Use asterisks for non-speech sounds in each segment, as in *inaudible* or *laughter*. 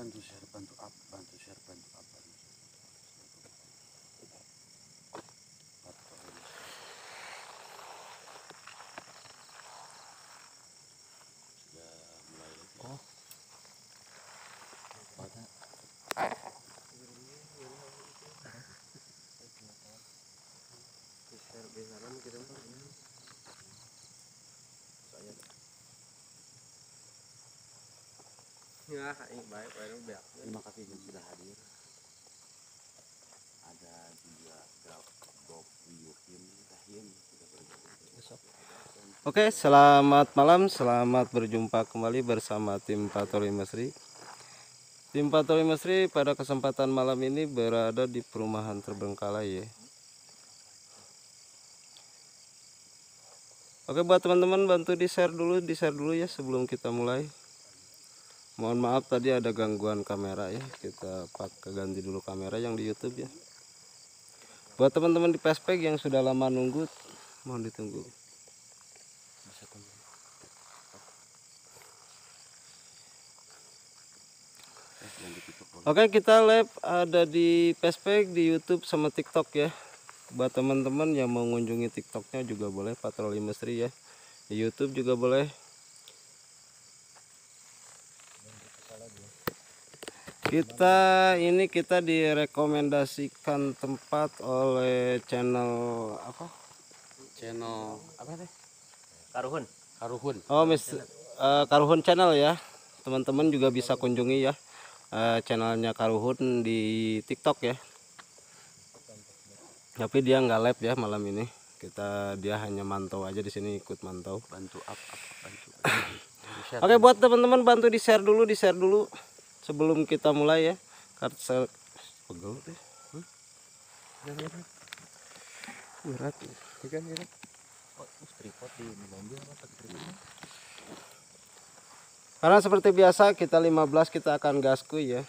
bantu share bantu up bantu share bantu up bantu share. terima kasih sudah hadir ada juga Bob besok. Oke, selamat malam, selamat berjumpa kembali bersama tim Patroli Mesri. Tim Patroli Mesri pada kesempatan malam ini berada di perumahan terbengkalai ya. Oke, buat teman-teman bantu di-share dulu, di-share dulu ya sebelum kita mulai mohon maaf tadi ada gangguan kamera ya kita pakai ganti dulu kamera yang di YouTube ya buat teman-teman di Pespek yang sudah lama nunggu mohon ditunggu Oke kita live ada di Pespek di YouTube sama TikTok ya buat teman-teman yang mengunjungi TikToknya juga boleh patroli mesri ya di YouTube juga boleh kita ini kita direkomendasikan tempat oleh channel apa channel apa deh Karuhun Karuhun oh mis uh, eh, Karuhun channel ya teman-teman juga bisa kunjungi ya uh, channelnya Karuhun di TikTok ya tapi dia nggak live ya malam ini kita dia hanya mantau aja di sini ikut mantau bantu up, up, up bantu *coughs* oke buat teman-teman bantu di share dulu di share dulu sebelum kita mulai ya karena pegel berat oh, karena seperti biasa kita 15 kita akan gasku ya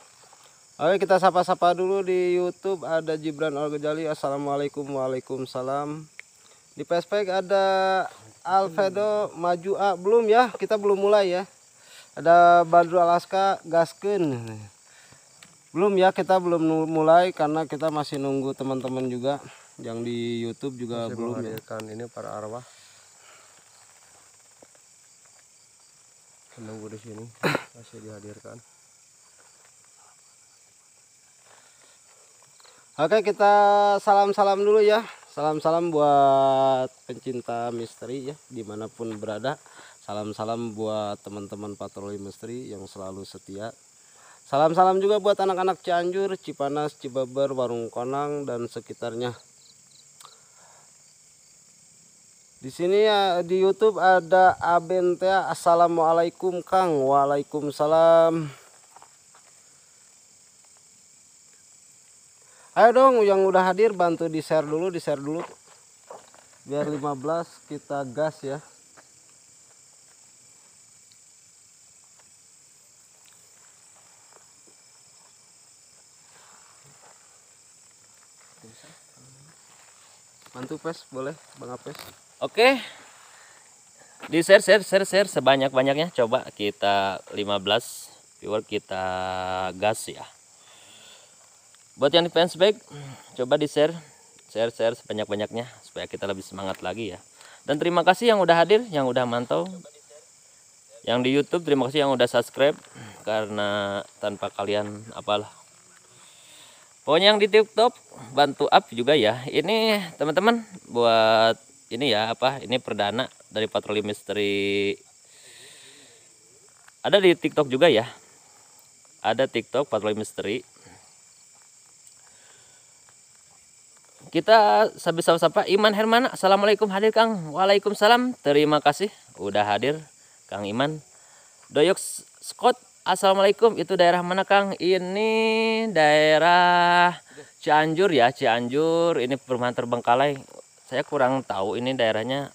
Oke kita sapa-sapa dulu di YouTube ada Jibran Al Gajali Assalamualaikum Waalaikumsalam di Facebook ada Alfredo Majua belum ya kita belum mulai ya ada Bandru Alaska gasken belum ya kita belum mulai karena kita masih nunggu teman-teman juga yang di YouTube juga masih belum ya ini para arwah menunggu di sini *coughs* masih dihadirkan Oke kita salam-salam dulu ya Salam-salam buat pencinta misteri ya Dimanapun berada Salam-salam buat teman-teman patroli misteri yang selalu setia. Salam-salam juga buat anak-anak Cianjur, Cipanas, Cibaber, Warung Konang dan sekitarnya. Di sini ya di YouTube ada Abentea. Assalamualaikum Kang. Waalaikumsalam. Ayo dong yang udah hadir bantu di-share dulu, di-share dulu. Biar 15 kita gas ya. Mantu pes, boleh Bang Apes. Oke. Di share share share share sebanyak-banyaknya coba kita 15 viewer kita gas ya. Buat yang di fansback coba di share share share sebanyak-banyaknya supaya kita lebih semangat lagi ya. Dan terima kasih yang udah hadir, yang udah mantau. Yang di YouTube terima kasih yang udah subscribe karena tanpa kalian apalah pokoknya yang di tiktok bantu up juga ya ini teman-teman buat ini ya apa ini perdana dari patroli misteri ada di tiktok juga ya ada tiktok patroli misteri kita sabis sama sapa Iman Hermana Assalamualaikum hadir Kang Waalaikumsalam terima kasih udah hadir Kang Iman Doyok Scott Assalamualaikum, itu daerah mana Kang? Ini daerah Cianjur ya, Cianjur. Ini perumahan terbengkalai. Saya kurang tahu ini daerahnya.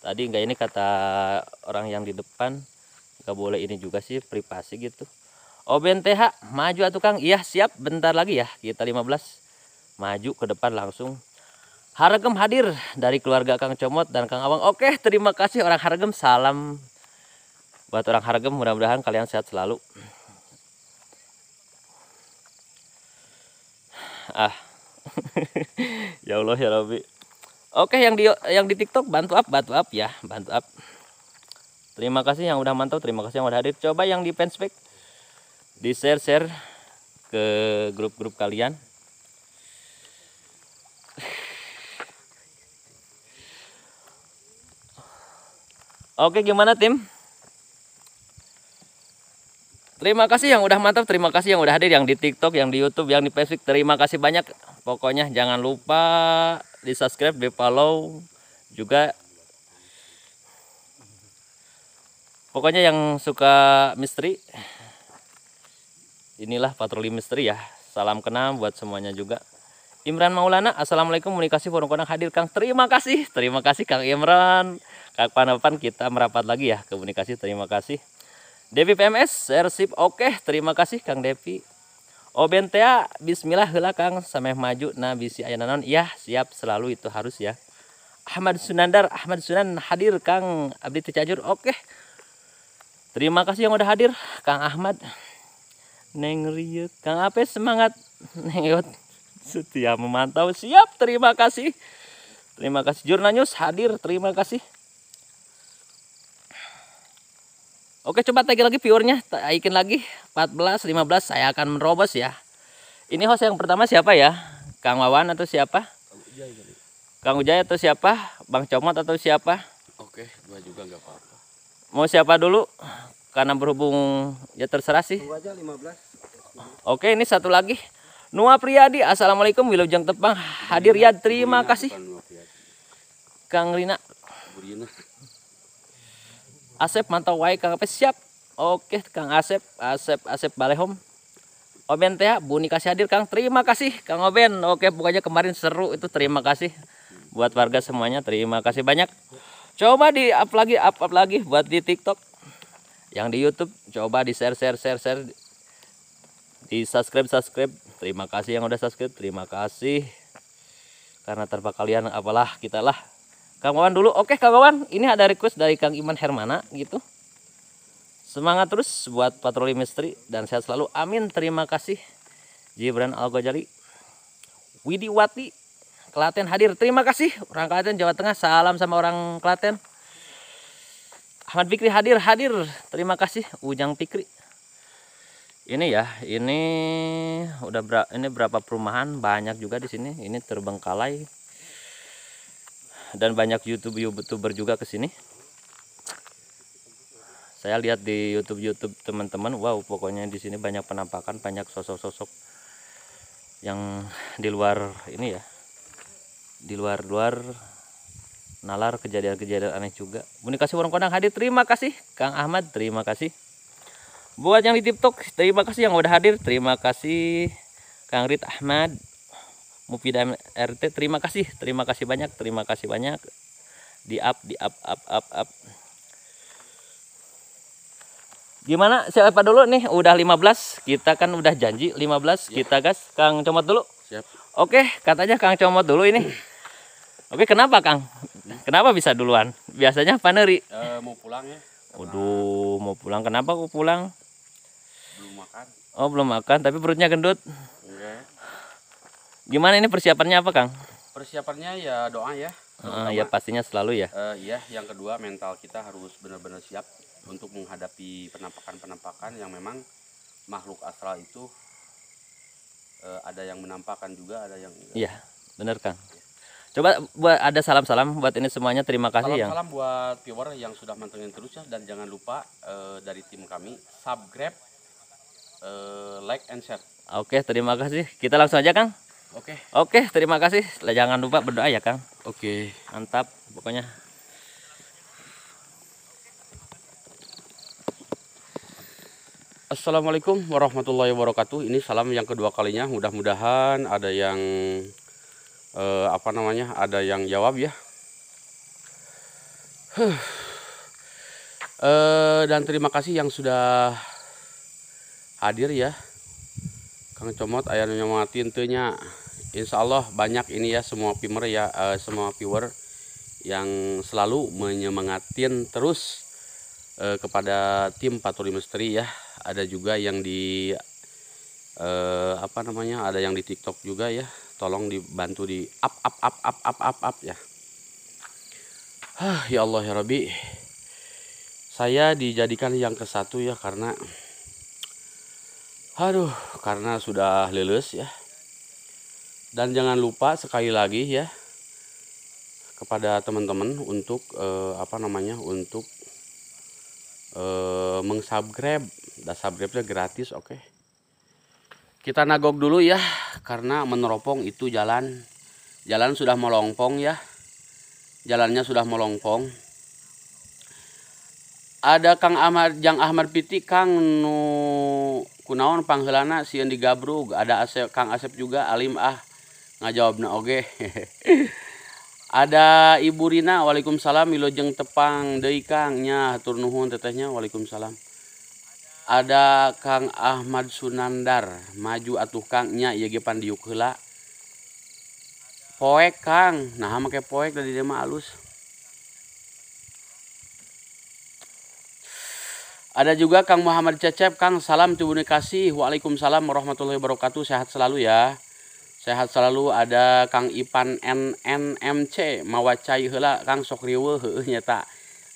Tadi enggak ini kata orang yang di depan. Enggak boleh ini juga sih, privasi gitu. OBNTH, maju atuh Kang. Iya, siap. Bentar lagi ya, kita 15. Maju ke depan langsung. Haragem hadir dari keluarga Kang Comot dan Kang Awang. Oke, terima kasih orang Haragem. Salam buat orang Hargem mudah-mudahan kalian sehat selalu ah *laughs* ya Allah ya Rabbi oke yang di yang di TikTok bantu up bantu up ya bantu up terima kasih yang udah mantau terima kasih yang udah hadir coba yang di fanspage di share share ke grup-grup kalian Oke gimana tim? Terima kasih yang udah mantap, terima kasih yang udah hadir yang di TikTok, yang di YouTube, yang di Facebook. Terima kasih banyak. Pokoknya jangan lupa di-subscribe, di-follow juga Pokoknya yang suka misteri inilah patroli misteri ya. Salam kenal buat semuanya juga. Imran Maulana, Assalamualaikum Komunikasi Forum Konang hadir Kang. Terima kasih, terima kasih Kang Imran. Kapan-kapan kita merapat lagi ya komunikasi. Terima kasih. Devi PMS sersip resip oke okay. terima kasih Kang Devi Obentea oh, bismillah hela Kang sameh maju na bisi ayah iya siap selalu itu harus ya Ahmad Sunandar Ahmad Sunan hadir Kang abdi tecajur oke okay. Terima kasih yang udah hadir Kang Ahmad Neng Rio Kang Ape semangat *laughs* Neng Yot setia memantau siap terima kasih Terima kasih Jurna hadir terima kasih Oke coba tagi lagi viewernya Taikin lagi 14, 15 Saya akan merobos ya Ini host yang pertama siapa ya Kang Wawan atau siapa Kang Ujaya atau siapa Bang Comot atau siapa Oke gua juga nggak apa-apa Mau siapa dulu Karena berhubung ya terserah sih aja, 15. Oke ini satu lagi Nua Priyadi Assalamualaikum Wilujeng Tepang Hadir ya terima kasih Kang Rina Asep mantau wae Kang Apes siap. Oke Kang Asep, Asep Asep Balehom. Oben teh Buni kasih hadir Kang. Terima kasih Kang Oben. Oke bukannya kemarin seru itu terima kasih buat warga semuanya. Terima kasih banyak. Coba di up lagi, up up lagi buat di TikTok. Yang di YouTube coba di share share share share. Di subscribe subscribe. Terima kasih yang udah subscribe. Terima kasih karena tanpa kalian apalah kita lah Kang Wawan dulu. Oke Kang Wawan, ini ada request dari Kang Iman Hermana gitu. Semangat terus buat patroli misteri dan sehat selalu. Amin. Terima kasih Jibran Al Ghazali. Widiwati Klaten hadir. Terima kasih orang Klaten Jawa Tengah. Salam sama orang Klaten. Ahmad Fikri hadir hadir. Terima kasih Ujang Fikri. Ini ya, ini udah ber, ini berapa perumahan banyak juga di sini. Ini terbengkalai dan banyak YouTube youtuber juga kesini saya lihat di YouTube YouTube teman-teman wow pokoknya di sini banyak penampakan banyak sosok-sosok yang di luar ini ya di luar luar nalar kejadian-kejadian aneh juga terima kasih warung kondang hadir terima kasih Kang Ahmad terima kasih buat yang di TikTok terima kasih yang udah hadir terima kasih Kang Rid Ahmad Mufida RT terima kasih terima kasih banyak terima kasih banyak di up di up up up up gimana siapa dulu nih udah 15 kita kan udah janji 15 ya. kita gas Kang Comot dulu siap oke katanya Kang Comot dulu ini oke kenapa Kang kenapa bisa duluan biasanya Paneri e, eh, mau pulang ya Waduh mau pulang kenapa aku pulang belum makan oh belum makan tapi perutnya gendut Gimana ini persiapannya apa, Kang? Persiapannya ya doa ya. Uh, ya pastinya selalu ya. Uh, yang kedua mental kita harus benar-benar siap untuk menghadapi penampakan-penampakan yang memang makhluk astral itu uh, ada yang menampakkan juga, ada yang Iya, benar Kang. Coba buat ada salam-salam buat ini semuanya. Terima kasih salam, yang salam buat viewer yang sudah mantengin terus ya dan jangan lupa uh, dari tim kami subscribe, uh, like and share. Oke, terima kasih. Kita langsung aja Kang. Oke. Okay. Oke, terima kasih. Jangan lupa berdoa ya, Kang. Oke. Okay. Mantap pokoknya. Assalamualaikum warahmatullahi wabarakatuh. Ini salam yang kedua kalinya. Mudah-mudahan ada yang eh, apa namanya? Ada yang jawab ya. Huh. Eh, dan terima kasih yang sudah hadir ya. Kang Comot ayah Nyamati entenya. Insya Allah banyak ini ya semua viewer ya uh, semua viewer yang selalu menyemangatin terus uh, kepada tim patroli misteri ya. Ada juga yang di uh, apa namanya ada yang di TikTok juga ya. Tolong dibantu di up up up up up up up ya. Ah, ya Allah ya Rabbi. Saya dijadikan yang ke satu ya karena aduh karena sudah lulus ya dan jangan lupa sekali lagi ya kepada teman-teman untuk eh, apa namanya untuk eh, mengsubscribe dan subscribe-nya gratis oke okay. kita nagok dulu ya karena meneropong itu jalan jalan sudah melongpong ya jalannya sudah melongpong ada Kang Ahmad Jang Ahmad Piti Kang nu kunaon panghelana sieun digabrug ada Asep Kang Asep juga alim ah jawab na oke *laughs* ada Ibu Rina Waalaikumsalam Milojeng tepang Dei Kang nya nuhun tetehnya Waalaikumsalam ada Kang Ahmad Sunandar maju atuh Kang nya ieu ge poek Kang nah make poek dari dia malus alus Ada juga Kang Muhammad Cecep, Kang salam terima kasih. Waalaikumsalam warahmatullahi wabarakatuh. Sehat selalu ya sehat selalu ada Kang Ipan NNMC mawacai heula Kang sok ternyata nyata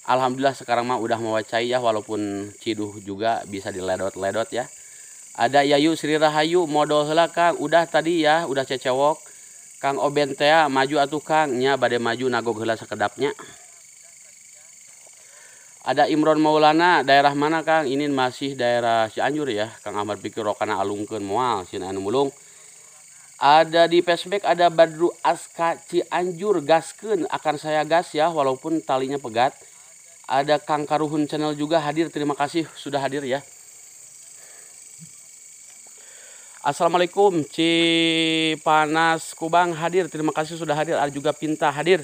Alhamdulillah sekarang mah udah mawacai ya walaupun ciduh juga bisa diledot-ledot ya ada Yayu Sri Rahayu modal heula Kang udah tadi ya udah cecewok Kang Obentea maju atuh Kang nya bade maju nagog heula sekedapnya ada Imron Maulana daerah mana Kang ini masih daerah Cianjur ya Kang Ahmad pikir rokana alungkeun moal sini anu mulung ada di flashback ada Badru Aska Cianjur gasken akan saya gas ya walaupun talinya pegat ada Kang Karuhun channel juga hadir terima kasih sudah hadir ya Assalamualaikum Cipanas Kubang hadir terima kasih sudah hadir ada juga Pinta hadir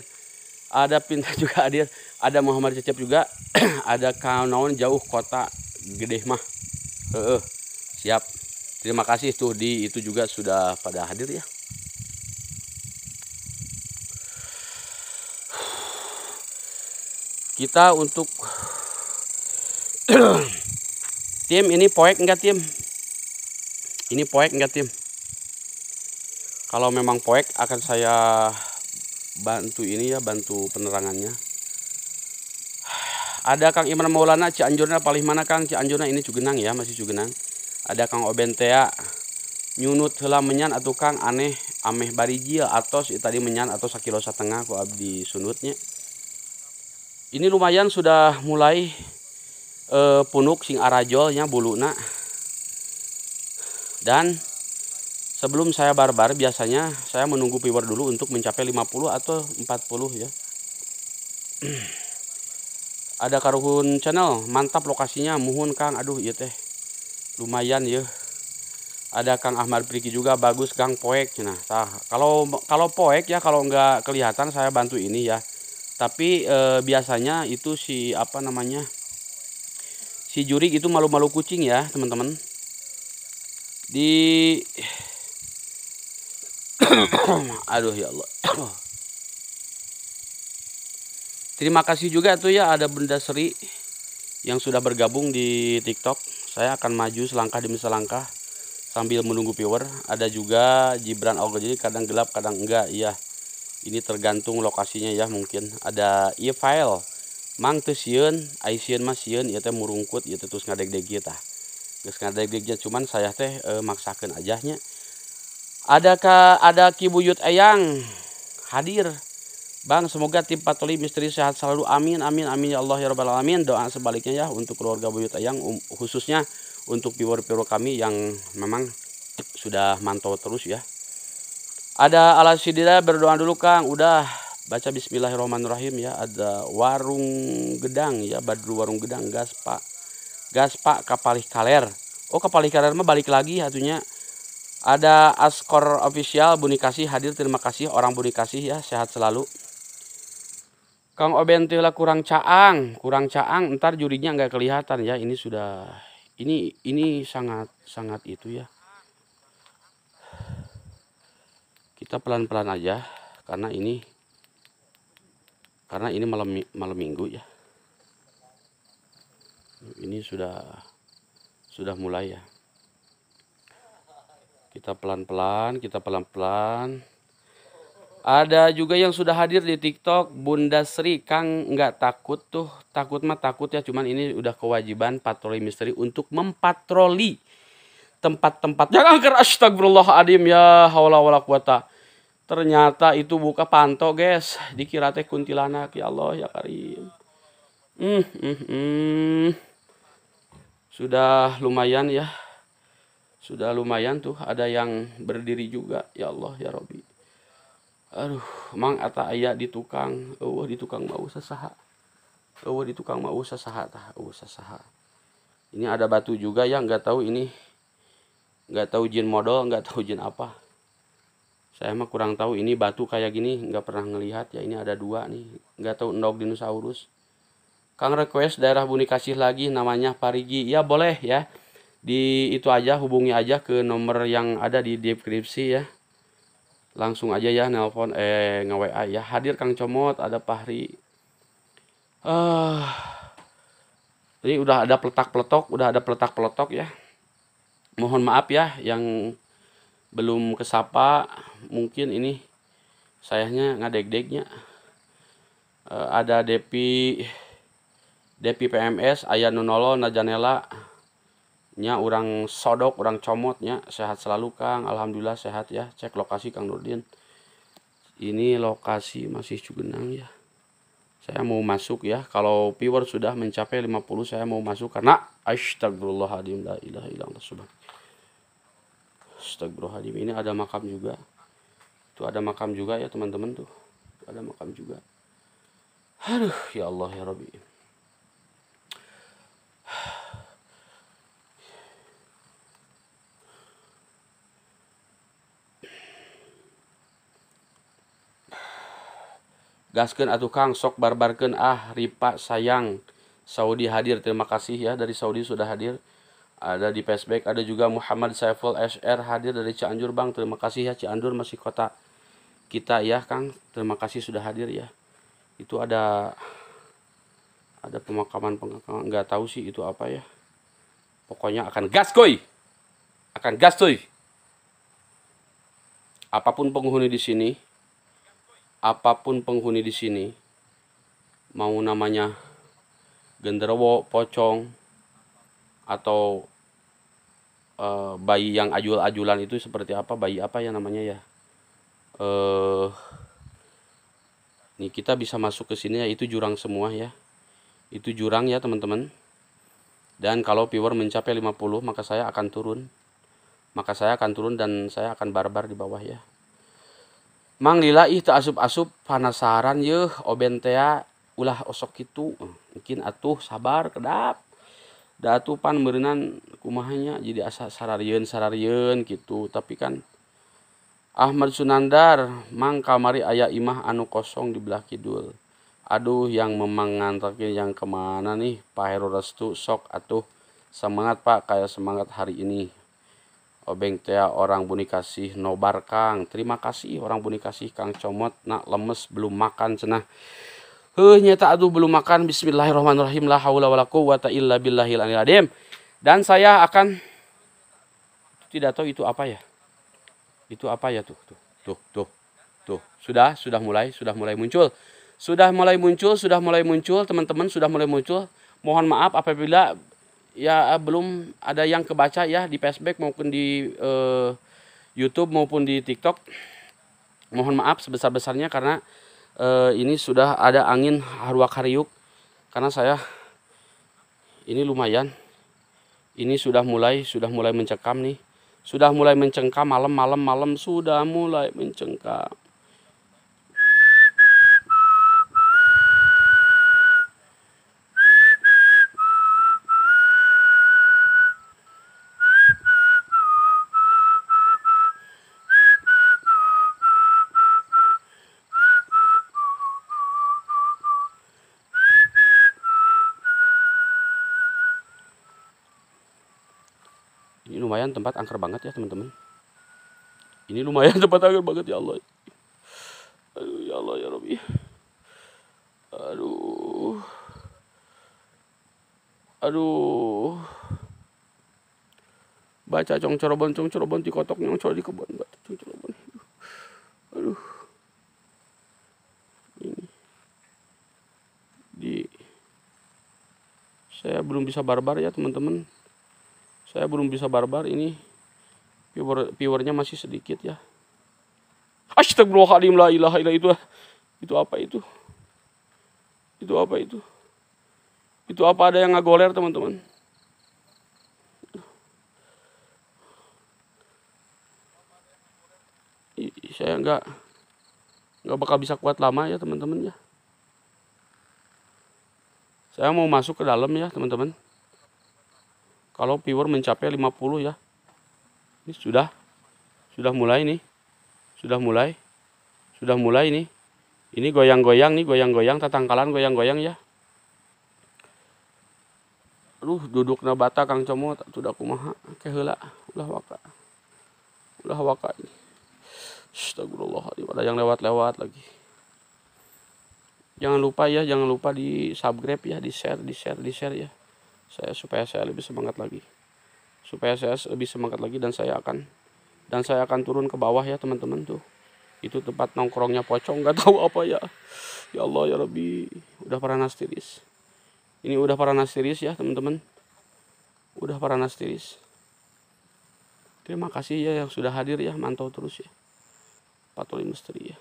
ada Pinta *laughs* juga hadir ada Muhammad Cecep juga *clears throat* ada Kaunawan jauh kota gede mah uh, uh, siap Terima kasih tuh di itu juga sudah pada hadir ya. Kita untuk *clears throat* tim ini poek enggak tim? Ini poek enggak tim? Kalau memang poek akan saya bantu ini ya, bantu penerangannya. Ada Kang Imran Maulana, Cianjurnya paling mana Kang? Cianjurnya ini Cugenang ya, masih Cugenang ada Kang Obentea nyunut hela menyan atau Kang aneh ameh barijil atau si tadi menyan atau sakilo setengah ku abdi sunutnya ini lumayan sudah mulai e, punuk sing arajolnya bulu nak dan sebelum saya barbar biasanya saya menunggu viewer dulu untuk mencapai 50 atau 40 ya *clears throat* ada karuhun channel mantap lokasinya muhun kang aduh iya teh lumayan ya ada Kang Ahmad Priki juga bagus Kang Poek nah tah kalau kalau Poek ya kalau nggak kelihatan saya bantu ini ya tapi e, biasanya itu si apa namanya si juri itu malu-malu kucing ya teman-teman di *coughs* aduh ya Allah *coughs* terima kasih juga tuh ya ada benda Seri yang sudah bergabung di TikTok saya akan maju selangkah demi selangkah sambil menunggu viewer ada juga Jibran Ogo jadi kadang gelap kadang enggak iya ini tergantung lokasinya ya mungkin ada e file mang tuh sieun ai mas mah ya teh murungkut ya terus ngadeg-deg ieu tah Terus ngadeg-degnya cuman saya teh e, maksakeun Ada adakah ada Ki Buyut Eyang hadir Bang, semoga tim patroli misteri sehat selalu. Amin, amin, amin ya Allah ya Rabbal Alamin. Doa sebaliknya ya untuk keluarga Buyut Ayang, um, khususnya untuk viewer-viewer kami yang memang sudah mantau terus ya. Ada ala sidira berdoa dulu Kang, udah baca bismillahirrahmanirrahim ya. Ada warung gedang ya, badru warung gedang gas Pak. Gas Pak kapalih kaler. Oh, kapalih kaler mah balik lagi hatunya. Ada Askor official Bu Nikasi hadir terima kasih orang Bu Nikasi ya sehat selalu. Kang Oben lah kurang caang, kurang caang. Ntar jurinya nggak kelihatan ya. Ini sudah, ini ini sangat sangat itu ya. Kita pelan-pelan aja karena ini karena ini malam malam minggu ya. Ini sudah sudah mulai ya. Kita pelan-pelan, kita pelan-pelan. Ada juga yang sudah hadir di TikTok, Bunda Sri, Kang nggak takut tuh, takut mah takut ya, cuman ini udah kewajiban patroli misteri untuk mempatroli tempat-tempat yang angker astagfirullahaladzim ya haula wala quwata. Ternyata itu buka panto, guys. Dikira teh kuntilanak ya Allah ya Karim. Hmm, hmm, hmm. Sudah lumayan ya. Sudah lumayan tuh ada yang berdiri juga ya Allah ya Robi aduh mang eta aya di tukang eueuh di tukang mau saha eueuh di tukang mau saha tah usah saha ini ada batu juga yang nggak tahu ini nggak tahu jin modal nggak tahu jin apa saya mah kurang tahu ini batu kayak gini nggak pernah ngelihat ya ini ada dua nih nggak tahu endog dinosaurus Kang request daerah Buni Kasih lagi namanya Parigi ya boleh ya di itu aja hubungi aja ke nomor yang ada di deskripsi ya langsung aja ya nelpon eh nge WA ya hadir Kang Comot ada Pahri eh uh, ini udah ada peletak peletok udah ada peletak peletok ya mohon maaf ya yang belum kesapa mungkin ini sayangnya ngadeg-degnya uh, ada Depi Depi PMS Ayah Nunolo Najanela nya orang sodok orang comotnya sehat selalu Kang Alhamdulillah sehat ya cek lokasi Kang Nurdin ini lokasi masih Cugenang ya saya mau masuk ya kalau viewer sudah mencapai 50 saya mau masuk karena astagfirullahaladzim la ilaha illallah subhanallah astagfirullahaladzim ini ada makam juga tuh ada makam juga ya teman-teman tuh. tuh ada makam juga aduh ya Allah ya Rabbi gasken kang sok barbarken ah ripa sayang Saudi hadir terima kasih ya dari Saudi sudah hadir ada di Facebook ada juga Muhammad Saiful SR hadir dari Cianjur Bang terima kasih ya Cianjur masih kota kita ya Kang terima kasih sudah hadir ya itu ada ada pemakaman pemakaman nggak tahu sih itu apa ya pokoknya akan gas koi akan gas koi apapun penghuni di sini apapun penghuni di sini, mau namanya genderwo, pocong, atau e, bayi yang ajul-ajulan itu seperti apa, bayi apa ya namanya ya. E, nih kita bisa masuk ke sini ya, itu jurang semua ya. Itu jurang ya teman-teman. Dan kalau viewer mencapai 50 maka saya akan turun. Maka saya akan turun dan saya akan barbar di bawah ya. Mang lila ih tak asup-asup panasaran yeuh obentea ulah osok itu mungkin atuh sabar kedap datu pan merenan kumahnya jadi asa sararian sararian gitu tapi kan Ahmad Sunandar mang kamari ayah imah anu kosong di belah kidul aduh yang memang ngantakin yang kemana nih Pak Heru Restu sok atuh semangat pak kayak semangat hari ini Obeng teh orang buni kasih nobar Kang. Terima kasih orang buni kasih Kang Comot nak lemes belum makan cenah. huh nyata aduh belum makan bismillahirrahmanirrahim la haula wala quwata illa billahil Dan saya akan tidak tahu itu apa ya. Itu apa ya tuh tuh tuh tuh. Tuh, sudah sudah mulai sudah mulai muncul. Sudah mulai muncul, sudah mulai muncul teman-teman, sudah mulai muncul. Mohon maaf apabila ya eh, belum ada yang kebaca ya di Facebook maupun di uh, YouTube maupun di TikTok. Mohon maaf sebesar-besarnya karena uh, ini sudah ada angin haruak hariuk karena saya ini lumayan ini sudah mulai sudah mulai mencekam nih sudah mulai mencengkam malam malam malam sudah mulai mencengkam lumayan tempat angker banget ya teman-teman ini lumayan *laughs* tempat angker banget ya Allah aduh ya Allah ya Robi aduh aduh baca cong corobon cong corobon di kotok nyong cerobon di kebon baca cong corobon aduh ini di saya belum bisa barbar ya teman-teman saya belum bisa barbar ini viewer viewernya masih sedikit ya Astagfirullahaladzim lah ilaha ilah itu itu apa itu itu apa itu itu apa ada yang ngagoler teman-teman saya nggak nggak bakal bisa kuat lama ya teman-teman ya saya mau masuk ke dalam ya teman-teman kalau viewer mencapai 50 ya ini sudah sudah mulai nih sudah mulai sudah mulai nih ini goyang-goyang nih goyang-goyang tatangkalan goyang-goyang ya Aduh duduk nabata Kang tak sudah kumaha kehela ulah waka ulah waka ini Astagfirullah ada yang lewat-lewat lagi jangan lupa ya jangan lupa di subscribe ya di share di share di share ya saya supaya saya lebih semangat lagi supaya saya lebih semangat lagi dan saya akan dan saya akan turun ke bawah ya teman-teman tuh itu tempat nongkrongnya pocong nggak tahu apa ya ya Allah ya lebih udah para nastiris, ini udah para nastiris ya teman-teman udah para nastiris, terima kasih ya yang sudah hadir ya mantau terus ya patroli misteri ya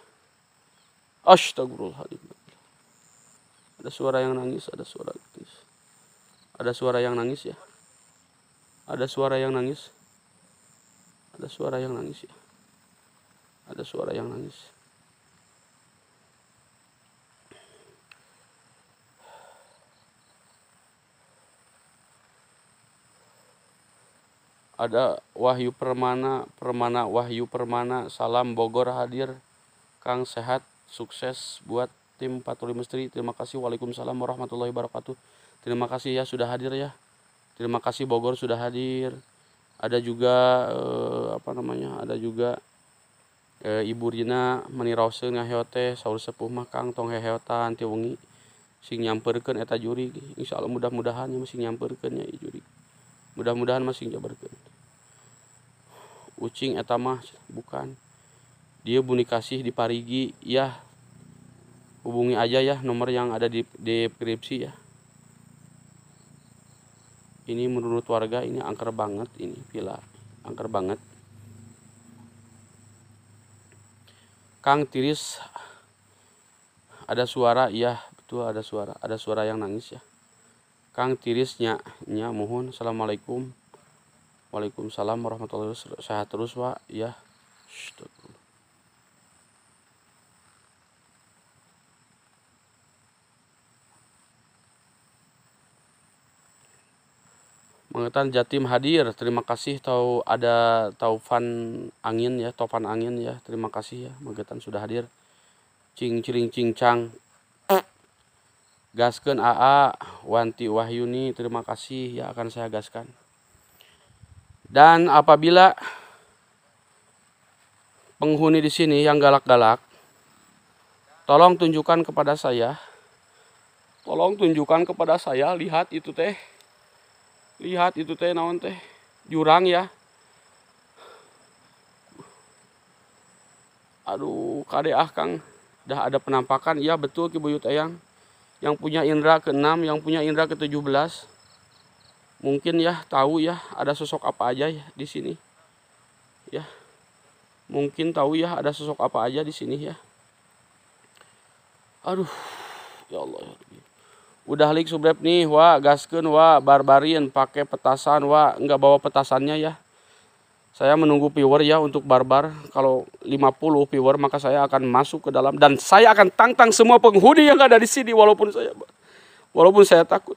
astagfirullahaladzim ada suara yang nangis ada suara nangis ada suara yang nangis ya. Ada suara yang nangis. Ada suara yang nangis ya. Ada suara yang nangis. Ada Wahyu Permana, Permana Wahyu Permana, salam Bogor hadir. Kang sehat, sukses buat tim 45 Misteri. Terima kasih. Waalaikumsalam warahmatullahi wabarakatuh. Terima kasih ya sudah hadir ya. Terima kasih Bogor sudah hadir. Ada juga eh, apa namanya? Ada juga eh, Ibu Rina menirause ngaheot saur sepuh makang Kang tong heheotan ti wengi sing nyamperkeun eta juri. Insyaallah mudah-mudahan ya masih nyamperkeun ya juri. Mudah-mudahan masih nyamperkeun. Ucing eta mah bukan. Dia bunyi kasih di Parigi, ya hubungi aja ya nomor yang ada di deskripsi ya ini menurut warga ini angker banget ini villa angker banget Kang Tiris ada suara iya betul ada suara ada suara yang nangis ya Kang Tirisnya nya mohon Assalamualaikum Waalaikumsalam warahmatullahi wabarakatuh sehat terus Pak ya Shh, Mengetan Jatim hadir. Terima kasih tahu ada Taufan Angin ya, Taufan Angin ya. Terima kasih ya mengetan sudah hadir. Cing ciring cing cang. Gaskan AA Wanti Wahyuni, terima kasih ya akan saya gaskan. Dan apabila penghuni di sini yang galak-galak, tolong tunjukkan kepada saya. Tolong tunjukkan kepada saya, lihat itu teh lihat itu teh naon teh jurang ya aduh kade ah kang dah ada penampakan ya betul ki buyut ayang yang punya indra ke enam yang punya indra ke tujuh belas mungkin ya tahu ya ada sosok apa aja ya di sini ya mungkin tahu ya ada sosok apa aja di sini ya aduh ya Allah ya udah lik subrep nih wa gasken wa barbarian pakai petasan wa nggak bawa petasannya ya saya menunggu viewer ya untuk barbar kalau 50 viewer maka saya akan masuk ke dalam dan saya akan tantang semua penghuni yang ada di sini walaupun saya walaupun saya takut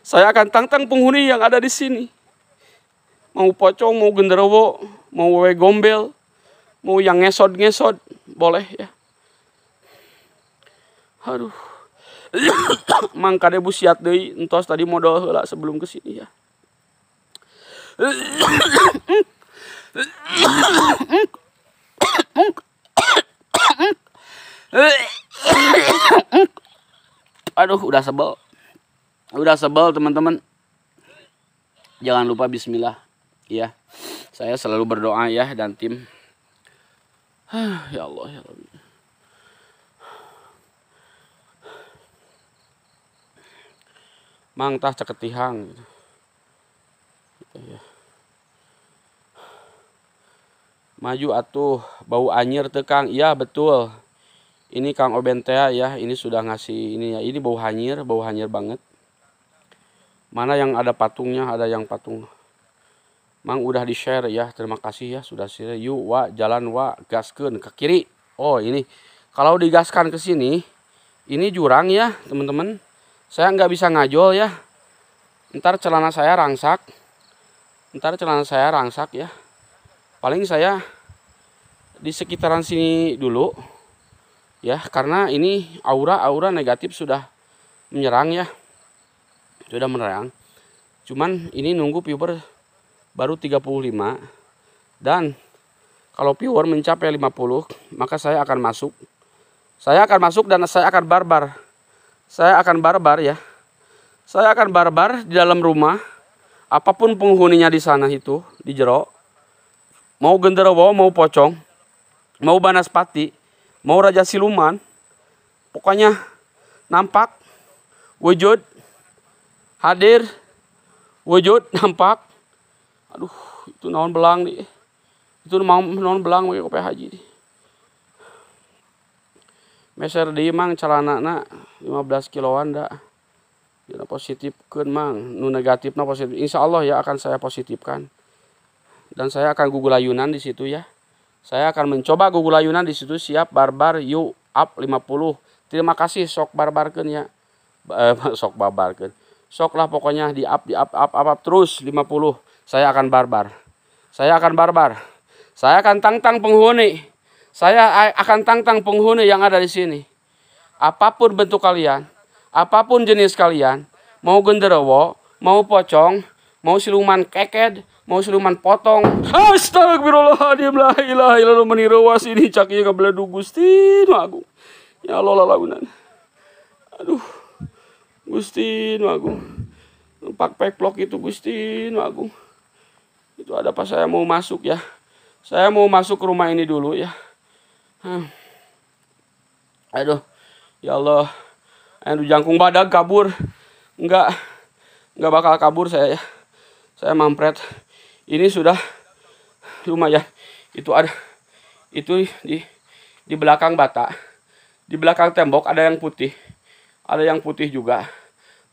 saya akan tantang penghuni yang ada di sini mau pocong mau genderowo mau wewe gombel mau yang ngesot ngesot boleh ya aduh *coughs* mangkade busiat deh entos tadi modal heula sebelum ke sini ya aduh udah sebel udah sebel teman-teman jangan lupa bismillah ya saya selalu berdoa ya dan tim *sighs* ya Allah ya Allah mangtah ceketihang gitu. gitu ya. maju atuh bau anyir Kang. iya betul ini Kang Obentea ya ini sudah ngasih ini ya ini bau anyir, bau anyir banget mana yang ada patungnya ada yang patung Mang udah di share ya terima kasih ya sudah share yuk wa jalan wa gaskeun ke kiri oh ini kalau digaskan ke sini ini jurang ya teman-teman saya nggak bisa ngajol ya ntar celana saya rangsak ntar celana saya rangsak ya paling saya di sekitaran sini dulu ya karena ini aura-aura negatif sudah menyerang ya sudah menyerang cuman ini nunggu viewer baru 35 dan kalau viewer mencapai 50 maka saya akan masuk saya akan masuk dan saya akan barbar saya akan barbar ya. Saya akan barbar di dalam rumah. Apapun penghuninya di sana itu, di jero. Mau genderowo, mau pocong, mau banaspati, mau raja siluman. Pokoknya nampak, wujud, hadir, wujud, *laughs* nampak. Aduh, itu naon belang nih. Itu naon belang pakai kopi haji nih. Meser di mang celana na 15 kiloan dah. positif kan mang, nu negatif na positif. Insya Allah ya akan saya positifkan. Dan saya akan gugulayunan di situ ya. Saya akan mencoba gugulayunan di situ siap barbar you up 50. Terima kasih sok barbar kan ya. Eh, *laughs* sok kan Sok lah pokoknya di up di up up up, up terus 50. Saya akan barbar. Saya akan barbar. Saya akan tantang penghuni. Saya akan tantang penghuni yang ada di sini. Apapun bentuk kalian, apapun jenis kalian, mau genderowo, mau pocong, mau siluman keked, mau siluman potong. Astagfirullahaladzim la ilaha illallah meniru ini cakinya kebeledu gusti nu Ya Allah lagunan. Aduh. Gusti nu agung. Pak itu gusti nu Itu ada apa saya mau masuk ya. Saya mau masuk ke rumah ini dulu ya. Hmm. Aduh. Ya Allah. Aduh jangkung badak kabur. Enggak. Enggak bakal kabur saya ya. Saya mampret. Ini sudah lumayan. Itu ada itu di di belakang bata. Di belakang tembok ada yang putih. Ada yang putih juga.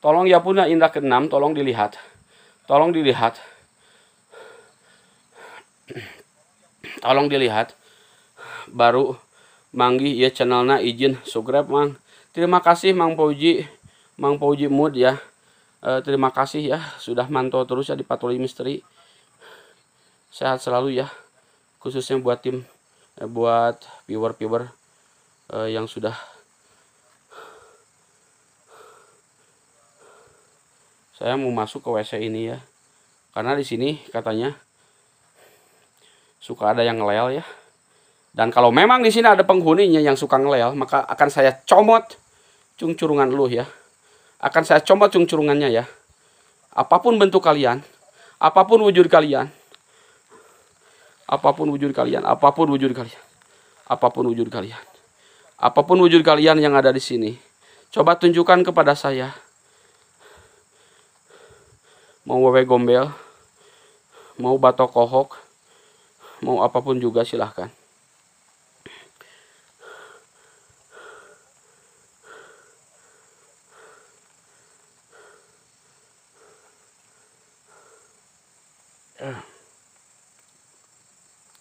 Tolong ya punya indah keenam tolong dilihat. Tolong dilihat. Tolong dilihat baru manggih ya channelnya izin subscribe mang terima kasih mang Pauji mang Pauji mood ya e, terima kasih ya sudah mantau terus ya di patroli misteri sehat selalu ya khususnya buat tim eh, buat viewer viewer eh, yang sudah saya mau masuk ke WC ini ya karena di sini katanya suka ada yang ngelel ya dan kalau memang di sini ada penghuninya yang suka ngeleal, maka akan saya comot cungcurungan lu ya. Akan saya comot cungcurungannya ya. Apapun bentuk kalian, apapun wujud kalian, apapun wujud kalian, apapun wujud kalian, apapun wujud kalian, apapun wujud kalian yang ada di sini, coba tunjukkan kepada saya. Mau wewe gombel, mau batok kohok, mau apapun juga silahkan.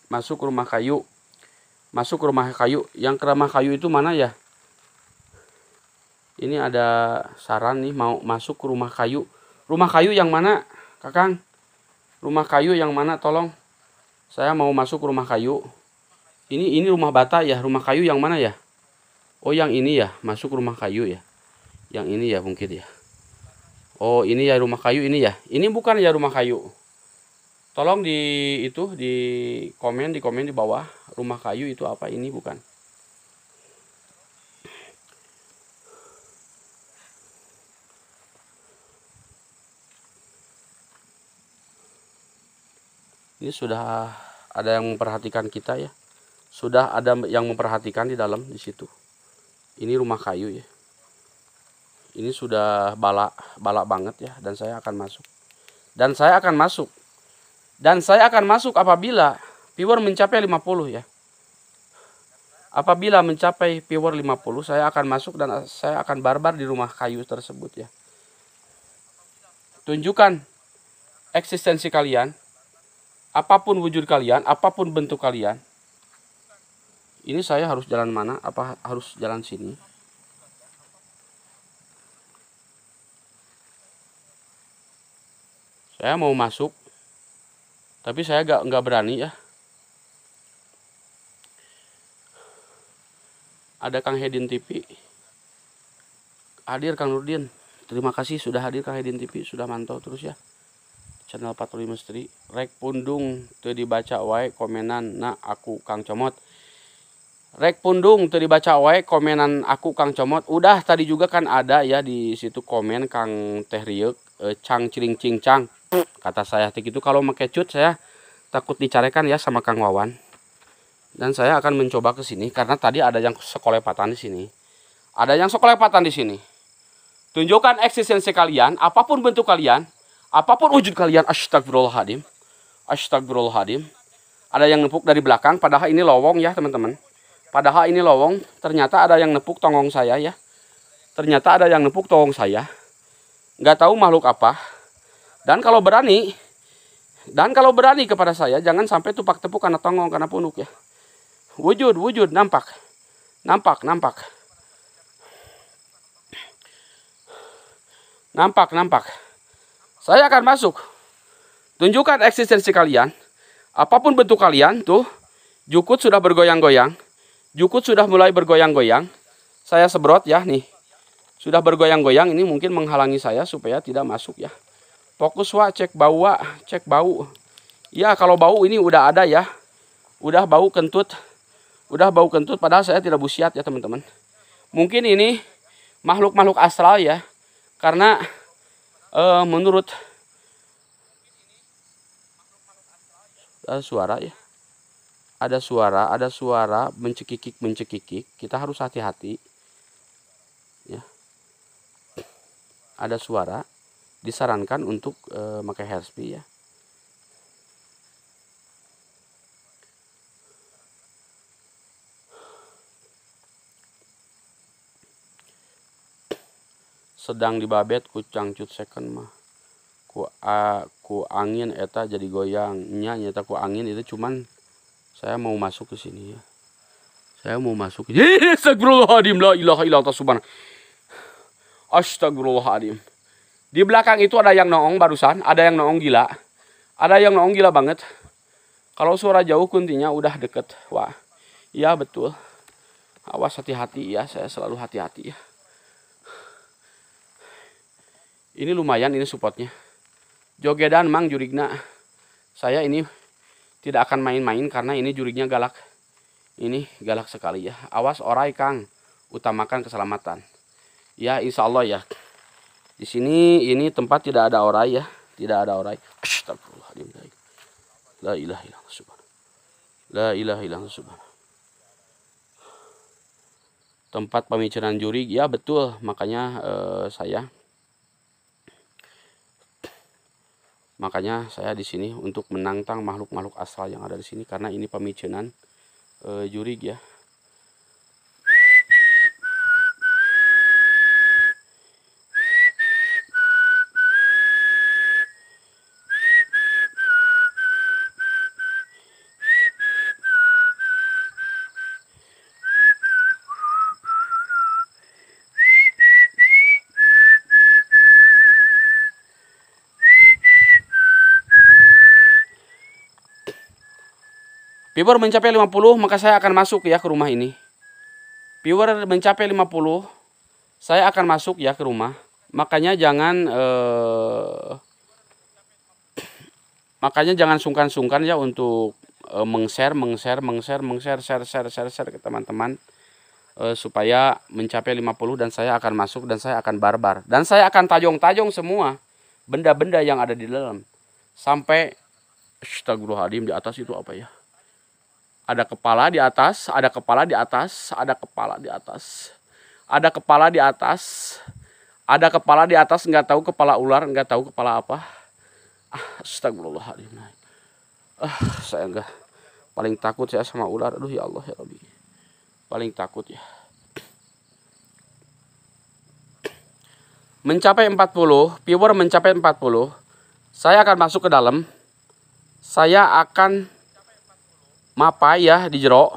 masuk rumah kayu masuk rumah kayu yang ke rumah kayu itu mana ya ini ada saran nih mau masuk rumah kayu rumah kayu yang mana kakang rumah kayu yang mana tolong saya mau masuk rumah kayu ini ini rumah bata ya rumah kayu yang mana ya oh yang ini ya masuk rumah kayu ya yang ini ya mungkin ya oh ini ya rumah kayu ini ya ini bukan ya rumah kayu tolong di itu di komen di komen di bawah rumah kayu itu apa ini bukan ini sudah ada yang memperhatikan kita ya sudah ada yang memperhatikan di dalam di situ ini rumah kayu ya ini sudah balak balak banget ya dan saya akan masuk dan saya akan masuk dan saya akan masuk apabila viewer mencapai 50 ya. Apabila mencapai viewer 50, saya akan masuk dan saya akan barbar di rumah kayu tersebut ya. Tunjukkan eksistensi kalian, apapun wujud kalian, apapun bentuk kalian. Ini saya harus jalan mana? Apa harus jalan sini? Saya mau masuk tapi saya nggak nggak berani ya ada Kang Hedin TV hadir Kang Nurdin terima kasih sudah hadir Kang Hedin TV sudah mantau terus ya channel patroli misteri rek pundung tuh dibaca wae komenan nah aku Kang Comot rek pundung tuh dibaca wae komenan aku Kang Comot udah tadi juga kan ada ya di situ komen Kang Teh Riuk eh, Cang Ciring Cing Cang kata saya gitu kalau pakai saya takut dicarekan ya sama Kang Wawan dan saya akan mencoba ke sini karena tadi ada yang sekolepatan di sini ada yang sekolepatan di sini tunjukkan eksistensi kalian apapun bentuk kalian apapun wujud kalian astagfirullahaladzim astagfirullahaladzim ada yang nepuk dari belakang padahal ini lowong ya teman-teman padahal ini lowong ternyata ada yang nepuk tonggong saya ya ternyata ada yang nepuk tonggong saya nggak tahu makhluk apa dan kalau berani, dan kalau berani kepada saya, jangan sampai tupak tepuk karena tonggong, karena punuk ya. Wujud, wujud, nampak. Nampak, nampak. Nampak, nampak. Saya akan masuk. Tunjukkan eksistensi kalian. Apapun bentuk kalian, tuh. Jukut sudah bergoyang-goyang. Jukut sudah mulai bergoyang-goyang. Saya sebrot ya, nih. Sudah bergoyang-goyang, ini mungkin menghalangi saya supaya tidak masuk ya. Fokus wa cek bau wa, cek bau. Ya kalau bau ini udah ada ya. Udah bau kentut. Udah bau kentut padahal saya tidak busiat ya teman-teman. Mungkin ini makhluk-makhluk astral ya. Karena e, menurut ada eh, suara ya. Ada suara, ada suara mencekikik mencekikik. Kita harus hati-hati. Ya. Ada suara disarankan untuk e, pakai hairspray ya sedang dibabet ku cangcut second mah ku a, ku angin eta jadi goyang goyangnya nyata ku angin itu cuman saya mau masuk ke sini ya saya mau masuk *laughs* astagfirullahaladzim la ilaha illallah subhanallah astagfirullahaladzim di belakang itu ada yang noong barusan, ada yang noong gila. Ada yang noong gila banget. Kalau suara jauh kuntinya udah deket. Wah, iya betul. Awas hati-hati ya, saya selalu hati-hati ya. Ini lumayan ini supportnya. Jogedan Mang Jurigna. Saya ini tidak akan main-main karena ini jurignya galak. Ini galak sekali ya. Awas orai Kang, utamakan keselamatan. Ya insya Allah ya. Di sini ini tempat tidak ada orai ya, tidak ada orai. Astagfirullahaladzim. La ilaha illallah subhanallah. La ilaha illallah subhanallah. Tempat pemikiran juri, ya betul. Makanya eh, saya Makanya saya di sini untuk menantang makhluk-makhluk asal yang ada di sini karena ini pemikiran e, eh, jurig ya Viewer mencapai 50, maka saya akan masuk ya ke rumah ini. Viewer mencapai 50, saya akan masuk ya ke rumah. Makanya jangan eh, makanya jangan sungkan-sungkan ya untuk eh, meng-share, meng-share, meng-share, meng-share, share, share, ke teman-teman eh, supaya mencapai 50 dan saya akan masuk dan saya akan barbar dan saya akan tajong-tajong semua benda-benda yang ada di dalam sampai astagfirullahaladzim di atas itu apa ya ada kepala di atas, ada kepala di atas, ada kepala di atas. Ada kepala di atas. Ada kepala di atas nggak tahu kepala ular, nggak tahu kepala apa. Ah, astagfirullahaladzim. Ah, saya enggak paling takut saya sama ular. Aduh ya Allah ya Rabbi. Paling takut ya. Mencapai 40, viewer mencapai 40. Saya akan masuk ke dalam. Saya akan mapai ya di jero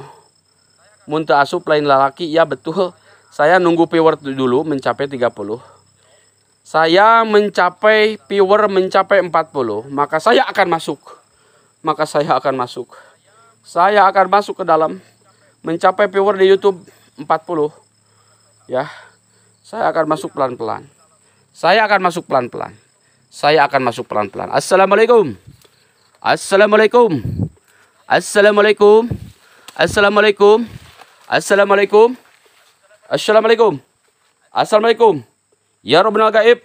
muntah asup lain lalaki ya betul saya nunggu viewer dulu mencapai 30 saya mencapai viewer mencapai 40 maka saya akan masuk maka saya akan masuk saya akan masuk ke dalam mencapai viewer di YouTube 40 ya saya akan masuk pelan-pelan saya akan masuk pelan-pelan saya akan masuk pelan-pelan assalamualaikum assalamualaikum Assalamualaikum. Assalamualaikum. Assalamualaikum. Assalamualaikum. Assalamualaikum. Ya Rabbana Gaib.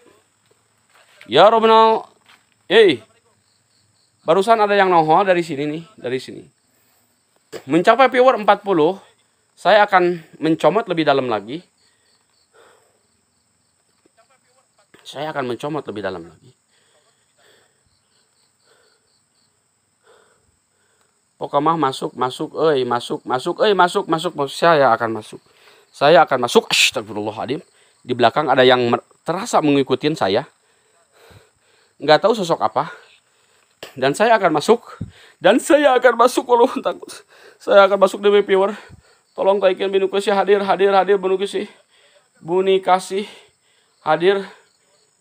Ya Rabbana. Hey. Barusan ada yang nongol dari sini nih, dari sini. Mencapai viewer 40, saya akan mencomot lebih dalam lagi. Saya akan mencomot lebih dalam lagi. Pokoknya masuk, masuk, eh masuk, masuk, eh masuk, masuk, masuk. Saya akan masuk. Saya akan masuk. Astagfirullahaladzim. Di belakang ada yang terasa mengikuti saya. Nggak tahu sosok apa. Dan saya akan masuk. Dan saya akan masuk walau takut. Saya akan masuk demi viewer. Tolong taikin binukusi kasih hadir, hadir, hadir binukusi. kasih. Buni kasih hadir.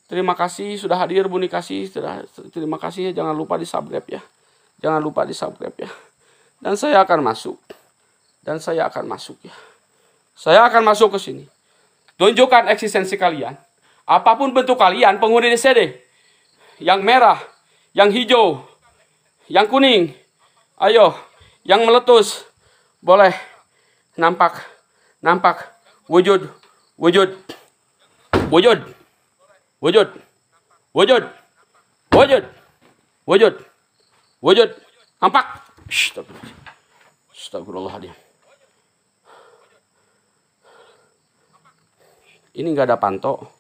Terima kasih sudah hadir Buni kasih. Terima kasih jangan lupa di subscribe ya. Jangan lupa di subscribe ya dan saya akan masuk dan saya akan masuk ya. Saya akan masuk ke sini. Tunjukkan eksistensi kalian. Apapun bentuk kalian, penghuni DCD. Yang merah, yang hijau, yang kuning. Ayo, yang meletus. Boleh nampak, nampak wujud, wujud, wujud, wujud, wujud, wujud, wujud, wujud, nampak. Astagfirullahaladzim. Ini nggak ada panto.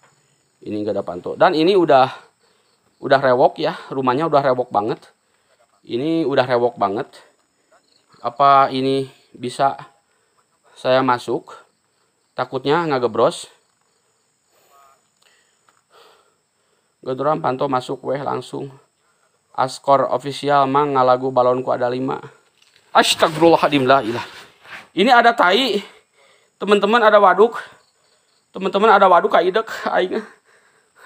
Ini nggak ada panto. Dan ini udah udah rewok ya. Rumahnya udah rewok banget. Ini udah rewok banget. Apa ini bisa saya masuk? Takutnya nggak gebros. Gedoran panto masuk weh langsung. Askor official mang ngalagu balonku ada lima. Astagfirullahaladzim lah ilah. Ini ada tai. Teman-teman ada waduk. Teman-teman ada waduk kaidek aingnya.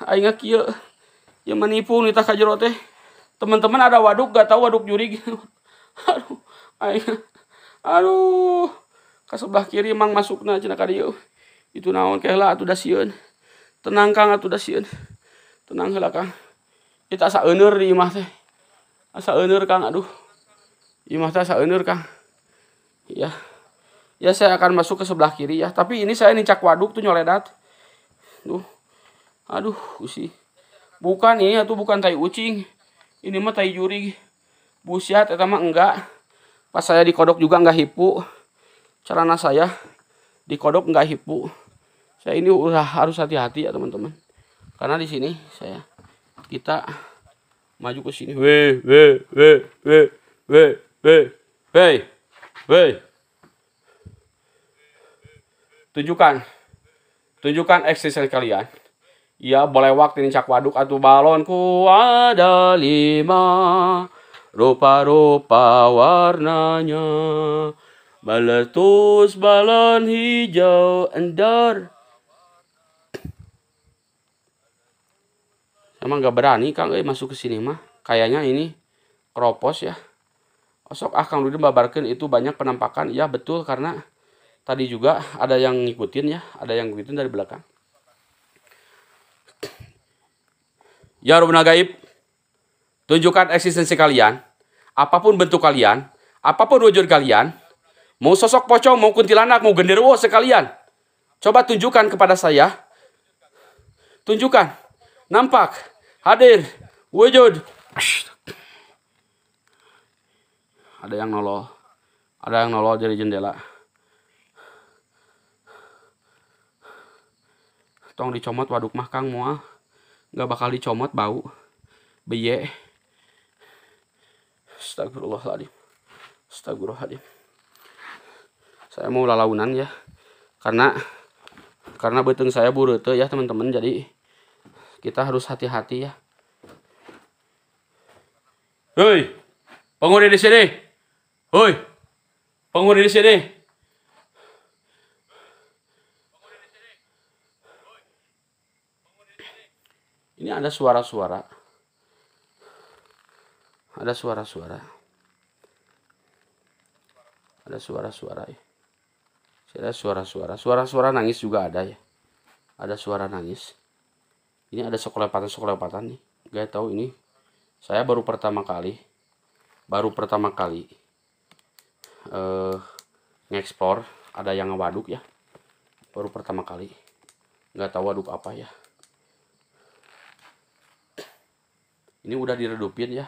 Aingnya kia, yang menipu nita ka teh. Teman-teman ada waduk gak tahu waduk juri. *laughs* Aduh. Aing. Aduh. Ke sebelah kiri emang masuk na cina kadiyo. Itu naon kehla atu dasion. Tenang Kang atu dasion. Tenang Tenang heula Kang. sa ener di imah teh asa ener kang aduh ini masa asa ener kang ya ya saya akan masuk ke sebelah kiri ya tapi ini saya nincak waduk tuh nyoledat tuh aduh usi bukan ini iya, tuh bukan tai ucing ini mah tai juri busiat eta mah enggak pas saya di kodok juga enggak hipu celana saya di kodok enggak hipu saya ini udah harus hati-hati ya teman-teman karena di sini saya kita maju ke sini. Weh, weh, weh, weh, weh, weh, weh, weh. Tunjukkan, tunjukkan eksistensi kalian. Ya boleh waktu ini cak waduk atau balonku ada lima rupa-rupa warnanya meletus balon hijau endar Emang gak berani Kang eh masuk ke sini mah. Kayaknya ini keropos ya. Osok ah Kang Dudin babarkan itu banyak penampakan. Ya betul karena tadi juga ada yang ngikutin ya. Ada yang ngikutin dari belakang. Ya Rabbuna Gaib. Tunjukkan eksistensi kalian. Apapun bentuk kalian. Apapun wujud kalian. Mau sosok pocong, mau kuntilanak, mau genderuwo sekalian. Coba tunjukkan kepada saya. Tunjukkan nampak hadir wujud ada yang nolol ada yang nolol dari jendela tong dicomot waduk mah kang mual nggak bakal dicomot bau beye astagfirullahaladzim astagfirullahaladzim saya mau lalaunan ya karena karena beteng saya buru tuh ya teman-teman jadi kita harus hati-hati ya. Hei, penghuni di sini. Hei, penghuni di sini. Ini ada suara-suara. Ada suara-suara. Ada suara-suara ya. Ada suara-suara. Suara-suara nangis juga ada ya. Ada suara nangis ini ada sekelepatan sekelepatan nih Gak tahu ini saya baru pertama kali baru pertama kali eh ngeksplor ada yang waduk ya baru pertama kali nggak tahu waduk apa ya ini udah diredupin ya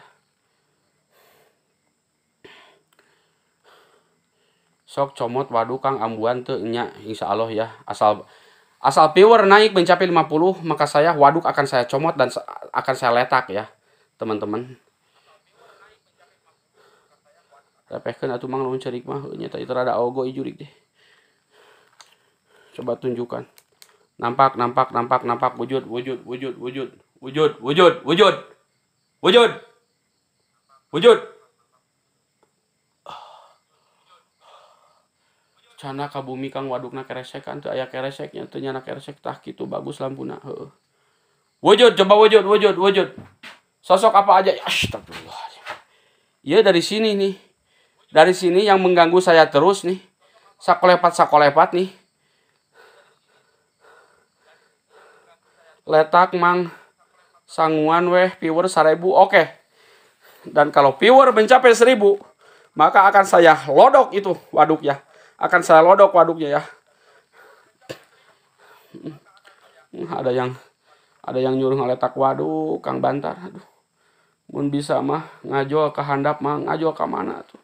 sok comot waduk kang ambuan tuh nya insya Allah ya asal Asal viewer naik mencapai 50, maka saya waduk akan saya comot dan akan saya letak ya, teman-teman. Repehkan atuh mang lawan cerik mah, nyata itu rada ogo ijurik deh. Coba tunjukkan. Nampak, nampak, nampak, nampak, wujud, wujud, wujud, wujud, wujud, wujud, wujud, wujud, wujud. cana ka bumi kang keresek keresekan tuh ayah kereseknya tuh nyana keresek tah gitu bagus lampu nak wujud coba wujud wujud wujud sosok apa aja astagfirullah ya dari sini nih dari sini yang mengganggu saya terus nih sakolepat sakolepat nih letak mang sanguan weh viewer seribu oke dan kalau viewer mencapai seribu maka akan saya lodok itu waduk ya akan saya lodok waduknya ya hmm, ada yang ada yang nyuruh ngeletak waduk Kang Bantar aduh mun bisa mah ngajol ke handap mah ngajol ke mana tuh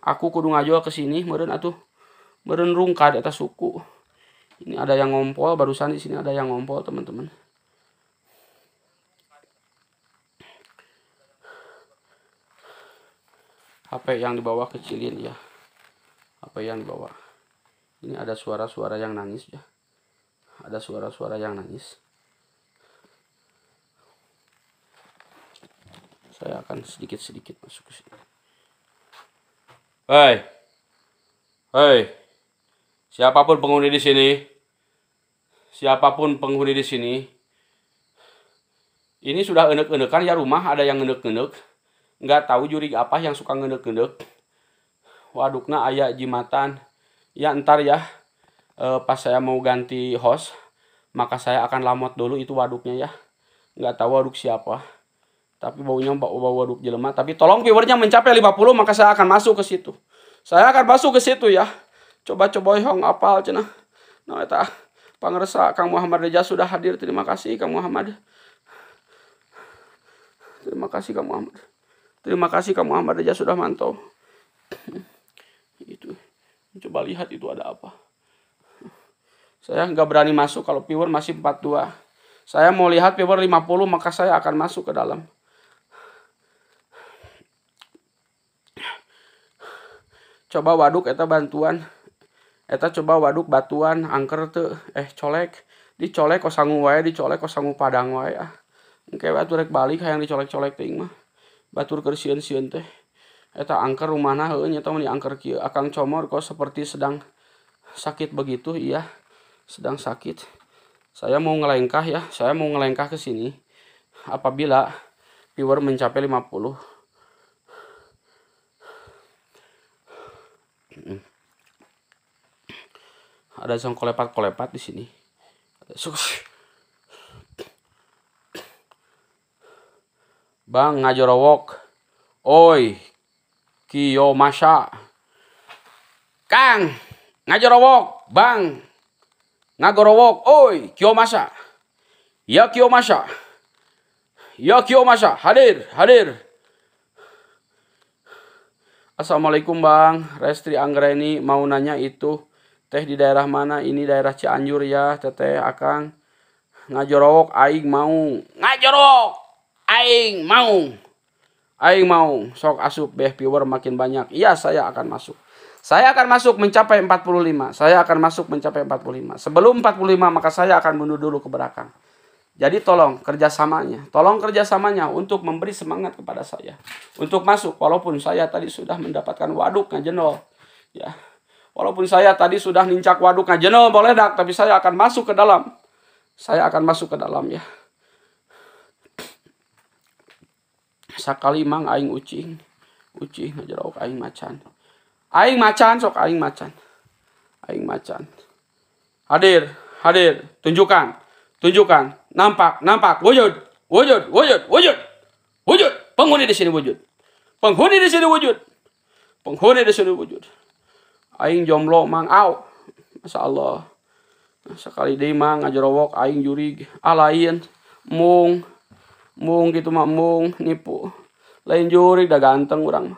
aku kudu ngajol ke sini meureun atuh meureun rungkad eta suku ini ada yang ngompol barusan di sini ada yang ngompol teman-teman HP yang dibawa kecilin ya apa yang dibawa ini ada suara-suara yang nangis ya ada suara-suara yang nangis saya akan sedikit-sedikit masuk ke sini hei hei siapapun penghuni di sini siapapun penghuni di sini ini sudah enek-enekan ya rumah ada yang enek-enek nggak tahu juri apa yang suka enek-enek ngenek wadukna ayah jimatan ya ntar ya e, pas saya mau ganti host maka saya akan lamot dulu itu waduknya ya nggak tahu waduk siapa tapi baunya bau, bau waduk jelema tapi tolong viewernya mencapai 50 maka saya akan masuk ke situ saya akan masuk ke situ ya coba-coba hong apal cina. nah eta pangeresa Kang Muhammad Reja sudah hadir terima kasih Kang Muhammad terima kasih Kang Muhammad terima kasih Kang Muhammad Reja sudah mantau itu coba lihat itu ada apa saya nggak berani masuk kalau viewer masih 42 saya mau lihat viewer 50 maka saya akan masuk ke dalam coba waduk eta bantuan eta coba waduk batuan angker tuh eh colek dicolek kosangu wae dicolek kosangu padang wae ah engke batu rek balik yang dicolek-colek ting mah batur kersian-sian teh eta angker rumahna heueun nya tong angker kieu akang comor kok seperti sedang sakit begitu iya sedang sakit saya mau ngelengkah ya saya mau ngelengkah ke sini apabila viewer mencapai 50 ada song kolepat kolepat di sini Bang ngajorowok, oi Kio Masya. Kang, ngajarowok, bang. Ngagorowok, oi, kio Masya. Ya kio Masya. Ya kio Masya, hadir, hadir. Assalamualaikum bang, Restri Anggreni mau nanya itu teh di daerah mana? Ini daerah Cianjur ya, teteh akang. Ngajorowok aing mau. Ngajorowok aing mau. Aing mau sok asup beh viewer makin banyak. Iya, saya akan masuk. Saya akan masuk mencapai 45. Saya akan masuk mencapai 45. Sebelum 45 maka saya akan mundur dulu ke belakang. Jadi tolong kerjasamanya, tolong kerjasamanya untuk memberi semangat kepada saya. Untuk masuk, walaupun saya tadi sudah mendapatkan waduk ngajenol. Ya, walaupun saya tadi sudah nincak waduk ngajenol boleh dak, tapi saya akan masuk ke dalam. Saya akan masuk ke dalam ya. sakali mang aing ucing ucing ngajaraok aing macan aing macan sok aing macan aing macan hadir hadir tunjukkan tunjukkan nampak nampak wujud wujud wujud wujud wujud penghuni di sini wujud penghuni di sini wujud penghuni di sini wujud aing jomblo mang au masa Allah sekali deh mang ngajarowok aing jurig alain mung mung gitu mah mung nipu lain juri udah ganteng orang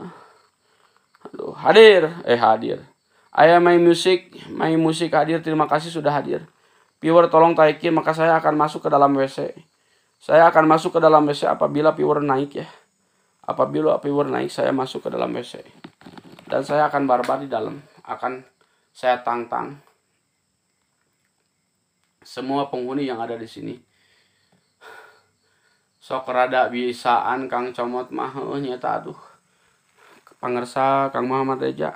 ah. aduh hadir eh hadir ayah main musik main musik hadir terima kasih sudah hadir viewer tolong taikin maka saya akan masuk ke dalam WC saya akan masuk ke dalam WC apabila viewer naik ya apabila viewer naik saya masuk ke dalam WC dan saya akan barbar di dalam akan saya tantang semua penghuni yang ada di sini sok rada bisaan Kang comot mah nyata aduh pangersa Kang Muhammad Reja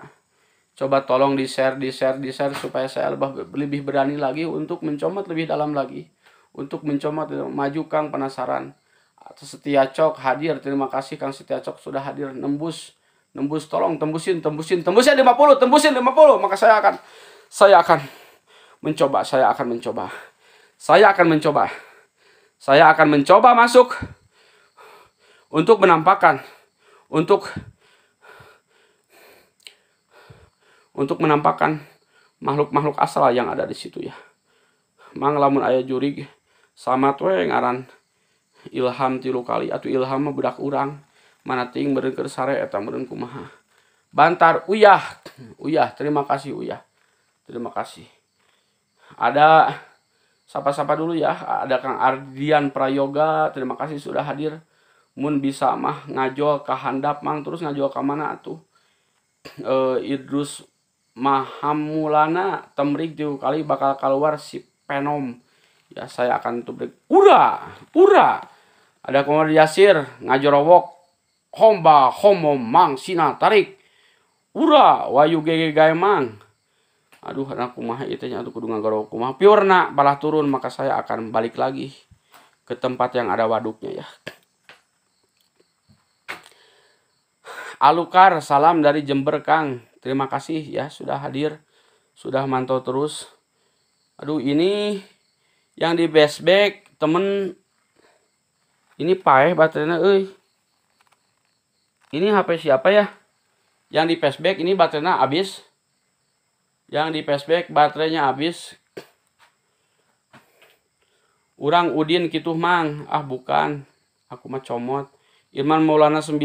coba tolong di share di share di share supaya saya lebih berani lagi untuk mencomot lebih dalam lagi untuk mencomot eh, maju Kang penasaran Setia Cok hadir terima kasih Kang Setia Cok sudah hadir nembus nembus tolong tembusin tembusin tembusin 50 tembusin 50 maka saya akan saya akan mencoba saya akan mencoba saya akan mencoba saya akan mencoba masuk untuk menampakkan, untuk untuk menampakkan makhluk-makhluk asal yang ada di situ ya. Mang lamun aya jurig sama yang ngaran ilham tilu kali atau ilham mah budak urang mana ting berengker sare eta berengku kumaha. Bantar Uyah. Uyah, terima kasih Uyah. Terima kasih. Ada sapa-sapa dulu ya. Ada Kang Ardian Prayoga, terima kasih sudah hadir. Mun bisa mah ngajol ke handap mang terus ngajol ke mana tuh? E, *clears throat* eh, Idrus Mahamulana temrik tuh kali bakal keluar si Penom. Ya saya akan tubrik. Ura, ura. Ada Komar Yasir ngajorowok homba homo mang sina tarik. Ura wayu gege gaemang. mang aduh anak kumah itu nya kudu ngagorok kumaha piur nak balah turun maka saya akan balik lagi ke tempat yang ada waduknya ya Alukar salam dari Jember Kang terima kasih ya sudah hadir sudah mantau terus aduh ini yang di basebag temen ini paeh baterainya eh ini HP siapa ya yang di flashback ini baterainya habis yang di flashback baterainya habis urang Udin gitu mang ah bukan aku mah comot Irman Maulana 9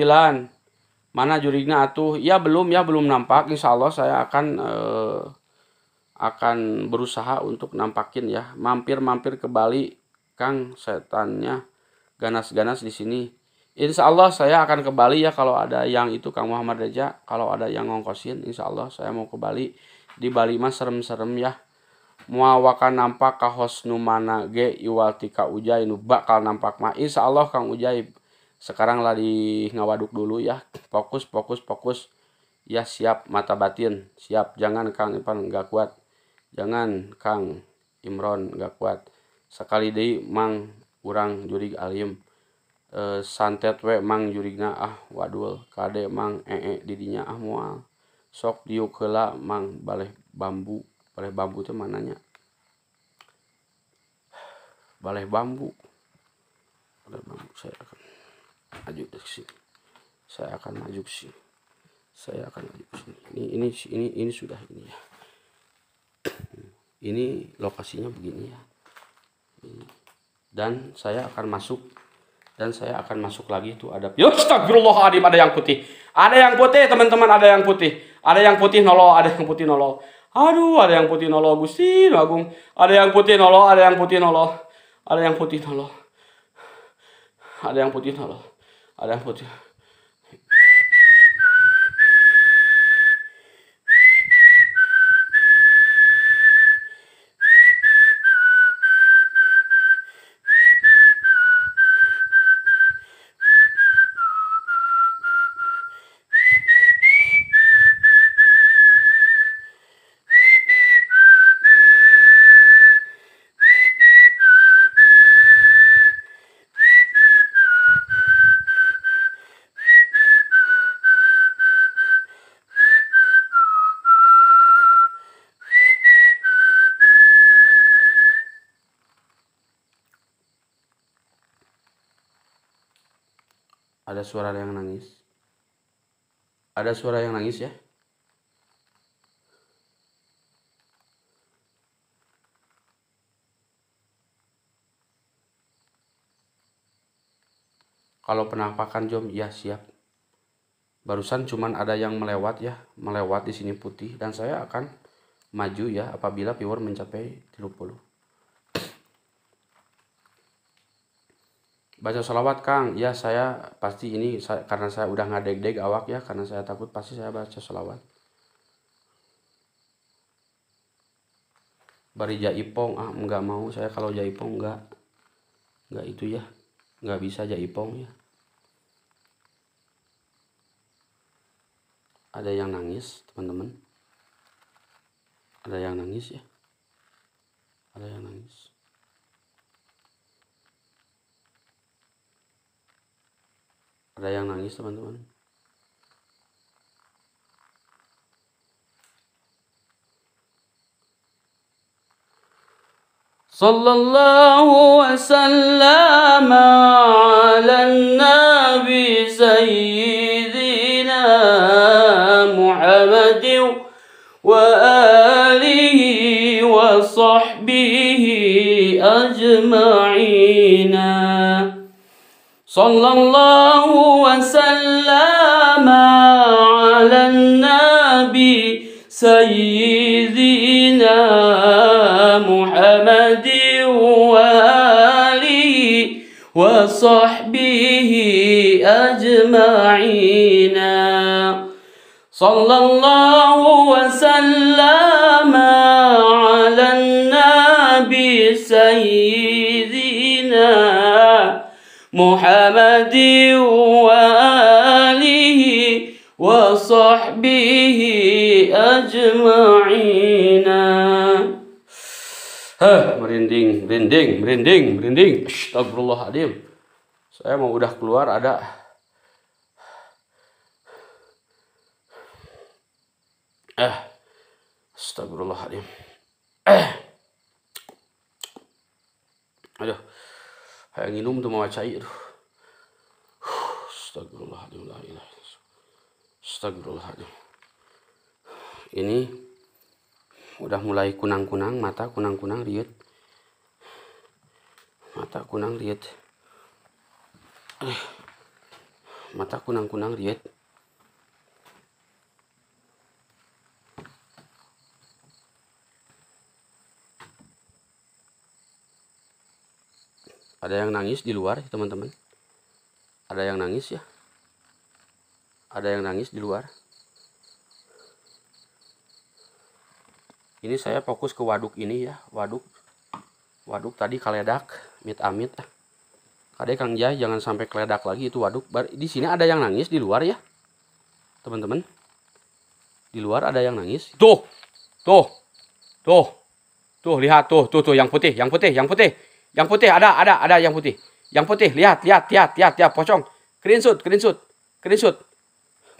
mana jurigna atuh ya belum ya belum nampak insya Allah saya akan eh, akan berusaha untuk nampakin ya mampir-mampir ke Bali Kang setannya ganas-ganas di sini Insya Allah saya akan ke Bali ya kalau ada yang itu Kang Muhammad Reja kalau ada yang ngongkosin Insya Allah saya mau ke Bali di Bali mah serem-serem ya muawakan nampak kahos numana ge iwal tika ujai nu bakal nampak mah insya Allah kang ujaib sekarang lah di ngawaduk dulu ya fokus fokus fokus ya siap mata batin siap jangan kang Ipan nggak kuat jangan kang Imron nggak kuat sekali deh mang urang jurig alim Uh, santet we mang jurigna ah wadul kade mang ee didinya ah mual sok diukela mang balik bambu balai bambu itu mananya balai bambu balai bambu saya akan maju ke sini saya akan maju ke sini saya akan maju ke sini ini ini ini ini sudah ini ya ini lokasinya begini ya dan saya akan masuk dan saya akan masuk lagi itu ada ya astagfirullahaladzim ada yang putih ada yang putih teman-teman ada yang putih ada yang putih nolo ada yang putih nolo aduh ada yang putih nolo gusti agung ada yang putih nolo ada yang putih nolo ada yang putih nolo ada yang putih nolo ada yang putih Ada suara yang nangis. Ada suara yang nangis ya. Kalau penampakan jom, ya siap. Barusan cuman ada yang melewat ya, melewat di sini putih dan saya akan maju ya apabila viewer mencapai 30. baca sholawat Kang ya saya pasti ini saya, karena saya udah ngadeg-deg awak ya karena saya takut pasti saya baca sholawat bari jaipong ah nggak mau saya kalau jaipong nggak nggak itu ya nggak bisa jaipong ya ada yang nangis teman-teman ada yang nangis ya ada yang nangis Ada yang nangis teman-teman? صلى الله وسلم على النبي سيدنا محمد وآله وصحبه أجمعين صلى الله وسلم على النبي سيدنا محمد وآله وصحبه أجمعين صلى الله وسلم محمد وآله وصحبه أجمعين Hah, merinding, merinding, merinding, merinding. Astagfirullahaladzim. Saya mau udah keluar ada Eh. Astagfirullahaladzim. Eh. Aduh. Hayang minum tuh mau cair. Astagfirullahaladzim. Astagfirullahaladzim. Ini udah mulai kunang-kunang mata kunang-kunang lihat mata kunang lihat mata kunang-kunang lihat ada yang nangis di luar teman-teman ada yang nangis ya ada yang nangis di luar ini saya fokus ke waduk ini ya waduk waduk tadi kaledak mit amit ada Kang Jai jangan sampai keledak lagi itu waduk. Di sini ada yang nangis di luar ya. Teman-teman. Di luar ada yang nangis. Tuh. Tuh. Tuh. Tuh lihat tuh tuh tuh yang putih, yang putih, yang putih. Yang putih ada, ada, ada yang putih. Yang putih, lihat, lihat, lihat, lihat, lihat, pocong. Green suit, green suit, green suit,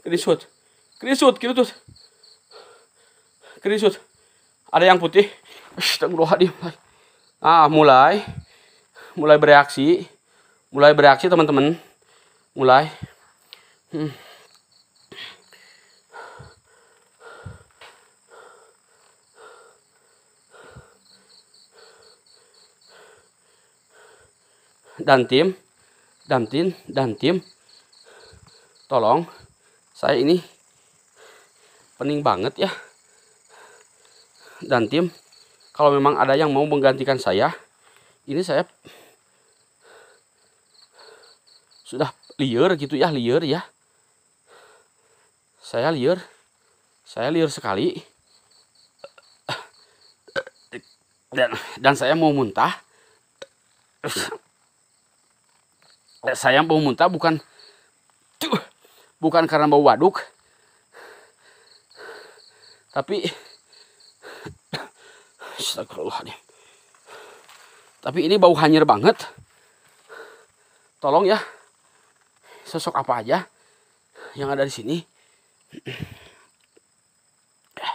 green suit, green suit, green suit, green suit. Ada yang putih. Astagfirullahaladzim. Ah, mulai, mulai bereaksi, mulai bereaksi teman-teman, mulai. Hmm. dan tim dan tim dan tim tolong saya ini pening banget ya dan tim kalau memang ada yang mau menggantikan saya ini saya sudah liar gitu ya liar ya saya liar saya liar sekali dan dan saya mau muntah Eh, saya mau muntah bukan tuh, bukan karena bau waduk tapi Astagfirullahaladzim. Tapi ini bau hanyir banget. Tolong ya. Sosok apa aja yang ada di sini. Eh,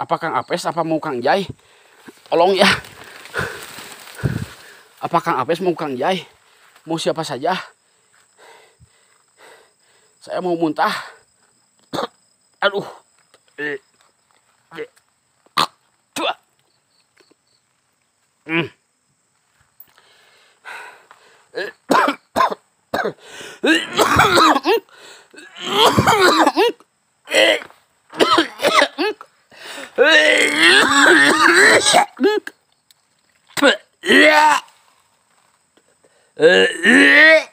apa Kang Apes, apa mau Kang Jai? Tolong ya apa Kang Apes mau Kang Jai mau siapa saja saya mau muntah aduh Yeah. Eh, eh,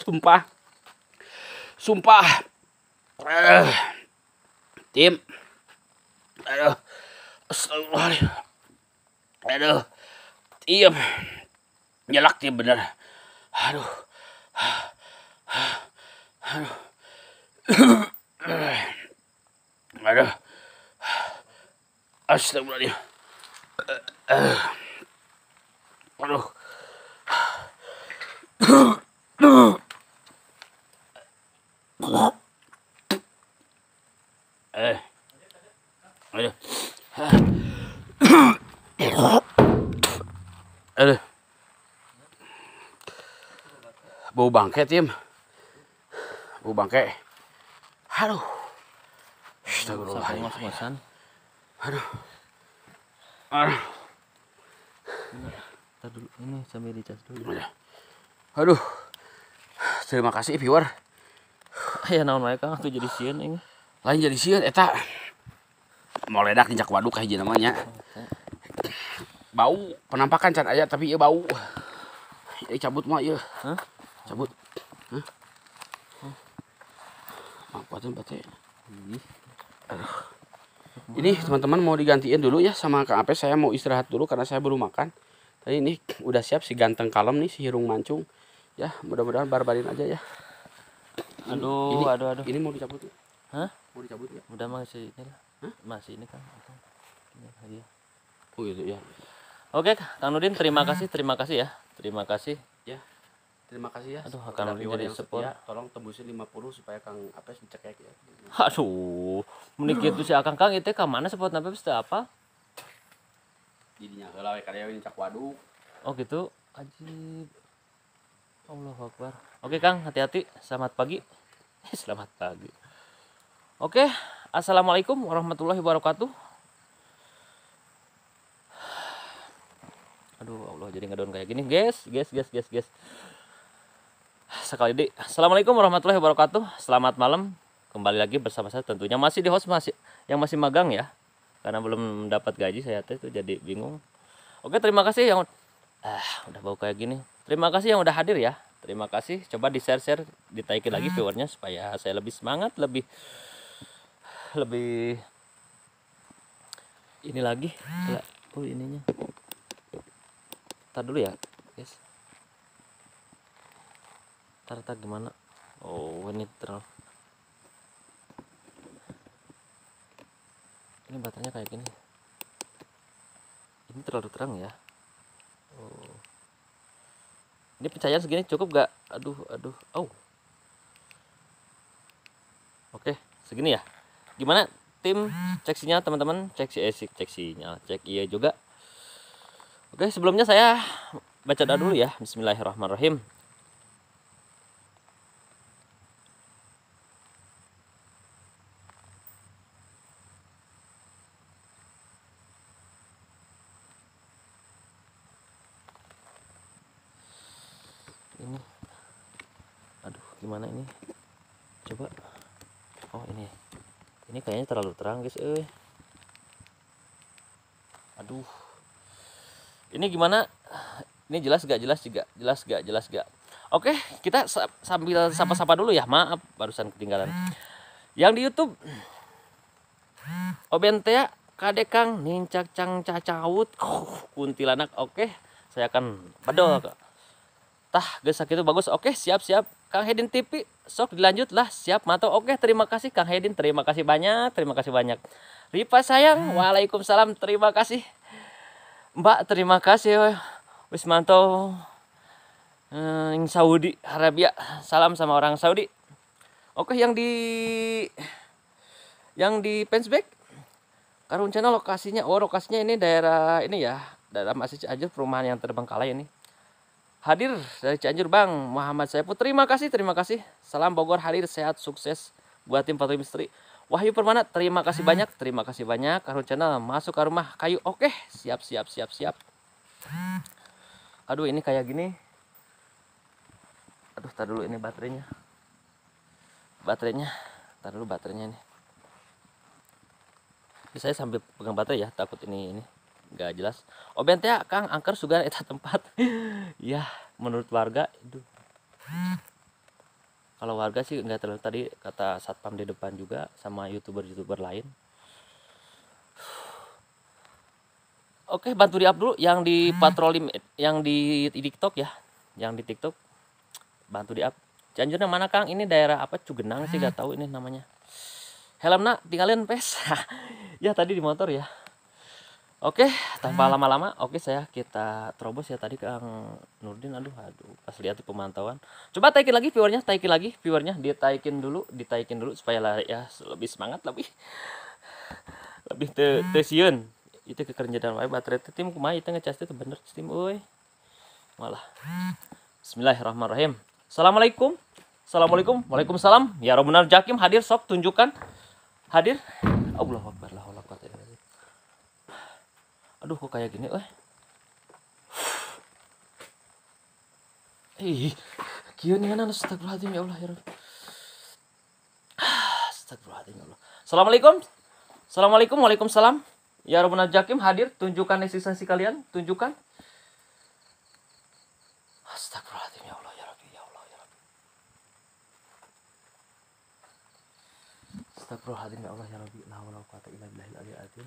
sumpah. Sumpah. Eh, tim. Aduh. Astagfirullahaladzim. Aduh. Tim. Nyelak tim bener. Aduh. Aduh. Aduh. Astagfirullahaladzim. Aduh eh aduh bau bangke tim bau bangke aduh Astagfirullahaladzim aduh aduh Ntar dulu ini sambil dicas dulu aduh aduh terima kasih viewer ya naon wae Kang tuh jadi sieun ini lain jadi sieun eta mau ledak injak waduk kah hiji namanya bau penampakan can aya tapi ieu bau Ya cabut mah ieu Hah? cabut huh? Mampatan bate. Aduh. Ini teman-teman mau digantiin dulu ya sama Kang Ape. Saya mau istirahat dulu karena saya belum makan. Tadi ini udah siap si ganteng kalem nih si hirung mancung ya mudah-mudahan barbarin aja ya aduh ini, aduh aduh ini mau dicabut ya Hah? mau dicabut ya udah masih ini lah Hah? masih ini kan ini oh gitu ya oke kang Nudin terima kasih terima kasih ya terima kasih ya terima kasih ya aduh kang Nudin jadi sepon ya, tolong tembusin 50 supaya kang apa apes cek ya aduh menik itu si akang kang itu kang mana sepot sih apa jadinya kalau karyawan cak waduk oh gitu ajib Allah Akbar. Oke Kang, hati-hati. Selamat pagi. *laughs* Selamat pagi. Oke, Assalamualaikum warahmatullahi wabarakatuh. *sighs* Aduh, Allah jadi ngedon kayak gini, guys. Guys, guys, guys, guys. Sekali di. Assalamualaikum warahmatullahi wabarakatuh. Selamat malam. Kembali lagi bersama saya tentunya masih di host masih yang masih magang ya. Karena belum dapat gaji saya tuh jadi bingung. Oke, terima kasih yang ah, udah bau kayak gini. Terima kasih yang udah hadir ya. Terima kasih. Coba di share-share, ditaiki lagi ah. viewernya supaya saya lebih semangat, lebih lebih ini lagi. Oh ininya. Tar dulu ya, guys. Tar, tar gimana? Oh ini terlalu. Ini baterainya kayak gini. Ini terlalu terang ya ini pencahayaan segini cukup gak aduh aduh oh oke segini ya gimana tim cek sinyal teman-teman cek si eh, cek sinyal cek iya juga oke sebelumnya saya baca dulu ya Bismillahirrahmanirrahim guys eh aduh ini gimana ini jelas gak jelas juga jelas gak jelas gak oke kita sambil sapa-sapa dulu ya maaf barusan ketinggalan yang di YouTube obentea kadekang kang nincak cang cacaut *laughs* kuntilanak oke saya akan bedol tah gesak itu bagus oke siap siap Kang Hedin TV sok dilanjut lah siap mantau oke terima kasih Kang Hedin terima kasih banyak terima kasih banyak Ripa sayang hmm. waalaikumsalam terima kasih Mbak terima kasih wis mantau hmm, Saudi Arabia salam sama orang Saudi oke yang di yang di Karun Channel lokasinya oh lokasinya ini daerah ini ya daerah masih aja perumahan yang terbengkalai ini hadir dari Cianjur Bang Muhammad saya putri Terima kasih, terima kasih. Salam Bogor hadir sehat sukses buat tim Patroli Misteri. Wahyu Permana, terima kasih ah. banyak, terima kasih banyak. Karun channel masuk ke rumah kayu. Oke, siap siap siap siap. Aduh, ini kayak gini. Aduh, tar dulu ini baterainya. Baterainya, tar dulu baterainya nih. Saya sambil pegang baterai ya, takut ini ini gak jelas obeng oh, teh kang angker sugan eta tempat *laughs* ya menurut warga itu kalau warga sih nggak terlalu tadi kata satpam di depan juga sama youtuber youtuber lain oke bantu di up dulu yang di hmm. patroli yang di, di tiktok ya yang di tiktok bantu di up Cianjurnya mana Kang? Ini daerah apa? Cugenang sih gak hmm. tahu ini namanya. Helm nak, tinggalin pes. *laughs* ya tadi di motor ya. Oke, tanpa ah. lama-lama, oke saya kita terobos ya tadi Kang Nurdin, aduh, aduh, pas lihat di pemantauan. Coba taikin lagi viewernya, taikin lagi viewernya, ditaikin dulu, ditaikin dulu supaya lari ya lebih semangat, lebih lebih te ah. tesian. Itu kekerjaan wae baterai te tim kumaha itu ngecas itu bener tim woi. Malah. Bismillahirrahmanirrahim. Assalamualaikum. Assalamualaikum. Waalaikumsalam. Ya Rabbunar Jakim hadir sok tunjukkan. Hadir. Allahu Akbar aduh kok kayak gini eh ih kian nih anak astagfirullahaladzim ya Allah ya Rabbi ah, astagfirullahaladzim ya Allah Assalamualaikum Assalamualaikum Waalaikumsalam Ya Rabbana Jakim hadir tunjukkan eksistensi kalian tunjukkan Astagfirullahaladzim ya Allah ya Rabbi ya Allah ya Rabbi Astagfirullahaladzim ya Allah ya Rabbi La quwata illa billahil aliyil azim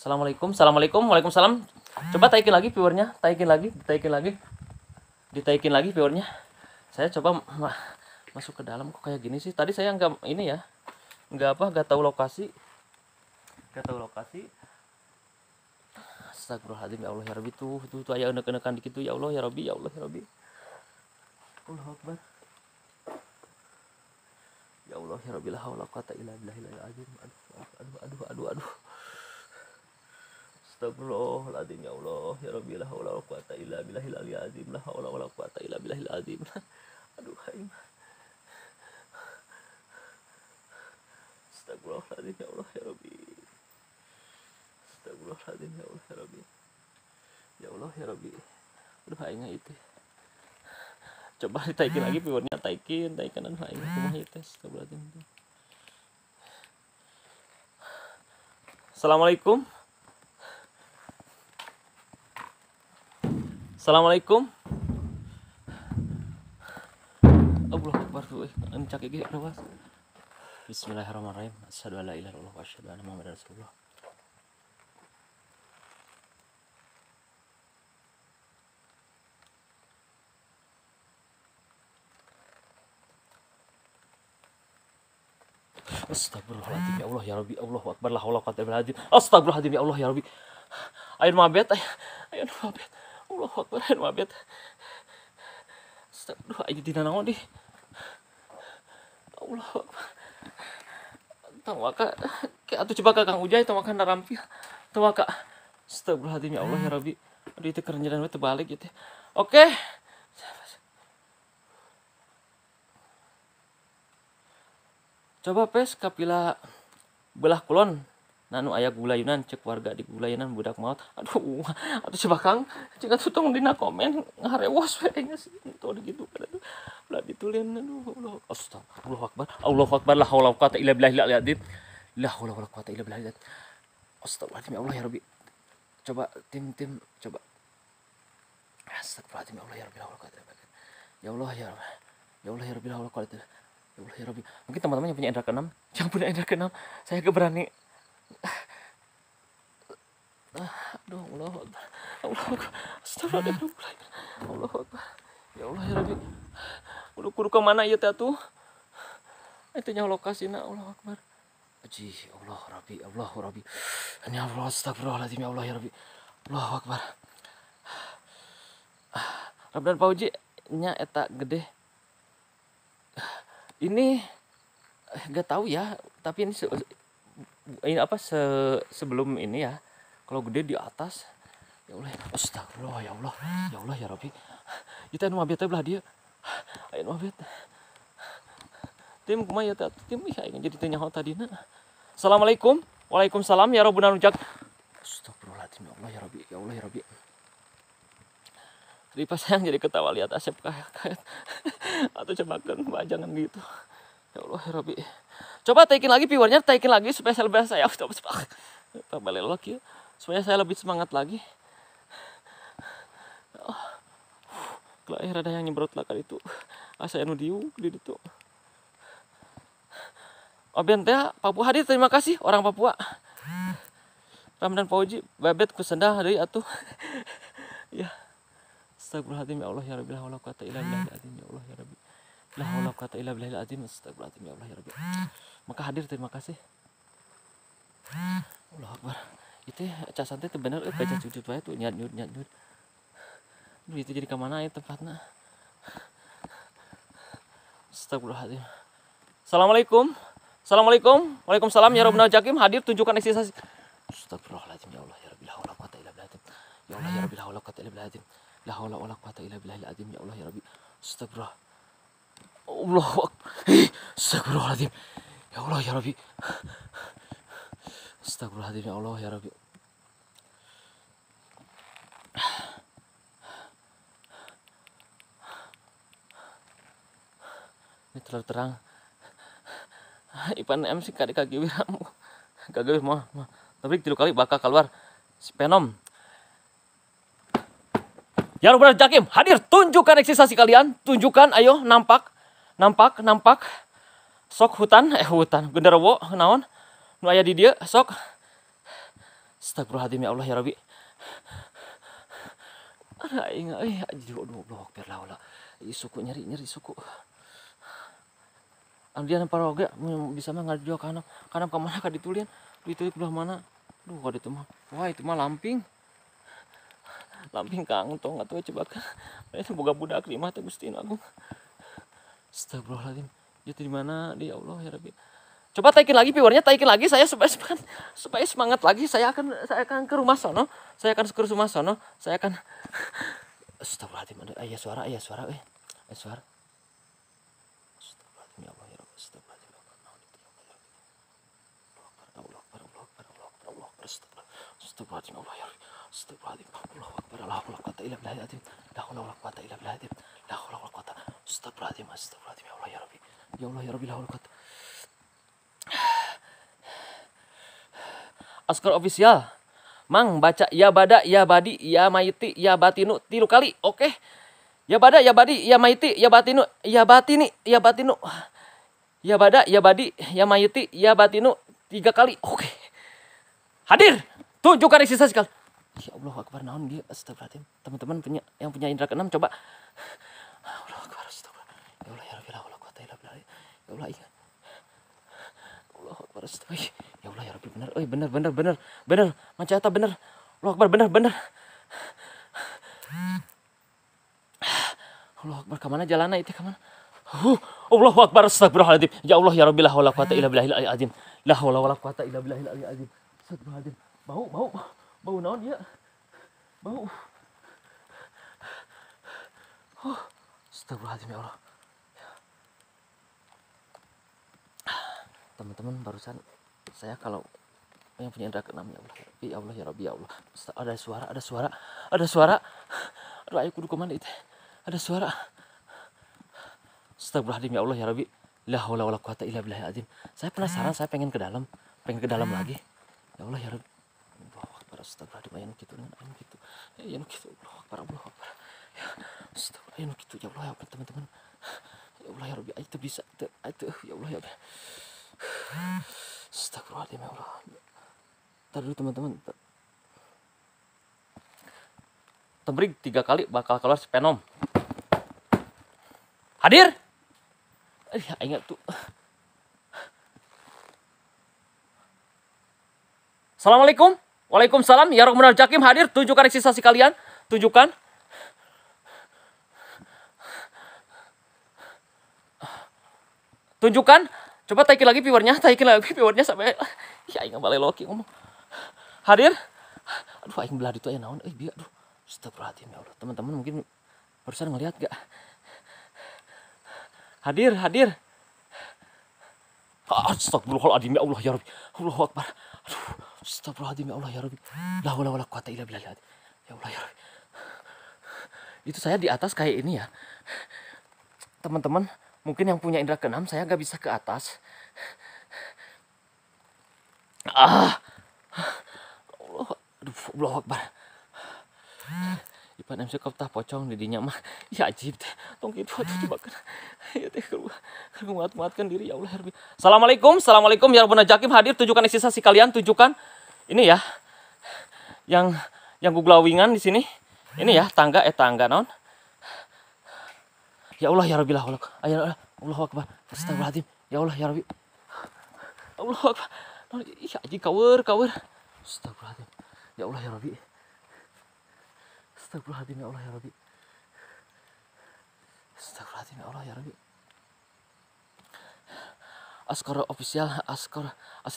Assalamualaikum, assalamualaikum, waalaikumsalam. Coba taikin lagi viewernya, taikin lagi, taikin lagi, ditaikin lagi viewernya. Saya coba ma masuk ke dalam kok kayak gini sih. Tadi saya nggak ini ya, nggak apa, nggak tahu lokasi, nggak tahu lokasi. Astagfirullahaladzim ya Allah ya Rabbi tuh tuh tuh ayah enek-enekan dikit tuh ya Allah ya Rabbi ya Allah ya Rabbi. Allah Akbar. Ya Allah ya Rabbi kata ilah ilah ilah ilah Aduh aduh aduh aduh aduh. aduh. Astagfirullahaladzim ya Allah ya Rabbi lah haula wala quwata illa billahil aliyil azim la haula wala quwata illa billahil azim. *laughs* Aduh aing. Astagfirullahaladzim ya Allah ya Rabbi. Astagfirullahaladzim ya Allah ya Rabbi. Ya Allah ya Rabbi. Aduh aingnya itu. Coba ditaikin lagi viewernya taikin, taikin aduh aing kumaha ieu itu astagfirullahaladzim. Assalamualaikum. সালাম আলাইকুম আল্লাহ আকবার আমি চাকে গিয়ে বাস বিসমিল্লাহ রহমান রাহিম আসাদু আল্লাহ ইলাহ আল্লাহ আসাদু আল্লাহ মোহাম্মদ রাসুল্লাহ استغفر الله العظيم يا الله يا ربي الله اكبر لا حول ولا قوه الا بالله استغفر الله العظيم يا الله يا ربي اين ما بيت اين ما بيت Allah Akbar hen mabet Astagfirullah aja tidak nangon di Allah Akbar Tau waka Kayak atuh coba Kang Ujai Tau waka narampi Tau waka Astagfirullah ya Allah ya Rabbi Aduh itu kerenjalan gue terbalik gitu ya. Oke Coba pes kapila belah kulon nanu ayah yunan cek warga di gula yunan budak maut aduh aduh kang cek tutung di dina komen ngarewas kayaknya sih gitu, tuh gitu kada tuh ulah ditulian aduh Allah astagfirullah akbar allah akbar lah allah kata ilah bilah ilah la lah la allah wala quwata illa billahi astagfirullahaladzim ya Allah ya Rabbi coba tim tim coba astagfirullahaladzim ya Allah ya Rabbi la haula ya Allah ya Rabbi ya Allah ya Rabbi Ya Allah ya Rabbi. Mungkin teman-teman yang punya indra keenam, yang punya indra keenam, saya keberani Aduh, Allah Allah Akbar. Astagfirullahaladzim. Allah Akbar. Ya Allah, ya Rabbi. Kudu kudu ke mana ieu ya, teh tuh? Itunya lokasina Allah Akbar. Aji, Allah Rabbi, Allah Rabbi. Ini Allah astagfirullahaladzim ya Allah ya Rabbi. Allah Akbar. nya gede. Ini eh, gak tahu ya, tapi ini ini apa se, sebelum ini ya kalau gede di atas ya Allah astagfirullah ya Allah ya Allah ya Rabbi kita ini anu mabit belah dia ayo anu mabit tim kumaya tim ya jadi tanya hal tadi nak assalamualaikum waalaikumsalam ya nanujak rujak astagfirullahaladzim ya Allah ya Rabbi ya Allah ya Rabbi jadi pas yang jadi ketawa lihat asep kayak kayak atau cemakan mbak jangan gitu ya Allah ya Rabbi coba taikin lagi viewernya taikin lagi supaya saya lebih saya coba sepak balik lagi ya. supaya saya lebih semangat lagi oh. lahir ada yang nyebrot lah itu asa anu nudiu di itu Oben teh Papua hadir terima kasih orang Papua Ramdan Fauji babet ku sendah deui atuh ya Astagfirullahaladzim ya Allah ya Rabbi Allah haula quwata illa billah ya Allah ya Rabbi La haula quwata illa billah azim Astagfirullahaladzim ya Allah ya Rabbi maka hadir terima kasih Allah Akbar itu ya, cah santai itu bener eh baca sujud baik tuh nyat nyut nyat nyut Duh, itu jadi kemana ya tempatnya Astagfirullahaladzim Assalamualaikum Assalamualaikum Waalaikumsalam Ya Rabbal Jakim Hadir tunjukkan eksistensi Astagfirullahaladzim Ya Allah Ya Rabbil Allah Kata Illa Biladzim Ya Allah Ya Rabbil Allah Kata Illa Biladzim La Hawla Wala Quwata Illa azim Ya Allah Ya Rabbi Astagfirullah Allah Astagfirullahaladzim Ya Allah ya Rabbi. Astagfirullahaladzim ya Allah ya Rabbi. Ini terlalu terang. Ipan M sih kaki kaki wiramu. Kagak mah, mah. Tapi tidur kali bakal keluar si Penom. Ya Rabbi Jakim hadir tunjukkan eksistensi kalian, tunjukkan ayo nampak, nampak, nampak sok hutan eh hutan genderwo naon nu aya di dia sok Astagfirullahaladzim ya Allah ya Rabbi Ada ingat eh aduh aduh blok perlah lah Ieu suku nyeri nyeri suku andian dia nampar oge bisa mah ngaruh kana kana ka mana ka ditulian ditulis belah mana Duh kada itu mah wah itu mah lamping Lamping kang tong atuh coba kan itu boga budak di mah teh Gusti Agung Astagfirullahaladzim jatuh di mana di ya Allah ya Rabbi coba taikin lagi viewernya taikin lagi saya supaya semangat *laughs* supaya semangat lagi saya akan saya akan ke rumah sono saya akan ke rumah sono saya akan *laughs* Astagfirullahaladzim ayah suara ayah suara eh ayah suara Astagfirullahaladzim ya Allah ya Rabbi Astagfirullahaladzim ya Allah ya Rabbi Allah ya Astagfirullahaladzim Allah ya Rabbi Allah Akbar Allah Allah Allah Allah ya Allah ya Rabbi Ya Allah ya Rabbil Alamin. Askar ofisial, Mang baca ya bada ya badi ya maiti ya batinu tilu kali. Oke. Ya bada ya badi ya maiti ya batinu ya batini ya batinu. Ya bada ya badi ya maiti ya batinu tiga kali. Oke. Okay. Hadir. Tunjukkan sisa sekali. Ya Allah akbar naon dia astagfirullahaladzim. Teman-teman punya yang punya indera keenam coba Allah ya Allah Akbar ya Allah ya Rabbi benar oi benar benar benar benar macam benar Allah Akbar benar benar Allah Akbar kemana jalannya itu kemana Huh, Allah Akbar astagfirullahaladzim. Ya Allah ya Rabbi la haula quwata illa billahil aliyil azim. La haula wala quwata illa billahil aliyil azim. Astagfirullahaladzim. Bau, bau. Bau naon ya? Bau. Huh. Astagfirullahaladzim ya Allah. teman-teman barusan saya kalau yang punya indra keenam ya Allah ya Allah ya Rabbi ya Allah ada suara ada suara ada suara aduh ayo kudu kemana itu ada suara Astagfirullahaladzim ya Allah ya Rabbi la haula wala quwata illa billahi azim saya penasaran saya pengen ke dalam pengen ke dalam ah. lagi ya Allah ya Rabbi Allah akbar astagfirullahaladzim ayam gitu dengan ayam gitu eh, ayam gitu wah, akbar wah, akbar ya astagfirullah gitu ya Allah ya teman-teman ya Allah ya Rabbi itu bisa itu, ya Allah ya Rabbi Astagfirullahaladzim ya Allah. Ntar dulu teman-teman. Tebrik tiga kali bakal keluar spenom. Hadir! Ayah eh, ingat tuh. Assalamualaikum. Waalaikumsalam. Ya Rahman Jakim hadir. Tunjukkan eksistensi kalian. Tunjukkan. Tunjukkan. Coba taikin lagi viewernya, taikin lagi viewernya sampai ya aing balai loki ngomong. Hadir. Aduh aing belah itu aya naon euy bieu aduh. Astagfirullahaladzim ya Allah. Teman-teman mungkin barusan ngelihat gak? Hadir, hadir. Astagfirullahaladzim ya Allah ya Rabbi. Allahu Akbar. Aduh, astagfirullahaladzim ya Allah ya Rabbi. La wala wala quwata illa billah. Ya Allah ya Rabbi. Itu saya di atas kayak ini ya. Teman-teman, Mungkin yang punya indera keenam saya nggak bisa ke atas. Ah. Allah, aduh, Allah Akbar. Ipan MC kau tak pocong didinya mah. Ya ajib teh. Tong kitu atuh coba kan. Ya teh Aku muat-muatkan diri ya Allah Rabbi. Assalamualaikum, Assalamualaikum ya Rabbana Jakim hadir tunjukkan eksistensi kalian, tunjukkan ini ya. Yang yang guglawingan di sini. Ini ya tangga eh tangga non. Ya Allah ya Rabbi lah Allah, Ya Allah, Allah akbar. astagfirullahaladzim Ya Allah ya Rabbi. Allah akbar. ya aji kawar kawar Astagfirullahaladzim. Ya Allah ya Rabbi. Astagfirullahaladzim ya Allah ya Rabbi. Astagfirullahaladzim ya Allah ya Rabbi. Askor official, askor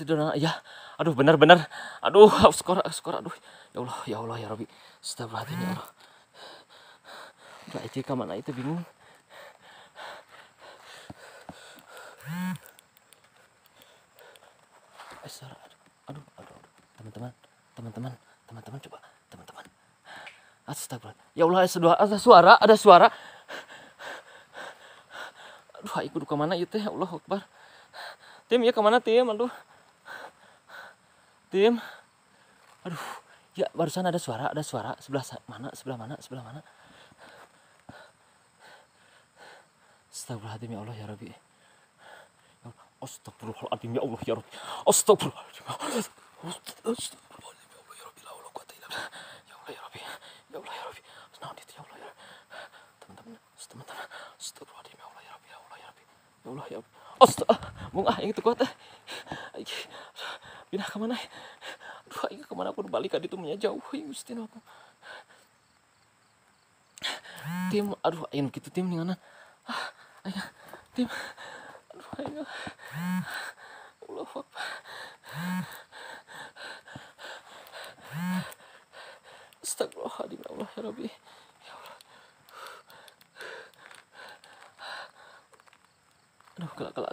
dona ya. Aduh benar-benar. Aduh, askor askor aduh. Ya Allah, ya Allah ya Rabbi. Astagfirullahaladzim ya Allah. Mbak Ejika kemana itu bingung. Eh, suara, aduh, aduh, aduh, aduh. Teman-teman, teman-teman, teman-teman coba, teman-teman. Astagfirullah. Ya Allah, ada suara, ada suara. Aduh, aku kudu kemana itu ya Allah Akbar. Tim, ya kemana tim? Aduh. Tim. Aduh. Ya, barusan ada suara, ada suara. Sebelah mana? Sebelah mana? Sebelah mana? Astagfirullahaladzim ya Allah ya Rabbi. Astagfirullahaladzim ya Allah ya Rabbi. Astagfirullahaladzim. Astagfirullahaladzim ya Allah ya Rabbi. La haula quwata illa Ya Allah ya Rabbi. Ya Allah ya Rabbi. Senang itu ya Allah ya. Teman-teman, teman-teman. Astagfirullahaladzim ya Allah ya Rabbi. Ya Allah ya Rabbi. Ya Allah ya Rabbi. Astag Mung ah yang itu kuat. Pindah ke Aduh, aing kemana pun balik adi itu jauh aing mesti aku. Tim aduh ayo gitu tim nih mana. Ayo ah, tim Ayo. Allah Astagfirullahaladzim Allah ya Rabbi. Ya Allah. Aduh, kelak kelak.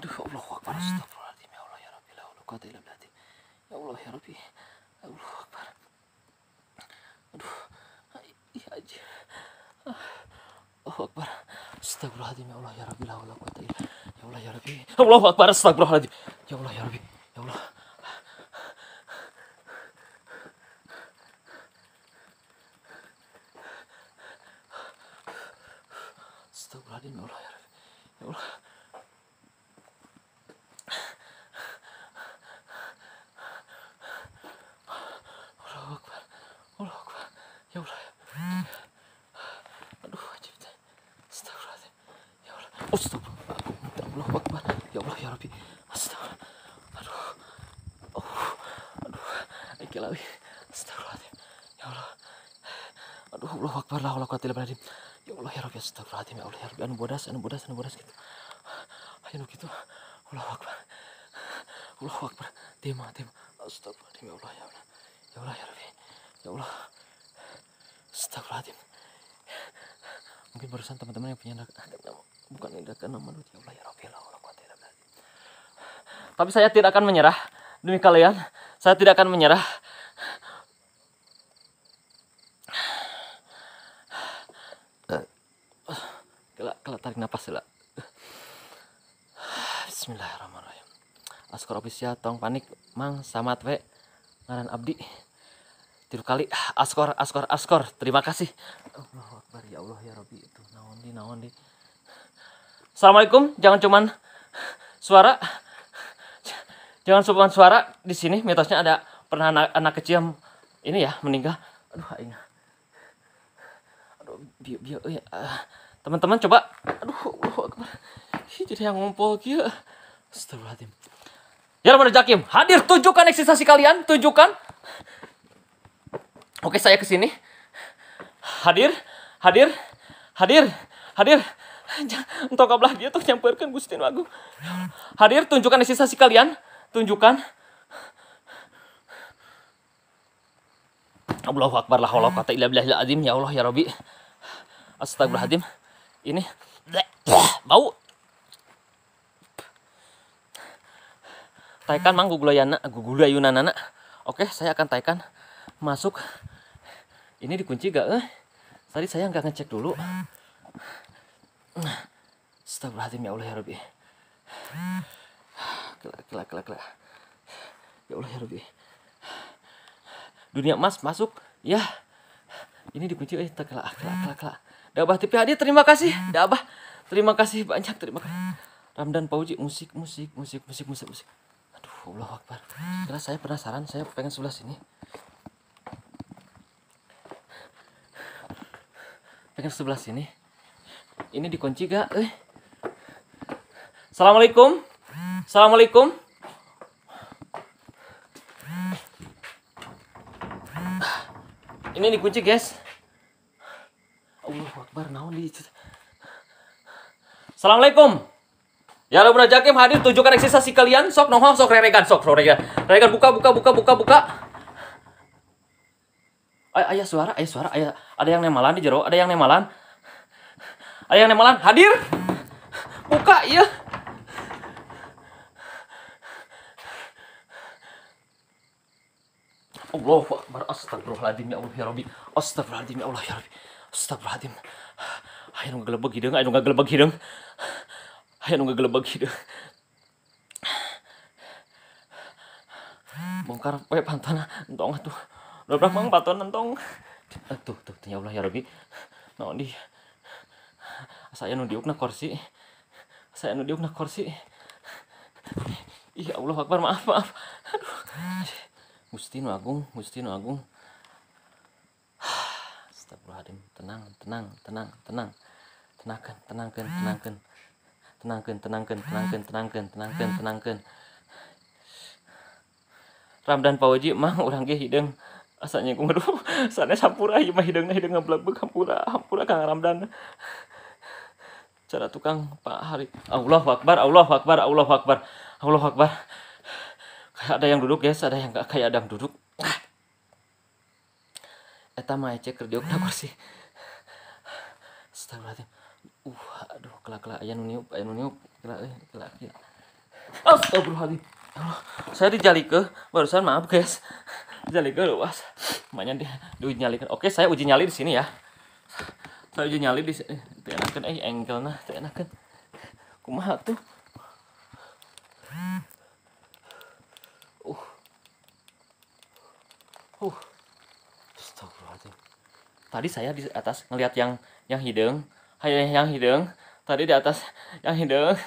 Aduh, ya Allah Akbar. Astagfirullahaladzim ya Allah ya Rabbi. La Allah kata ilam latim. Ya Allah ya Rabbi. Ya Allah Akbar. Aduh. Iya aja. Ah. Allahu Akbar. Astagfirullahaladzim ya Allah ya Rabbi la haula quwata illa Ya Allah ya Rabbi. Allahu Akbar astagfirullahaladzim. Ya Allah ya Rabbi. Ya Allah. Astagfirullahaladzim ya Allah ya Rabbi. Ya Allah. Astagfirullahaladzim. astagfirullah, Aduh. Oh. Aduh. Iki lagi. astagfirullah, Ya Allah. Aduh, Allah Akbar, lah, Allah Kuatil beradim, Ya Allah, ya Rabbi, astagfirullah, Ya Allah, ya Rabbi, anu bodas, anu bodas, anu bodas gitu. Ayo gitu. Allah Akbar. Allah Akbar. dima, dima, astagfirullah, Ya Allah, ya Allah. Ya Allah, ya Rabbi. Ya Allah. astagfirullah, Mungkin barusan teman-teman yang punya bukan tindakan nama ya Allah ya Rabbi ya Allah. Tapi saya tidak akan menyerah. Demi kalian, saya tidak akan menyerah. Kelak, kelak tarik nafas lah. Bismillahirrahmanirrahim. Askor official tong panik mang samat we ngaran abdi tiru kali askor askor askor terima kasih Allah ya Allah ya Rabbi itu naon di naon di Assalamualaikum jangan cuman suara jangan sumbangan suara di sini mitosnya ada pernah anak, anak kecil yang ini ya meninggal aduh aing aduh biu biu ya ah. teman-teman coba aduh uh, jadi yang ngumpul kieu astagfirullahaladzim ya mana Jakim hadir tunjukkan eksistensi kalian tunjukkan oke saya ke sini hadir hadir hadir hadir entah kabelah dia tuh nyampurkan Gustin wagu hadir tunjukkan eksistensi kalian tunjukkan Allahu akbar lah Allah kata ilah billahil azim ya Allah ya Rabbi Astagfirullahaladzim ini bau taikan mang gugulayana anak, oke saya akan taikan masuk ini dikunci gak eh tadi saya nggak ngecek dulu Astagfirullahaladzim ya Allah ya Rabbi kelak kelak kelak kelak ya Allah ya Rabbi dunia emas masuk ya ini dikunci eh tak kelak kelak kelak kelak Dabah tipe hadir terima kasih Dabah terima kasih banyak terima kasih Ramdan Pauji musik musik musik musik musik musik aduh Allah Akbar karena saya penasaran saya pengen sebelah sini pengen sebelah sini ini dikunci gak eh Assalamualaikum Assalamualaikum. Ini dikunci, guys. Allahu Akbar, naon di Assalamualaikum. Ya lo benar Jakim hadir tunjukkan eksistensi kalian. Sok nohong, sok rerekan sok rerekan. Rerekan buka, buka, buka, buka, buka. Ay ayah suara, ayah suara, ayah ada yang nemalan di jero, ada yang nemalan. Ada yang nemalan, hadir. Buka, iya. Allah Akbar. Astagfirullahaladzim ya, ya Allah ya Rabbi. Astagfirullahaladzim ya Allah ya Rabbi. Astagfirullahaladzim. Ayo nggak gelebek hidung, ayo nggak gelebek hidung. Ayo nggak gelebek hidung. Bongkar ya pantan entong atuh. Dobrak mang paton entong. Atuh eh, tuh ya Allah ya Rabbi. Nau di saya diuk na kursi. Saya diuk na kursi. Ya Allah Akbar, maaf, maaf. Aduh. Gustino Agung Gustino Agung *sighs* Astagfirullahaladzim tenang tenang tenang tenang tenangkan tenangkan tenangkan tenangkan tenangkan tenangkan tenangkan tenangkan tenangkan Ramdan Pawaji mah orang ge hideung asalnya ku aduh *laughs* sanes sampura ieu mah hideungna hideung ngablebeg hampura hampura Kang Ramdan cara tukang Pak Hari Allah Akbar Allah Akbar Allah Akbar Allah Akbar ada yang duduk guys ada yang gak kayak ada yang duduk eta mah ecek kerja diok kursi astagfirullahaladzim uh aduh kelak kelak ayah nuniup ayah nuniup kelak eh kelak ya astagfirullahaladzim saya dijali ke barusan maaf guys jali ke luas makanya dia nyali. nyalikan oke saya uji nyali di sini ya saya uji nyali di sini enakan eh angle nah enakan kumaha tuh Astagfirullahaladzim. Tadi saya di atas ngelihat yang yang hidung, eh, yang hidung. Tadi di atas yang hidung.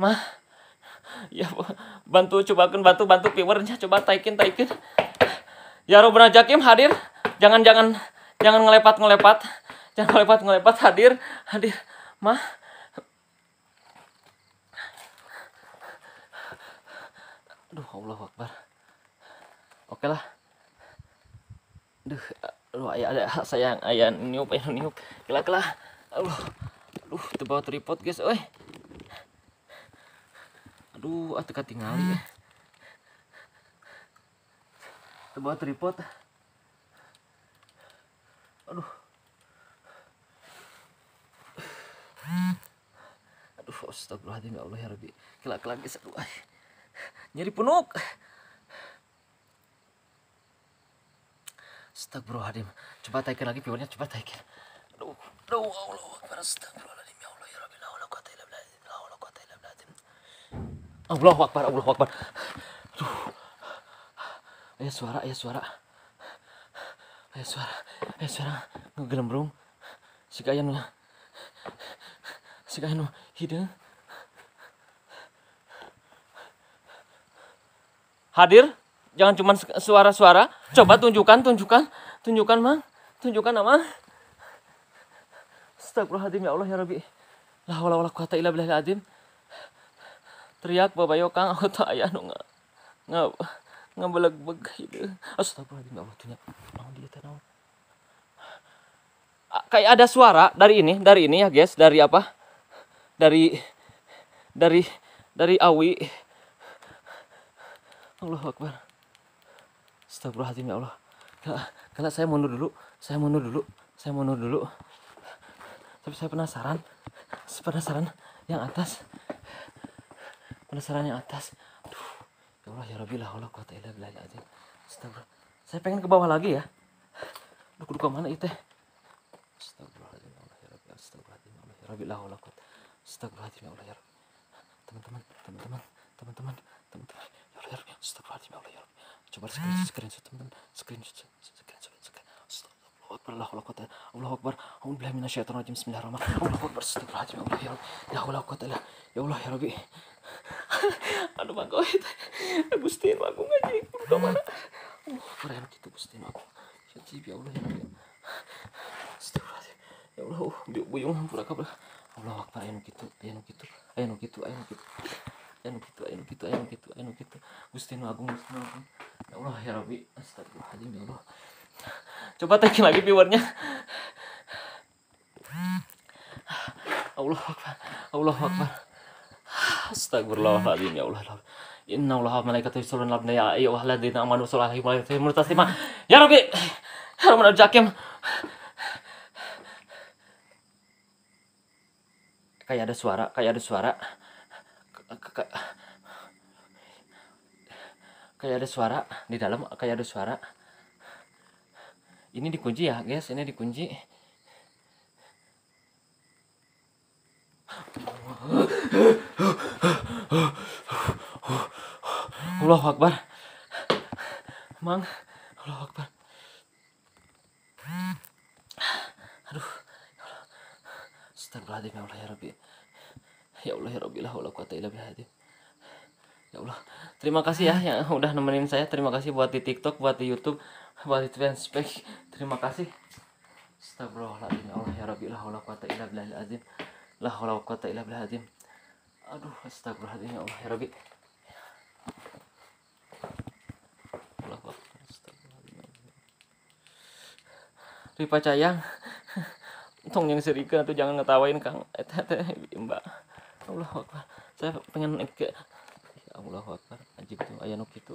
ma, ya bantu cobakan bantu bantu viewernya coba taikin taikin. Ya Robbana Jakim hadir. Jangan jangan jangan ngelepat ngelepat. Jangan ngelepat ngelepat hadir hadir. ma, Aduh, Allah Akbar. Oke lah. Duh, lu ayah ada sayang ayah niup ayah niup kelak kelak aduh aduh terbawa tripod guys oi aduh ah teka tinggal ya terbawa tripod aduh aduh astagfirullahaladzim ya Allah ya Rabbi kelak kelak guys aduh nyeri penuh Astagfirullahaladzim. Coba taikin lagi viewernya, coba taikin. Aduh, aduh, Allah Akbar, astagfirullahaladzim. Ya Allah, ya Rabbi, la Allah kuat la Allah kuat Allah Akbar, Allah Akbar. Aduh. Ayah suara, ayah suara. Ayah suara, ayah suara. Ngegelembrung. Si kaya nula. Si kaya nula. Hidung. Hadir? Jangan cuma suara-suara. Coba tunjukkan, tunjukkan, tunjukkan, Mang. Tunjukkan, Mang. Astagfirullahaladzim ya Allah ya Rabbi. La wala wala kuhata ila billahil azim. Teriak babayo kang ayah, aya Nggak, nga ngabeleg-beg gitu. Astagfirullahaladzim ya Allah tunjuk. Nau dia teh ah, Kayak ada suara dari ini, dari ini ya guys, dari apa? Dari dari dari awi. Allahu Akbar. Astagfirullahaladzim ya Allah. Karena saya mundur dulu, saya mundur dulu, saya mundur dulu. Tapi saya penasaran, penasaran yang atas, penasaran yang atas. Aduh, ya Allah ya Rabbi lah Allah kuat ilah bilah aja. Astagfirullah. Saya pengen ke bawah lagi ya. Duh, kudu mana itu? Astagfirullahaladzim ya Allah ya Rabbi. Astagfirullahaladzim ya Allah ya Rabbi lah Allah kuat Astagfirullahaladzim ya Allah ya Rabbi. Teman-teman, teman-teman, teman-teman, teman-teman. Ya Allah ya Rabbi. Astagfirullahaladzim ya Allah ya Rabbi coba screenshot screenshot teman screenshot screenshot screenshot الله Allahu akbar Allahu akbar أعوذ بالله من الشيطان الرجيم بسم الله الرحمن الرحيم allah أكبر allah الله allah الله allah حول allah قوة إلا يا الله يا ربي aduh bang koit Agustin Allahu akbar jadi udah mana Allah keren gitu ya Allah ya Allah astagfirullah ya Allah bu buyung pura kabel Allah akbar ayo gitu ayo gitu ayo gitu ayo gitu anu gitu anu gitu anu gitu anu gitu Gusti nu agung Gusti nu agung ya Allah ya Rabbi astagfirullahaladzim ya Allah coba tekin lagi viewernya Allah Akbar Allah Akbar astagfirullahaladzim ya Allah ya Inna Allah malaikat itu 'alan nabi ya ayyuhalladzina amanu sallu malaikat itu sallimu ya Rabbi ya Rabbi jakim kayak ada suara kayak ada suara kayak ada suara di dalam kayak ada suara ini dikunci ya guys ini dikunci Allah Akbar Mang Allah Akbar aduh Astagfirullahaladzim ya Allah ya Rabbi ya Allah ya Rabbi la haula quwata illa ya Allah terima kasih ya yang udah nemenin saya terima kasih buat di TikTok buat di YouTube buat di Transpec terima kasih Astagfirullahaladzim ya Allah ya Rabbi la haula quwata illa billahil azim la haula quwata illa billahil aduh astagfirullahaladzim ya Allah ya Rabbi Ripa Cayang Tong yang serika tuh jangan ngetawain Kang eh teh Mbak Allah Akbar saya pengen ke ya Allah Akbar aja itu ayah nuk itu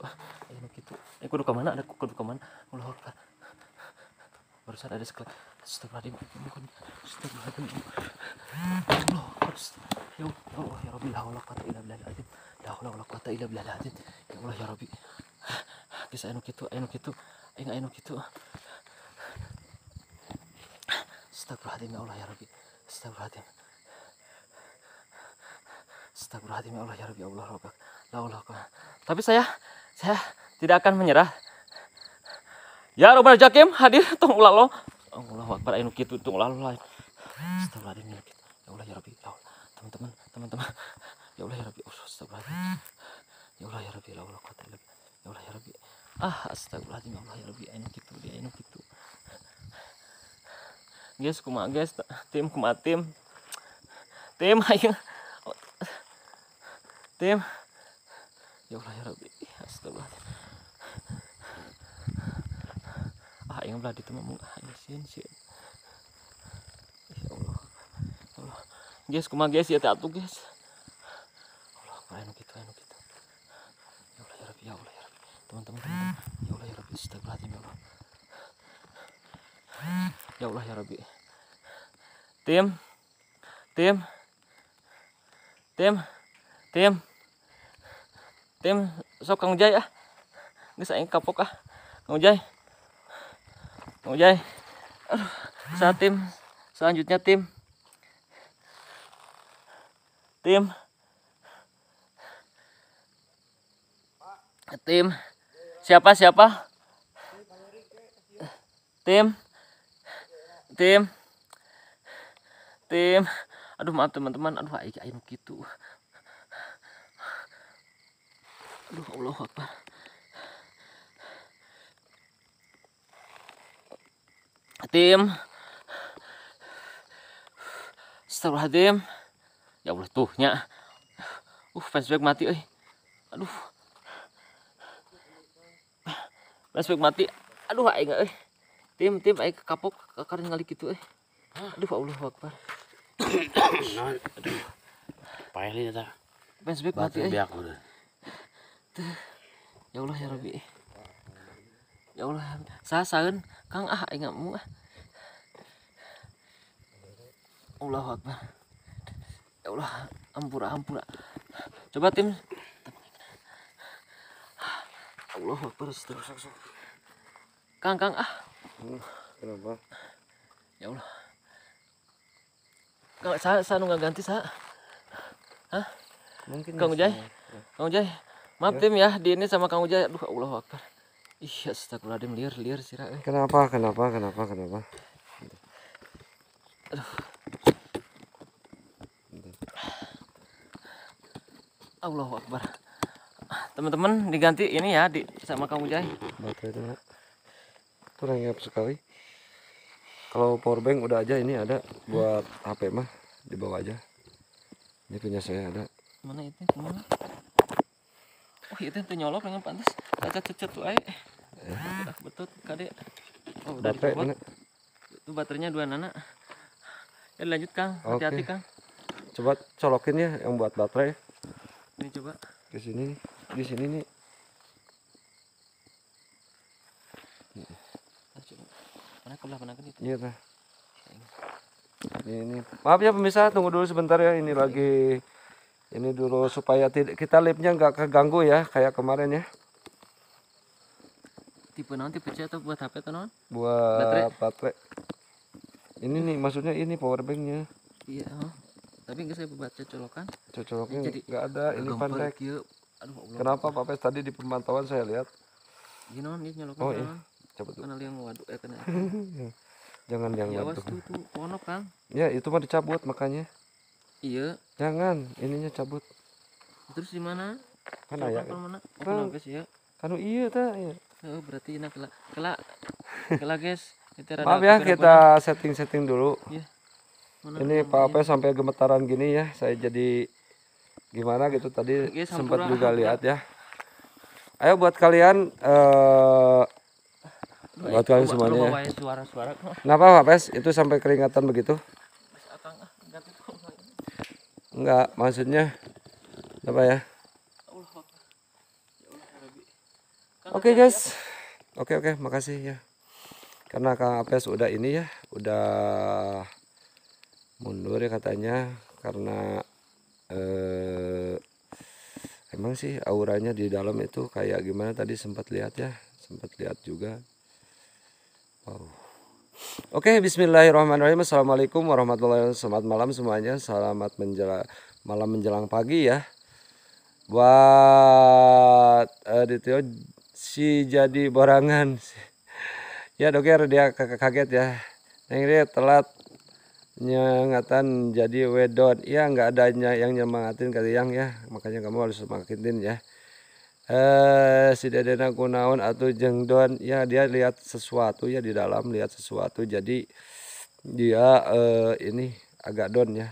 ayah nuk itu eh kudu mana? ada kudu mana? Allah Akbar barusan ada sekelak Astagfirullahaladzim Astagfirullahaladzim Allah Akbar ya Allah ya Rabbi la haula quwata illa billah Ya la haula wala quwata illa billah ya Allah ya Rabbi kisah ayah nuk itu ayah nuk itu ayah nuk itu Astagfirullahaladzim ya Allah ya Rabbi Astagfirullahaladzim Astagfirullahaladzim ya Allah ya Rabbi ya Allah, ya Allah, Allah, ya Allah. Tapi saya saya tidak akan menyerah. Ya Robbal Jakim hadir tong ulah lo. Allahu Akbar anu kitu tong ulah lo. Astagfirullahaladzim ya, ya Allah ya Rabbi ya Allah. Teman-teman, teman-teman. Ya Allah ya Rabbi. Astagfirullahaladzim. Ya Allah ya Rabbi Ya Allah quwata illa Ya Allah ya Rabbi. Ah astagfirullahaladzim ya Allah ya Rabbi Ayo kitu dia anu kitu. Guys kumah guys tim kumah tim. Tim ayo. Tim. Ya Allah ya Rabbi. Astagfirullah. Ah, yang belah ah anjeun sih. Ya Allah. Ya Allah. Guys, kumah guys ya teh guys. Allah, yang kita yang kita Ya Allah ya Rabbi, ya Allah ya Rabbi. Teman-teman, ya Allah ya Rabbi, astagfirullah ya Allah. Ya Allah ya Rabbi. Tim. Tim. Tim. Tim. Tim, sok Kang Jai ah. Geus aing kapok ah. Kang Jai. Kang Jai. Aduh, sa tim. Selanjutnya tim. Tim. Tim. Siapa siapa? Tim. Tim. Tim. Aduh maaf teman-teman, aduh aing gitu. Aduh, Allah Akbar. Hatim. setelah Hatim. Ya Allah tuh nya. Uh, flashback mati oi. Eh. Aduh. Flashback mati. Aduh gak oi. Eh. Tim tim ayo kapok kakar ngalik itu oi. Eh. Aduh Allah Akbar. *coughs* Nah, aduh. Payah ya tak Flashback mati euy tuh ya Allah ya Rabbi ya Allah sahun kang ah ingat ah Allah Akbar ya Allah ampura ah, ampura ah. coba tim Allah Akbar kang kang ah hmm, kenapa ya Allah kang saya saya nunggu ganti saya Hah? mungkin kang Ujai ya. kang Ujai Maaf ya. Tim ya, di ini sama Kang Uja. Aduh, Allah Akbar. Ih, astagfirullahaladzim, liar-liar sih. Eh. Kenapa, kenapa, kenapa, kenapa? Aduh. Allah Akbar. Teman-teman diganti ini ya di sama Kang Uja. Baterai itu kurang ngap sekali. Kalau powerbank udah aja ini ada buat HP hmm. mah dibawa aja. Ini punya saya ada. Mana itu? Mana? wah itu iya tuh nyolok dengan pantas kaca cecet tuh aja udah betut kade oh udah dicopot itu baterainya dua nana ya lanjut kang hati-hati kang coba colokin ya yang buat baterai ini coba di sini di sini nih ah, iya, Ini, ini maaf ya pemirsa tunggu dulu sebentar ya ini iya. lagi ini dulu supaya tidak kita lipnya nggak keganggu ya kayak kemarin ya tipe non tipe C atau buat HP atau non buat baterai, baterai. ini nih maksudnya ini power banknya iya oh. tapi nggak saya buat cocolokan cocoloknya nggak ada ini pendek ya, kenapa Pak Pes tadi di pemantauan saya lihat ini non ini nyolokan oh iya coba tuh kenal yang waduh eh kenal *laughs* jangan yang iya, waduh tuh tuh kan ya itu mah dicabut makanya iya jangan ininya cabut terus di mana kan ya. kan mana oh, guys ya kanu iya ta ya oh, berarti enak kelak kelak kelak guys kita maaf ya kita setting-setting dulu Iya. Mana ini Pak Ape sampai gemetaran gini ya saya jadi gimana gitu tadi ya, sempat juga lihat ya ayo buat kalian uh, buat kalian semuanya ya. suara-suara kenapa Pak Pes itu sampai keringatan begitu Enggak, maksudnya apa ya? Oke okay, guys. Oke okay, oke, okay, makasih ya. Karena Kang Apes udah ini ya, udah mundur ya katanya karena eh emang sih auranya di dalam itu kayak gimana tadi sempat lihat ya, sempat lihat juga. Wow. Oke, okay, bismillahirrahmanirrahim. Assalamualaikum warahmatullahi wabarakatuh. Selamat malam semuanya. Selamat menjelang malam menjelang pagi ya. Buat Adityo eh, si jadi barangan. *laughs* ya, doger dia kaget ya. Neng dia telat nyengatan jadi wedon. Ya nggak adanya yang nyemangatin kali yang ya. Makanya kamu harus semangatin ya eh si dedena kunaun atau jengdon ya dia lihat sesuatu ya di dalam lihat sesuatu jadi dia eh, ini agak don ya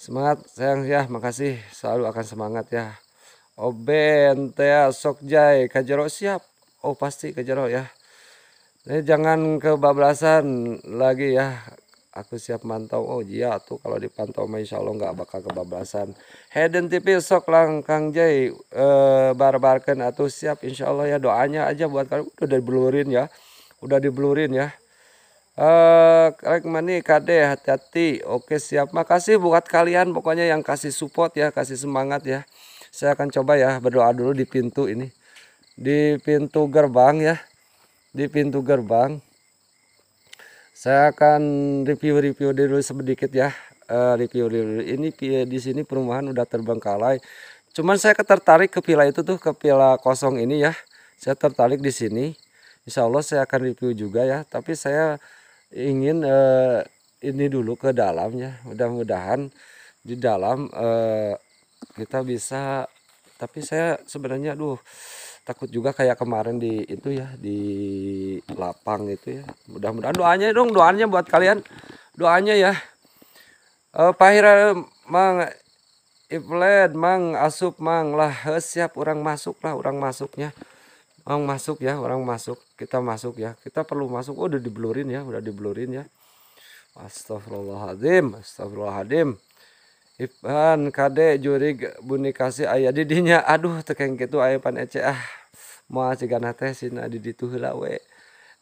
semangat sayang ya makasih selalu akan semangat ya oben oh, teh sok jai kajero siap oh pasti kajero ya Nih, eh, jangan kebablasan lagi ya aku siap mantau oh iya tuh kalau dipantau mah insya Allah nggak bakal kebablasan Hayden TV sok langkang Kang Jai e, eh, barbarkan atau siap insya Allah ya doanya aja buat kalian udah dibelurin ya udah dibelurin ya eh mani kade hati-hati oke siap makasih buat kalian pokoknya yang kasih support ya kasih semangat ya saya akan coba ya berdoa dulu di pintu ini di pintu gerbang ya di pintu gerbang saya akan review-review dulu sedikit ya. Review-review eh, uh, ini di sini perumahan udah terbengkalai. Cuman saya ketertarik ke pila itu tuh ke pila kosong ini ya. Saya tertarik di sini. Insya Allah saya akan review juga ya. Tapi saya ingin uh, ini dulu ke dalam ya. Mudah-mudahan di dalam uh, kita bisa. Tapi saya sebenarnya aduh takut juga kayak kemarin di itu ya di lapang itu ya mudah-mudahan doanya dong doanya buat kalian doanya ya uh, eh, Pak Hira Mang Ipled Mang Asup Mang lah siap orang masuk lah orang masuknya Mang masuk ya orang masuk kita masuk ya kita perlu masuk oh, udah diblurin ya udah diblurin ya Astagfirullahaladzim Astagfirullahaladzim Ipan kade jurig bunyi kasih ayah didinya aduh tekeng gitu ayah pan ece ah mau cegana teh sih eh, di ditu lah we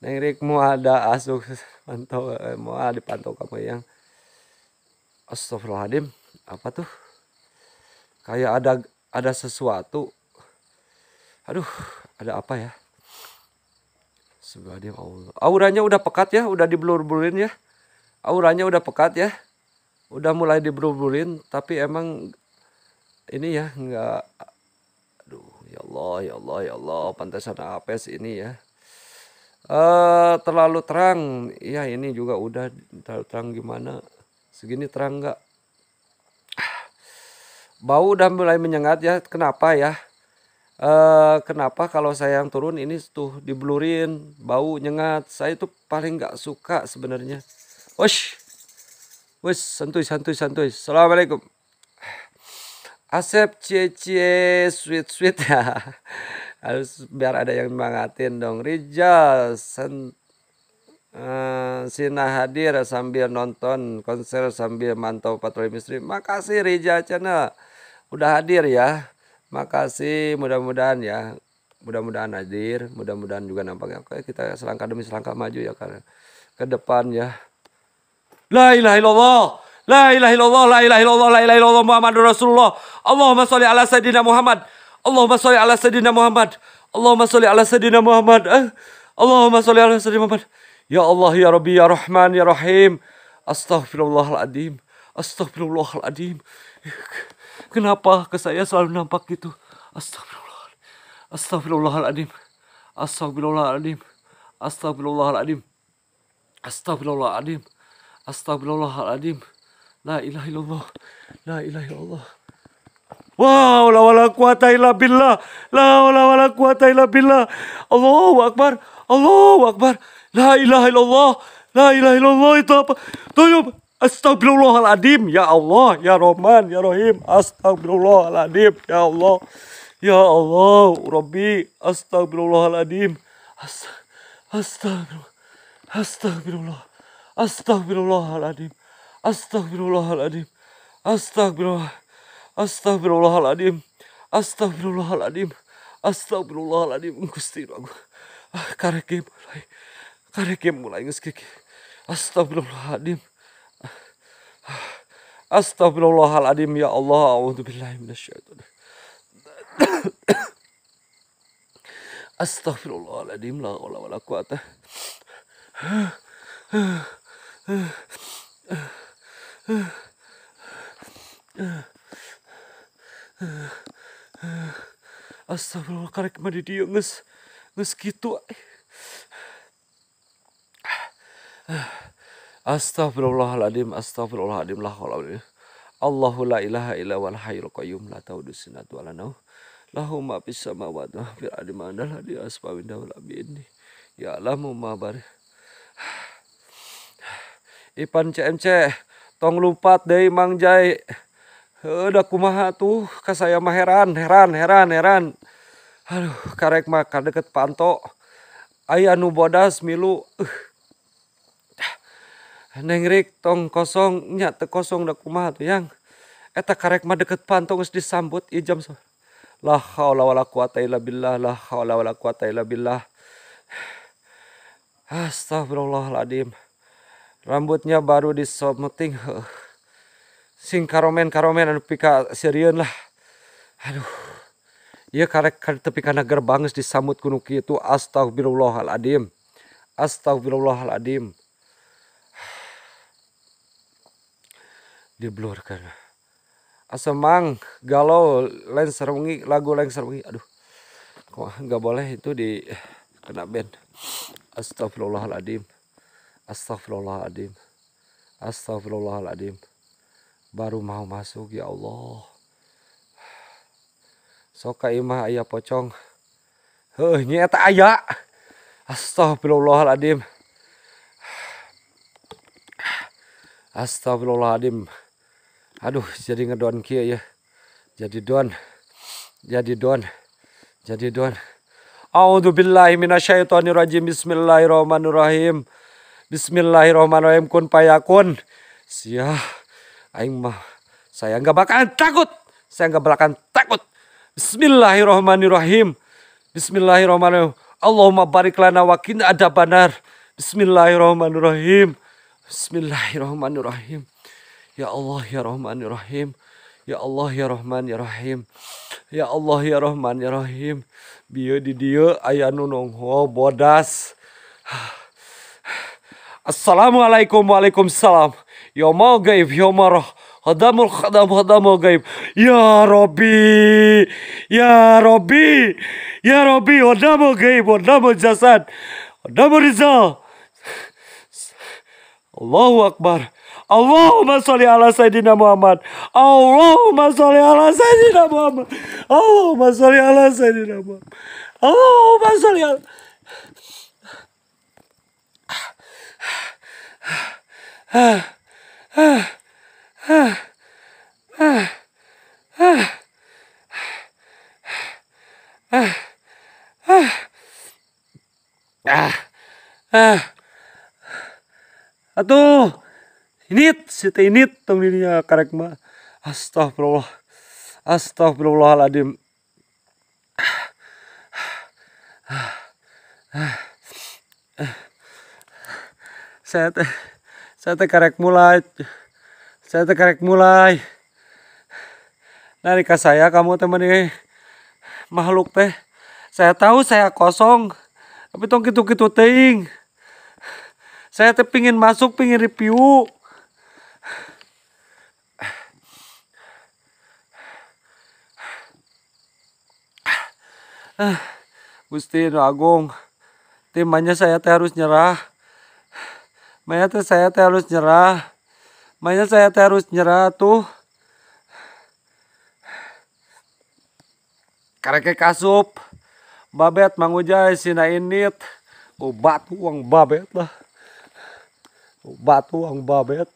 nengrik mau ada asuk pantau mau dipantau kamu yang astagfirullahaladzim apa tuh kayak ada ada sesuatu aduh ada apa ya sebenarnya Allah auranya udah pekat ya udah diblur-blurin ya auranya udah pekat ya udah mulai diburu belurin tapi emang ini ya nggak aduh ya Allah ya Allah ya Allah pantesan apes ini ya uh, terlalu terang ya ini juga udah terlalu terang gimana segini terang nggak bau udah mulai menyengat ya kenapa ya uh, kenapa kalau saya yang turun ini tuh dibelurin bau nyengat saya itu paling nggak suka sebenarnya Osh, Wes santuy santuy santuy. Assalamualaikum. Asep cie cie sweet sweet ya. *laughs* Harus biar ada yang mangatin dong. Rijal sen, uh, Sina hadir sambil nonton konser sambil mantau patroli misteri. Makasih Rija channel udah hadir ya. Makasih mudah-mudahan ya. Mudah-mudahan hadir, mudah-mudahan juga nampaknya kita selangkah demi selangkah maju ya karena ke depan ya. La ilaha illallah. La ilaha illallah, la ilaha illallah, la ilaha illallah Muhammadur Rasulullah. Allahumma sholli ala sayyidina Muhammad. Allahumma sholli ala sayyidina Muhammad. Allahumma sholli ala sayyidina Muhammad. Eh? Allahumma sholli ala sayyidina Muhammad. Ya Allah ya Rabbi ya Rahman ya Rahim. Astagfirullahaladzim. Astagfirullahaladzim. Kenapa ke saya selalu nampak gitu? Astagfirullah. Astagfirullahaladzim. Astagfirullahaladzim. Astagfirullahaladzim. Astagfirullahaladzim. Astagfirullahaladzim. Astagfirullahaladzim. La ilaha illallah. La ilaha illallah. Wow, la wala kuwata illa billah. La wala wala quwata illa billah. Allahu akbar. Allahu akbar. La ilaha illallah. La ilaha illallah itu apa? Tuyup. Astagfirullahaladzim. Ya Allah, ya Rahman, ya Rahim. Astagfirullahaladzim. Ya Allah. Ya Allah, Rabbi. Astagfirullahaladzim. Astagfirullahaladzim Astagfirullah. Astagfirullah. استغفر الله العظيم استغفر الله العظيم استغفر استغفر الله العظيم استغفر الله العظيم استغفر الله العظيم انكستي رغو كاركي مولاي كاركي مولاي انسكيكي استغفر الله العظيم استغفر الله العظيم يا الله اعوذ بالله من الشيطان استغفر الله العظيم لا حول ولا قوه Astagfirullah karek mah di nges geus gitu, Astagfirullahaladzim, astagfirullahaladzim, lah haula Allahu la ilaha illa wal hayyul qayyum la ta'udhu sinatu wala nau. Lahu ma fis samawati wa fil ardi ma di asbawin dawla bi Ya Allah ma barik. Ipan CMC tong lumpat deh mangjai udah kumaha tuh ke saya mah heran heran heran heran aduh karek mah deket panto ayah nu bodas milu uh. nengrik tong kosong nya te kosong da kumaha tuh yang eta karek mah deket panto geus disambut ieu jam so. la haula wala quwata illa billah la haula wala quwata illa billah astagfirullahaladzim rambutnya baru disometing uh, sing karomen karomen anu pika serian lah aduh ya karek tepi kana gerbang disambut itu astagfirullahaladim, astagfirullahaladzim astagfirullahaladzim blur karena asemang galau lenser wengi lagu lenser wengi aduh kok nggak boleh itu di kena band astagfirullahaladzim Astagfirullahaladzim. Astagfirullahaladzim. Baru mau masuk ya Allah. Soka imah ayah pocong. Heh, nyata ayah. Astagfirullahaladzim. Astagfirullahaladzim. Aduh, jadi ngedon kia ya. Jadi don. Jadi don. Jadi don. A'udzubillahiminasyaitonirrajim. Bismillahirrahmanirrahim. Bismillahirrahmanirrahim. Bismillahirrahmanirrahim kun payakun. Sia aing mah saya nggak bakalan takut. Saya nggak bakalan takut. Bismillahirrahmanirrahim. Bismillahirrahmanirrahim. Allahumma barik lana wa ada Bismillahirrahmanirrahim. Bismillahirrahmanirrahim. Ya Allah ya Rahman ya Rahim. Ya Allah ya Rahman ya Rahim. Ya Allah ya Rahman ya Rahim. Bieu di dieu aya nu bodas. Assalamualaikum waalaikumsalam. Ya mau gaib ya marah. Hadamul khadam hadamul gaib. Ya Robi. Ya Robi. Ya Robi. Hadamul gaib. Hadamul jasad. Hadamul rizal. Allahu Akbar. Allahumma sholli ala Sayyidina Muhammad. Allahumma sholli ala Sayyidina Muhammad. Allahumma sholli ala Sayyidina Muhammad. Allahumma sholli ala ah, *sighs* ah, ah, Aduh, ini situ ini temennya karek ma. Astagfirullah. Astagfirullahaladzim. Ah, ah, ah, ah saya teh saya teh karek mulai saya teh karek mulai narika saya kamu teman ini makhluk teh saya tahu saya kosong tapi tong gitu gitu ting saya teh pingin masuk pingin review Gusti Agung, temanya saya teh harus nyerah. Mainnya tuh saya teh harus nyerah. Mainnya saya teh harus nyerah tuh. Karena kasup. Babet mangujai sina init. Ubat uang babet lah. Ubat uang babet.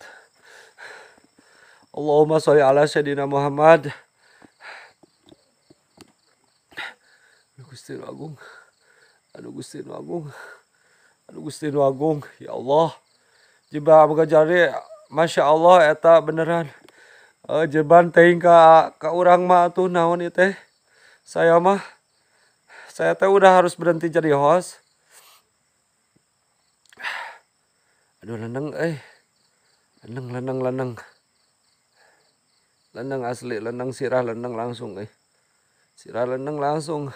Allahumma sholli ala sayyidina Muhammad. Gusti Agung. Aduh Gusti Agung. Aduh Gusti Agung, ya Allah jeba buka jari Masya Allah eta beneran uh, jeban teing ka ka urang mah tuh naon teh saya mah saya teh udah harus berhenti jadi host aduh leneng eh leneng leneng leneng leneng asli leneng sirah leneng langsung eh sirah leneng langsung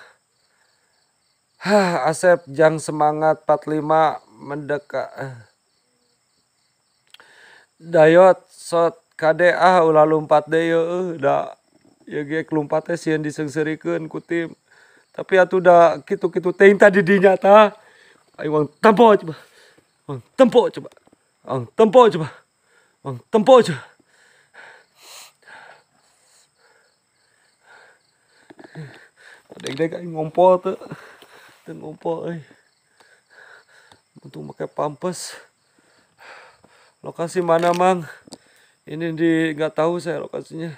Hah, Asep jang semangat 45 mendekat. Eh dayot sot kade ah ulah lompat deh yo ya, uh, eh, da ya kelompat lumpatnya yang disengserikan kutim tapi atuh da kitu-kitu ting tadi dinyata. ayo wang tempo coba wang tempo coba wang tempo coba wang tempo coba Dek-dek ngompol tuh, ngompol, eh, untuk pakai pampes lokasi mana mang ini di nggak tahu saya lokasinya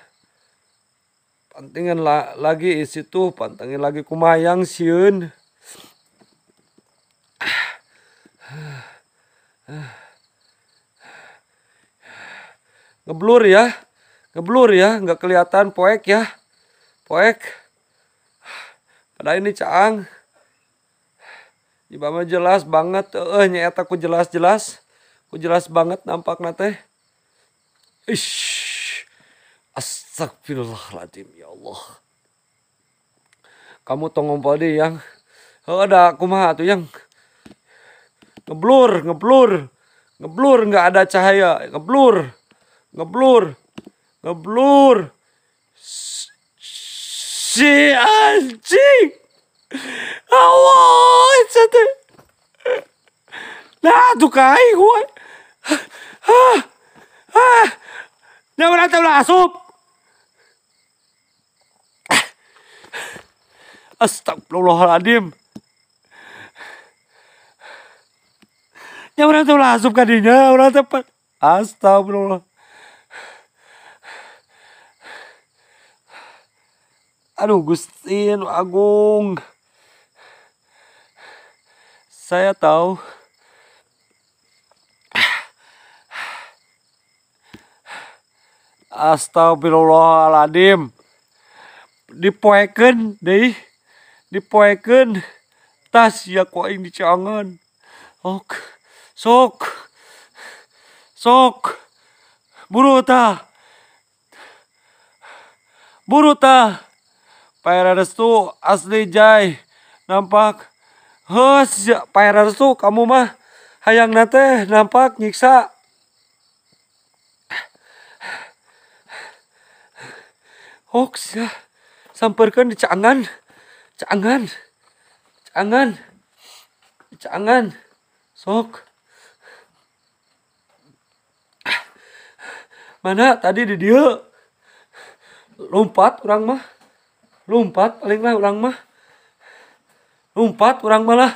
pantingan la, lagi isi tuh pantengin lagi kumayang siun ngeblur ya ngeblur ya nggak kelihatan poek ya poek pada ini caang Ibama jelas banget eh, eh nyaeta jelas-jelas jelas banget nampak nate. Ish. Astagfirullahaladzim ya Allah. Kamu tongong padi yang. Oh, ada kumaha tuh yang. Ngeblur, ngeblur. Ngeblur nggak ada cahaya. Ngeblur. Ngeblur. Ngeblur. Si anjing. Ya Allah. Nah, tuh kai gue. Nyawa berantem lah, asup. Astagfirullahaladzim. Yang orang tuh asup kadinya, orang tepat. Astagfirullah. Aduh, Gustin, Agung. Saya tahu Astagfirullahaladzim dipoeken deh dipoeken tas ya kok ini dicangan ok sok sok buru ta buru ta paira restu asli jai nampak hes ya, paira restu kamu mah hayang nate nampak nyiksa hoax ya samperkan di cangan cangan cangan cangan sok mana tadi di dia lompat orang mah lompat paling lah orang mah lompat orang malah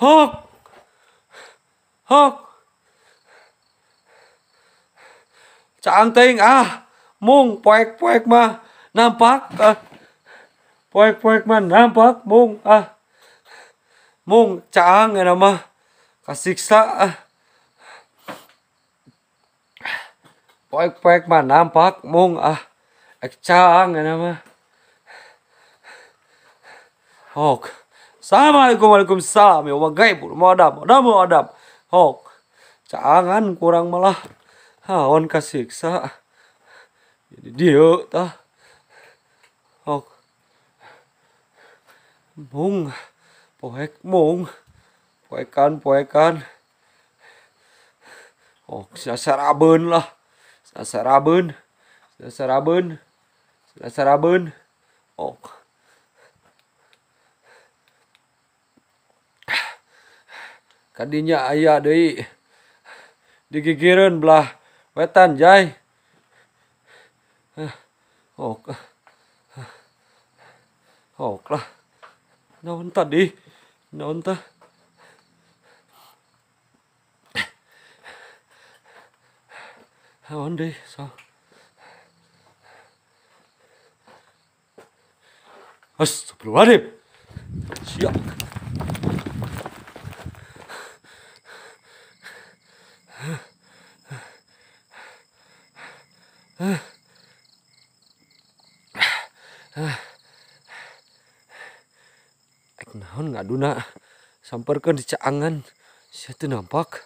Hok, Hok, cang ting ah mung poek poek mah nampak ah poek-poek man nampak mung ah mung caang ya nama kasiksa ah poek-poek man nampak mung ah ek caang ya nama hok Assalamualaikum Waalaikumsalam ya wagai bu mau adab ada mau adab hok caangan kurang malah haon kasiksa ah. jadi dia tah ok, mung poek mung poekan poekan oh sasarabeun lah sasarabeun sasarabeun sasarabeun oh kadinya ayah dei Digigirin belah wetan jay oh Hawk lah. Naon tadi? Naon tah? Naon deh, so. Astagfirullahaladzim. Siap. Ah. naon duna samperkan di caangan saya nampak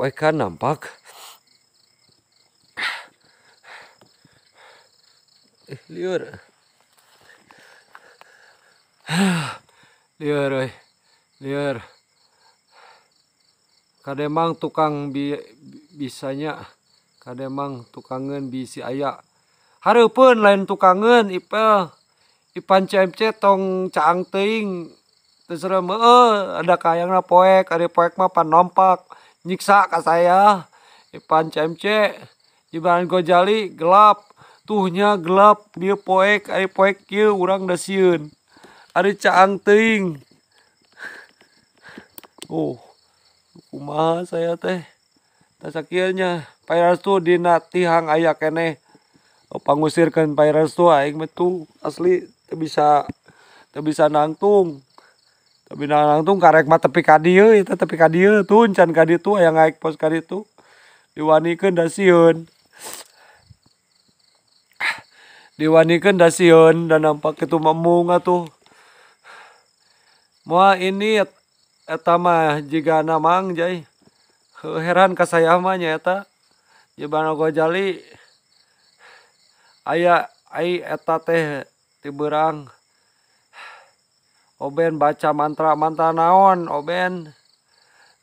mereka nampak eh liur liur oi liur kademang tukang bi, bi bisanya kademang tukangan bisi ayak harapun lain tukangan ipel Ipan ce tong caang teing terserah me eh, ada kayang na poek ada poek mah nompak nyiksa ka saya dipancam ce jibaran gojali gelap tuhnya gelap dia poek ada poek kia urang dasiun ada caang teing oh kumaha saya teh tasakirnya Pirastu dina tihang ayak kene pangusirkan Pirastu aing metu asli teu bisa teu bisa nangtung tapi nangtung karek mah tepi ka itu tepi ka tuh encan can tuh yang naik pos ka tuh diwanikan da sieun diwanikeun dan nampak itu memunga tuh, mau ini et, eta mah jiga namang jai heran ke saya mah nyata jebana gua jali ayah ai eta teh tiberang Oben baca mantra mantra naon Oben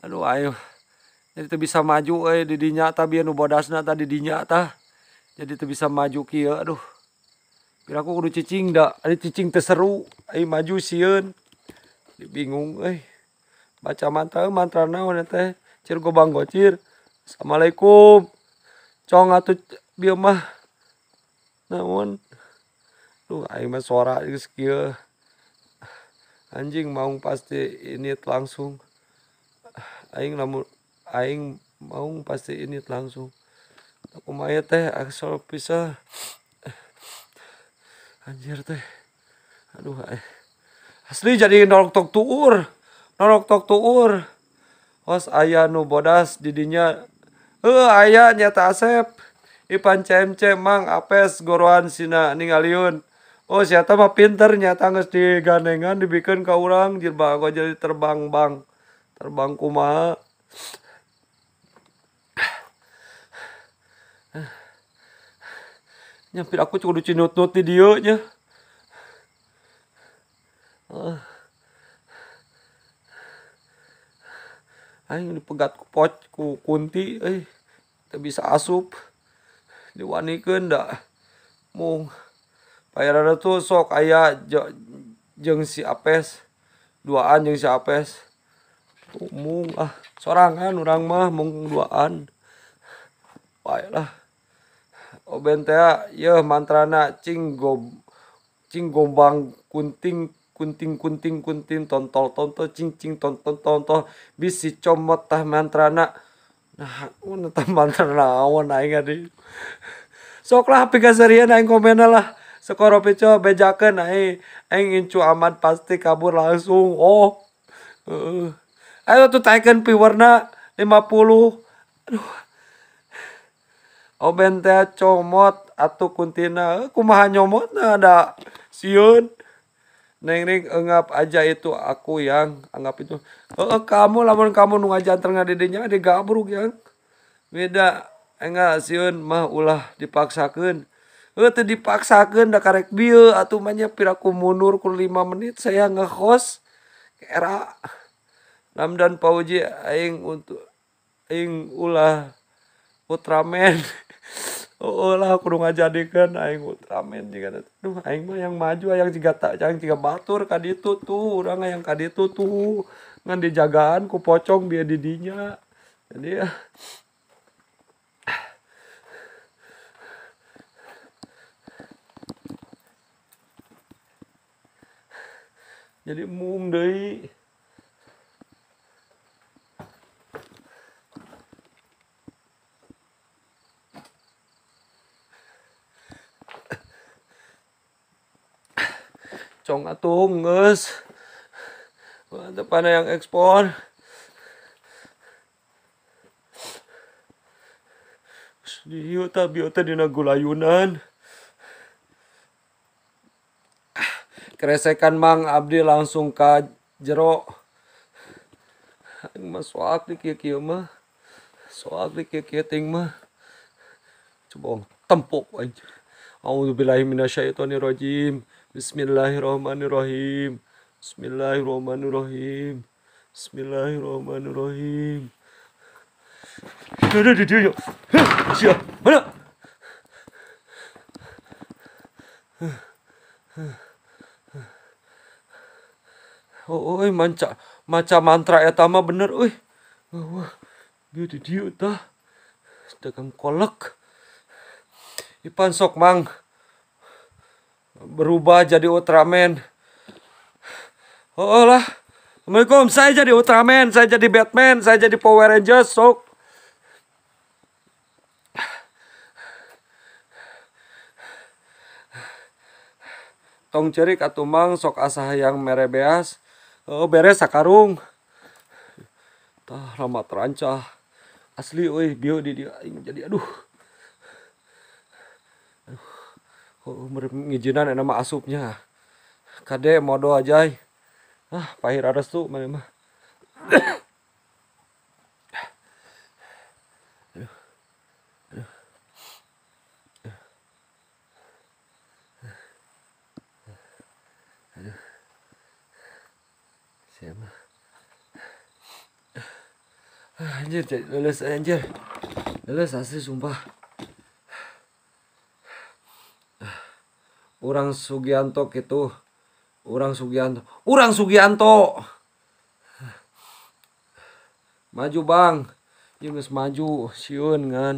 aduh ayo jadi itu bisa maju eh didinya tapi anu bodasna tadi dinya tah jadi itu bisa maju kia aduh kira aku kudu cicing dak, ada cicing terseru eh maju sieun bingung eh baca mantra mantra naon ya teh cir gobang gocir assalamualaikum cong atuh bieu mah naon Duh, aing mah suara geus kieu. Anjing maung pasti ini langsung. Aing lamun aing maung pasti ini langsung. Aku maya teh asal pisah. Anjir teh. Aduh, aing. asli jadi nolok tok tuur. Nolok tok tuur. Hos ayah nu bodas didinya. Eh ayah nyata asep. Ipan cem mang apes goroan sina ningaliun. Oh siapa mah pinter tangis di gandengan dibikin ke orang jilbab jadi terbang bang terbang kuma nyampir aku cukup dicinut nut di dia nya ah. Aing dipegat ku poc ku kunti, eh, tak bisa asup, diwanikan dah, mung. Payarada tuh sok ayah jeng si apes duaan jeng si apes umum ah sorangan orang mah mung duaan baiklah oben teh ya mantrana cing gom cing gombang kunting kunting kunting kunting tontol tontol cing cing tontol tontol bisi comot tah mantrana nah aku mantrana awan aing adi sok lah pikasarian aing komen lah Sekoro pico bejakan ai aing incu aman pasti kabur langsung. Oh. Heeh. Uh. Ayo tuh taikan pi warna 50. Aduh. Oben teh comot atuh kuntina. Kumaha nyomot nah ada siun. Neng Neng anggap aja itu aku yang anggap itu. Eh kamu lamun kamu nu ngajantreng ngadedenya ada gabruk yang. Beda enggak siun mah ulah dipaksakan itu eh, dipaksakan da karek bieu atau manya piraku mundur kur lima menit saya ngehost era Ramdan Pauji aing untuk aing ulah Ultraman ulah *laughs* oh, oh kudu ngajadikan aing Ultraman jiga tuh aing mah yang maju yang juga tak yang juga batur kadi itu tuh urang yang kadi itu tuh ngan dijagaan ku pocong biar didinya jadi *laughs* jadi mung deui cong atung geus depan yang ekspor di biota di nagulayunan Keresekan Mang Abdi langsung ka jero. Aing mah soak di kieu kieu mah. Soak di kieu kieu ting mah. Coba tempok aja. A'udzubillahi Bismillahirrohmanirrohim. Bismillahirrahmanirrahim. Bismillahirrahmanirrahim. Bismillahirrahmanirrahim. Udah, udah, yuk. Siap, mana? Huh oh, oh manca maca mantra etama ya, bener oi wah dia tuh dia tuh. dagang kolek Ipan sok mang berubah jadi Ultraman oh, oh lah Assalamualaikum saya jadi Ultraman saya jadi Batman saya jadi Power Rangers sok tong cerik Mang sok asah yang merebeas Oh, beres sakarung. Ya, Tah lama terancah. Asli euy, bio di dia aing jadi aduh. Aduh. Oh, ngijinan enak mah asupnya. Kade modo aja. Eh. Ah, pahir aras tuh mana mah. Ah, anjir, leles eh, anjir. Leles asli sumpah. Ah, orang Sugianto gitu. Orang Sugianto. Orang Sugianto. Maju bang. Yuk iya, maju. Siun kan.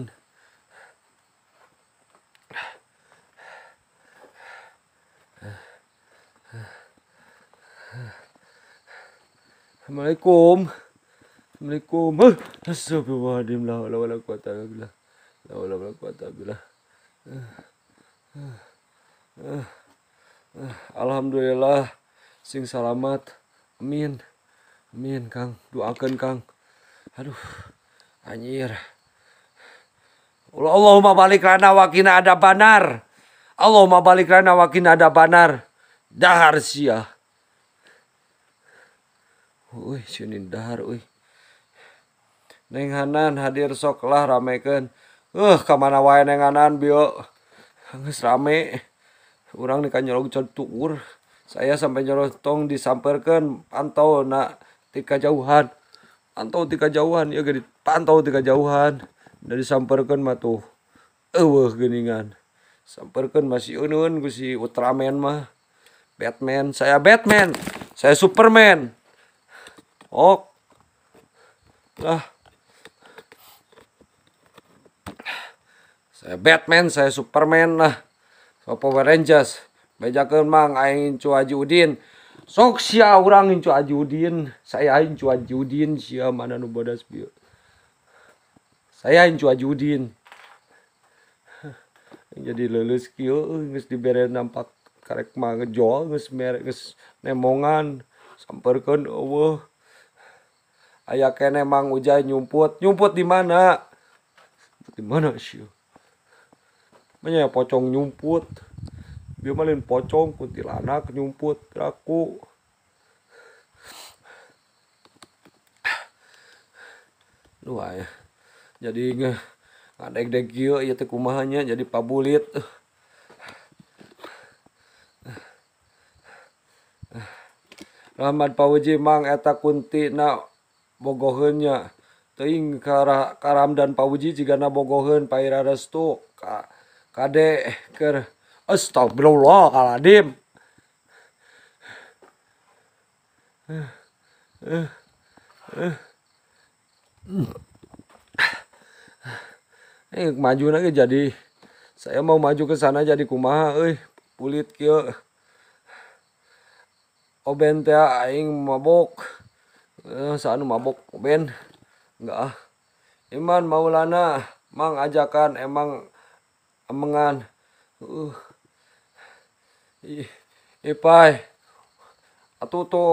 Assalamualaikum. Assalamualaikum. Astagfirullahaladzim. La haula wala quwata illa La haula wala quwata Alhamdulillah sing salamat. Amin. Amin, Kang. Doakan, Kang. Aduh. Anjir. Allahumma balik rana wakina ada banar. Allahumma balik rana wakina ada banar. Dahar sia. Uy, sini dahar, uy. Neng Hanan hadir sok lah rameken. Eh kemana kamana wae Neng Hanan bio. Geus rame. Orang nika nyolong tukur. Saya sampai nyolong tong disamperkan pantau nak tika jauhan. Pantau tika jauhan ya gede pantau tika jauhan. Dari samperkan mah tuh. geningan. Samperkan masih unun ku si Ultraman mah. Batman, saya Batman, saya Superman. Ok. Lah, saya eh, Batman saya Superman lah so Power Rangers bejakan mang aing cu Haji Udin sok sia orang incu Haji Udin saya aing cu Haji Udin sia mana nu bodas saya incu Haji Udin jadi lulus kieu geus dibere nampak karek mah ngejol geus merek geus nemongan samperkeun eueuh aya kene mang ujah nyumput nyumput di mana di mana sih banyak pocong nyumput dia malin pocong kuntilanak nyumput aku dua ya jadi nggak ngadeg deg gil ya tekumahnya jadi pabulit Rahmat Pauji mang eta kunti na bogohenya teing kara karam dan pauji jika na bogohen paira restu ka Kade ker, astagfirullahaladzim. Uh, eh uh. Eh, maju lagi jadi saya mau maju ke sana jadi kumaha eh, kulit kio Oben teh aing mabok eh, sana mabok Oben enggak ah Iman Maulana mang ajakan emang amangan uh ipai atuh tuh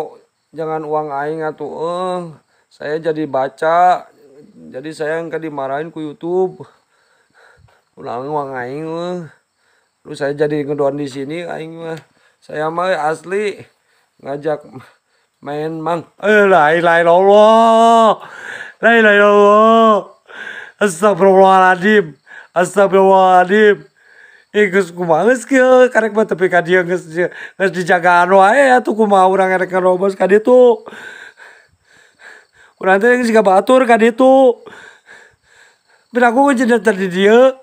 jangan uang aing atuh eng saya jadi baca jadi saya enggak dimarahin ku YouTube ulang uang aing eng lu saya jadi ngedoan di sini aing mah saya mah asli ngajak main mang eh lai lai Allah lai lai Allah astagfirullahaladzim Astagfirullahaladzim. Eh, geus kumaha kieu karek mah tapi ka dieu gus gus dijagaan wae ya tuh kuma orang arek ngarobos ka dieu tuh. kurang teh geus batur ka dieu tuh. Ben aku jadi tadi dia.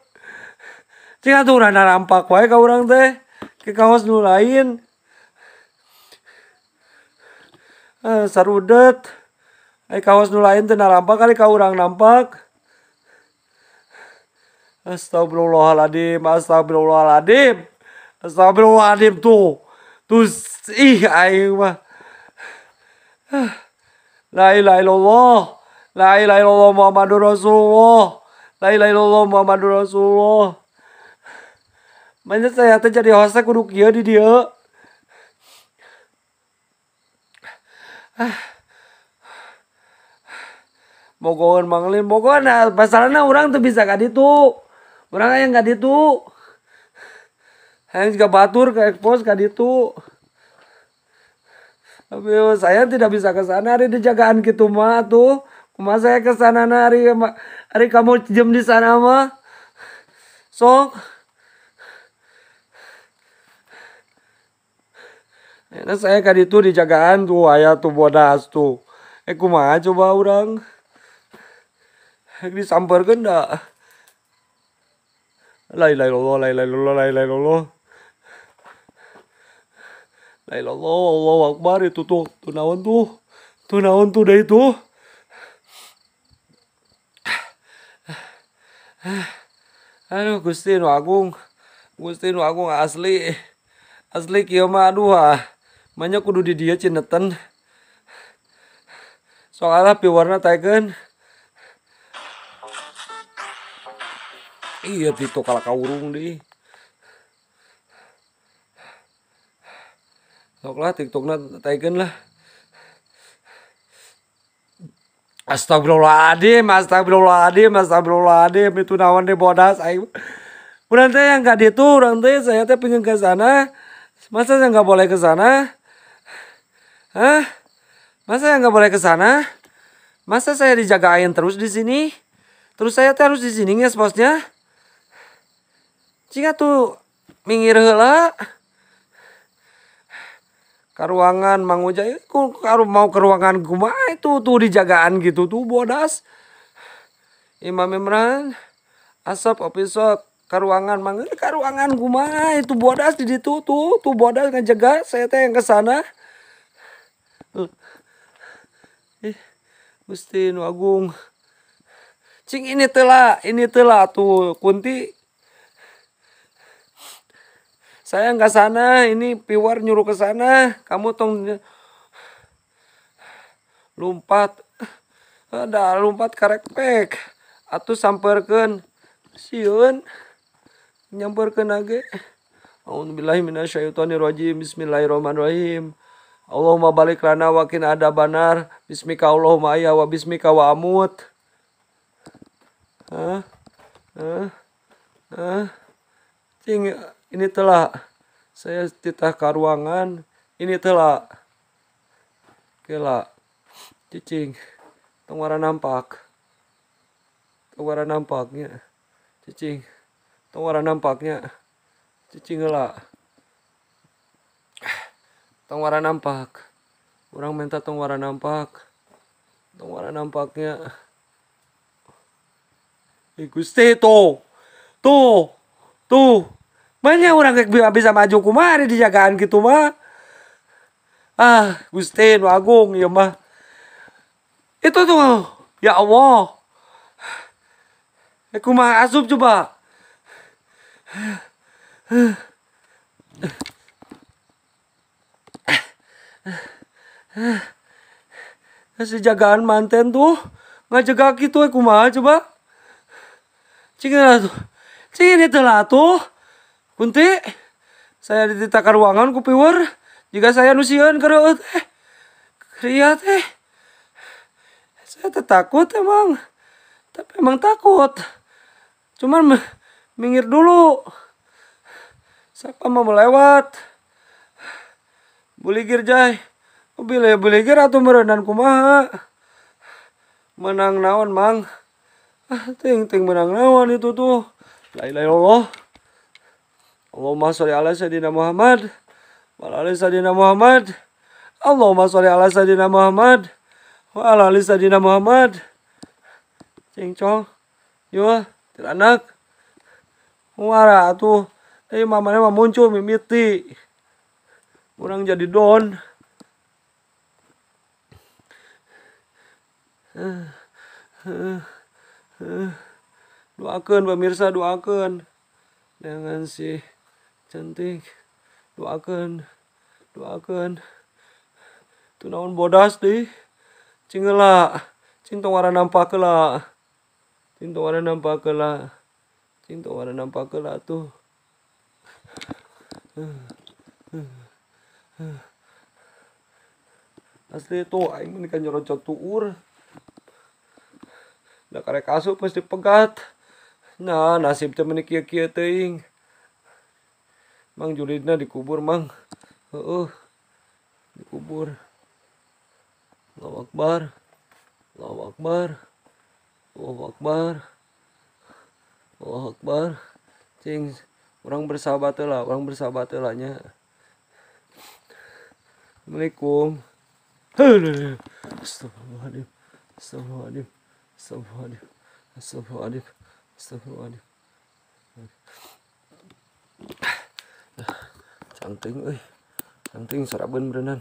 Cing atuh urang narampak wae ka urang teh ke kaos nu lain. Eh, sarudet. Ai kaos nu lain teh narampak kali ka urang nampak. Astagfirullahaladzim, astagfirullahaladzim. Astagfirullahaladzim tuh. Tuh ih aing mah. La ilaha illallah. La ilaha illallah Muhammadur Rasulullah. La ilaha illallah Muhammadur Rasulullah. Mana saya teh jadi hostnya kudu kieu di dia. Mogoan manglin, mogoan nah, orang tuh bisa kaditu orang yang nggak ditu yang juga batur ke ekspos nggak ditu tapi saya tidak bisa kesana sana hari dijagaan gitu mah tuh kuma saya kesana sana nah, hari hari kamu jam di sana mah sok Nah, saya kali itu dijagaan tuh ayah tuh bodas tuh. Eh kumaha coba orang. Disamper gendak. La ilaha illallah, la ilaha illallah, la ilaha illallah. La ilaha illallah, Allahu tuh, tuh naon tuh. Tuh tuh deh itu. Agung. Gusti Agung asli. Asli kieu mah aduh. Ah. kudu di dia cineten. Soalnya piwarna taikan. iya Tito kalah kaurung deh sok lah na taikan lah Astagfirullahaladzim, astagfirullahaladzim, astagfirullahaladzim Itu nawan deh bodas ayo. Orang teh yang gak di itu, orang teh saya teh pengen ke sana Masa saya gak boleh ke sana? Hah? Masa saya gak boleh ke sana? Masa saya dijagain terus di sini? Terus saya teh harus di sini ya bosnya? jika tuh minggir hela ke ruangan Mang karu mau ke ruangan kuma itu tuh dijagaan gitu tuh bodas Imam Imran asap opisok ke ruangan Mang ke kuma itu bodas di situ tuh tuh bodas ngejaga kan saya teh yang kesana sana eh, Gusti Agung cing ini telah ini telah tuh kunti saya nggak sana ini piwar nyuruh ke sana kamu tong lompat, ada lompat karek pek atau samperkan siun nyamperkan lagi Alhamdulillahirrahmanirrahim Bismillahirrahmanirrahim Allahumma balik lana wakin ada banar Bismika Allahumma ayah wa bismika wa amut Hah? Hah? Hah? ini telah saya titah karuangan ini telah kela cicing tengwara nampak tengwara nampaknya cicing tengwara nampaknya cicing lah tengwara nampak orang minta tengwara nampak tengwara nampaknya eh, Gusti tuh tuh tuh banyak orang yang bisa maju kumari dijagaan gitu mah ah Gustin Agung ya mah itu tuh ya Allah aku mah asup coba si jagaan manten tuh ngajaga gitu aku mah coba cingin lah tuh cingin itu lah tuh Bunti, saya dititahkan ruangan kupiwer. jika saya nusian kerut teh. Kriya teh. Saya takut emang. Tapi emang takut. Cuman minggir dulu. Siapa mau melewat? Buligir jai. Bila buligir atau merendan kumaha. Menang naon mang. Ah, ting ting menang naon itu tuh. Lai-lai ilaha Allah. Allahumma sholli ala sayidina Muhammad wa ala ali sayidina Muhammad. Allahumma sholli ala sayidina Muhammad wa ala ali sayidina Muhammad. Cing chong, yo, tiranak. Muara tuh, tapi mamanya mah muncul mimiti. kurang jadi don. Doakan pemirsa doakan. Dengan sih cantik doakan doakan tu naon bodas deh cingela cinta warna nampak lah cinta warna nampak lah cinta warna nampak lah tu, asli tu aing mah kan tu tuur nak karek asup pasti pegat nah nasib teh kia kia teing mang julidna dikubur mang heeh uh, dikubur Allahu Akbar Allahu Akbar Allahu Akbar Allahu Akbar cing orang bersahabat lah orang bersahabat lah nya. Assalamualaikum Astagfirullahaladzim Astagfirullahaladzim Astagfirullahaladzim Astagfirullahaladzim Astagfirullahaladzim Astagfirullahaladzim Eh, canting euy. Eh. Canting sarabeun berenang.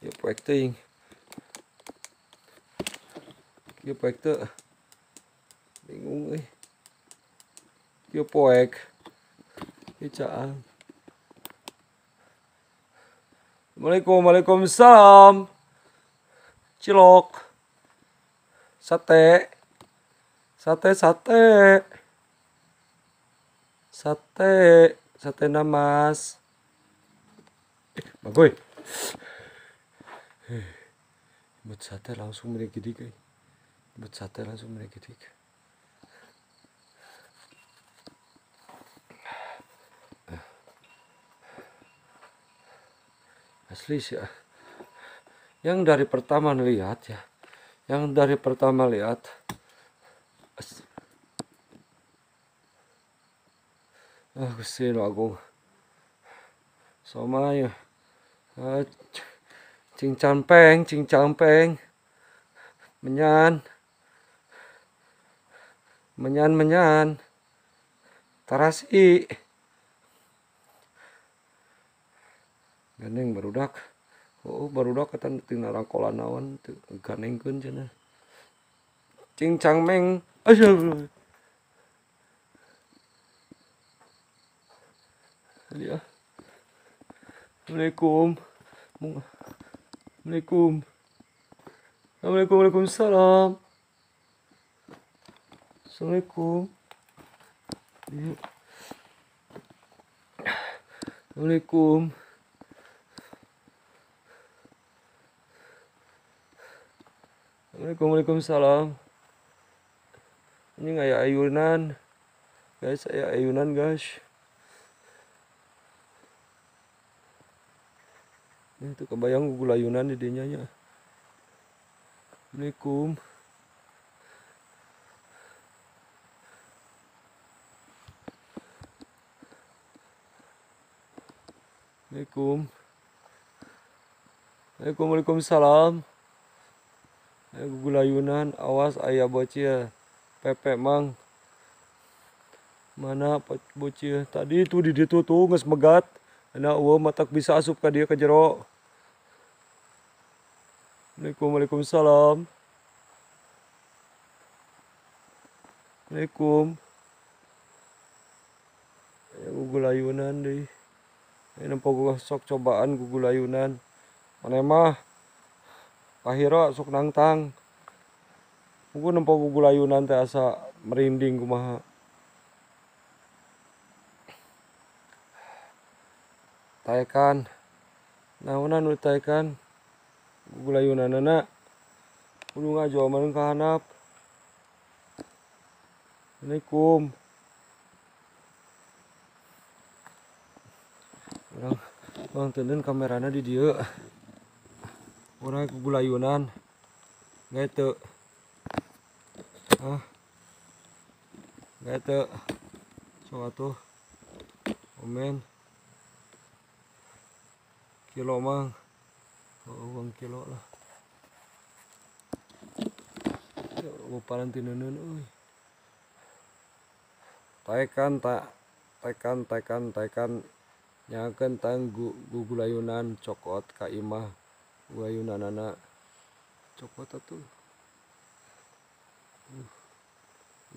Ieu poek teuing. Ieu poek teu. Bingung euy. Ieu poek. Ieu caang. Assalamualaikum, Waalaikumsalam. Cilok. Sate. Sate, sate. Sate, sate namas Eh, bagoy. Eh, buat sate langsung mereka eh. dik Buat sate langsung mereka eh. dik Asli sih ya. Yang dari pertama lihat ya. Yang dari pertama lihat. Asli. Ah, Gusti Agung. Somai. Ah, Cing Campeng, Cing Campeng. Menyan. Menyan, menyan. Tarasi. Ganeng barudak. Oh, barudak kata tina rangkola naon ganengkeun cenah. Cing Cangmeng. Asyik. ya Assalamualaikum Assalamualaikum Assalamualaikum Waalaikumsalam Assalamualaikum iya. Assalamualaikum Assalamualaikum Salam. Ini ya ayunan Guys, saya ayunan guys itu eh, kebayang gulayunan di dinya nya Assalamualaikum Assalamualaikum Assalamualaikum Waalaikumsalam eh, gulayunan awas ayah bocil pepe mang mana bocil tadi itu di ditu tuh nges megat enak uang matak bisa asup ke dia ke jero. Assalamualaikum, Waalaikumsalam. Waalaikum. Ya, gugulayunan deh. Ini nampak gue sok cobaan gugulayunan. Mana mah? Pahiro sok nangtang. Gue nampak gugulayunan teh asa merinding kumaha. Taikan. Naunan utaikan gulayunanana kudu ngajual meureun ka handap Assalamualaikum orang bang tenen kamerana di dia orang gulayunan gitu ah gitu suatu komen kilo mang uang kilo lah uparan tinunun uy taikan tak taikan taikan taikan nyaken tanggu gugulayunan cokot kaimah gulayunan anak cokot tuh uh.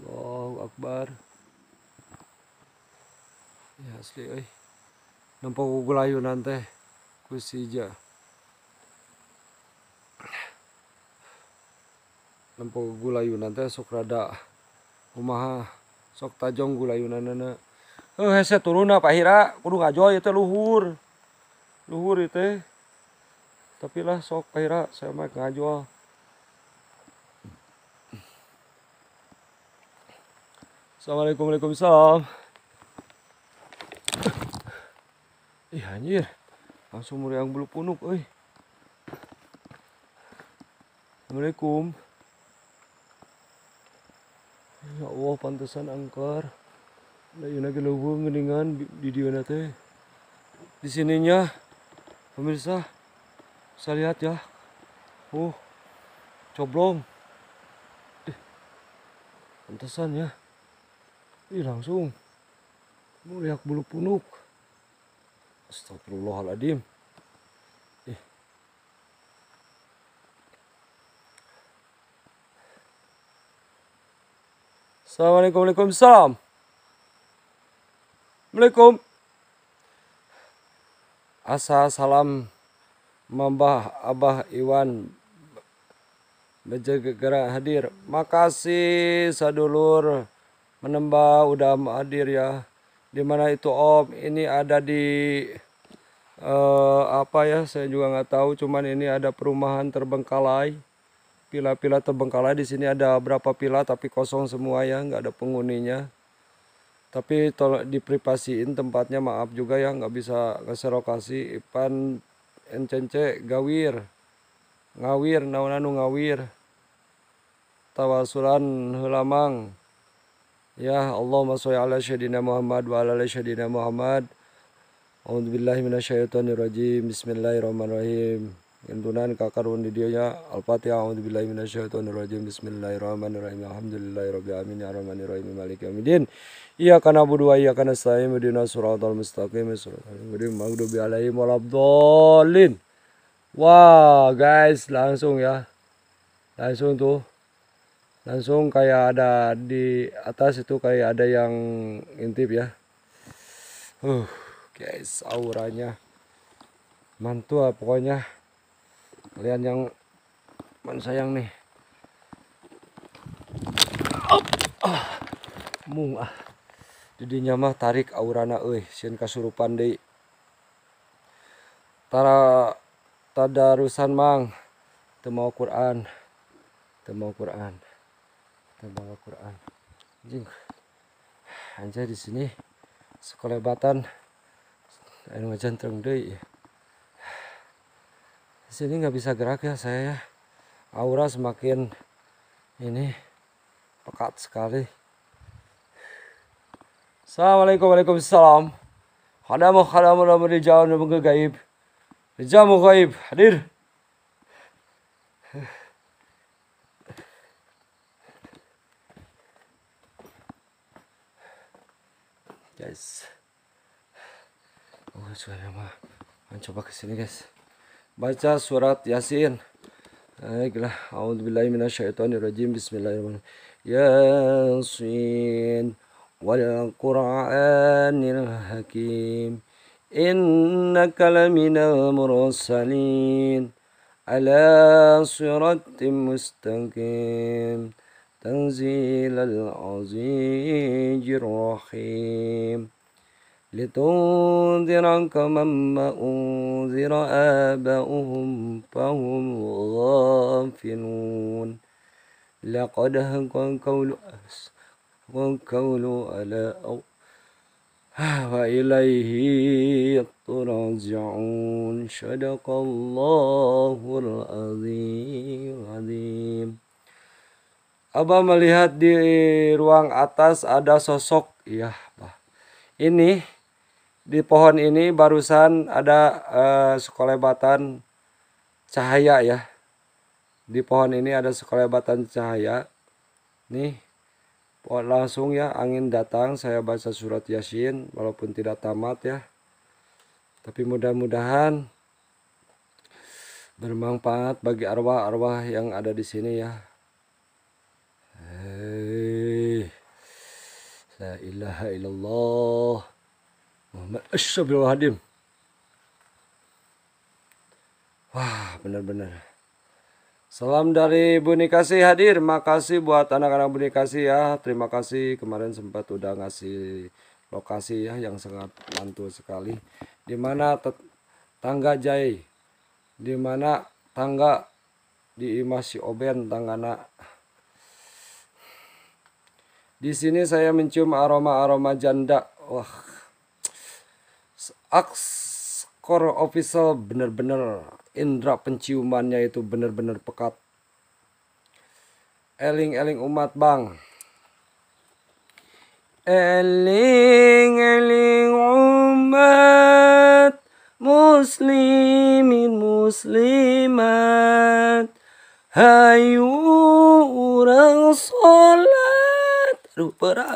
Allahu Akbar ya asli eh nampak gugulayunan teh kusija lempok gulayunan teh sok rada kumaha sok tajong gulayunanana heuh hese turunna Pak Hira kudu ngajoy teh luhur luhur itu tapi lah sok Pak Hira saya mah ngajual Assalamualaikum Waalaikumsalam Ih anjir langsung yang bulu punuk oi Assalamualaikum Ya Allah pantesan angkar Nah yuna iya gelubung mendingan di diona teh Di sininya Pemirsa saya lihat ya Oh Coblong Eh, Pantesan ya Ih langsung Melihat bulu punuk Astagfirullahaladzim Assalamualaikum, Waalaikumsalam. Assalamualaikum. Asa salam Mambah Abah Iwan Bejegera hadir. Makasih sadulur menembah udah hadir ya. Dimana itu Om? Ini ada di uh, apa ya? Saya juga nggak tahu. Cuman ini ada perumahan terbengkalai pila-pila terbengkalai di sini ada berapa pila tapi kosong semua ya nggak ada penghuninya tapi tolong diprivasiin tempatnya maaf juga ya nggak bisa ngasih lokasi Ipan encence gawir ngawir naunanu ngawir tawasulan hulamang ya Allahumma sholli ala sayyidina Muhammad wa ala ali Muhammad A'udzubillahi Bismillahirrahmanirrahim intunan kakarun di dia ya. Al-Fatihah A'udzu billahi minasyaitonir rajim Bismillahirrahmanirrahim Alhamdulillahirabbil alamin arrahmanirrahim ya iya karena Iyyaka iya karena saya nasta'in Surat al mustaqim siratal magdu maghdubi alaihim waladdallin Wah guys langsung ya Langsung tuh Langsung kayak ada di atas itu kayak ada yang intip ya Uh guys auranya Mantua pokoknya kalian yang mensayang nih oh. ah mung ah jadi nyamah tarik aurana euy sieun kasurupan deui tara tadarusan mang temau mau Quran teu mau Quran teu Quran anjing anjay di sini sekolebatan anu ngajan terang deui sini nggak bisa gerak ya saya ya. aura semakin ini pekat sekali Assalamualaikum Waalaikumsalam Hadamu hadamu jauh dijauh dan gaib Dijamu gaib hadir Guys Oh, coba mah. Coba kesini guys. baca surat Yasin. Baiklah, a'udzubillahi minasyaitonirrajim. Bismillahirrahmanirrahim. Yasin wal Qur'anil Hakim. Innaka laminal mursalin ala siratim mustaqim. تنزيل العزيز الرحيم لتنذر كما أنذر آباؤهم فهم غافلون لقد قول أس القول ألا أو وإليه ترجعون صدق الله العظيم Abah melihat di ruang atas ada sosok, ya, bah. Ini di pohon ini barusan ada uh, sekolebatan cahaya ya di pohon ini ada sekolebatan cahaya nih pohon langsung ya angin datang saya baca surat yasin walaupun tidak tamat ya tapi mudah-mudahan bermanfaat bagi arwah-arwah yang ada di sini ya hey, la ilaha illallah Muhammad wah benar-benar Salam dari Buni Kasih hadir. Makasih buat anak-anak Buni Kasih ya. Terima kasih kemarin sempat udah ngasih lokasi ya yang sangat mantul sekali. Di mana tangga Jai. Di mana tangga di Imasi Oben tanggana. Di sini saya mencium aroma-aroma janda. Wah, Akskor official benar-benar indera penciumannya itu benar-benar pekat. Eling-eling umat bang. Eling-eling umat muslimin muslimat. Hayu orang sholat. Aduh, perah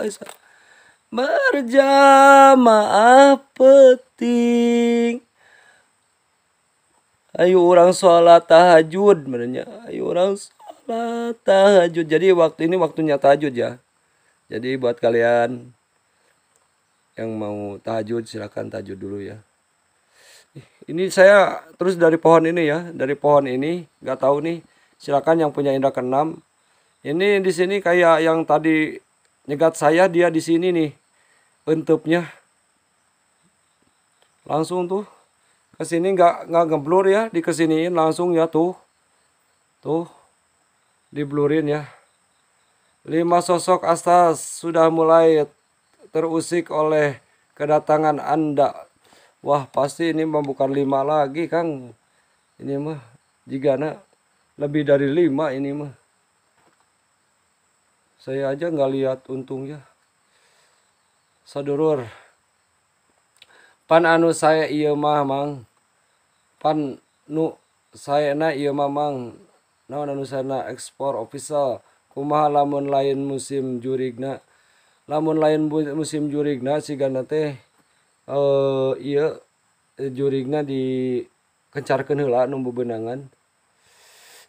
berjamaah penting, ayo orang sholat tahajud benernya ayo orang sholat tahajud jadi waktu ini waktunya tahajud ya jadi buat kalian yang mau tahajud silahkan tahajud dulu ya ini saya terus dari pohon ini ya dari pohon ini nggak tahu nih silahkan yang punya indra keenam ini di sini kayak yang tadi nyegat saya dia di sini nih entupnya langsung tuh ke sini nggak nggak ngeblur ya di dikesiniin langsung ya tuh tuh diblurin ya lima sosok astas sudah mulai terusik oleh kedatangan anda wah pasti ini bukan lima lagi kang ini mah jika lebih dari lima ini mah saya aja nggak lihat untungnya sadurur pan anu saya iya mah mang pan nu saya na iya mah mang naon anu sana ekspor official kumaha lamun lain musim jurigna lamun lain musim jurigna si gana teh eh iya jurigna di kencar heula nu bebenangan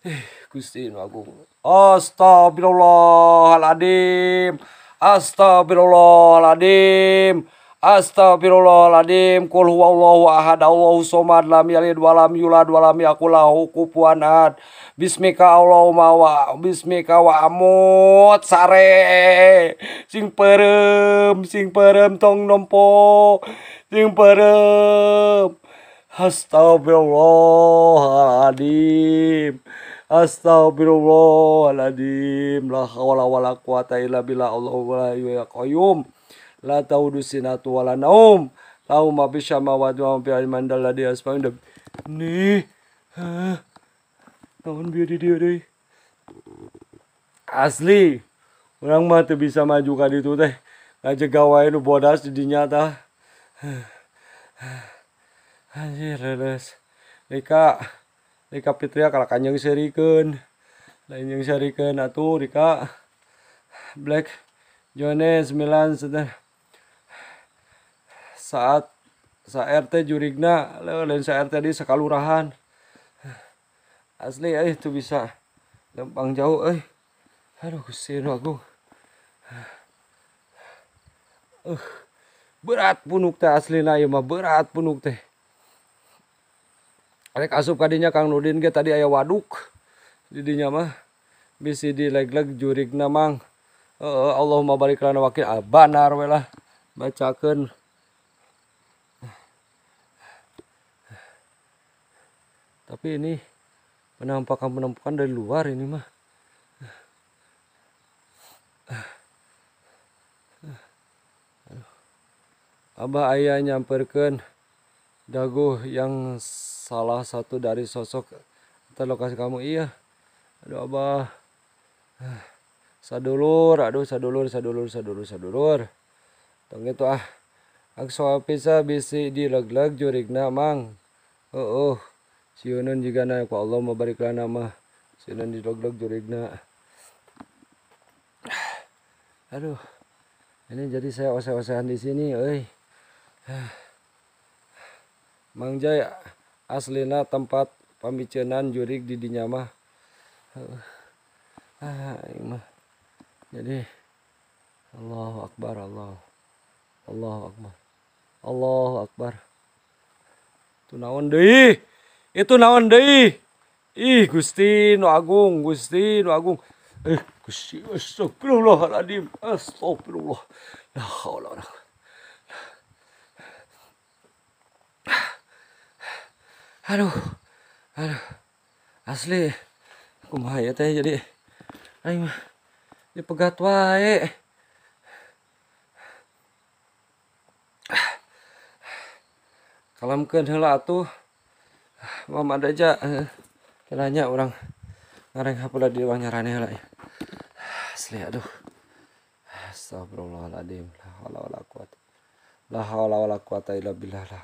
eh Gusti anu Agung Astagfirullahaladzim. Astagfirullahaladzim. Astagfirullahaladzim. Qul huwallahu ahad, Allahu somad, lam yalid walam yulad Walam lam yakul lahu Bismika Allahumma wa bismika wa amut sare. Sing perem, sing perem tong nompo. Sing perem. Astagfirullahaladzim. Astagfirullahaladzim. La hawla wa la quwata illa billah. la ya qayyum. La taudu sinatu wa la naum. Lahu ma fi ma wa ma fi aliman dalladhi asma'in. Nih. Naon bieu di dia deui. Asli. Orang mah teu bisa maju ka ditu teh. Aja gawai nu bodas di dinya tah. *sighs* Anjir leres. Rika. Rika Fitria kalau kanjeng serikan lain yang serikan atau Rika Black Jones Milan sedang saat sa RT jurigna lain sa RT di sekalurahan asli eh itu bisa lempang jauh eh aduh kesini aku uh, berat punuk teh asli ya mah berat punuk teh rek asup kadinya Kang Nudin ge tadi aya waduk didinya mah bisi dileg-leg jurik namang uh, Allahumma barik lana wakil ah, banar we lah bacakeun tapi ini penampakan-penampakan dari luar ini mah Abah ayah nyamperkan dagu yang salah satu dari sosok lokasi kamu iya aduh abah ah, sadulur aduh sadulur sadulur sadulur sadulur tong itu ah aku soal bisa bisi di leg-leg jurigna mang oh oh siunun juga na ku Allah berikan nama siunun di leg-leg jurigna ah, aduh ini jadi saya oseh-osehan di sini euy ah. Mangjay aslina tempat pemicenan jurik di dinyamah ah, imah. jadi Allahu Akbar Allah Allahu Akbar Allahu Akbar itu naon deui itu naon deui ih Gusti nu Agung Gusti nu Agung eh Gusti astagfirullahaladzim astagfirullah la haula aduh aduh asli aku ya teh jadi ayo mah dipegat wae kalau kalamkeun heula mau mama aja eh, kenanya orang ngareng hapula di ruang rani heula ya asli aduh astagfirullahaladzim la haula wala quwata la haula wala quwata illa billah lah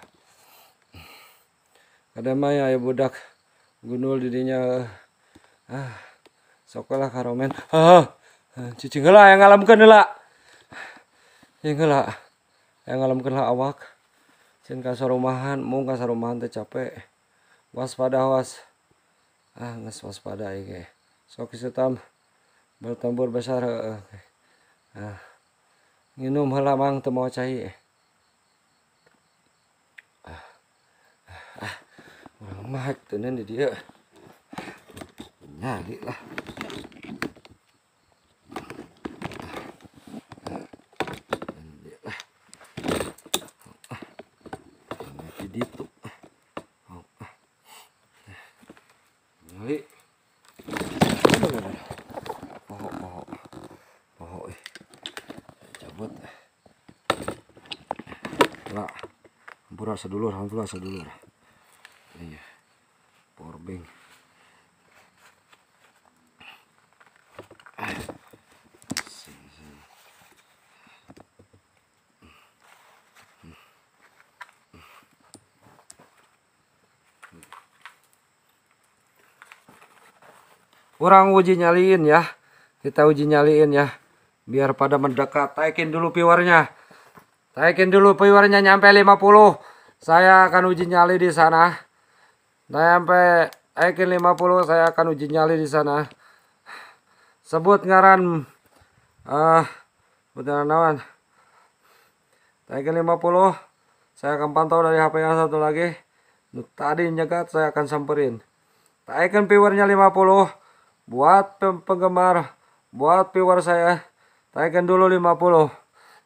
ada Maya, ya budak gunul dirinya ah sokolah karomen ah cici lah yang ngalamkeun lah yang lah yang ngalamkeun lah awak cincin kasar rumahan, mau kasar rumahan teh capek waspada was ah nges waspada ike sok setam bertambur besar ah nginum halamang teu cai mahak tenan di dia nyari lah dito nyali pohok pohok pohok eh cabut lah hampura sedulur hampura sedulur kurang uji nyaliin ya kita uji nyaliin ya biar pada mendekat taikin dulu piwarnya taikin dulu piwarnya nyampe 50 saya akan uji nyali di sana nah, nyampe taikin 50 saya akan uji nyali di sana sebut ngaran ah uh, beneran nawan taikin 50 saya akan pantau dari HP yang satu lagi tadi nyegat saya akan samperin taikin piwarnya 50 Buat penggemar, buat viewer saya, taikan dulu 50.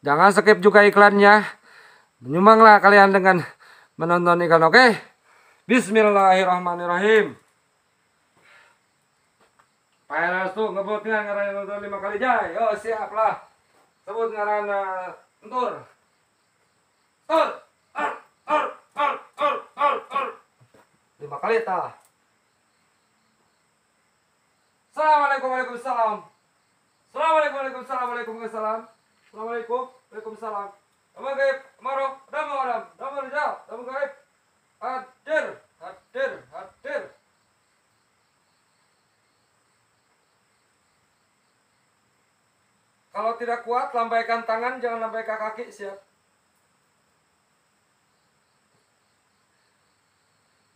Jangan skip juga iklannya. Menyumbanglah kalian dengan menonton iklan, oke? Okay? Bismillahirrahmanirrahim. Pak tuh ngebutnya ngaran nonton lima kali jai. Yo oh, siap lah. Sebut ngaran eh, entur. Entur. Ar Lima kali tah. Assalamualaikum Waalaikumsalam Assalamualaikum Waalaikumsalam Waalaikumsalam Assalamualaikum Waalaikumsalam Amal gaib Maruf Damu Adam Damu Rijal Damu gaib Hadir Hadir Hadir Kalau tidak kuat, lambaikan tangan, jangan lambaikan kaki, siap.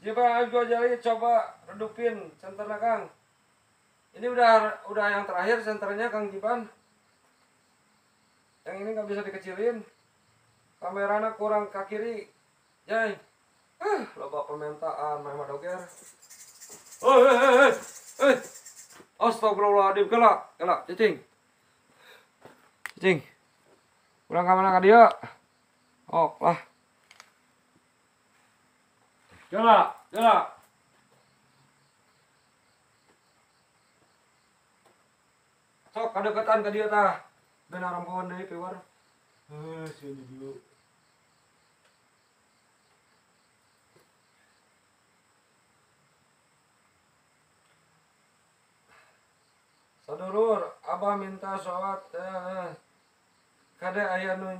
Jika Ajo Jari coba redupin, centerna Kang ini udah udah yang terakhir senternya Kang Jipan. yang ini nggak bisa dikecilin kameranya kurang ke kiri jai eh loba permintaan Muhammad Doger eh, eh, eh, astagfirullahaladzim Kela kela. cicing cicing kurang kamera ke dia oh lah kela. kelak sok kedekatan ke dia tah benar orang pohon dari pewar eh sih dulu sadurur Abah minta sholat eh, kada ayah nu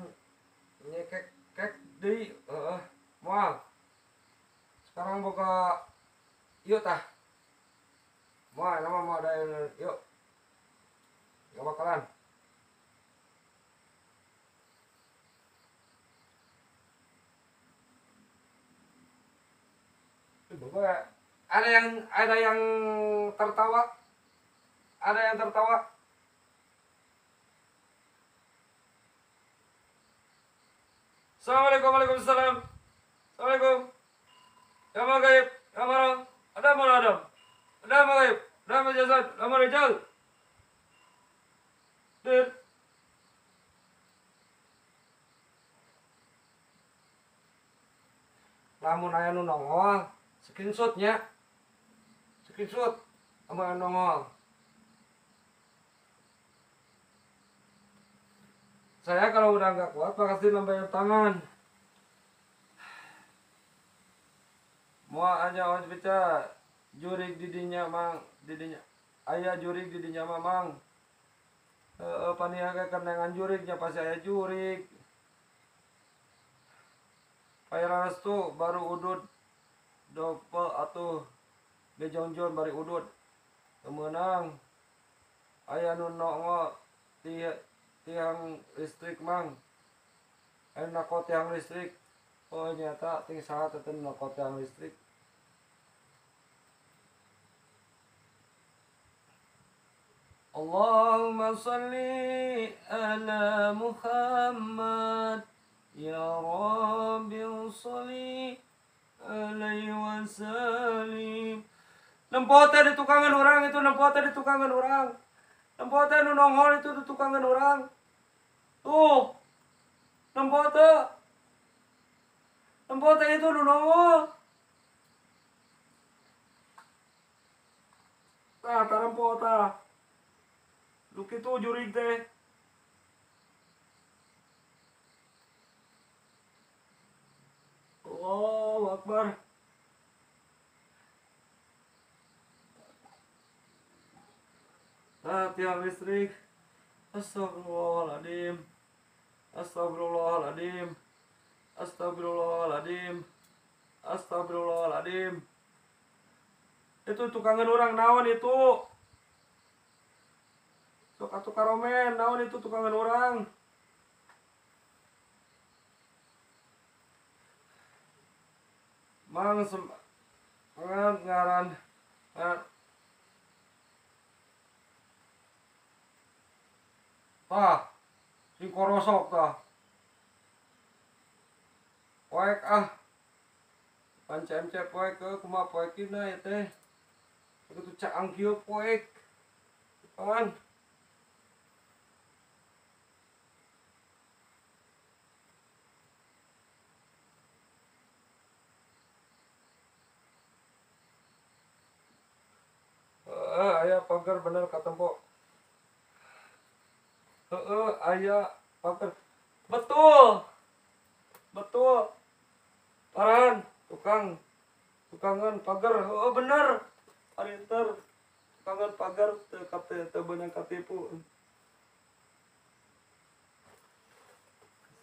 nyekek kek di heeh. Sekarang buka yuk tah. mau nama mau ada yuk. Gak bakalan. ada yang ada yang tertawa, ada yang tertawa. Assalamualaikum, waalaikumsalam. Assalamualaikum. Ya maghrib ya maram. Ada mau adam. Ada maghrib ada jasad ada rijal. Dur. Lamun aya nu nongol, screenshotnya. Screenshot ama nongol. Saya kalau udah nggak kuat pasti nambahin tangan. Mau aja wajib bicara jurik didinya mang didinya ayah jurik didinya mamang uh, eh, eh, paniaga kenangan juriknya pas saya jurik Payrastu baru udut doppel atau bejongjon bari udut kemenang ayah nun nongo tiang listrik mang enak kok tiang listrik oh nyata ting sangat tetap nokot tiang listrik salli salli Muhammad Ya ya salli alaihi wa وسلم Nempot di tukangan orang itu nempot di tukangan orang. Nempot nu nonghol itu di tukangan orang. Tuh. Nempot. Nempot itu nu nonghol. Tata nah, tarampota. Look at all teh. the Allahu Akbar. Ah, tiang listrik. Astagfirullahaladzim. Astagfirullahaladzim. Astagfirullahaladzim. Astagfirullahaladzim. Itu tukangan orang naon itu tukar-tukar romen naon itu tukangan orang mang sem ngaran ngaran tah korosok tah poek ah panca cem poek ke eh, kuma poekin na ya teh itu cak angkio poek kan eh ayah pagar bener kata Mbok eh ayah pagar betul betul paran tukang tukangan pagar oh bener parinter tukangan pagar te kate te bener katipu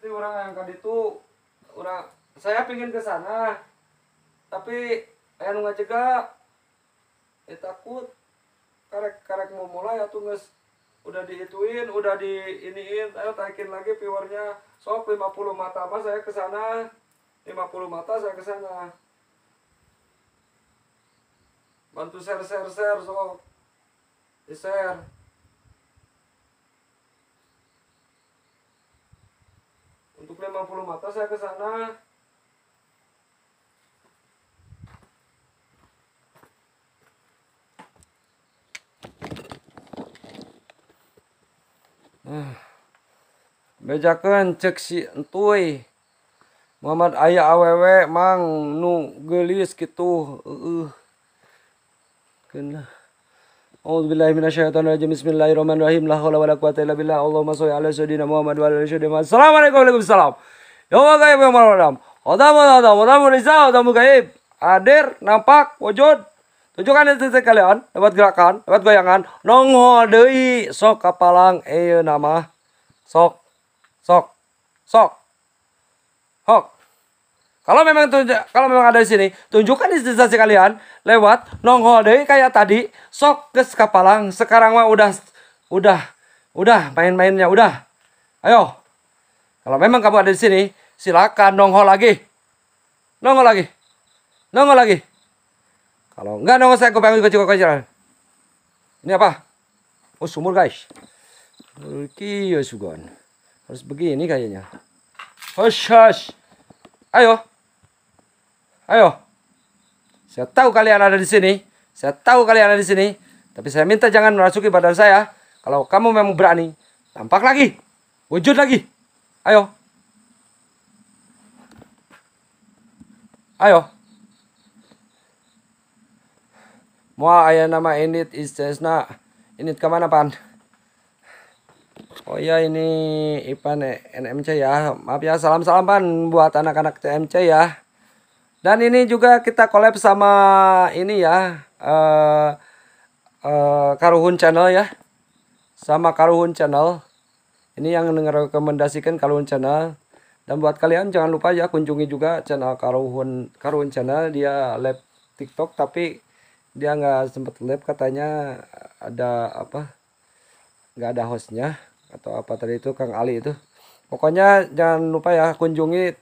si orang yang kali itu orang saya pingin ke sana tapi ayah nunggu cegah eh takut karek karek mau mulai atau nges udah diituin udah di iniin ayo taikin lagi viewernya sok 50 mata apa saya kesana 50 mata saya kesana bantu share share share so di share untuk 50 mata saya kesana bejakan cek si entuy Muhammad ayah awewe mang nu gelis gitu uh, kena A'udzu billahi minasyaitonir rajim. Bismillahirrahmanirrahim. La haula wala quwata illa billah. Allahumma shalli ala sayyidina Muhammad wa ala alihi wa Assalamualaikum warahmatullahi wabarakatuh. Ya Allah, ya Allah. Adam, Adam, Adam, Adam, Adam, Adam, Adam, Adam, Adam, Adam, tunjukkan itu kalian lewat gerakan lewat goyangan nongho deui sok kapalang eyo iya, nama sok sok sok hok kalau memang kalau memang ada di sini tunjukkan istilah kalian lewat nongho deui kayak tadi sok ke kapalang sekarang mah udah udah udah main-mainnya udah ayo kalau memang kamu ada di sini silakan nongho lagi nongol lagi nongol lagi kalau enggak nongol saya kebangun juga kau jalan. Ini apa? Oh sumur guys. Kiyo ya, sugon. Harus begini kayaknya. Hush hush. Ayo. Ayo. Saya tahu kalian ada di sini. Saya tahu kalian ada di sini. Tapi saya minta jangan merasuki badan saya. Kalau kamu memang berani, tampak lagi. Wujud lagi. Ayo. Ayo. Moa ayah nama init istisna. Init kemana man pan? Oh ya ini Ipan eh, NMC ya. Maaf ya salam salam pan buat anak-anak TMC ya. Dan ini juga kita collab sama ini ya. Uh, uh, Karuhun Channel ya. Sama Karuhun Channel. Ini yang rekomendasikan Karuhun Channel. Dan buat kalian jangan lupa ya kunjungi juga channel Karuhun Karuhun Channel dia live TikTok tapi dia nggak sempet lab katanya ada apa nggak ada hostnya atau apa tadi itu Kang Ali itu pokoknya jangan lupa ya kunjungi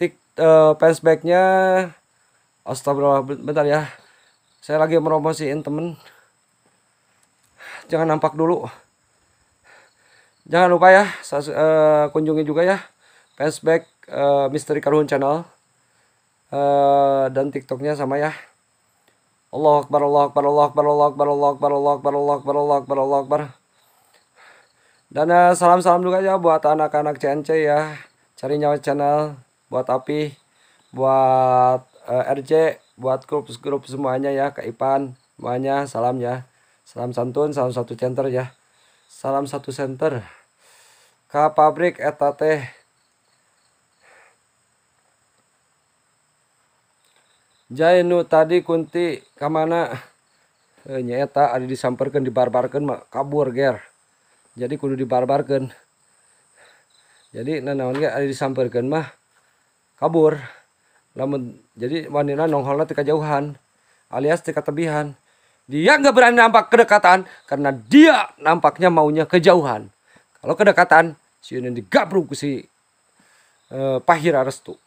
tik uh, Astagfirullah bentar ya saya lagi meromosiin temen jangan nampak dulu jangan lupa ya uh, kunjungi juga ya pensback uh, eh, Misteri karun Channel uh, dan tiktoknya sama ya Allah Akbar, Allah Akbar, Allah Akbar, Allah Akbar, Allah Akbar, Allah Akbar, Allah Akbar, Allah Akbar, Allah Akbar. Dan eh, salam-salam juga ya buat anak-anak CNC ya. Cari nyawa channel buat Api, buat eh, RJ, buat grup-grup semuanya ya, ke Ipan, semuanya salam ya. Salam santun, salam satu center ya. Salam satu center. ke pabrik etate Jainu tadi kunti kamana e, eh, nyaeta ada disamperkan dibarbarkan mak kabur ger jadi kudu dibarbarkan jadi nana ge ada disamperkan mah kabur namun jadi wanita nongholat tika jauhan alias tika tebihan dia nggak berani nampak kedekatan karena dia nampaknya maunya kejauhan kalau kedekatan si Yunan digabruk si e, pahira restu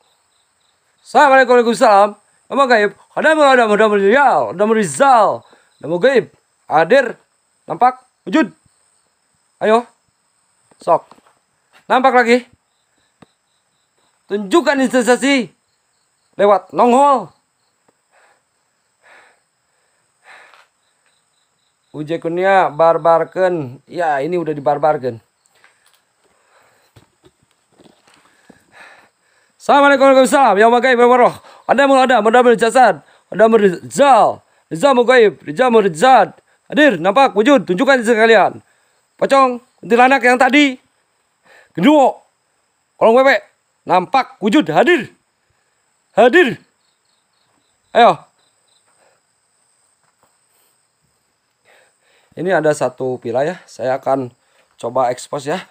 Assalamualaikum warahmatullahi wabarakatuh nama gaib ada mau ada mau hadamul ada mau rizal mau gaib hadir nampak wujud ayo sok nampak lagi tunjukkan instansi lewat nongol kunia barbarken ya ini udah dibarbarken. Assalamualaikum warahmatullahi wabarakatuh. Ya ada, mau Ada ada mau Jasad, Adamul Rizal, mau Gaib, mau Rizad. Hadir, nampak, wujud, tunjukkan sekalian. Pocong, kuntilanak yang tadi. kedua, kolong wewe, nampak, wujud, hadir. Hadir. Ayo. Ini ada satu pila ya, saya akan coba ekspos ya.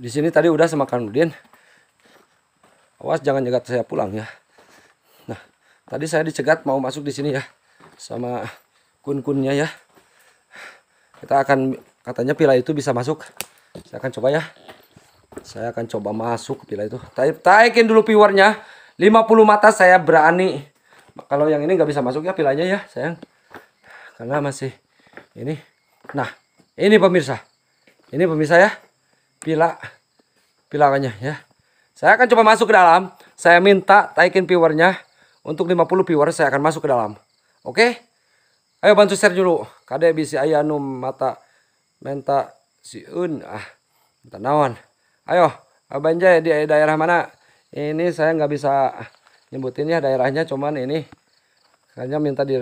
Di sini tadi udah semakan Kang Udin awas jangan nyegat saya pulang ya nah tadi saya dicegat mau masuk di sini ya sama kun-kunnya ya kita akan katanya pila itu bisa masuk saya akan coba ya saya akan coba masuk pila itu Taip, taikin dulu piwarnya 50 mata saya berani kalau yang ini nggak bisa masuk ya pilanya ya sayang karena masih ini nah ini pemirsa ini pemirsa ya pila pilakannya ya saya akan coba masuk ke dalam. Saya minta taikin viewernya. Untuk 50 viewer saya akan masuk ke dalam. Oke? Ayo bantu share dulu. Kade bisi ayanum mata menta si Un Ah, minta naon. Ayo, Abang Jai di daerah mana? Ini saya nggak bisa nyebutin ya daerahnya. Cuman ini kayaknya minta di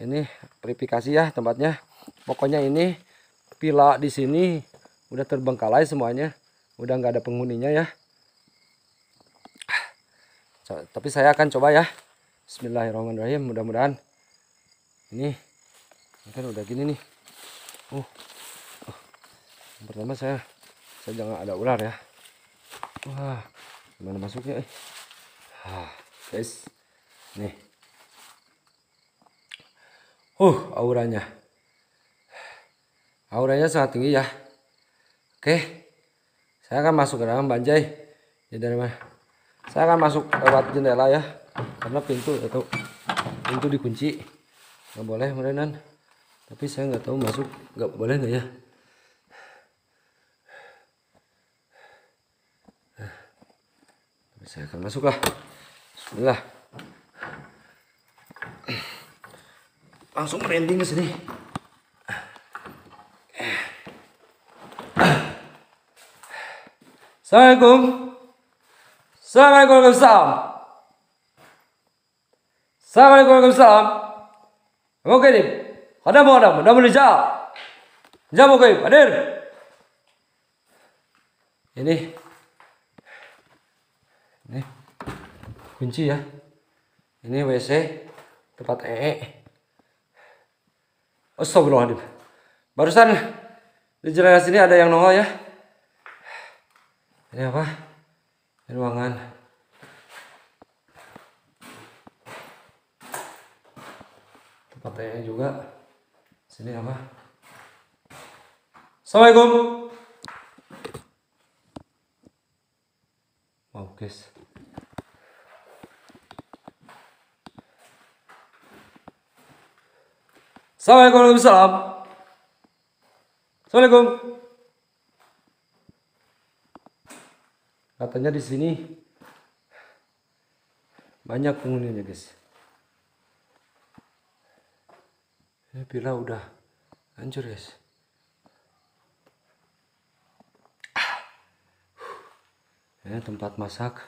ini verifikasi ya tempatnya. Pokoknya ini pila di sini udah terbengkalai semuanya. Udah nggak ada penghuninya ya tapi saya akan coba ya Bismillahirrahmanirrahim mudah-mudahan ini kan udah gini nih uh, yang pertama saya saya jangan ada ular ya wah gimana masuknya eh ah, guys nih uh auranya auranya sangat tinggi ya oke saya akan masuk ke dalam banjai ya dari mana saya akan masuk lewat jendela ya karena pintu atau ya, pintu dikunci nggak boleh merenan tapi saya nggak tahu masuk nggak boleh nggak ya nah, saya akan masuk lah Bismillah langsung merinding ke sini Assalamualaikum Assalamualaikum warahmatullahi Assalamualaikum warahmatullahi Oke kirim. Ada mau ada, ada mau dijawab. jam mau kirim. Hadir. Ini. Ini kunci ya. Ini WC tempat ee. E. Astagfirullahaladzim. Barusan di jalan sini ada yang nongol ya. Ini apa? ruangan tempatnya juga sini apa assalamualaikum wow guys Assalamualaikum wabarakatuh Assalamualaikum Katanya di sini banyak penghuninya guys. Eh, Ini pila udah hancur guys. Ini ah. eh, tempat masak.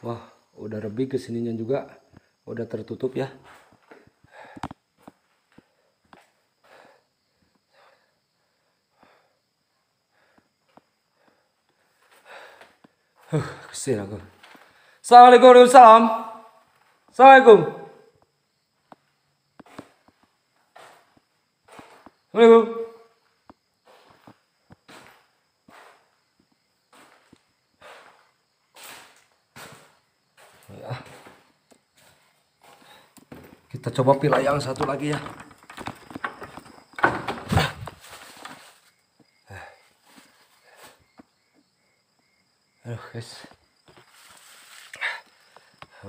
Wah, udah lebih kesininya juga. Udah tertutup ya. Pusing aku. Assalamualaikum wabarakatuh. Assalamualaikum. Assalamualaikum. Ya. Kita coba pilih yang satu lagi ya. Eh. Eh. Aduh, guys.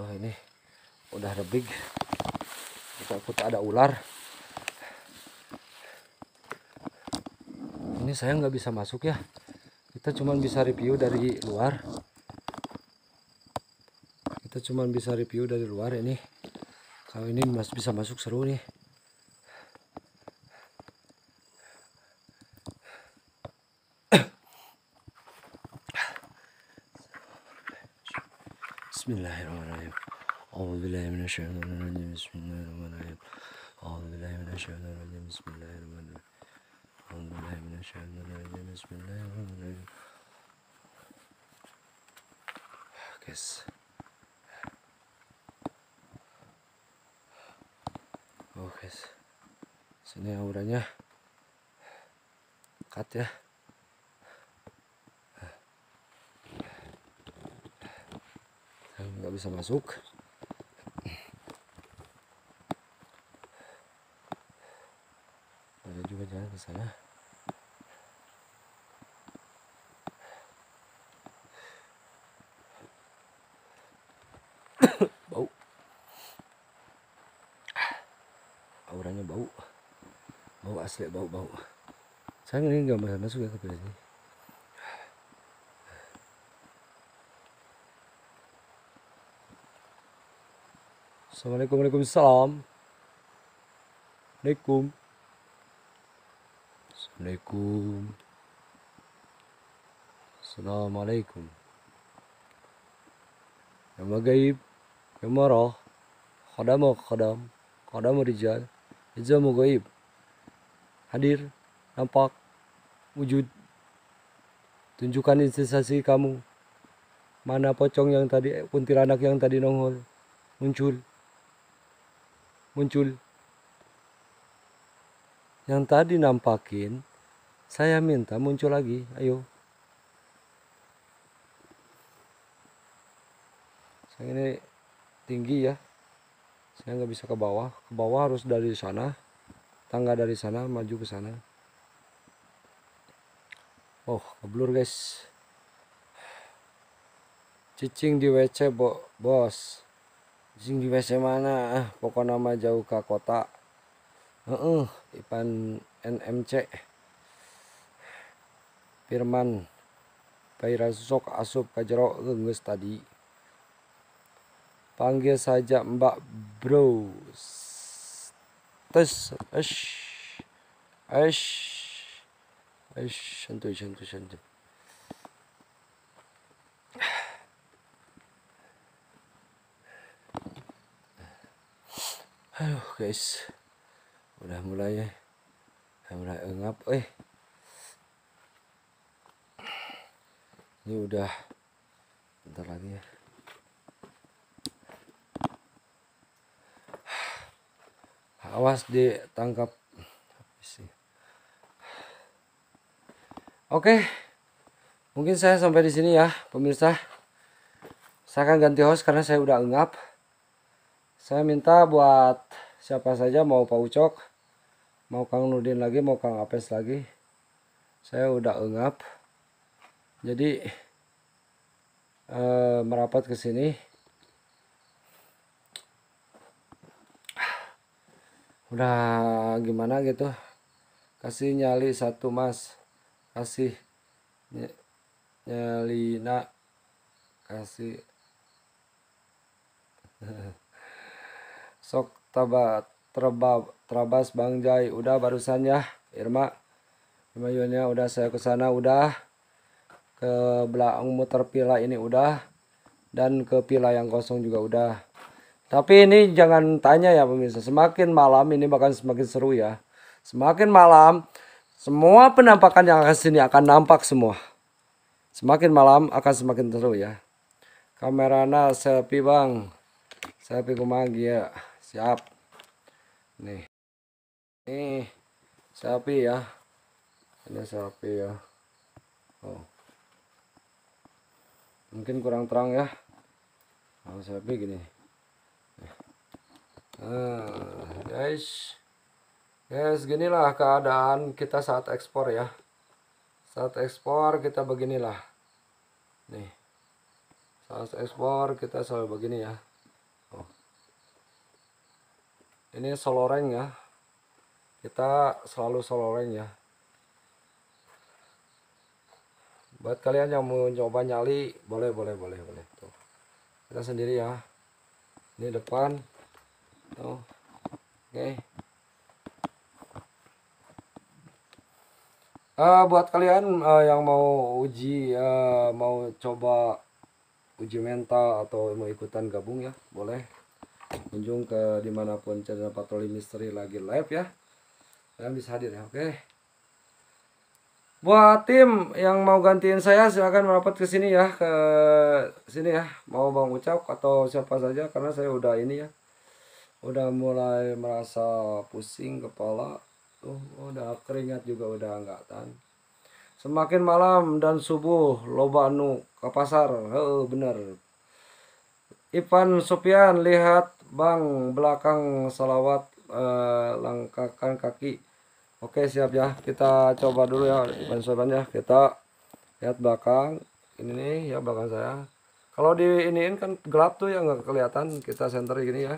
Oh ini udah ada big. Kita Takut ada ular. Ini saya nggak bisa masuk ya. Kita cuma bisa review dari luar. Kita cuma bisa review dari luar ini. Kalau ini masih bisa masuk seru nih. guys oh guys sini auranya cut ya nggak bisa masuk ada juga jalan ke sana asli bau-bau saya ini nggak bisa masuk ya ke sini Assalamualaikum Waalaikumsalam Assalamualaikum Assalamualaikum Assalamualaikum Yang magaib Yang marah Khadam khadam Khadam rijal Ijam gaib hadir nampak wujud tunjukkan sensasi kamu mana pocong yang tadi kuntilanak yang tadi nongol muncul muncul yang tadi nampakin saya minta muncul lagi ayo saya ini tinggi ya saya nggak bisa ke bawah ke bawah harus dari sana tangga dari sana maju ke sana oh keblur guys cicing di WC bo bos cicing di WC mana ah, pokoknya nama jauh ke kota uh, uh, Ipan NMC Firman Paira sok asup kajero jeruk tadi panggil saja mbak bro tes, ash ash ash santuy santuy santuy halo guys udah mulai ya. udah mulai engap eh ini udah bentar lagi ya awas ditangkap oke mungkin saya sampai di sini ya pemirsa saya akan ganti host karena saya udah engap saya minta buat siapa saja mau Pak Ucok mau Kang Nudin lagi mau Kang Apes lagi saya udah engap jadi eh, merapat ke sini udah gimana gitu kasih nyali satu mas kasih ny nak kasih *laughs* sok tabat terbab terabas Bang Jai udah barusan ya Irma Irma Yunya, udah saya ke sana udah ke belakang muter pila ini udah dan ke pila yang kosong juga udah tapi ini jangan tanya ya pemirsa, semakin malam ini bahkan semakin seru ya. Semakin malam semua penampakan yang akan sini akan nampak semua. Semakin malam akan semakin seru ya. Kamerana selfie bang. Selfie kumagi ya. Siap. Nih. Nih. Selfie ya. Ini selfie ya. Oh. Mungkin kurang terang ya. Kalau selfie gini. Nah, guys. Guys, lah keadaan kita saat ekspor ya. Saat ekspor kita beginilah. Nih. Saat ekspor kita selalu begini ya. Oh. Ini soloreng ya. Kita selalu soloreng ya. Buat kalian yang mau coba nyali, boleh, boleh, boleh, boleh. Tuh. Kita sendiri ya. Ini depan tuh oke okay. uh, eh, buat kalian uh, yang mau uji uh, mau coba uji mental atau mau ikutan gabung ya boleh kunjung ke dimanapun channel patroli misteri lagi live ya kalian bisa hadir ya oke okay. buat tim yang mau gantiin saya silahkan merapat ke sini ya ke sini ya mau bang ucap atau siapa saja karena saya udah ini ya udah mulai merasa pusing kepala tuh udah keringat juga udah tahan semakin malam dan subuh loba nu ke pasar heeh bener Ipan Supian lihat bang belakang salawat eh, langkakan kaki Oke siap ya kita coba dulu ya Ipan Sopian ya kita lihat belakang ini nih ya belakang saya kalau di iniin kan gelap tuh ya nggak kelihatan kita center gini ya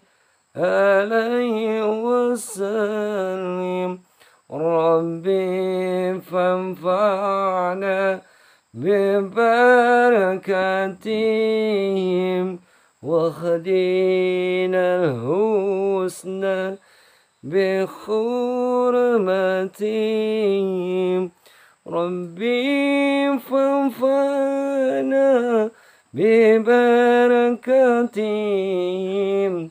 عليه وسلم ربي فانفعنا ببركاتهم واهدنا الحسنى بحرمتهم ربي فانفعنا ببركاتهم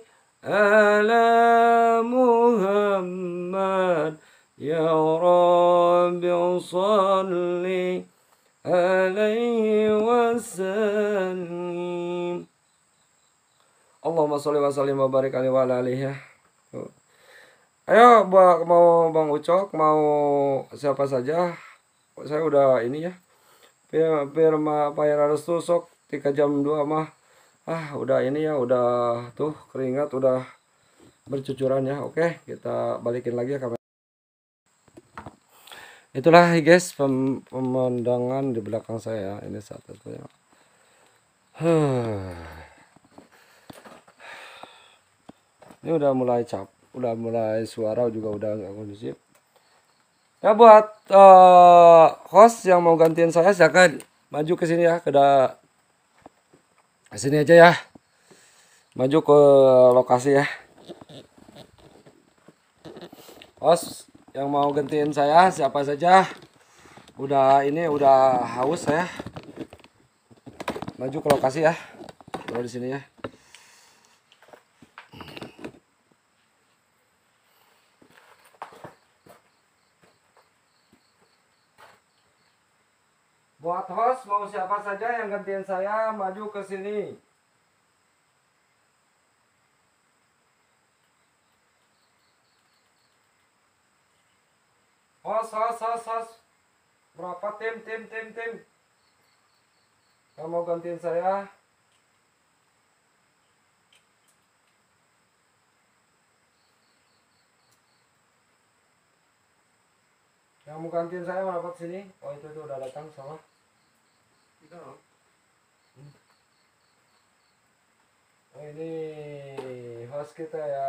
ala Muhammad ya Rabbi salli alaihi wasallim Allahumma salli wa sallim wa barik alaihi wa alihi ya Ayo buat mau Bang Ucok mau siapa saja saya udah ini ya Firma Pak Restu sok 3 jam dua mah ah udah ini ya udah tuh keringat udah bercucuran ya oke kita balikin lagi ya kamera itulah guys pem pemandangan di belakang saya ini saat itu ya *sighs* ini udah mulai cap udah mulai suara juga udah nggak kondusif ya buat uh, host yang mau gantian saya silakan maju ke sini ya ke sini aja ya maju ke lokasi ya os yang mau gantiin saya siapa saja udah ini udah haus ya maju ke lokasi ya kalau di sini ya Buat host mau siapa saja yang gantian saya maju ke sini. Host, host, host, host. Berapa tim, tim, tim, tim. Yang mau gantian saya. Yang mau gantian saya berapa sini. Oh itu, itu udah datang sama dong. Oh ini host kita ya.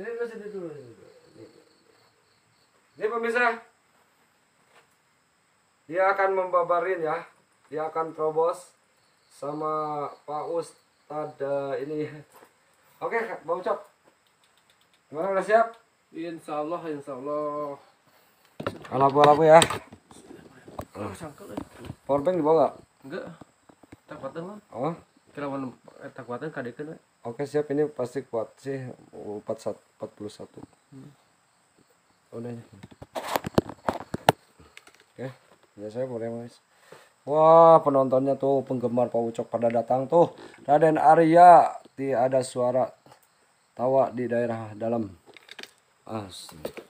ini dulu, sini dulu, Ini pemirsa, dia akan membabarin ya, dia akan terobos sama Pak Ustadz ini. Oke, okay, Bang Ucap, gimana udah siap? Insya Allah, insya Allah. Alapu-alapu ya. Oh, Power bank dibawa nggak? Enggak. Takuatan mah. Oh. mana eh, takuatan kadek kan Oke, siap ini pasti kuat sih empat satu empat hmm. Udah satu. Oke, ya, saya boleh guys. Wah, penontonnya tuh penggemar Pak Ucok pada datang tuh. Raden Arya, ada suara tawa di daerah dalam. Asli.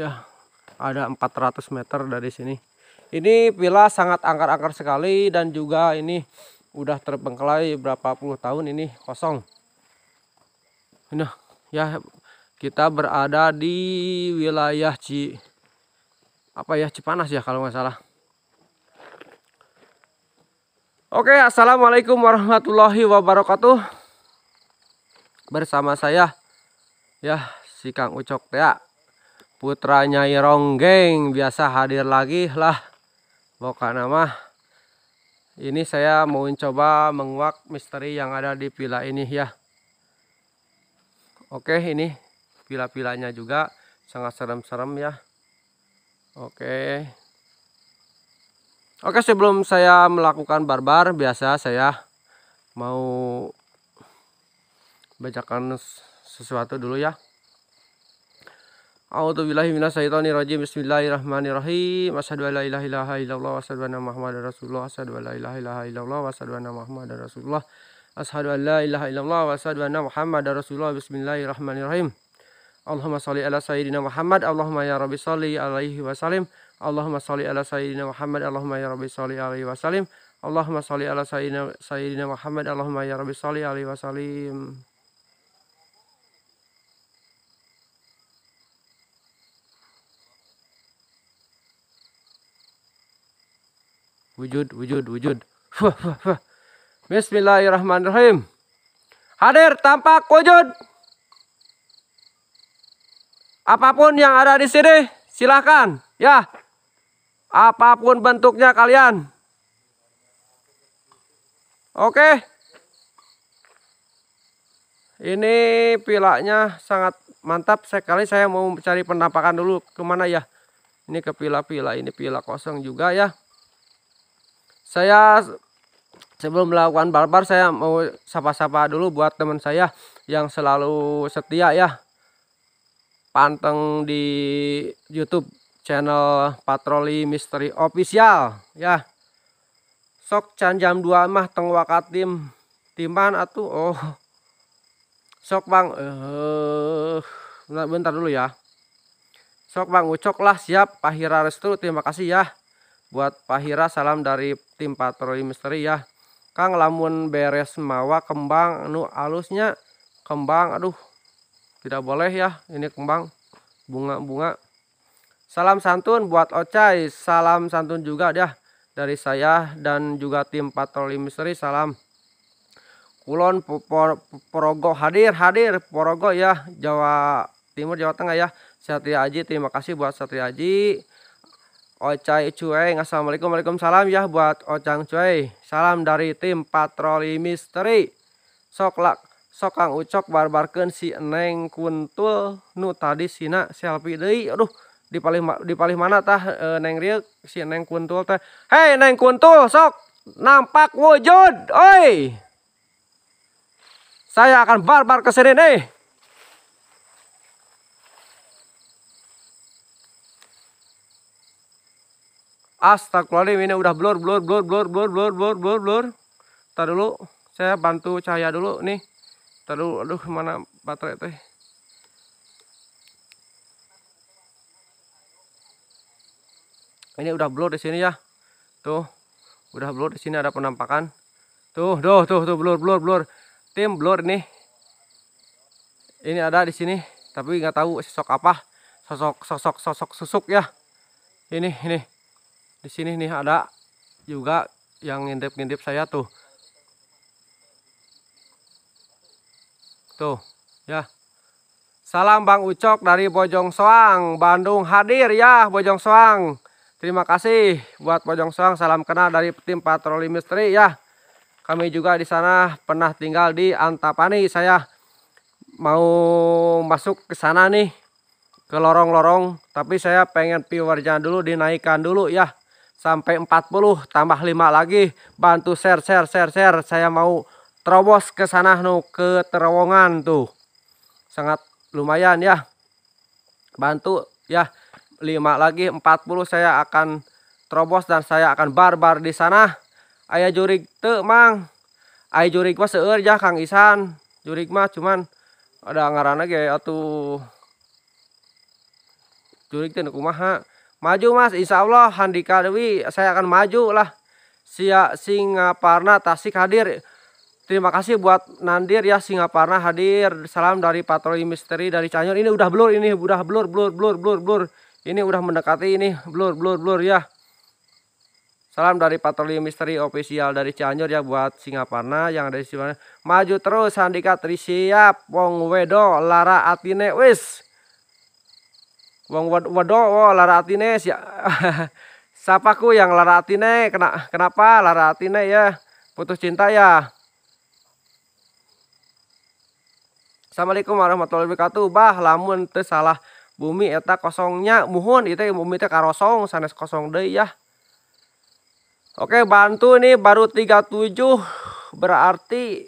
ya ada 400 meter dari sini ini pila sangat angker-angker sekali dan juga ini udah terbengkelai berapa puluh tahun ini kosong nah ya kita berada di wilayah Ci apa ya Cipanas ya kalau nggak salah Oke Assalamualaikum warahmatullahi wabarakatuh bersama saya ya si Kang Ucok ya putra Nyai Ronggeng biasa hadir lagi lah bukan nama ini saya mau coba menguak misteri yang ada di pila ini ya oke ini pila-pilanya juga sangat serem-serem ya oke oke sebelum saya melakukan barbar biasa saya mau bacakan sesuatu dulu ya A'udzu billahi minasyaitonir rajim. Bismillahirrahmanirrahim. Asyhadu an la ilaha illallah wa asyhadu anna Muhammadar Rasulullah. Asyhadu an la ilaha illallah wa asyhadu anna Muhammadar Rasulullah. Asyhadu an la ilaha illallah wa asyhadu anna Muhammadar Rasulullah. Bismillahirrahmanirrahim. Allahumma shalli ala sayyidina Muhammad. Allahumma ya rabbi shalli alaihi wa sallim. Allahumma shalli ala sayyidina Muhammad. Allahumma ya rabbi shalli alaihi wa sallim. Allahumma shalli ala sayyidina Muhammad. Allahumma ya rabbi shalli alaihi wa sallim. wujud wujud wujud Bismillahirrahmanirrahim hadir tampak wujud apapun yang ada di sini silahkan ya apapun bentuknya kalian oke ini pilaknya sangat mantap sekali saya mau cari penampakan dulu kemana ya ini ke pila-pila ini pila kosong juga ya saya sebelum melakukan barbar saya mau sapa-sapa dulu buat teman saya yang selalu setia ya panteng di YouTube channel Patroli Misteri Official ya sok can jam 2 mah teng wakatim timan atuh oh sok bang eh bentar, bentar dulu ya sok bang ucok lah siap akhirnya restu terima kasih ya buat Pahira salam dari tim patroli misteri ya Kang lamun beres mawa kembang nu alusnya kembang aduh tidak boleh ya ini kembang bunga-bunga salam santun buat Ocai salam santun juga ya dari saya dan juga tim patroli misteri salam Kulon Porogo hadir hadir Porogo ya Jawa Timur Jawa Tengah ya Satria Aji terima kasih buat Satria Aji Ocai Cueng. Assalamualaikum Waalaikumsalam ya buat Ocang Cueng. Salam dari tim patroli misteri. Sok Sok sokang ucok barbarkan si neng kuntul nu tadi sina selfie deh aduh di paling di paling mana tah e, neng riuk si neng kuntul teh hei neng kuntul sok nampak wujud oi saya akan barbar ke sini nih Astagfirullahaladzim ini udah blur blur blur blur blur blur blur blur blur. Tar dulu saya bantu cahaya dulu nih. Tar dulu aduh mana baterai teh. Ini udah blur di sini ya. Tuh. Udah blur di sini ada penampakan. Tuh, tuh, tuh, tuh blur blur blur. Tim blur nih. Ini ada di sini, tapi nggak tahu sosok apa. Sosok sosok sosok susuk ya. Ini ini di sini nih ada juga yang ngintip-ngintip saya tuh tuh ya salam Bang Ucok dari Bojong Soang Bandung hadir ya Bojong Soang terima kasih buat Bojong Soang salam kenal dari tim patroli misteri ya kami juga di sana pernah tinggal di Antapani saya mau masuk ke sana nih ke lorong-lorong tapi saya pengen viewernya dulu dinaikkan dulu ya sampai 40 tambah 5 lagi bantu share share share share saya mau terobos ke sana no ke terowongan tuh sangat lumayan ya bantu ya 5 lagi 40 saya akan terobos dan saya akan barbar di sana ayah jurik tuh mang ayah jurik mah seur ya Kang Isan jurik mah cuman ada ngarana ge atuh tuh teh kumaha maju mas insya Allah Handika Dewi saya akan maju lah Sia Singaparna Tasik hadir terima kasih buat Nandir ya Singaparna hadir salam dari patroli misteri dari Canyon ini udah blur ini udah blur blur blur blur blur ini udah mendekati ini blur blur blur ya Salam dari Patroli Misteri Official dari Cianjur ya buat Singaparna yang ada di sini. Maju terus Handika Tri siap Wong Wedo Lara Atine wis wong wedo oh, lara atine si *laughs* ku yang lara atine kena kenapa lara atine ya putus cinta ya Assalamualaikum warahmatullahi wabarakatuh bah lamun teu salah bumi eta kosongnya muhun itu bumi teh karosong sanes kosong deh ya Oke bantu nih baru 37 berarti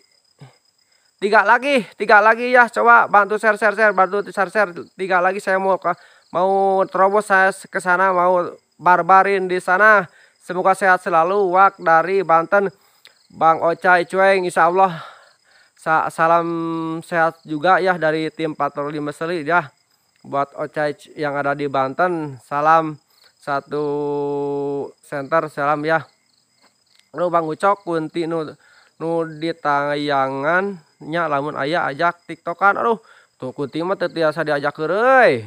tiga lagi tiga lagi ya coba bantu share share share bantu share share tiga lagi saya mau ke mau terobos saya ke sana mau barbarin di sana semoga sehat selalu wak dari Banten Bang Oca Icueng insya Allah Sa salam sehat juga ya dari tim patroli Meseli ya buat Oca yang ada di Banten salam satu center salam ya lu Bang Ucok kunti nu nu ditayangannya lamun ayah ajak tiktokan aduh tuh kunti mah tetiasa diajak euy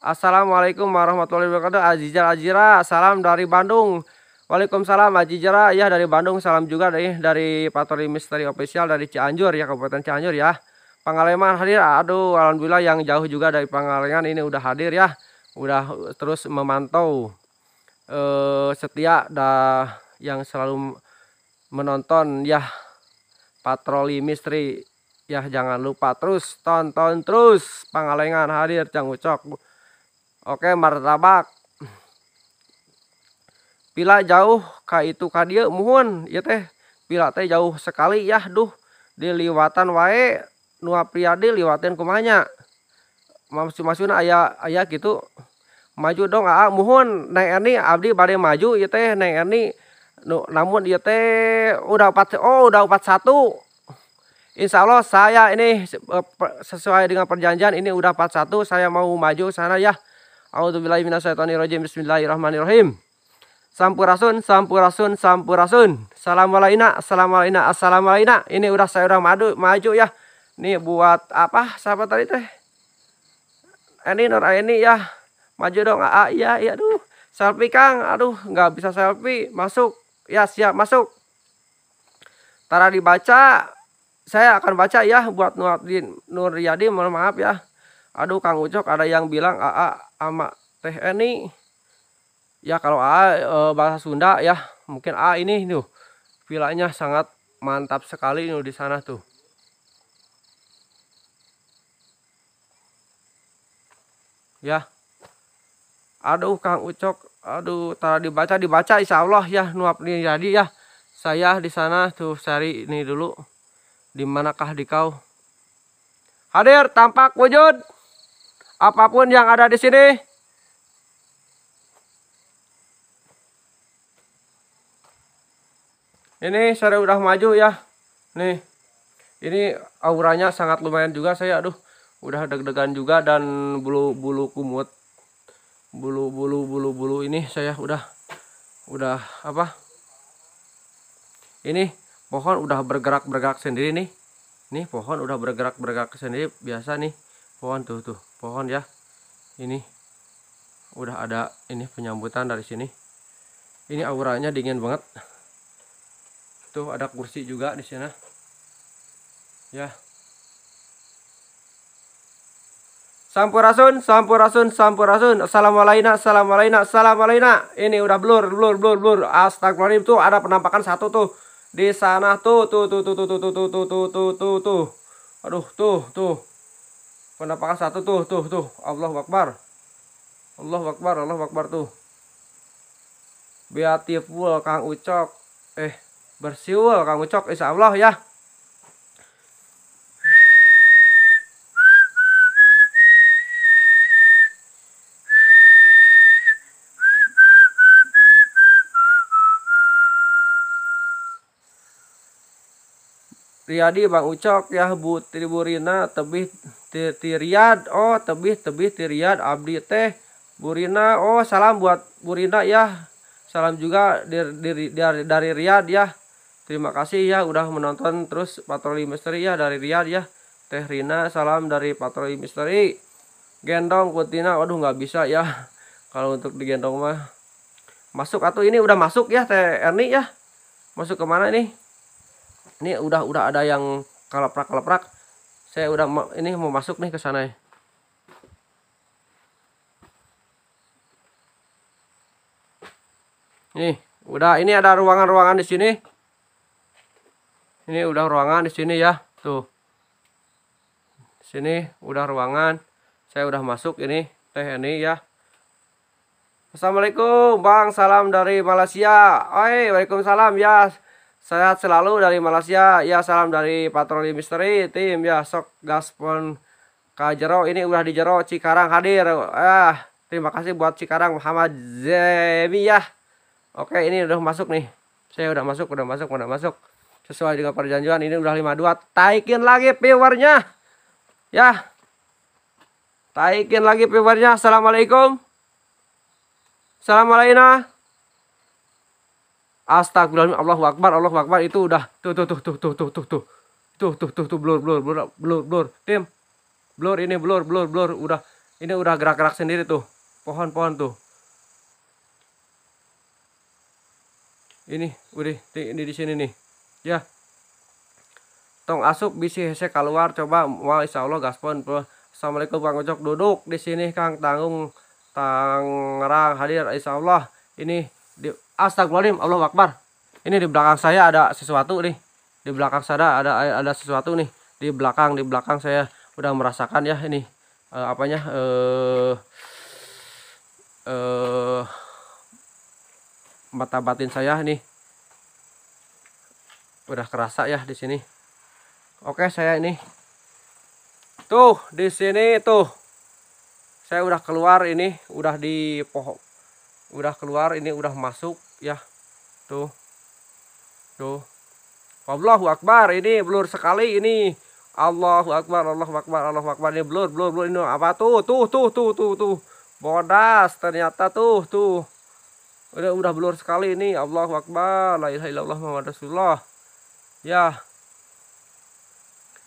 Assalamualaikum warahmatullahi wabarakatuh. Azizar Azira, salam dari Bandung. Waalaikumsalam Azizara, ya dari Bandung. Salam juga dari dari Patroli Misteri Official dari Cianjur ya, Kabupaten Cianjur ya. Pangalengan hadir. Aduh, alhamdulillah yang jauh juga dari Pangalengan ini udah hadir ya. Udah terus memantau eh setia dah yang selalu menonton ya Patroli Misteri. Ya jangan lupa terus tonton terus Pengalengan hadir Cang Ucok. Oke martabak pila jauh ka itu ka dia muhun ya teh pila teh jauh sekali ya duh diliwatan wae nua pria liwatin kumanya masih maksudnya ayah ayah gitu maju dong aa muhun neng ini abdi bade maju ya teh neng ini nu, namun ya teh udah empat oh udah empat satu Insya Allah saya ini eh, sesuai dengan perjanjian ini udah empat satu. saya mau maju sana ya A'udzubillahi minasyaitonirrajim. Bismillahirrahmanirrahim. Sampurasun, sampurasun, sampurasun. Assalamualaikum, Assalamualaikum, Assalamualaikum. Ini udah saya udah madu, maju ya. Ini buat apa? Siapa tadi teh? Ini Nur ini ya. Maju dong. Ah, iya, iya aduh. Selfie Kang. Aduh, nggak bisa selfie. Masuk. Ya, siap masuk. Tara dibaca. Saya akan baca ya buat Nur Nuryadi, mohon maaf ya. Aduh Kang Ucok ada yang bilang AA sama Teh Eni. Ya kalau AA e, bahasa Sunda ya mungkin a ini tuh vilanya sangat mantap sekali nih di sana tuh. Ya. Aduh Kang Ucok, aduh tadi dibaca dibaca insya Allah ya nuap nih jadi ya. Saya di sana tuh cari ini dulu. Dimanakah di kau? Hadir tampak wujud apapun yang ada di sini ini saya udah maju ya nih ini auranya sangat lumayan juga saya aduh udah deg-degan juga dan bulu-bulu kumut bulu-bulu bulu-bulu ini saya udah udah apa ini pohon udah bergerak-bergerak sendiri nih nih pohon udah bergerak-bergerak sendiri biasa nih pohon tuh tuh pohon ya ini udah ada ini penyambutan dari sini ini auranya dingin banget tuh ada kursi juga di sana ya Sampurasun, sampurasun, sampurasun. Assalamualaikum, assalamualaikum, assalamualaikum. Ini udah blur, blur, blur, blur. Astagfirullahaladzim tuh ada penampakan satu tuh di sana tuh tuh tuh tuh tuh tuh tuh tuh tuh tuh tuh tuh. Aduh tuh tuh. Pendapatan satu tuh tuh tuh Allah Akbar Allah Akbar Allah Akbar tuh full Kang Ucok eh bersiul Kang Ucok insya Allah ya Riyadi Bang Ucok ya Bu Triburina tebih Tiriad oh tebih tebih Tiriad Abdi teh Burina oh salam buat Burina ya salam juga dari dari, dari Riyad ya terima kasih ya udah menonton terus patroli misteri ya dari Riyad ya Teh Rina salam dari patroli misteri gendong Kutina waduh nggak bisa ya *laughs* kalau untuk digendong mah masuk atau ini udah masuk ya Teh Erni ya masuk kemana ini? ini udah udah ada yang kalaprak kalaprak saya udah ini mau masuk nih ke sana Nih, udah ini ada ruangan-ruangan di sini. Ini udah ruangan di sini ya. Tuh. Sini udah ruangan. Saya udah masuk ini teh ini ya. Assalamualaikum Bang, salam dari Malaysia. Oi, Waalaikumsalam ya. Sehat selalu dari Malaysia. Ya salam dari Patroli Misteri tim ya sok gaspon Kak Jero ini udah di Jero Cikarang hadir. Ah, terima kasih buat Cikarang Muhammad ya. Oke, ini udah masuk nih. Saya udah masuk, udah masuk, udah masuk. Sesuai dengan perjanjian ini udah 52. Taikin lagi viewernya. Ya. Taikin lagi viewernya. Assalamualaikum. Assalamualaikum. Astagfirullahaladzim, Allah Akbar, Allah Akbar itu udah tuh tuh tuh tuh tuh tuh tuh tuh tuh tuh tuh tuh blur blur blur blur blur tim blur ini blur blur blur udah ini udah gerak-gerak sendiri tuh pohon-pohon tuh ini udah ini di sini nih ya tong asup bisi hese keluar coba wah insya Allah gaspon assalamualaikum bang ojok duduk di sini kang tanggung tangerang hadir insya Allah ini di astagfirullahaladzim Allah Akbar ini di belakang saya ada sesuatu nih di belakang saya ada ada, sesuatu nih di belakang di belakang saya udah merasakan ya ini uh, apanya eh uh, mata batin saya nih udah kerasa ya di sini oke saya ini tuh di sini tuh saya udah keluar ini udah di pohon udah keluar ini udah masuk ya tuh tuh Allahu Akbar ini blur sekali ini Allahu Akbar Allahu Akbar Allahu Akbar ini blur blur blur ini apa tuh tuh tuh tuh tuh tuh bodas ternyata tuh tuh udah udah blur sekali ini Allahu Akbar la ilaha illallah Muhammad Rasulullah ya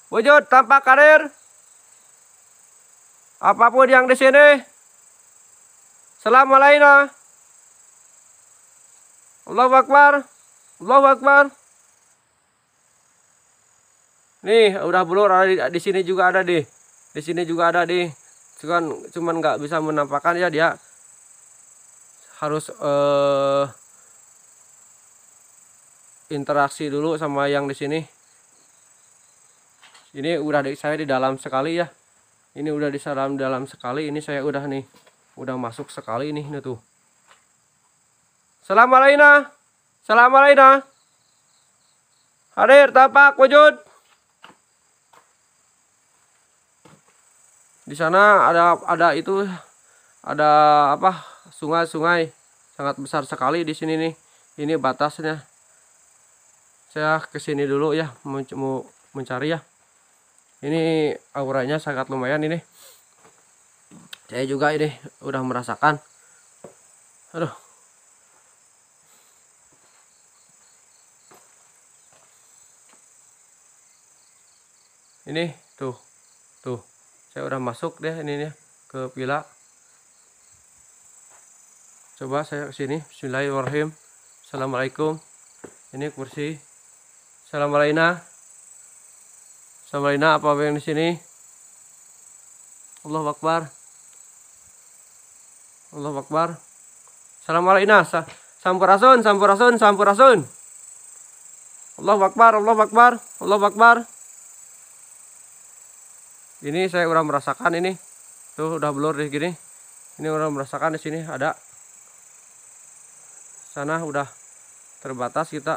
wujud tanpa karir apapun yang di sini selama lainnya Allahu Akbar. Allahu Akbar. Nih, udah belur ada di, di sini juga ada deh. Di sini juga ada deh. Cuman cuman nggak bisa menampakkan ya dia harus eh interaksi dulu sama yang di sini. Ini udah di, saya di dalam sekali ya. Ini udah di dalam dalam sekali. Ini saya udah nih udah masuk sekali nih ini tuh. Selamat alaina. Selamat alaina. Hadir tapak wujud. Di sana ada ada itu ada apa? Sungai-sungai sangat besar sekali di sini nih. Ini batasnya. Saya ke sini dulu ya, mau mencari ya. Ini auranya sangat lumayan ini. Saya juga ini udah merasakan. Aduh. ini tuh tuh saya udah masuk deh ini nih ke pila coba saya kesini warhim. Assalamualaikum ini kursi Assalamualaikum Assalamualaikum apa yang di sini Allah Akbar Allah Akbar Assalamualaikum sampurasun sampurasun sampurasun Allah Akbar Allah Akbar Allah Akbar ini saya udah merasakan ini tuh udah blur deh gini ini udah merasakan di sini ada sana udah terbatas kita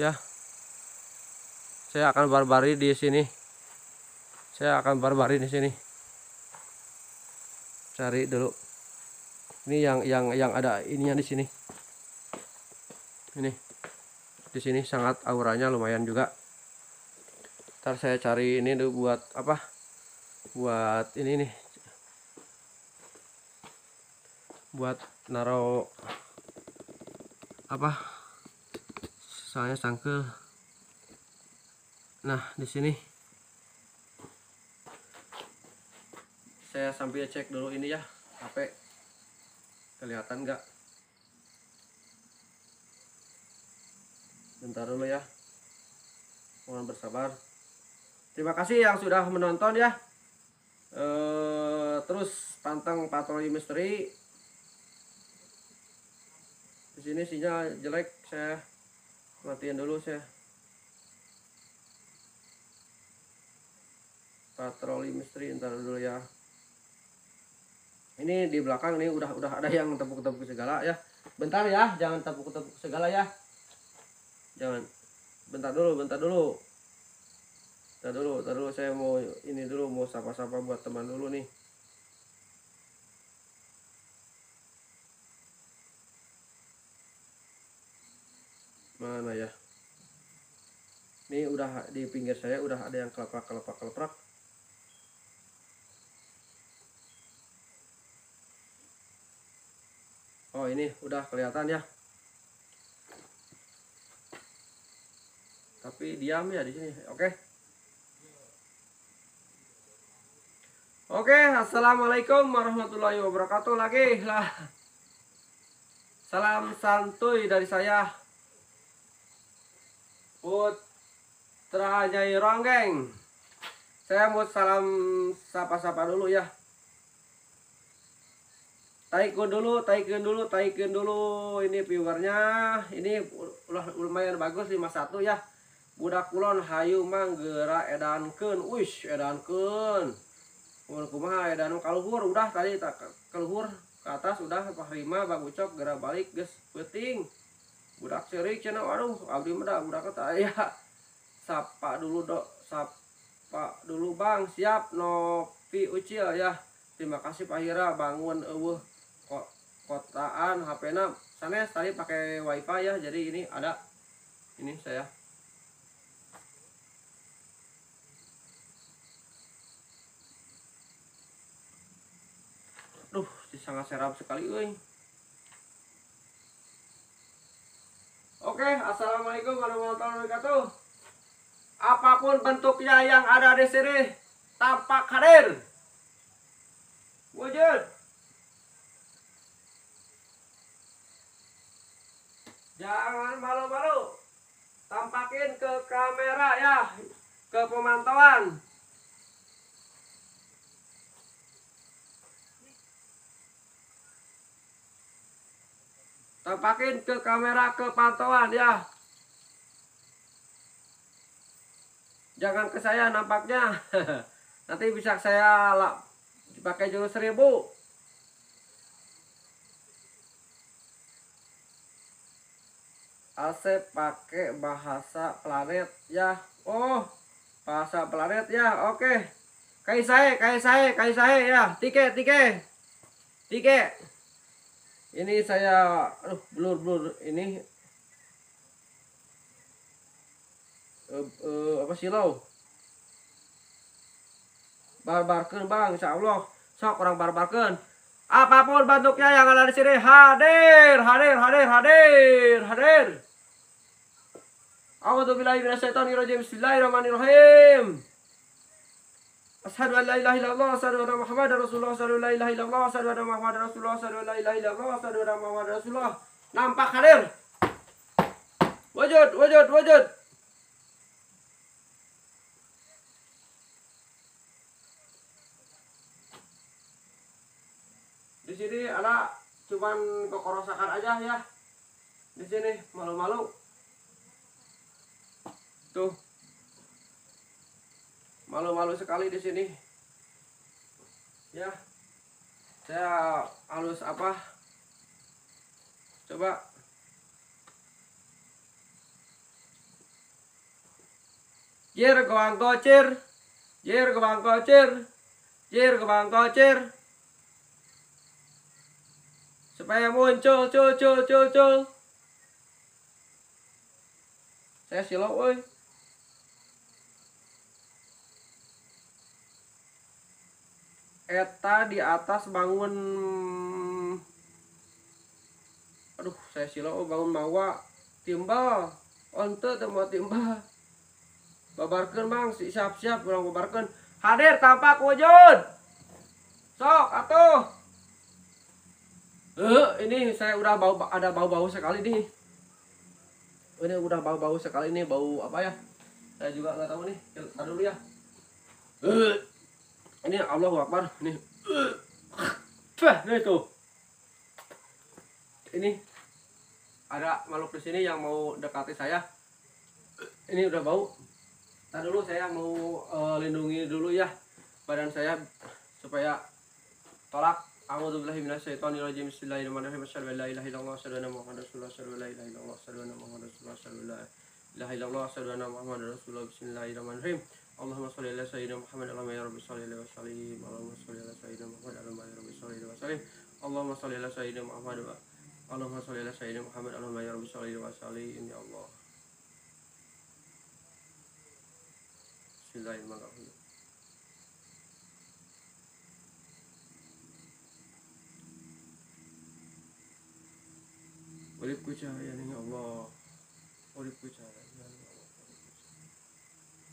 ya saya akan barbari di sini saya akan barbari di sini cari dulu ini yang yang yang ada ininya di sini ini di sini sangat auranya lumayan juga ntar saya cari ini tuh buat apa buat ini nih buat naro apa soalnya sangkel nah di sini saya sambil cek dulu ini ya HP kelihatan nggak bentar dulu ya mohon bersabar Terima kasih yang sudah menonton ya. E, terus pantang patroli misteri. Di sini sinyal jelek, saya matiin dulu saya. Patroli misteri ntar dulu ya. Ini di belakang ini udah udah ada yang tepuk-tepuk segala ya. Bentar ya, jangan tepuk-tepuk segala ya. Jangan. Bentar dulu, bentar dulu. Tar dulu, dulu saya mau ini dulu mau sapa-sapa buat teman dulu nih. Mana ya? Ini udah di pinggir saya udah ada yang keleprak-keleprak-keleprak. Oh ini udah kelihatan ya. Tapi diam ya di sini. Oke. Okay. Oke, assalamualaikum warahmatullahi wabarakatuh lagi lah. Salam santuy dari saya Putra Jai Ronggeng. Saya mau salam sapa-sapa dulu ya. Taikun dulu, taikun dulu, taikun dulu. Ini viewernya, ini lumayan bagus 51 ya. Budak kulon hayu manggera edan edankeun. Wish, kun kumaha ya danu kaluhur udah tadi tak keluhur ke atas udah pahlima bagucok gerak balik guys peting budak cerik cina waduh abdi mah budak kata ya sapa dulu dok sapa dulu bang siap novi ucil ya terima kasih Pak Hira bangun uh kok kotaan HP 6 sanes tadi pakai wifi ya jadi ini ada ini saya sangat serap sekali woi Oke, assalamualaikum warahmatullahi wabarakatuh. Apapun bentuknya yang ada di sini, tampak hadir. Wujud. Jangan malu-malu. Tampakin ke kamera ya, ke pemantauan. tampakin ke kamera ke pantauan ya. Jangan ke saya nampaknya. *laughs* Nanti bisa saya pakai jurus seribu. AC pakai bahasa planet ya. Oh, bahasa planet ya. Oke. Okay. saya kaisai, saya ya. Tike, tike. Tike ini saya aduh blur blur ini uh, uh, apa silau barbarkan bang insya Allah sok orang barbarkan apapun bentuknya yang ada di sini hadir hadir hadir hadir hadir Allahu billahi minasy rajim. Bismillahirrahmanirrahim. Asyhadu an la ilaha illallah, asyhadu anna Muhammadar Rasulullah, asyhadu la ilaha illallah, asyhadu anna Muhammadar Rasulullah, asyhadu la ilaha illallah, asyhadu anna Muhammadar Rasulullah. Nampak hadir. Wujud, wujud, wujud. Di sini ada cuman kokorosakan aja ya. Di sini malu-malu. Tuh malu-malu sekali di sini ya saya halus apa coba jir ke bang cir jir ke bang cir jir ke bang cir supaya muncul cul cul cul cul saya silau oi eta di atas bangun aduh saya silau oh, bangun bawa timbal onte oh, temu timbal babarkan bang si siap siap kurang babarkan hadir tampak wujud sok atau, eh ini saya udah bau ada bau bau sekali nih ini udah bau bau sekali nih bau apa ya saya juga nggak tahu nih kita dulu ya eh ini Allah wakbar ini ini tuh ini ada makhluk di sini yang mau dekati saya ini udah bau Ntar dulu saya mau uh, lindungi dulu ya badan saya supaya tolak A'udzu Allahumma sholli ala sayyidina Muhammad ya rabbi Allahumma sholli ala sayyidina Muhammad ya rabbi Allahumma sholli ala sayyidina Muhammad Allahumma ya sholli ala sayyidina Muhammad ya rabbi sholli ya, ya Allah Bismillahirrahmanirrahim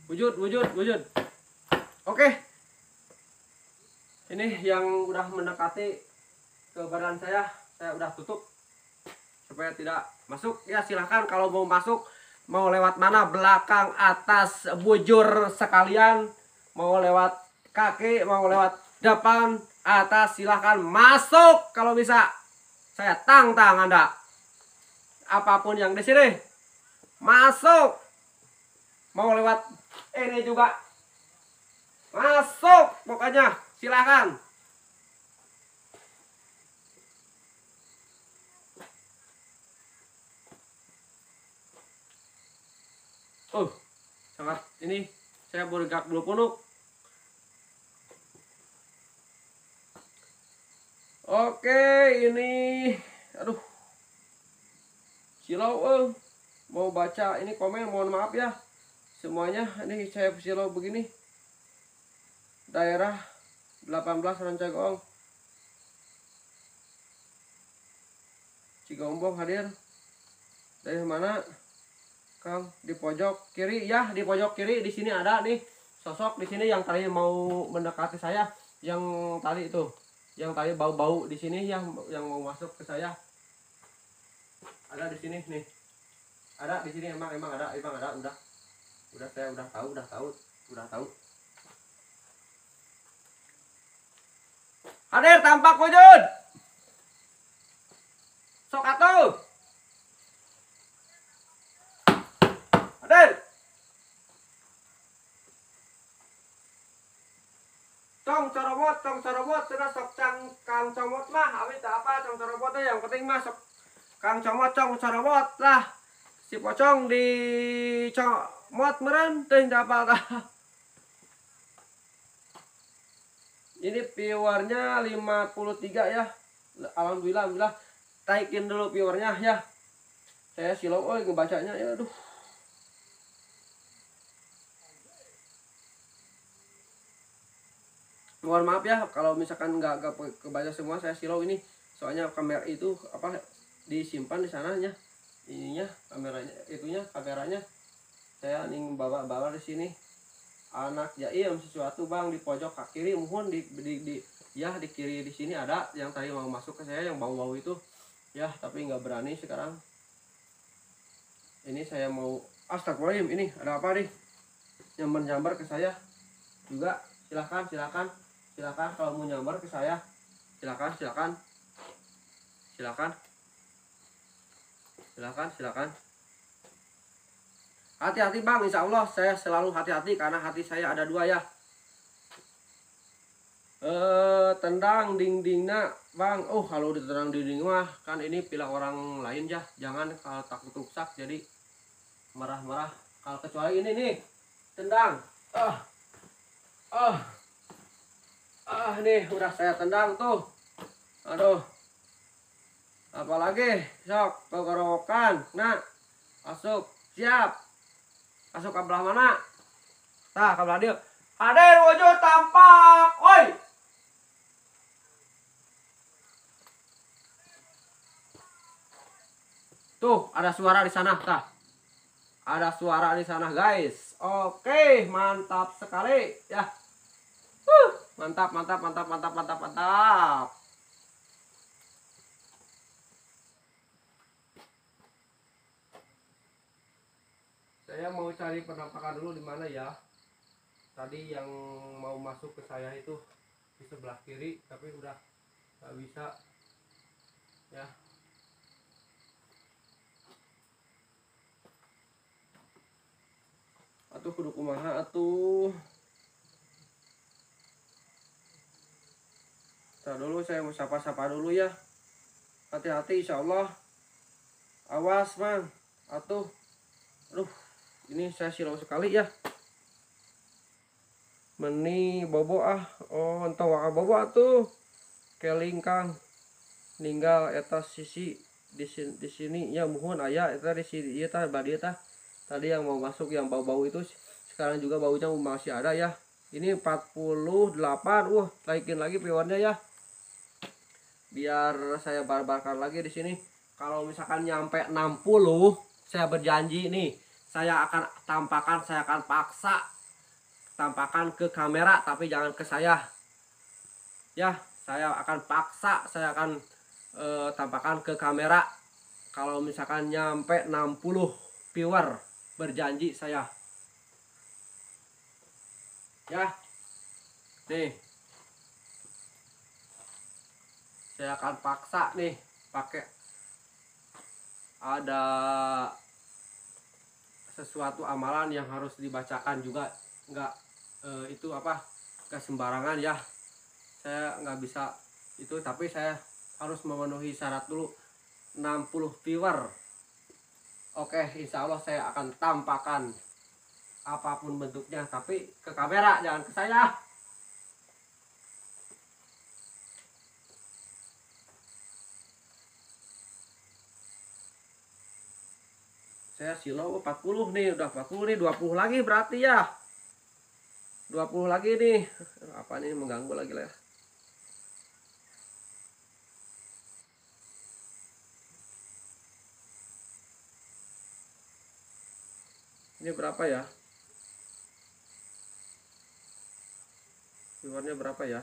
wujud wujud wujud oke ini yang udah mendekati ke badan saya saya udah tutup supaya tidak masuk ya silahkan kalau mau masuk mau lewat mana belakang atas bujur sekalian mau lewat kaki mau lewat depan atas silahkan masuk kalau bisa saya tang tang anda apapun yang di sini masuk mau lewat ini juga masuk pokoknya silahkan Oh, uh, sangat ini saya bergerak belum penuh. Oke, ini aduh. Silau, eh. mau baca ini komen mohon maaf ya semuanya ini saya silo begini daerah 18 Rancagong Cigombong hadir dari mana Kang di pojok kiri ya di pojok kiri di sini ada nih sosok di sini yang tadi mau mendekati saya yang tadi itu yang tadi bau-bau di sini yang yang mau masuk ke saya ada di sini nih ada di sini emang emang ada emang ada udah đã, udah saya udah tahu udah tahu udah tahu hadir tampak wujud sok atuh hadir tong corobot tong corobot sudah sok cang kang comot mah habis apa tong corobotnya yang penting mah sok kang comot tong corobot lah si pocong di cong muat meren teh dapat ini viewernya 53 ya alhamdulillah alhamdulillah taikin dulu viewernya ya saya silau oh ngebacanya ya aduh mohon maaf ya kalau misalkan nggak kebaca semua saya silau ini soalnya kamera itu apa disimpan di sana sananya ininya kameranya itunya kameranya saya nih bawa-bawa di sini anak jaim ya iya, sesuatu bang di pojok kaki kiri mohon di, di, di ya di kiri di sini ada yang tadi mau masuk ke saya yang bau-bau itu ya tapi nggak berani sekarang ini saya mau astagfirullahaladzim ini ada apa nih nyamber-nyamber ke saya juga silakan silakan silakan kalau mau nyambar ke saya silakan silakan silakan silakan silakan Hati-hati bang, insya Allah saya selalu hati-hati karena hati saya ada dua ya. Eh, tendang nak bang. Oh kalau ditendang dinding mah kan ini pilih orang lain ya. Jangan kalau takut rusak jadi marah-marah. Kalau kecuali ini nih, tendang. Ah, ah, ah nih udah saya tendang tuh. Aduh, apalagi sok kegorokan. nak masuk siap masuk ke belah mana tah ke belah dia ada wajah tampak oi tuh ada suara di sana tah ada suara di sana guys oke mantap sekali ya uh, mantap mantap mantap mantap mantap mantap saya mau cari penampakan dulu di mana ya tadi yang mau masuk ke saya itu di sebelah kiri tapi udah nggak bisa ya atuh kudu kumaha atuh Nah, dulu saya mau sapa-sapa dulu ya hati-hati insyaallah awas mang atuh aduh ini saya silau sekali ya meni bobo ah oh entah waka bobo ah, tuh kelingkang, ninggal etas ya, sisi di sini, di sini ya mohon ayah itu ya, di sini iya, ya tadi badi ta. tadi yang mau masuk yang bau-bau itu sekarang juga baunya masih ada ya ini 48 wah uh, naikin lagi pewarnya ya biar saya barbarkan lagi di sini kalau misalkan nyampe 60 saya berjanji nih saya akan tampakan, saya akan paksa tampakan ke kamera tapi jangan ke saya ya saya akan paksa saya akan e, tampakkan ke kamera kalau misalkan nyampe 60 viewer berjanji saya ya nih saya akan paksa nih pakai ada sesuatu amalan yang harus dibacakan juga nggak e, itu apa nggak sembarangan ya saya nggak bisa itu tapi saya harus memenuhi syarat dulu 60 viewer oke insya Allah saya akan tampakan apapun bentuknya tapi ke kamera jangan ke saya saya silo 40 nih udah 40 nih 20 lagi berarti ya 20 lagi nih apa nih mengganggu lagi lah ya. ini berapa ya viewernya berapa ya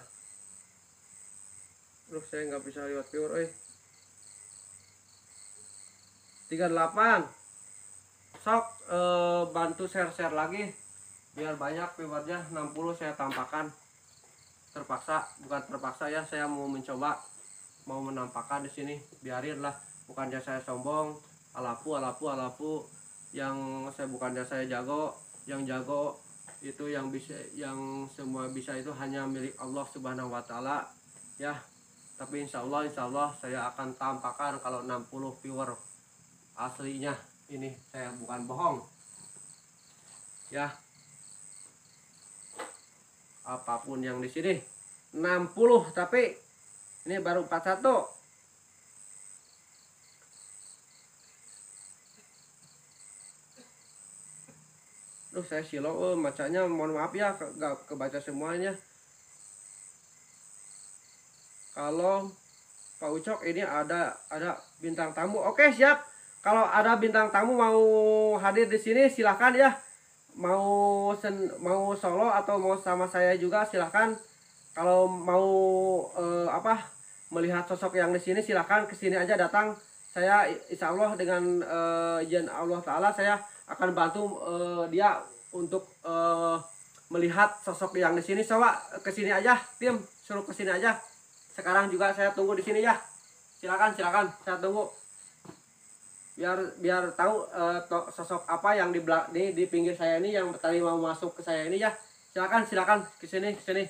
terus saya nggak bisa lihat viewer eh 38 sok e, bantu share-share lagi biar banyak viewersnya 60 saya tampakan terpaksa bukan terpaksa ya saya mau mencoba mau menampakkan di sini biarinlah bukannya saya sombong alapu alapu alapu yang saya bukannya saya jago yang jago itu yang bisa yang semua bisa itu hanya milik Allah Subhanahu wa taala ya tapi insya Allah insya Allah saya akan tampakan kalau 60 viewer aslinya ini saya eh, bukan bohong ya apapun yang di sini 60 tapi ini baru 41 Duh saya silo eh, macanya mohon maaf ya ke gak kebaca semuanya kalau Pak Ucok ini ada ada bintang tamu oke siap kalau ada bintang tamu mau hadir di sini silahkan ya mau sen mau solo atau mau sama saya juga silahkan kalau mau eh, apa melihat sosok yang di sini silahkan kesini aja datang saya insya Allah dengan eh, izin Allah Taala saya akan bantu eh, dia untuk eh, melihat sosok yang di sini coba kesini aja tim suruh kesini aja sekarang juga saya tunggu di sini ya silakan silakan saya tunggu biar biar tahu uh, sosok apa yang di belak di, di pinggir saya ini yang tadi mau masuk ke saya ini ya silakan silakan ke sini ke sini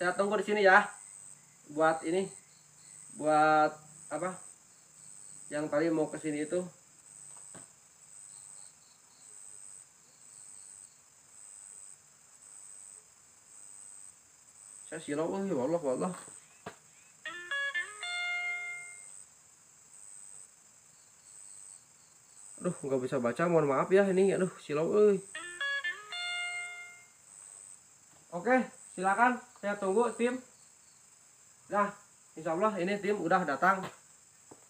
saya tunggu di sini ya buat ini buat apa yang tadi mau ke sini itu saya silau ya Allah wallah ya Aduh, nggak bisa baca. Mohon maaf ya ini. Aduh, silau Oke, silakan. Saya tunggu tim. Nah, insya Allah ini tim udah datang.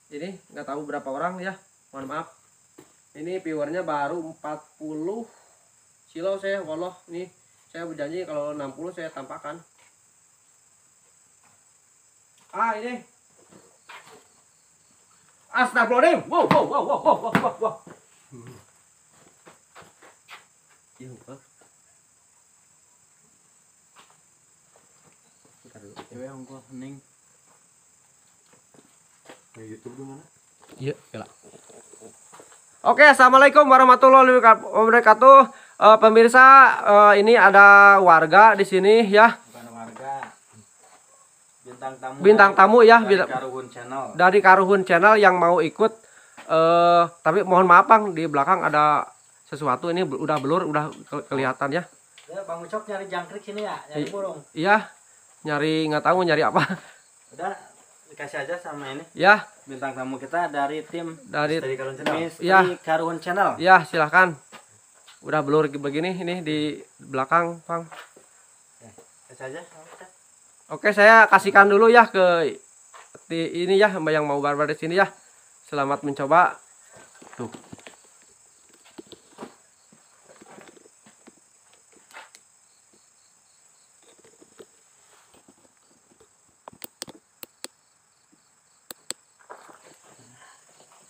Ini nggak tahu berapa orang ya. Mohon maaf. Ini viewernya baru 40 silau saya walau nih saya berjanji kalau 60 saya tampakan ah ini Astagfirullahaladzim. Wow, wow, wow, wow, wow, wow, wow, wow. Ya, Pak. Bentar dulu. Cewek yang gua hening. Ya, Iya, ya Oke, assalamualaikum warahmatullahi wabarakatuh. Uh, pemirsa, uh, ini ada warga di sini ya bintang tamu bintang tamu ya dari Karuhun Channel dari Karuhun Channel yang mau ikut uh, tapi mohon maaf Bang di belakang ada sesuatu ini udah blur udah ke kelihatan ya. ya Bang Ucok nyari jangkrik sini ya nyari burung iya nyari nggak tahu nyari apa udah dikasih aja sama ini ya bintang tamu kita dari tim dari dari Karuhun Channel ya. Karuhun Channel ya silahkan udah blur begini ini di belakang Bang ya, kasih aja Oke, saya kasihkan dulu ya ke ini ya mbak yang mau barbar di sini ya. Selamat mencoba. Tuh.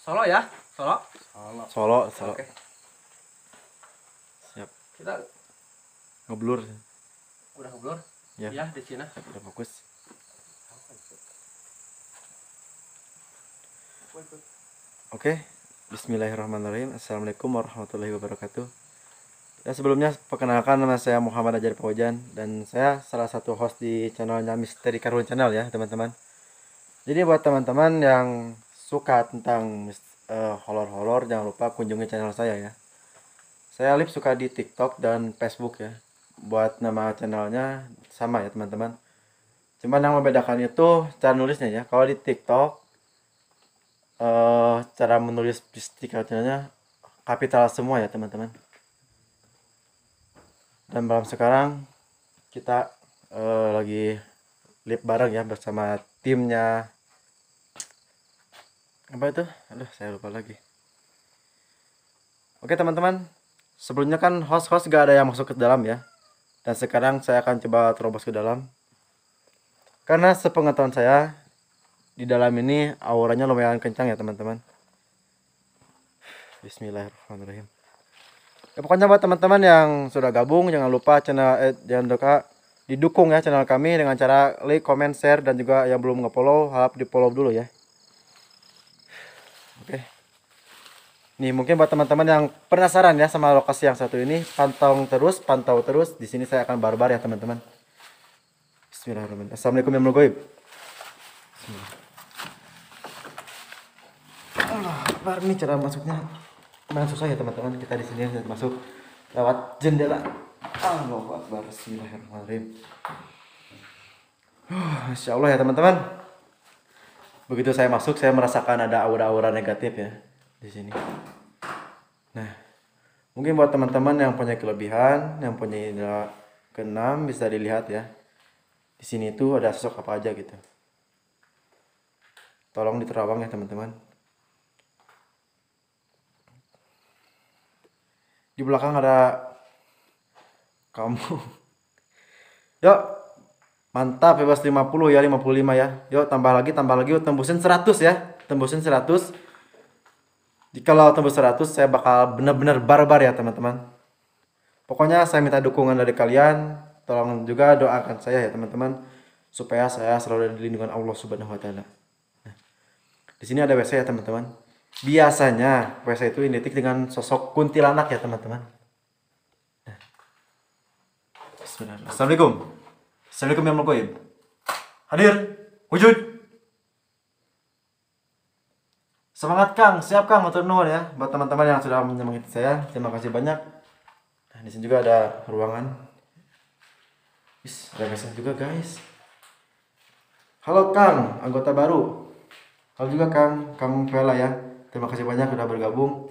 Solo ya? Solo? Solo. Solo, Solo. Oke. Siap. Kita ngeblur. Udah ngeblur? ya ya di sini udah bagus oke Bismillahirrahmanirrahim Assalamualaikum warahmatullahi wabarakatuh Ya sebelumnya perkenalkan nama saya Muhammad Ajar Pawajan Dan saya salah satu host di channelnya Misteri Karun Channel ya teman-teman Jadi buat teman-teman yang suka tentang holor horor uh, Jangan lupa kunjungi channel saya ya Saya Alif suka di TikTok dan Facebook ya buat nama channelnya sama ya teman-teman cuman yang membedakan itu cara nulisnya ya kalau di TikTok uh, cara menulis di stiker channelnya kapital semua ya teman-teman dan malam sekarang kita uh, lagi live bareng ya bersama timnya apa itu aduh saya lupa lagi oke teman-teman sebelumnya kan host-host gak ada yang masuk ke dalam ya dan sekarang saya akan coba terobos ke dalam. Karena sepengetahuan saya, di dalam ini auranya lumayan kencang ya teman-teman. Bismillahirrahmanirrahim. Ya, pokoknya buat teman-teman yang sudah gabung, jangan lupa channel eh, jangan lupa didukung ya channel kami dengan cara like, comment, share dan juga yang belum nge harap di-follow dulu ya. Nih, mungkin buat teman-teman yang penasaran ya sama lokasi yang satu ini, pantau terus, pantau terus. Di sini saya akan barbar ya, teman-teman. Bismillahirrahmanirrahim. Assalamualaikum yang mulgoib. Allah, bar ini cara masuknya lumayan susah ya, teman-teman. Kita di sini masuk lewat jendela. Allah, Akbar. Bismillahirrahmanirrahim. Uh, Insya Allah ya, teman-teman. Begitu saya masuk, saya merasakan ada aura-aura negatif ya di sini nah mungkin buat teman-teman yang punya kelebihan yang punya indera keenam bisa dilihat ya di sini tuh ada sosok apa aja gitu tolong diterawang ya teman-teman di belakang ada kamu *laughs* yuk mantap bebas 50 ya 55 ya yuk tambah lagi tambah lagi yuk tembusin 100 ya tembusin 100 Jikalau tembus 100, saya bakal benar-benar barbar ya teman-teman. Pokoknya saya minta dukungan dari kalian. Tolong juga doakan saya ya teman-teman. Supaya saya selalu ada lindungan Allah Subhanahu wa taala. Nah, di sini ada WC ya teman-teman. Biasanya WC itu identik dengan sosok kuntilanak ya teman-teman. Nah. Assalamualaikum. Assalamualaikum yang mulia. Hadir, wujud. Semangat Kang, siap Kang, motor nol ya buat teman-teman yang sudah menyemangati saya. Terima kasih banyak. Nah, di sini juga ada ruangan. Is, ada juga guys. Halo Kang, anggota baru. Halo juga Kang, Kang Vela ya. Terima kasih banyak sudah bergabung.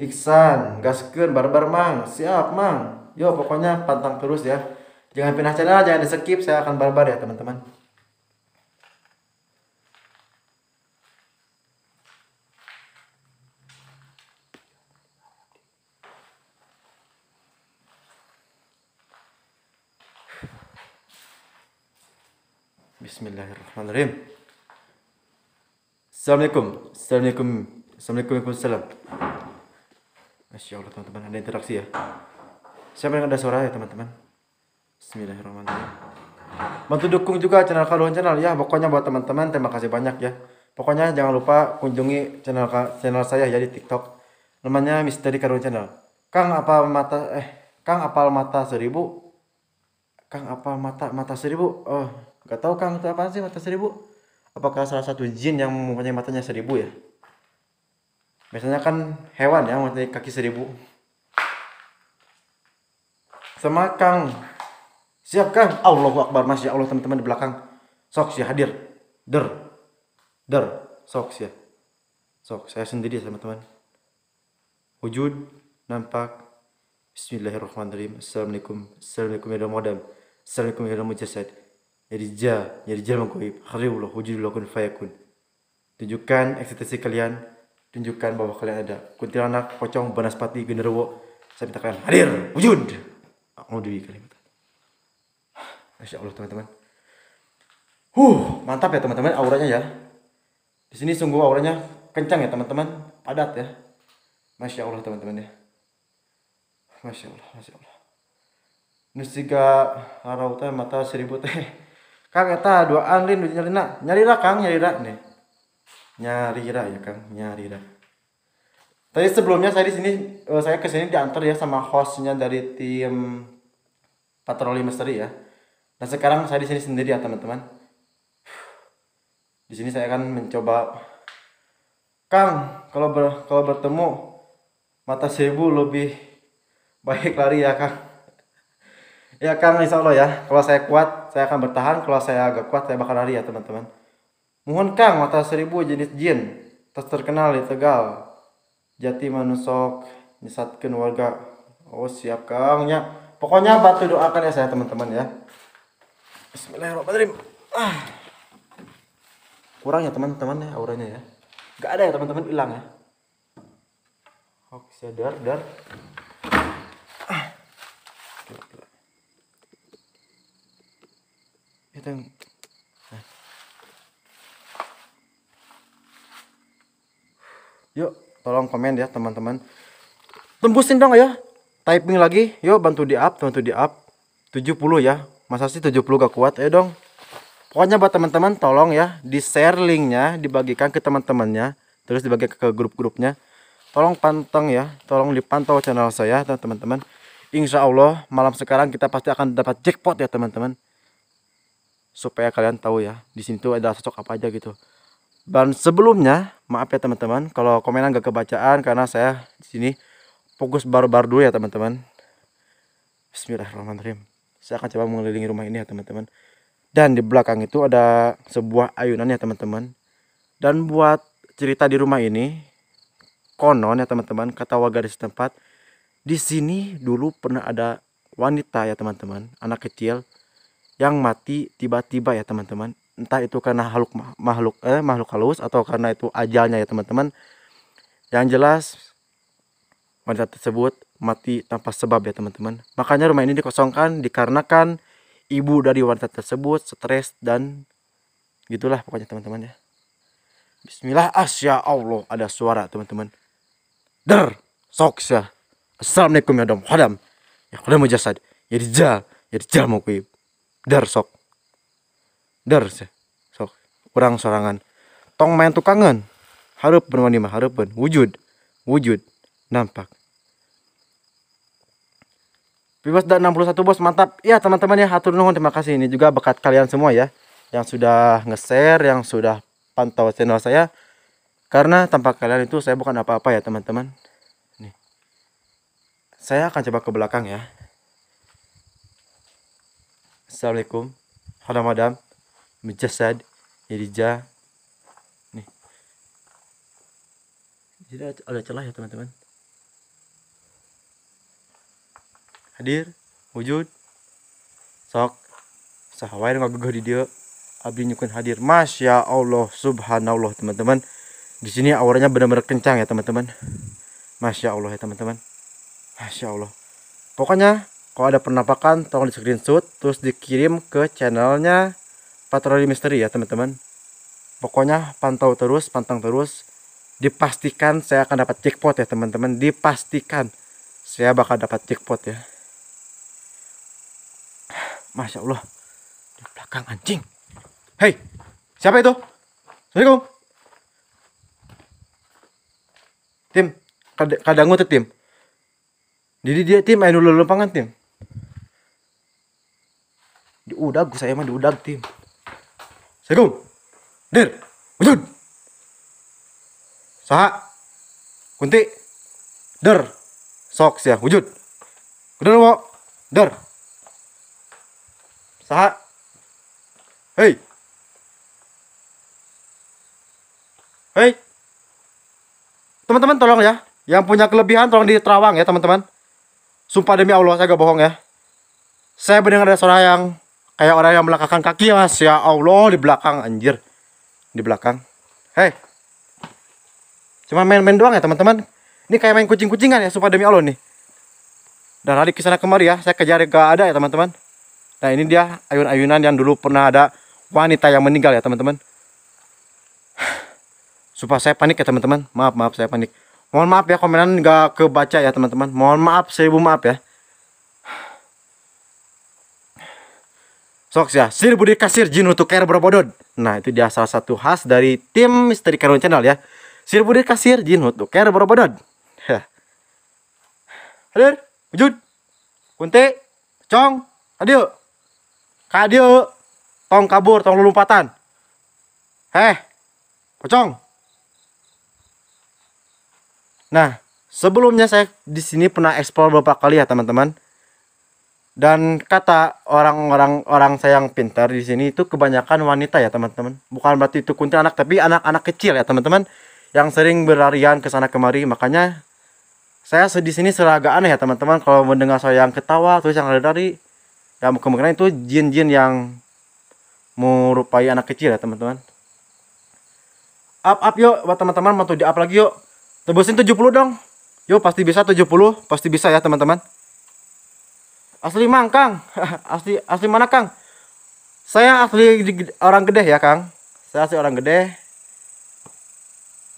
Iksan, gaskeun barbar mang, siap mang. Yo, pokoknya pantang terus ya. Jangan pindah channel, jangan di skip, saya akan barbar ya teman-teman. Bismillahirrahmanirrahim. Assalamualaikum. Assalamualaikum. Assalamualaikum. Waalaikumsalam. Masya Allah teman-teman ada interaksi ya. Siapa yang ada suara ya teman-teman? Bismillahirrahmanirrahim. Bantu dukung juga channel Kaluan Channel ya. Pokoknya buat teman-teman terima kasih banyak ya. Pokoknya jangan lupa kunjungi channel channel saya ya di TikTok. Namanya Misteri Karun Channel. Kang apa mata eh Kang apal mata seribu? Kang apal mata mata seribu? Oh, Gak tahu Kang itu apa sih mata seribu? Apakah salah satu jin yang mempunyai matanya seribu ya? Biasanya kan hewan ya mempunyai kaki seribu. Sama Kang. Siap Kang. Allahu Akbar ya Allah teman-teman di belakang. Sok sih hadir. Der. Der. Sok ya. Sok saya sendiri teman-teman. Wujud. Nampak. Bismillahirrahmanirrahim. Assalamualaikum. Assalamualaikum warahmatullahi ya wabarakatuh. Assalamualaikum warahmatullahi ya wabarakatuh. Irja, irja menggoib, khariulah, wujudullah kun fayakun. Tunjukkan eksistensi kalian, tunjukkan bahwa kalian ada. Kuntilanak, pocong, banaspati, genderuwo, saya minta kalian hadir, wujud. Audui kalimat. Masya Allah teman-teman. Huh, mantap ya teman-teman auranya ya. Di sini sungguh auranya kencang ya teman-teman, padat ya. Masya Allah teman-teman ya. Masya Allah, Masya Allah. Nusiga harautan mata seribu teh. Kang eta duaan lin duit nyalina. Nyarira Kang, nyari nyarira nih. nyari Nyarira ya Kang, nyari nyarira. Tadi sebelumnya saya di sini eh, saya ke sini diantar ya sama hostnya dari tim patroli misteri ya. Dan sekarang saya di sini sendiri ya teman-teman. Di sini saya akan mencoba Kang, kalau ber, kalau bertemu mata seribu lebih baik lari ya Kang. Ya Kang, insya Allah ya. Kalau saya kuat, saya akan bertahan. Kalau saya agak kuat, saya bakal lari ya teman-teman. Mohon Kang, mata seribu jenis jin. Terus terkenal di Tegal. Jati manusok, nyesatkan warga. Oh siap Kang, ya. Pokoknya batu doakan ya saya teman-teman ya. Bismillahirrahmanirrahim. Ah. Kurang ya teman-teman ya auranya ya. Gak ada ya teman-teman hilang ya. Oke, dar, dar. Itong ya kan? nah. Yuk, tolong komen ya teman-teman. Tembusin dong ya. Typing lagi, yuk bantu di up, bantu di up. 70 ya. Masa sih 70 gak kuat? Ayo dong. Pokoknya buat teman-teman tolong ya di-share linknya, dibagikan ke teman-temannya, terus dibagikan ke grup-grupnya. Tolong panteng ya, tolong dipantau channel saya teman-teman. Insya Allah malam sekarang kita pasti akan dapat jackpot ya teman-teman supaya kalian tahu ya di sini tuh ada sosok apa aja gitu dan sebelumnya maaf ya teman-teman kalau komenan nggak kebacaan karena saya di sini fokus baru-baru dulu ya teman-teman Bismillahirrahmanirrahim saya akan coba mengelilingi rumah ini ya teman-teman dan di belakang itu ada sebuah ayunan ya teman-teman dan buat cerita di rumah ini konon ya teman-teman kata warga di setempat di sini dulu pernah ada wanita ya teman-teman anak kecil yang mati tiba-tiba ya teman-teman entah itu karena makhluk makhluk eh, makhluk halus atau karena itu ajalnya ya teman-teman yang jelas wanita tersebut mati tanpa sebab ya teman-teman makanya rumah ini dikosongkan dikarenakan ibu dari wanita tersebut stres dan gitulah pokoknya teman-teman ya Bismillah asya Allah ada suara teman-teman der soksa assalamualaikum ya dom hadam ya kalau ya mau jasad ya dijal ya dijal mau dar sok dar sok orang sorangan tong main tukangan harap bermandi mah harapan wujud wujud nampak Bebas dan 61 bos mantap ya teman-teman ya hatur nuhun terima kasih ini juga bekat kalian semua ya yang sudah nge-share yang sudah pantau channel saya karena tanpa kalian itu saya bukan apa-apa ya teman-teman nih saya akan coba ke belakang ya Assalamualaikum. Halo madam. Mijasad. Irija. Nih. Jadi ada celah ya teman-teman. Hadir. Wujud. Sok. Sahawai gugur di dia. Abdi nyukun hadir. Masya Allah. Subhanallah teman-teman. Di sini auranya benar-benar kencang ya teman-teman. Masya Allah ya teman-teman. Masya Allah. Pokoknya kalau ada penampakan tolong di screenshot terus dikirim ke channelnya patroli misteri ya teman-teman pokoknya pantau terus pantang terus dipastikan saya akan dapat jackpot ya teman-teman dipastikan saya bakal dapat jackpot ya Masya Allah di belakang anjing hei siapa itu Assalamualaikum tim kadang kadang tim jadi dia tim main dulu tim udah, saya mah diudag tim segum dir wujud saha kunti der sok ya, wujud kudu wo der saha hei hei teman-teman tolong ya yang punya kelebihan tolong di Terawang ya teman-teman sumpah demi Allah saya gak bohong ya saya mendengar ada suara yang kayak orang yang belakang kaki mas ya Allah di belakang anjir di belakang hei cuma main-main doang ya teman-teman ini kayak main kucing-kucingan ya supaya demi Allah nih dan lari ke sana kemari ya saya kejar gak ada ya teman-teman nah ini dia ayun-ayunan yang dulu pernah ada wanita yang meninggal ya teman-teman *sighs* Supaya saya panik ya teman-teman maaf maaf saya panik mohon maaf ya komenan nggak kebaca ya teman-teman mohon maaf saya maaf ya Sok ya, sir budi kasir jin untuk ker berbodod. Nah, itu dia salah satu khas dari tim Misteri Karun Channel ya. Sir budi kasir jin untuk kair berbodod. Hadir, wujud. Kunti, cong, hadir, kadio, tong kabur, tong lompatan. Heh, pocong. Nah, sebelumnya saya di sini pernah explore beberapa kali ya, teman-teman. Dan kata orang-orang orang saya yang pintar di sini itu kebanyakan wanita ya teman-teman. Bukan berarti itu kuntilanak tapi anak-anak kecil ya teman-teman yang sering berlarian ke sana kemari. Makanya saya di sini seragam aneh ya teman-teman kalau mendengar saya yang ketawa terus yang lari-lari ya kemungkinan itu jin-jin yang merupai anak kecil ya teman-teman. Up up yuk buat teman-teman mau di up lagi yuk. Tebusin 70 dong. Yuk pasti bisa 70, pasti bisa ya teman-teman. Asli Mang, Kang. *laughs* asli asli mana, Kang? Saya asli orang gede ya, Kang. Saya asli orang gede.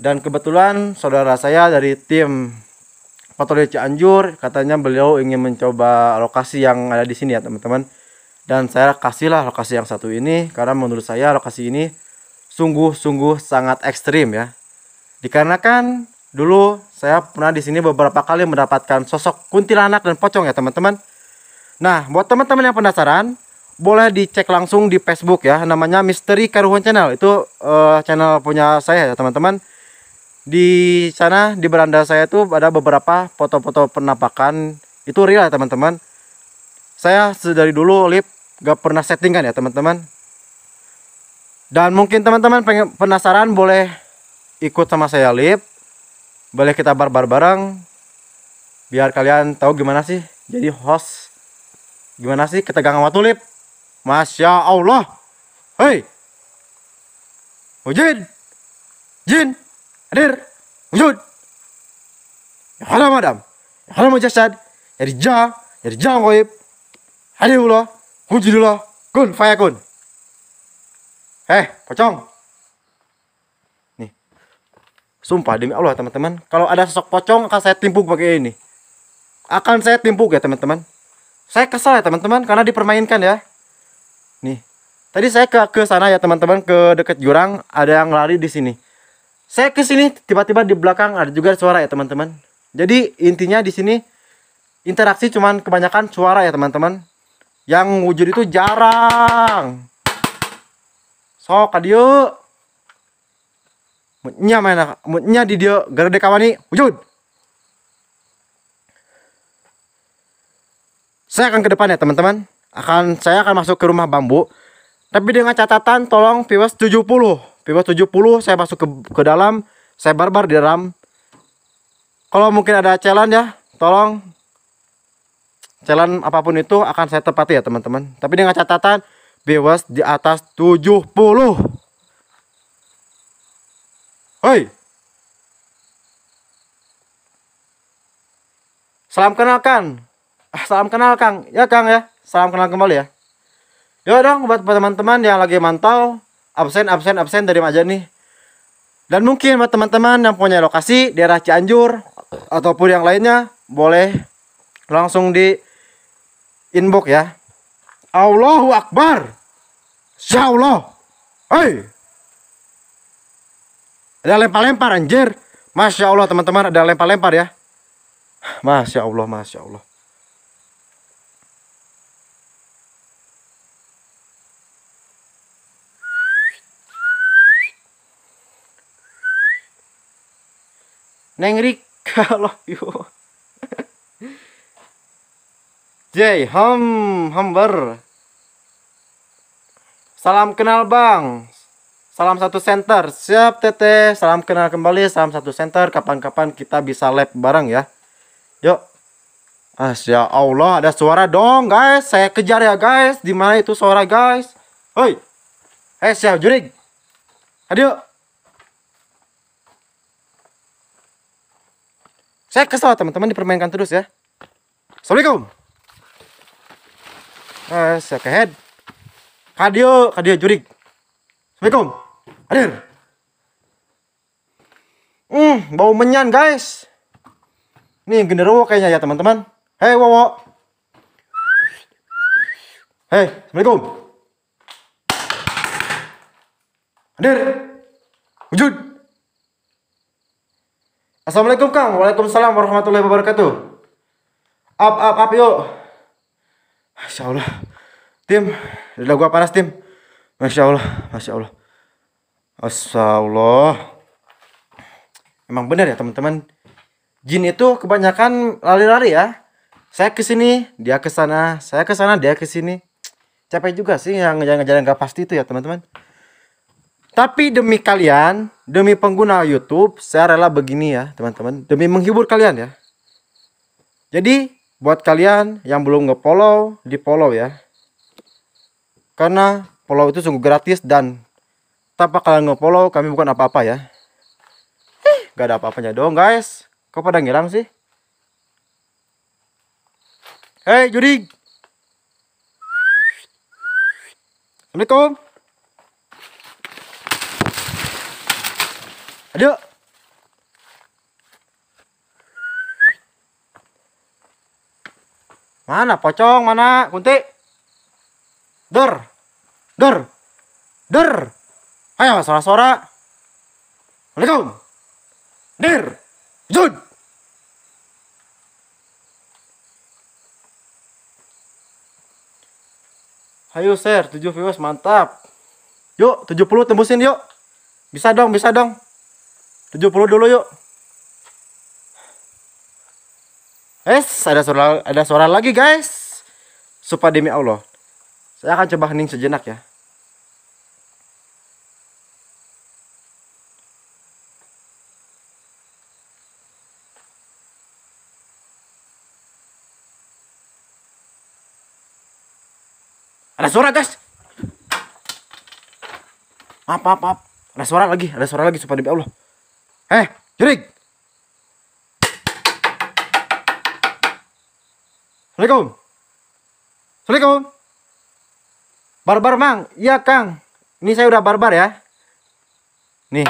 Dan kebetulan saudara saya dari tim Patroli Cianjur, katanya beliau ingin mencoba lokasi yang ada di sini ya, teman-teman. Dan saya kasihlah lokasi yang satu ini karena menurut saya lokasi ini sungguh-sungguh sangat ekstrim ya. Dikarenakan dulu saya pernah di sini beberapa kali mendapatkan sosok kuntilanak dan pocong ya teman-teman. Nah, buat teman-teman yang penasaran, boleh dicek langsung di Facebook ya, namanya Misteri Karuhun Channel. Itu uh, channel punya saya ya, teman-teman. Di sana di beranda saya itu ada beberapa foto-foto penampakan. Itu real ya, teman-teman. Saya dari dulu lip gak pernah settingan ya, teman-teman. Dan mungkin teman-teman penasaran boleh ikut sama saya lip. Boleh kita barbar bareng biar kalian tahu gimana sih jadi host Gimana sih ketegangan waktu Tulip? Masya Allah. Hei. Ujin. Jin. Hadir. Wujud. Ya halam adam. Ya halam jasad. Ya rija Ya rija ngoyib Hadirullah. Wujudullah. Kun fayakun. Heh, pocong. Nih. Sumpah demi Allah, teman-teman, kalau ada sosok pocong akan saya timpuk pakai ini. Akan saya timpuk ya, teman-teman saya kesal ya teman-teman karena dipermainkan ya nih tadi saya ke ke sana ya teman-teman ke dekat jurang ada yang lari di sini saya ke sini tiba-tiba di belakang ada juga suara ya teman-teman jadi intinya di sini interaksi cuman kebanyakan suara ya teman-teman yang wujud itu jarang So adio nya mana nya di dia gara kawani wujud Saya akan ke depan ya teman-teman. Akan saya akan masuk ke rumah bambu. Tapi dengan catatan tolong viewers 70. Viewers 70 saya masuk ke ke dalam, saya barbar di dalam. Kalau mungkin ada challenge ya, tolong challenge apapun itu akan saya tepati ya teman-teman. Tapi dengan catatan viewers di atas 70. Hoi. Salam kenalkan, Ah, salam kenal Kang. Ya Kang ya. Salam kenal kembali ya. Yo dong buat teman-teman yang lagi mantau absen absen absen dari Maja nih. Dan mungkin buat teman-teman yang punya lokasi daerah Cianjur ataupun yang lainnya boleh langsung di inbox ya. Allahu Akbar. Ya Allah. Hei. Ada lempar-lempar anjir. Masya Allah teman-teman ada lempar-lempar ya. Masya Allah, Masya Allah. Neng Rika *laughs* love you *laughs* Jay Ham Hamber Salam kenal bang Salam satu center Siap Tete Salam kenal kembali Salam satu center Kapan-kapan kita bisa lab bareng ya Yuk Asya Allah ada suara dong guys Saya kejar ya guys di mana itu suara guys Hoi Eh siap jurig Aduh Saya kesel teman-teman dipermainkan terus ya. Assalamualaikum. Eh, saya head Kadio, kadio jurik, Assalamualaikum. Hadir. Hmm, bau menyan guys. Nih genderuwo kayaknya ya teman-teman. Hei Wowo. Hei, Assalamualaikum. Hadir. Wujud. Assalamualaikum Kang. Waalaikumsalam warahmatullahi wabarakatuh. Up up up yuk. Masya Allah. Tim, udah gua panas tim. Masya Allah, Masya Allah. Masya Allah. Emang benar ya teman-teman. Jin itu kebanyakan lari-lari ya. Saya kesini, dia kesana. saya kesana, dia kesini. sini. Capek juga sih yang jalan-jalan gak pasti itu ya teman-teman. Tapi demi kalian, demi pengguna YouTube, saya rela begini ya, teman-teman. Demi menghibur kalian ya. Jadi, buat kalian yang belum nge-follow, di-follow ya. Karena follow itu sungguh gratis dan tanpa kalian nge-follow, kami bukan apa-apa ya. Eh, gak ada apa-apanya dong, guys. Kok pada ngilang sih? Hei, Judi. Assalamualaikum. Aduh. Mana pocong mana kunti? Dor. Dor. Dor. Ayo suara-suara. Assalamualaikum. Dir. Jun. Ayo share 7 viewers mantap. Yuk 70 tembusin yuk. Bisa dong, bisa dong. 70 dulu yuk. Es, eh, ada suara ada suara lagi guys. supaya demi Allah. Saya akan coba hening sejenak ya. Ada suara guys. Maaf, maaf, maaf. Ada suara lagi, ada suara lagi supaya demi Allah. Eh, jurik Assalamualaikum. Assalamualaikum. Barbar Mang. Iya, Kang. Ini saya udah barbar ya. Nih.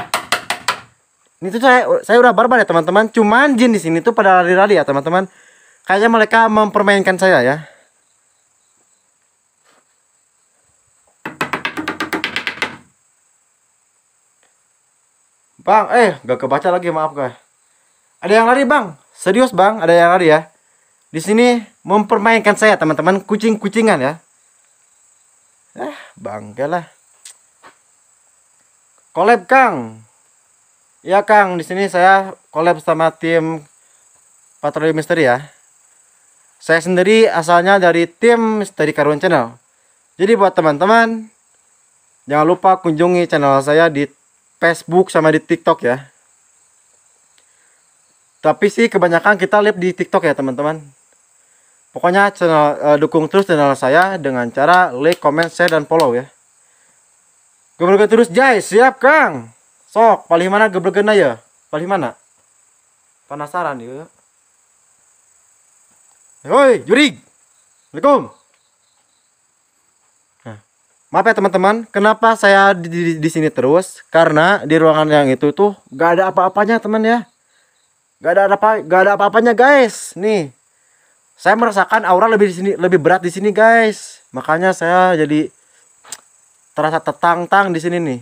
Ini tuh saya saya udah barbar ya, teman-teman. Cuman jin di sini tuh pada lari-lari ya, teman-teman. Kayaknya mereka mempermainkan saya ya. Bang, eh gak kebaca lagi maaf guys. Ada yang lari bang, serius bang, ada yang lari ya. Di sini mempermainkan saya teman-teman kucing-kucingan ya. Eh bangke lah. Kolab Kang. Ya Kang, di sini saya kolab sama tim Patroli Misteri ya. Saya sendiri asalnya dari tim Misteri Karun Channel. Jadi buat teman-teman, jangan lupa kunjungi channel saya di Facebook sama di TikTok ya. Tapi sih kebanyakan kita lihat di TikTok ya teman-teman. Pokoknya channel, uh, dukung terus channel saya dengan cara like, comment, share, dan follow ya. Geblegen terus jai, siap Kang. Sok, paling mana geblegen nah, ya? Paling mana? Penasaran ya. Hoi, Jurig. Assalamualaikum maaf ya teman-teman kenapa saya di, di, di sini terus karena di ruangan yang itu tuh gak ada apa-apanya teman ya gak ada apa gak ada apa-apanya guys nih saya merasakan aura lebih di sini lebih berat di sini guys makanya saya jadi terasa tetang-tang di sini nih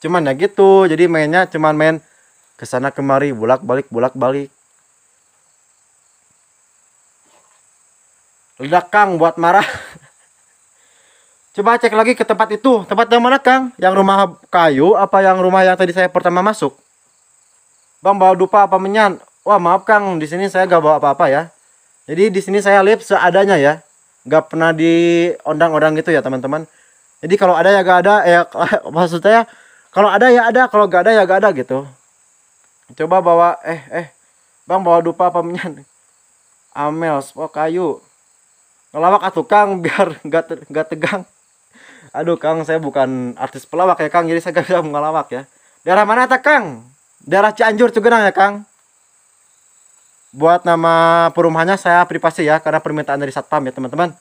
cuman ya gitu jadi mainnya cuman main kesana kemari bolak-balik bolak-balik ledak kang buat marah *laughs* Coba cek lagi ke tempat itu. Tempat yang mana, Kang? Yang rumah kayu apa yang rumah yang tadi saya pertama masuk? Bang bawa dupa apa menyan? Wah, maaf Kang, di sini saya gak bawa apa-apa ya. Jadi di sini saya live seadanya ya. Gak pernah di ondang gitu ya, teman-teman. Jadi kalau ada ya gak ada, ya eh, *laughs* maksudnya kalau ada ya ada, kalau gak ada ya gak ada gitu. Coba bawa eh eh Bang bawa dupa apa menyan? Amel, oh kayu. Ngelawak atuh Kang *laughs* biar gak, te gak tegang aduh Kang saya bukan artis pelawak ya Kang jadi saya gak bisa mengelawak ya daerah mana tak Kang daerah Cianjur Cugenang ya Kang buat nama perumahannya saya privasi ya karena permintaan dari satpam ya teman-teman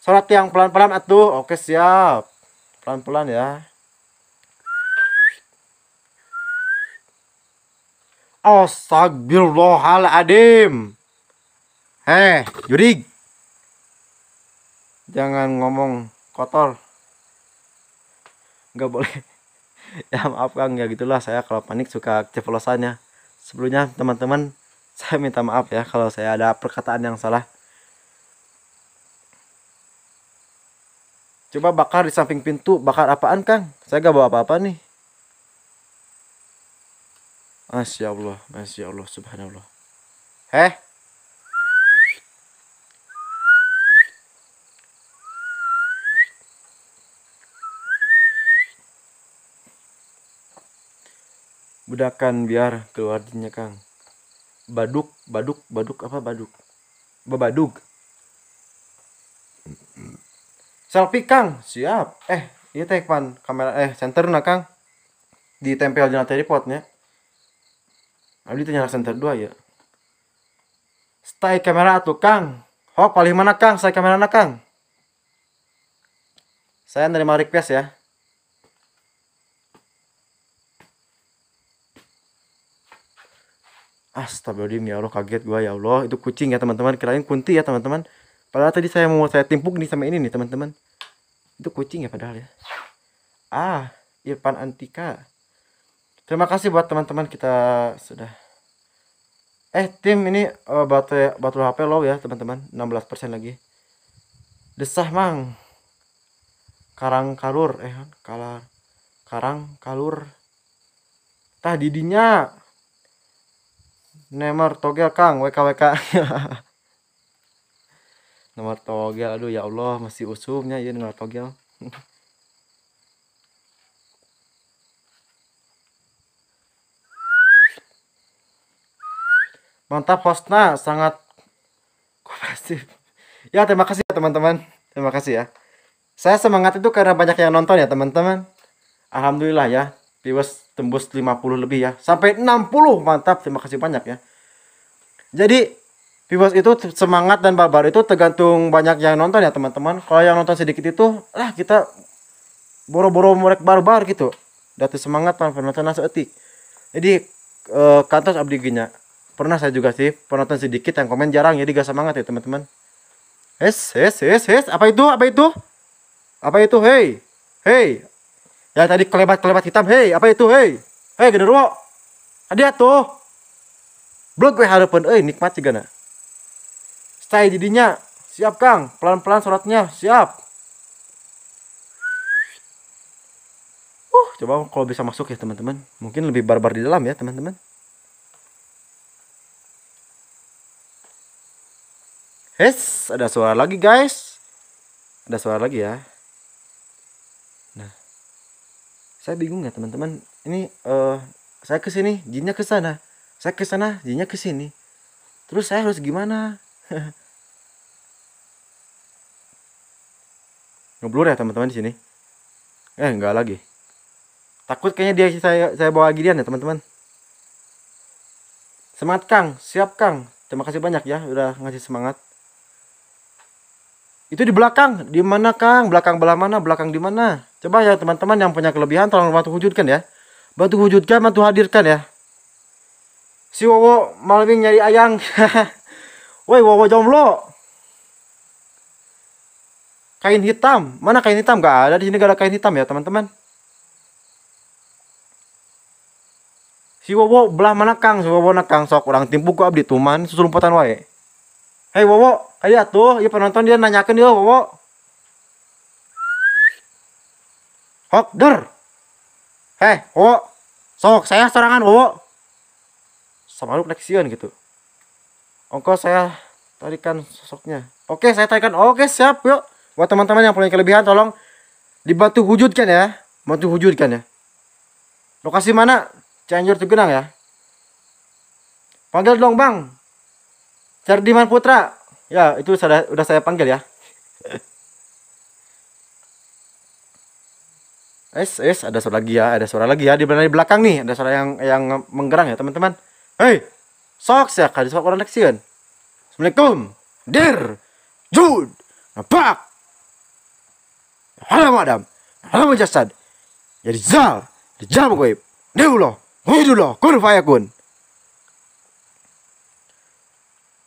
sholat yang pelan-pelan atuh oke siap pelan-pelan ya Astagfirullahaladzim Heh, Yurik. Jangan ngomong kotor nggak boleh *laughs* ya maaf kang ya gitulah saya kalau panik suka ceplosannya sebelumnya teman-teman *laughs* saya minta maaf ya kalau saya ada perkataan yang salah coba bakar di samping pintu bakar apaan kang saya nggak bawa apa-apa nih Masya Allah, Masya Allah, Subhanallah. Heh, bedakan biar keluar dinya Kang. Baduk, baduk, baduk apa baduk? babaduk Selfie Kang, siap. Eh, iya teh pan kamera eh center nah Kang. Ditempel jalan tripodnya. Abdi tanya center dua ya. Stay kamera tuh Kang. Hok paling mana Kang? Stay kamera na Kang. Saya nerima request ya. Astagfirullahaladzim ya Allah kaget gue ya Allah itu kucing ya teman-teman kirain kunti ya teman-teman padahal tadi saya mau saya timpuk nih sama ini nih teman-teman itu kucing ya padahal ya ah Irfan Antika terima kasih buat teman-teman kita sudah eh tim ini uh, batu batu HP low ya teman-teman 16% lagi desah mang karang kalur eh kalar karang kalur tah didinya Neymar togel Kang WKWK *laughs* nomor togel aduh ya Allah masih usumnya ya nomor togel *laughs* mantap hostna sangat kooperatif ya terima kasih ya teman-teman terima kasih ya saya semangat itu karena banyak yang nonton ya teman-teman Alhamdulillah ya viewers tembus 50 lebih ya sampai 60 mantap terima kasih banyak ya jadi viewers itu semangat dan barbar itu tergantung banyak yang nonton ya teman-teman kalau yang nonton sedikit itu lah kita boro-boro merek barbar gitu datu semangat nonton penonton seetik jadi e, kantos abdi ginya pernah saya juga sih penonton sedikit yang komen jarang jadi gak semangat ya teman-teman Hes, hes, hes, hes. Apa itu? Apa itu? Apa itu? Hei. Hei, Ya tadi kelebat-kelebat hitam, hei apa itu hei? Hei genderuwo, ada tuh. blog gue harapan, eh nikmat sih gana. Stay jadinya, siap kang, pelan-pelan suratnya siap. Uh, coba kalau bisa masuk ya teman-teman, mungkin lebih barbar di dalam ya teman-teman. Yes, ada suara lagi guys. Ada suara lagi ya. saya bingung ya teman-teman ini uh, saya ke sini jinnya ke sana saya ke sana jinnya ke sini terus saya harus gimana *laughs* ngeblur ya teman-teman di sini eh enggak lagi takut kayaknya dia saya saya bawa ginian ya teman-teman semangat Kang siap Kang terima kasih banyak ya udah ngasih semangat itu di belakang di mana Kang belakang belah mana belakang di mana Coba ya teman-teman yang punya kelebihan tolong bantu wujudkan ya. Bantu wujudkan, bantu hadirkan ya. Si Wowo malwing nyari ayang. *laughs* Woi Wowo jomblo. Kain hitam. Mana kain hitam? Gak ada di sini gak ada kain hitam ya teman-teman. Si Wowo belah mana Kang? Si Wowo nakang sok orang timpuk kok abdi tuman susul susulumputan wae. Hei Wowo, kayak tuh, ya penonton dia nanyakan dia Wowo. Ok, der. Heh, wo. Sok, saya sorangan, wo. Sama lu flexion gitu. Ongko saya tarikan sosoknya. Oke, saya tarikan. Oke, siap, yuk. Buat teman-teman yang punya kelebihan, tolong dibantu wujudkan ya. Bantu wujudkan ya. Lokasi mana? Cianjur Tegenang ya. Panggil dong, Bang. Cerdiman Putra. Ya, itu sudah, sudah saya panggil ya. *laughs* es es ada suara lagi ya ada suara lagi ya di belakang nih ada suara yang yang menggerang ya teman-teman hei sok ya kalian sok orang leksian assalamualaikum dir jud pak, halo madam halo jasad jadi ya, zal dijal gue deuloh faya kun,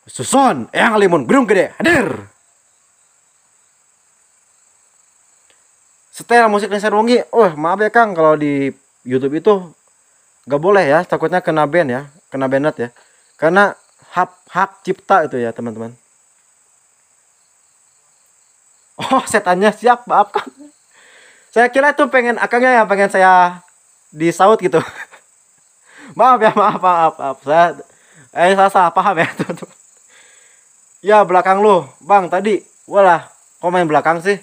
susun yang limun gedung gede hadir setel musik Nisa Wongi oh maaf ya Kang kalau di YouTube itu nggak boleh ya takutnya kena ban ya kena banet ya karena hak hak cipta itu ya teman-teman oh setannya siap maaf Kang saya kira itu pengen akangnya yang pengen saya disaut gitu *laughs* maaf ya maaf maaf maaf saya eh salah, salah paham ya *laughs* teman-teman ya belakang lu bang tadi walah komen belakang sih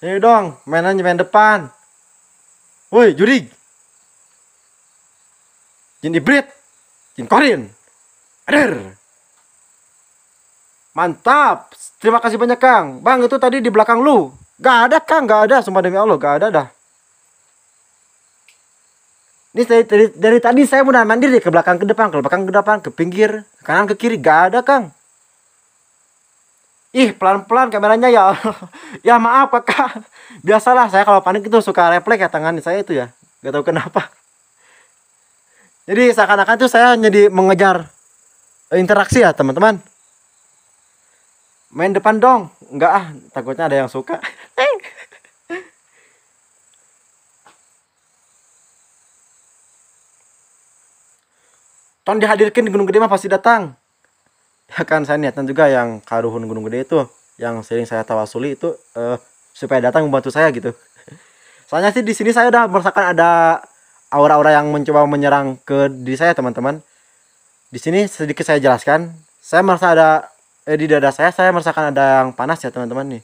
ini dong, mainan main depan. Woi, Juri, Jin Ibrit. Jin Korin. Ader. Mantap. Terima kasih banyak, Kang. Bang, itu tadi di belakang lu. Gak ada, Kang. Gak ada. Sumpah demi Allah, gak ada dah. Ini dari, dari, dari tadi saya punya mandiri ke belakang ke depan, ke belakang ke depan, ke pinggir, ke kanan ke kiri, gak ada, Kang ih pelan-pelan kameranya ya *laughs* ya maaf kakak biasalah saya kalau panik itu suka refleks ya tangan saya itu ya gak tahu kenapa jadi seakan-akan tuh saya jadi mengejar interaksi ya teman-teman main depan dong enggak ah takutnya ada yang suka *laughs* Ton dihadirkan di Gunung Gede mah pasti datang ya kan saya niatan juga yang karuhun gunung gede itu yang sering saya tawasuli itu uh, supaya datang membantu saya gitu *laughs* soalnya sih di sini saya udah merasakan ada aura-aura yang mencoba menyerang ke diri saya teman-teman di sini sedikit saya jelaskan saya merasa ada eh, di dada saya saya merasakan ada yang panas ya teman-teman nih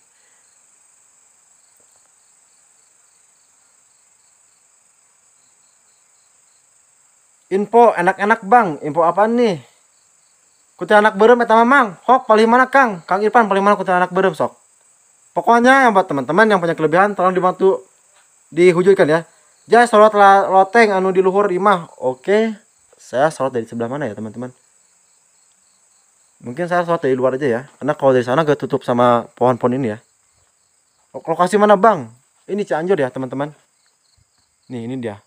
info enak-enak bang info apa nih Kutil anak berem eta mamang. Hok paling mana Kang? Kang Irfan paling mana kutil anak berem sok. Pokoknya yang buat teman-teman yang punya kelebihan tolong dibantu dihujurkan ya. Jaya sholat loteng anu di luhur imah. Oke. Saya sorot dari sebelah mana ya teman-teman? Mungkin saya sorot dari luar aja ya. Karena kalau dari sana gak tutup sama pohon-pohon ini ya. Lokasi mana bang? Ini Cianjur ya teman-teman. Nih ini dia.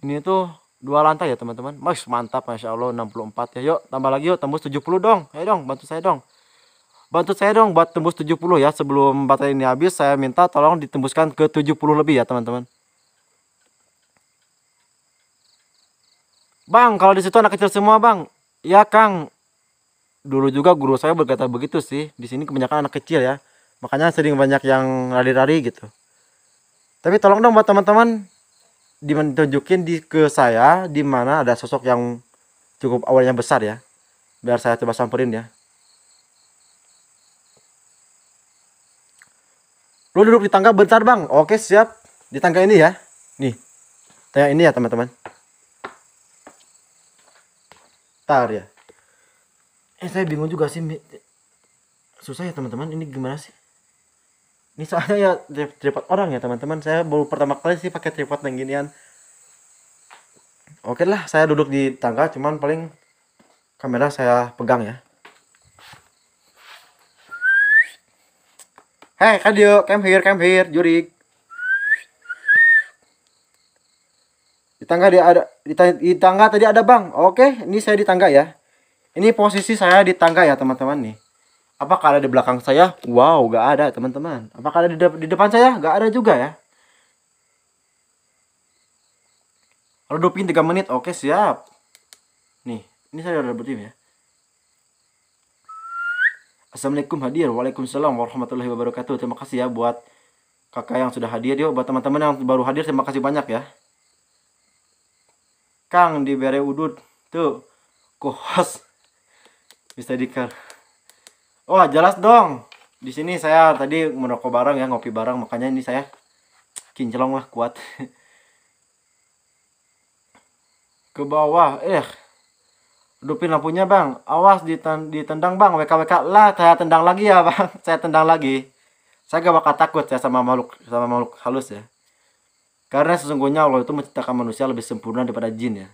Ini tuh dua lantai ya teman-teman Mas mantap Masya Allah 64 ya yuk tambah lagi yuk tembus 70 dong ayo dong bantu saya dong bantu saya dong buat tembus 70 ya sebelum baterai ini habis saya minta tolong ditembuskan ke 70 lebih ya teman-teman Bang kalau di situ anak kecil semua bang ya Kang dulu juga guru saya berkata begitu sih di sini kebanyakan anak kecil ya makanya sering banyak yang lari-lari gitu tapi tolong dong buat teman-teman ditunjukin di ke saya di mana ada sosok yang cukup awalnya besar ya. Biar saya coba samperin ya. Lu duduk di tangga bentar, Bang. Oke, siap. Di tangga ini ya. Nih. Tanya ini ya, teman-teman. Tar ya. Eh, saya bingung juga sih. Susah ya, teman-teman. Ini gimana sih? ini soalnya ya tripod orang ya teman-teman saya baru pertama kali sih pakai tripod yang ginian oke lah saya duduk di tangga cuman paling kamera saya pegang ya Hei, kadyo come here, come here, Jurik. Di tangga dia ada di, di tangga tadi ada Bang. Oke, ini saya di tangga ya. Ini posisi saya di tangga ya, teman-teman nih apakah ada di belakang saya wow gak ada teman-teman apakah ada di, de di depan saya gak ada juga ya redupin 3 menit oke siap nih ini saya udah redupin ya Assalamualaikum hadir Waalaikumsalam warahmatullahi wabarakatuh terima kasih ya buat kakak yang sudah hadir yuk buat teman-teman yang baru hadir terima kasih banyak ya Kang di bere udut tuh kohos bisa dikar Wah, oh, jelas dong. Di sini saya tadi merokok bareng ya, ngopi bareng, makanya ini saya kinclong lah kuat. *laughs* Ke bawah, eh. lupin lampunya, Bang. Awas ditendang, Bang. WKWK lah, saya tendang lagi ya, Bang. *laughs* Saya tendang lagi. Saya gak bakal takut ya sama makhluk sama makhluk halus ya. Karena sesungguhnya Allah itu menciptakan manusia lebih sempurna daripada jin ya.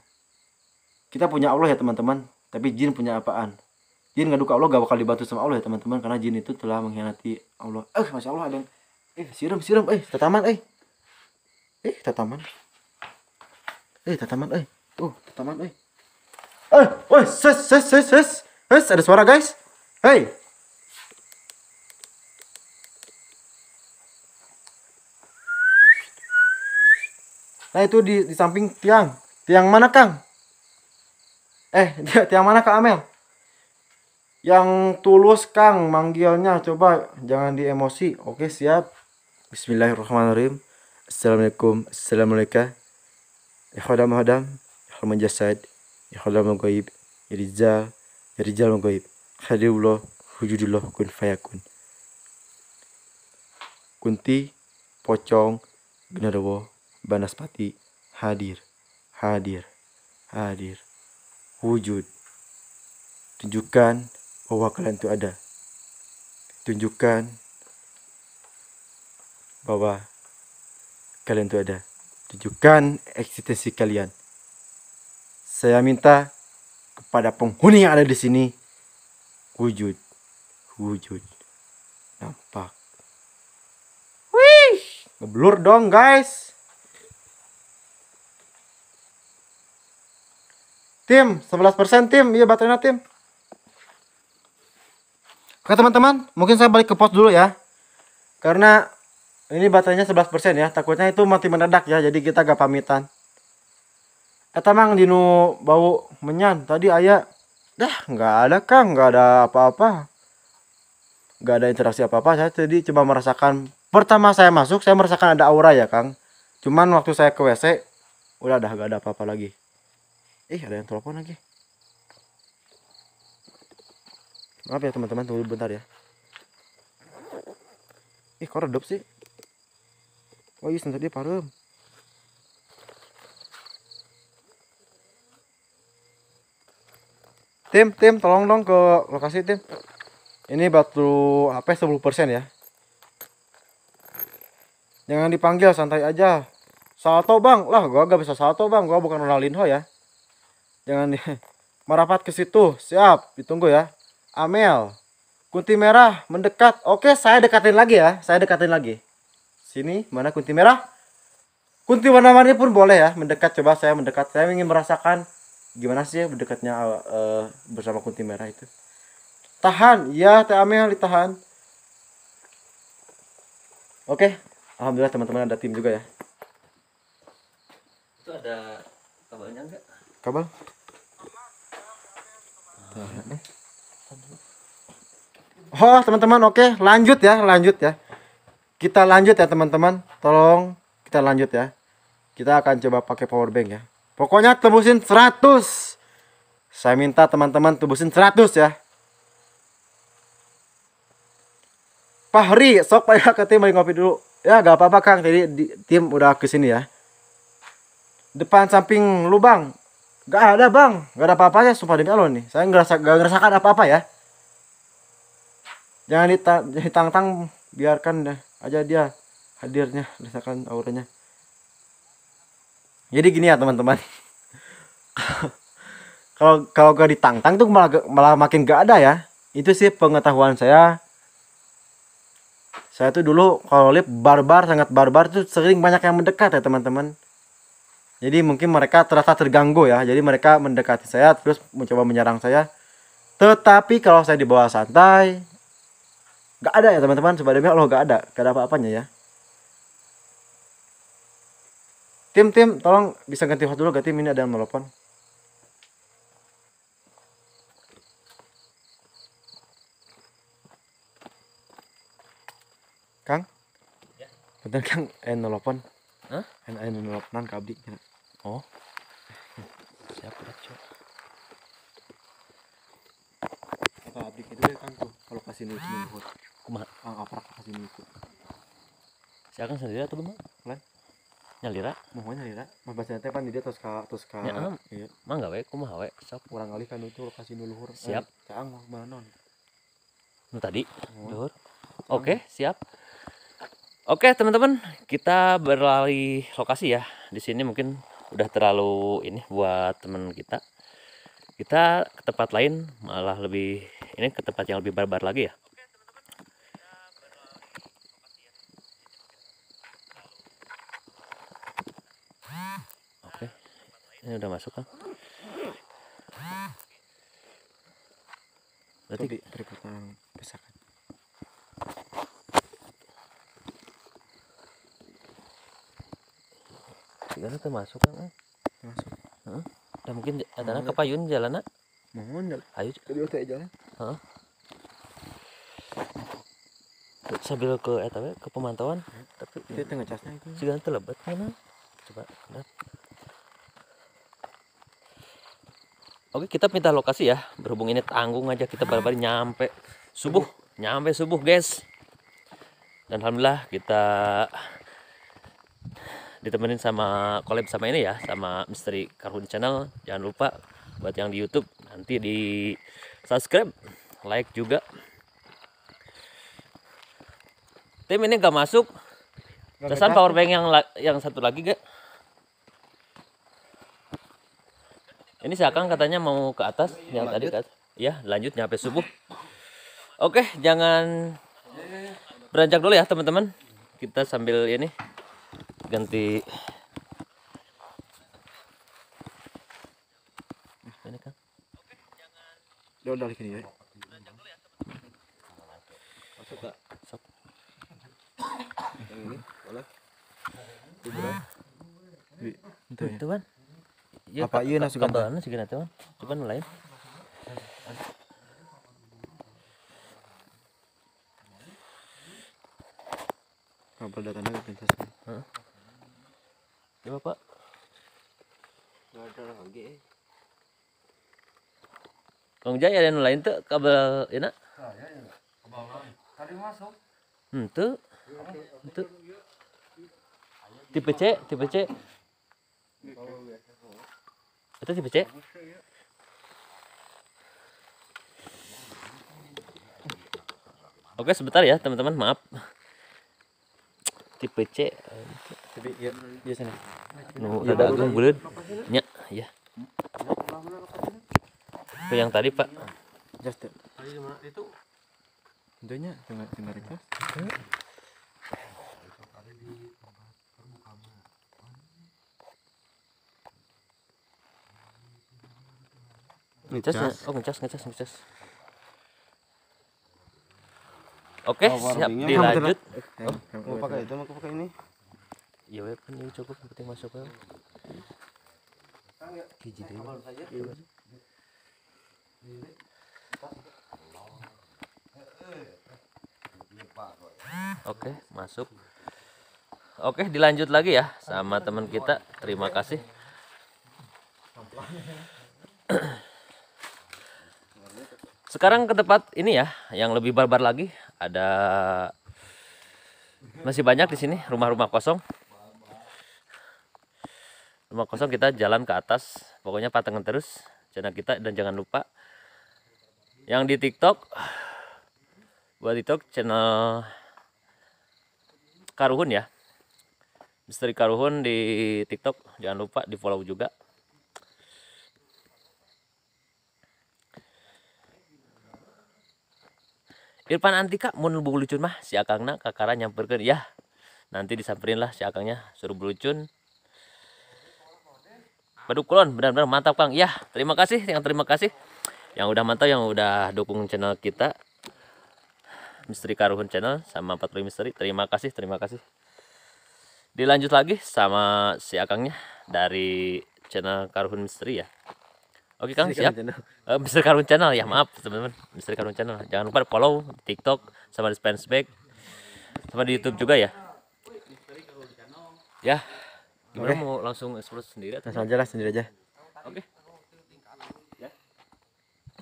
Kita punya Allah ya, teman-teman. Tapi jin punya apaan? jin ngadu ke Allah gak bakal dibantu sama Allah ya teman-teman karena jin itu telah mengkhianati Allah eh masya Allah ada yang eh siram siram eh tataman eh eh tataman eh tataman eh oh tataman eh eh woi ses ses ses ses ses ada suara guys hey Nah itu di, di samping tiang. Tiang mana Kang? Eh, *laughs* tiang mana Kak Amel? yang tulus Kang manggilnya coba jangan diemosi oke siap Bismillahirrahmanirrahim Assalamualaikum Assalamualaikum Ikhwadam Ikhwadam Ikhwadam Jasad Ikhwadam Goib Irizal Irizal Goib Hadirullah Hujudullah Kun Fayakun Kunti Pocong Gnadawa Banaspati Hadir Hadir Hadir Wujud Tunjukkan bahwa kalian itu ada. Tunjukkan bahwa kalian itu ada. Tunjukkan eksistensi kalian. Saya minta kepada penghuni yang ada di sini wujud, wujud, nampak. Wih, ngeblur dong guys. Tim, 11% tim. Iya baterainya tim. Oke teman-teman, mungkin saya balik ke pos dulu ya. Karena ini baterainya 11% ya, takutnya itu mati mendadak ya, jadi kita gak pamitan. eh mang dinu bau menyan, tadi ayah, dah nggak ada kang, nggak ada apa-apa. Gak ada interaksi apa-apa, saya tadi coba merasakan, pertama saya masuk, saya merasakan ada aura ya kang. Cuman waktu saya ke WC, udah dah gak ada apa-apa lagi. Ih, ada yang telepon lagi. maaf ya teman-teman tunggu bentar ya ih kok redup sih Oh iya sentuh dia parem tim tim tolong dong ke lokasi tim ini batu ya, HP 10% ya jangan dipanggil santai aja salto bang lah gua gak bisa salto bang gua bukan Ronaldinho ya jangan di *laughs* merapat ke situ siap ditunggu ya Amel. Kunti merah mendekat. Oke, saya dekatin lagi ya. Saya dekatin lagi. Sini, mana kunti merah? Kunti warna-warni pun boleh ya, mendekat. Coba saya mendekat. Saya ingin merasakan gimana sih ya mendekatnya uh, bersama kunti merah itu. Tahan, ya Teh Amel ditahan. Oke, alhamdulillah teman-teman ada tim juga ya. Itu ada kabelnya enggak? Kabel? Tahan. nih. Eh oh teman-teman oke okay. lanjut ya lanjut ya kita lanjut ya teman-teman tolong kita lanjut ya kita akan coba pakai power bank ya pokoknya tebusin 100 saya minta teman-teman tebusin 100 ya Fahri sok payah ke tim ngopi dulu ya gak apa-apa Kang jadi di, tim udah kesini ya depan samping lubang gak ada bang gak ada apa-apanya sumpah demi Allah nih saya ngerasa gak ngerasakan apa-apa ya jangan tang biarkan deh aja dia hadirnya rasakan auranya jadi gini ya teman-teman *laughs* kalau kalau gak ditantang tuh malah malah makin gak ada ya itu sih pengetahuan saya saya tuh dulu kalau lihat barbar sangat barbar tuh sering banyak yang mendekat ya teman-teman jadi mungkin mereka terasa terganggu ya jadi mereka mendekati saya terus mencoba menyerang saya tetapi kalau saya dibawa santai Gak ada ya teman-teman Spiderman Allah gak ada Gak ada apa-apanya ya Tim tim tolong bisa ganti host dulu Ganti tim ini ada yang melepon Kang? Ya. Bentar Kang, eh nelpon. Hah? En ayo ke abdi. Oh. siapa lah, Cok. abdi itu ya Kang tuh, kalau kasih nu nulis kumah ah aprak kasih sini ku si sendiri atau mah lain nyalira moho nyalira mah bacana teh pan dia terus ka terus ka ya, iya mah gawe kumaha we sok kurang kali kan itu lokasi nu eh, siap eh, caang mah mana non nu tadi oh. oke okay, siap Oke okay, teman-teman, kita berlari lokasi ya. Di sini mungkin udah terlalu ini buat teman kita. Kita ke tempat lain malah lebih ini ke tempat yang lebih barbar lagi ya. Ini udah masuk kan? Berarti ah. di peripatan besar kan? itu masuk kan? Masuk. Hah? Dan mungkin ada nak kepayun jalan nak? Mohon jalan. Ayo. Kedua saya jalan. Hah? Sambil ke eh tapi ya, ke pemantauan, tapi itu tengah casnya itu. kan terlebat mana? Coba, lihat Oke kita pindah lokasi ya berhubung ini tanggung aja kita baru-baru nyampe subuh nyampe subuh guys dan alhamdulillah kita ditemenin sama collab sama ini ya sama Misteri Karhun Channel jangan lupa buat yang di YouTube nanti di subscribe like juga tim ini gak masuk Kesan powerbank yang yang satu lagi gak? ini si Akang katanya mau ke atas yang lanjut. tadi ya lanjut nyampe subuh oke jangan beranjak dulu ya teman-teman kita sambil ini ganti ini kan dia udah sini ya Iya, apa iya nasi ganta nasi tuh cuman mulai kapal datangnya ke pintas ya bapak nggak ada lagi eh. Kang Jaya ada yang lain tuh kabel ya nak? Nah, iya, iya. Tadi masuk. Hmm tuh. Tuh. Tipe C, tipe C. Itu sih dibaca. Oke sebentar ya teman-teman maaf tipe C tapi ya di sana nu ada agung bulan ya ya itu yang tadi pak just itu tentunya tinggal tinggal request ngecas ya? oh ngecas ngecas ngecas oke siap dilanjut oh, eh, mau pakai itu mau pakai ini ya web kan ini cukup seperti masuk ya deh Oke, masuk. Oke, dilanjut lagi ya sama teman kita. Terima kasih. Sekarang ke tempat ini ya, yang lebih barbar lagi. Ada masih banyak di sini rumah-rumah kosong. Rumah kosong kita jalan ke atas, pokoknya patengan terus channel kita dan jangan lupa yang di TikTok buat TikTok channel Karuhun ya. Misteri Karuhun di TikTok jangan lupa di follow juga. Irfan Antika mun lucun mah si akangna kakara nyamperkan ya nanti disamperin lah si akangnya suruh belucun Baduk kulon benar-benar mantap Kang ya terima kasih yang terima kasih yang udah mantap yang udah dukung channel kita Misteri Karuhun channel sama Patroli Misteri terima kasih terima kasih dilanjut lagi sama si akangnya dari channel Karuhun Misteri ya Oke Kang Mister siap. uh, Mister Karun Channel ya maaf teman-teman Mister Karun Channel jangan lupa follow di TikTok sama di Spansback sama di YouTube juga ya. Ya gimana okay. mau langsung explore sendiri atau langsung aja lah sendiri aja. Oke. Okay.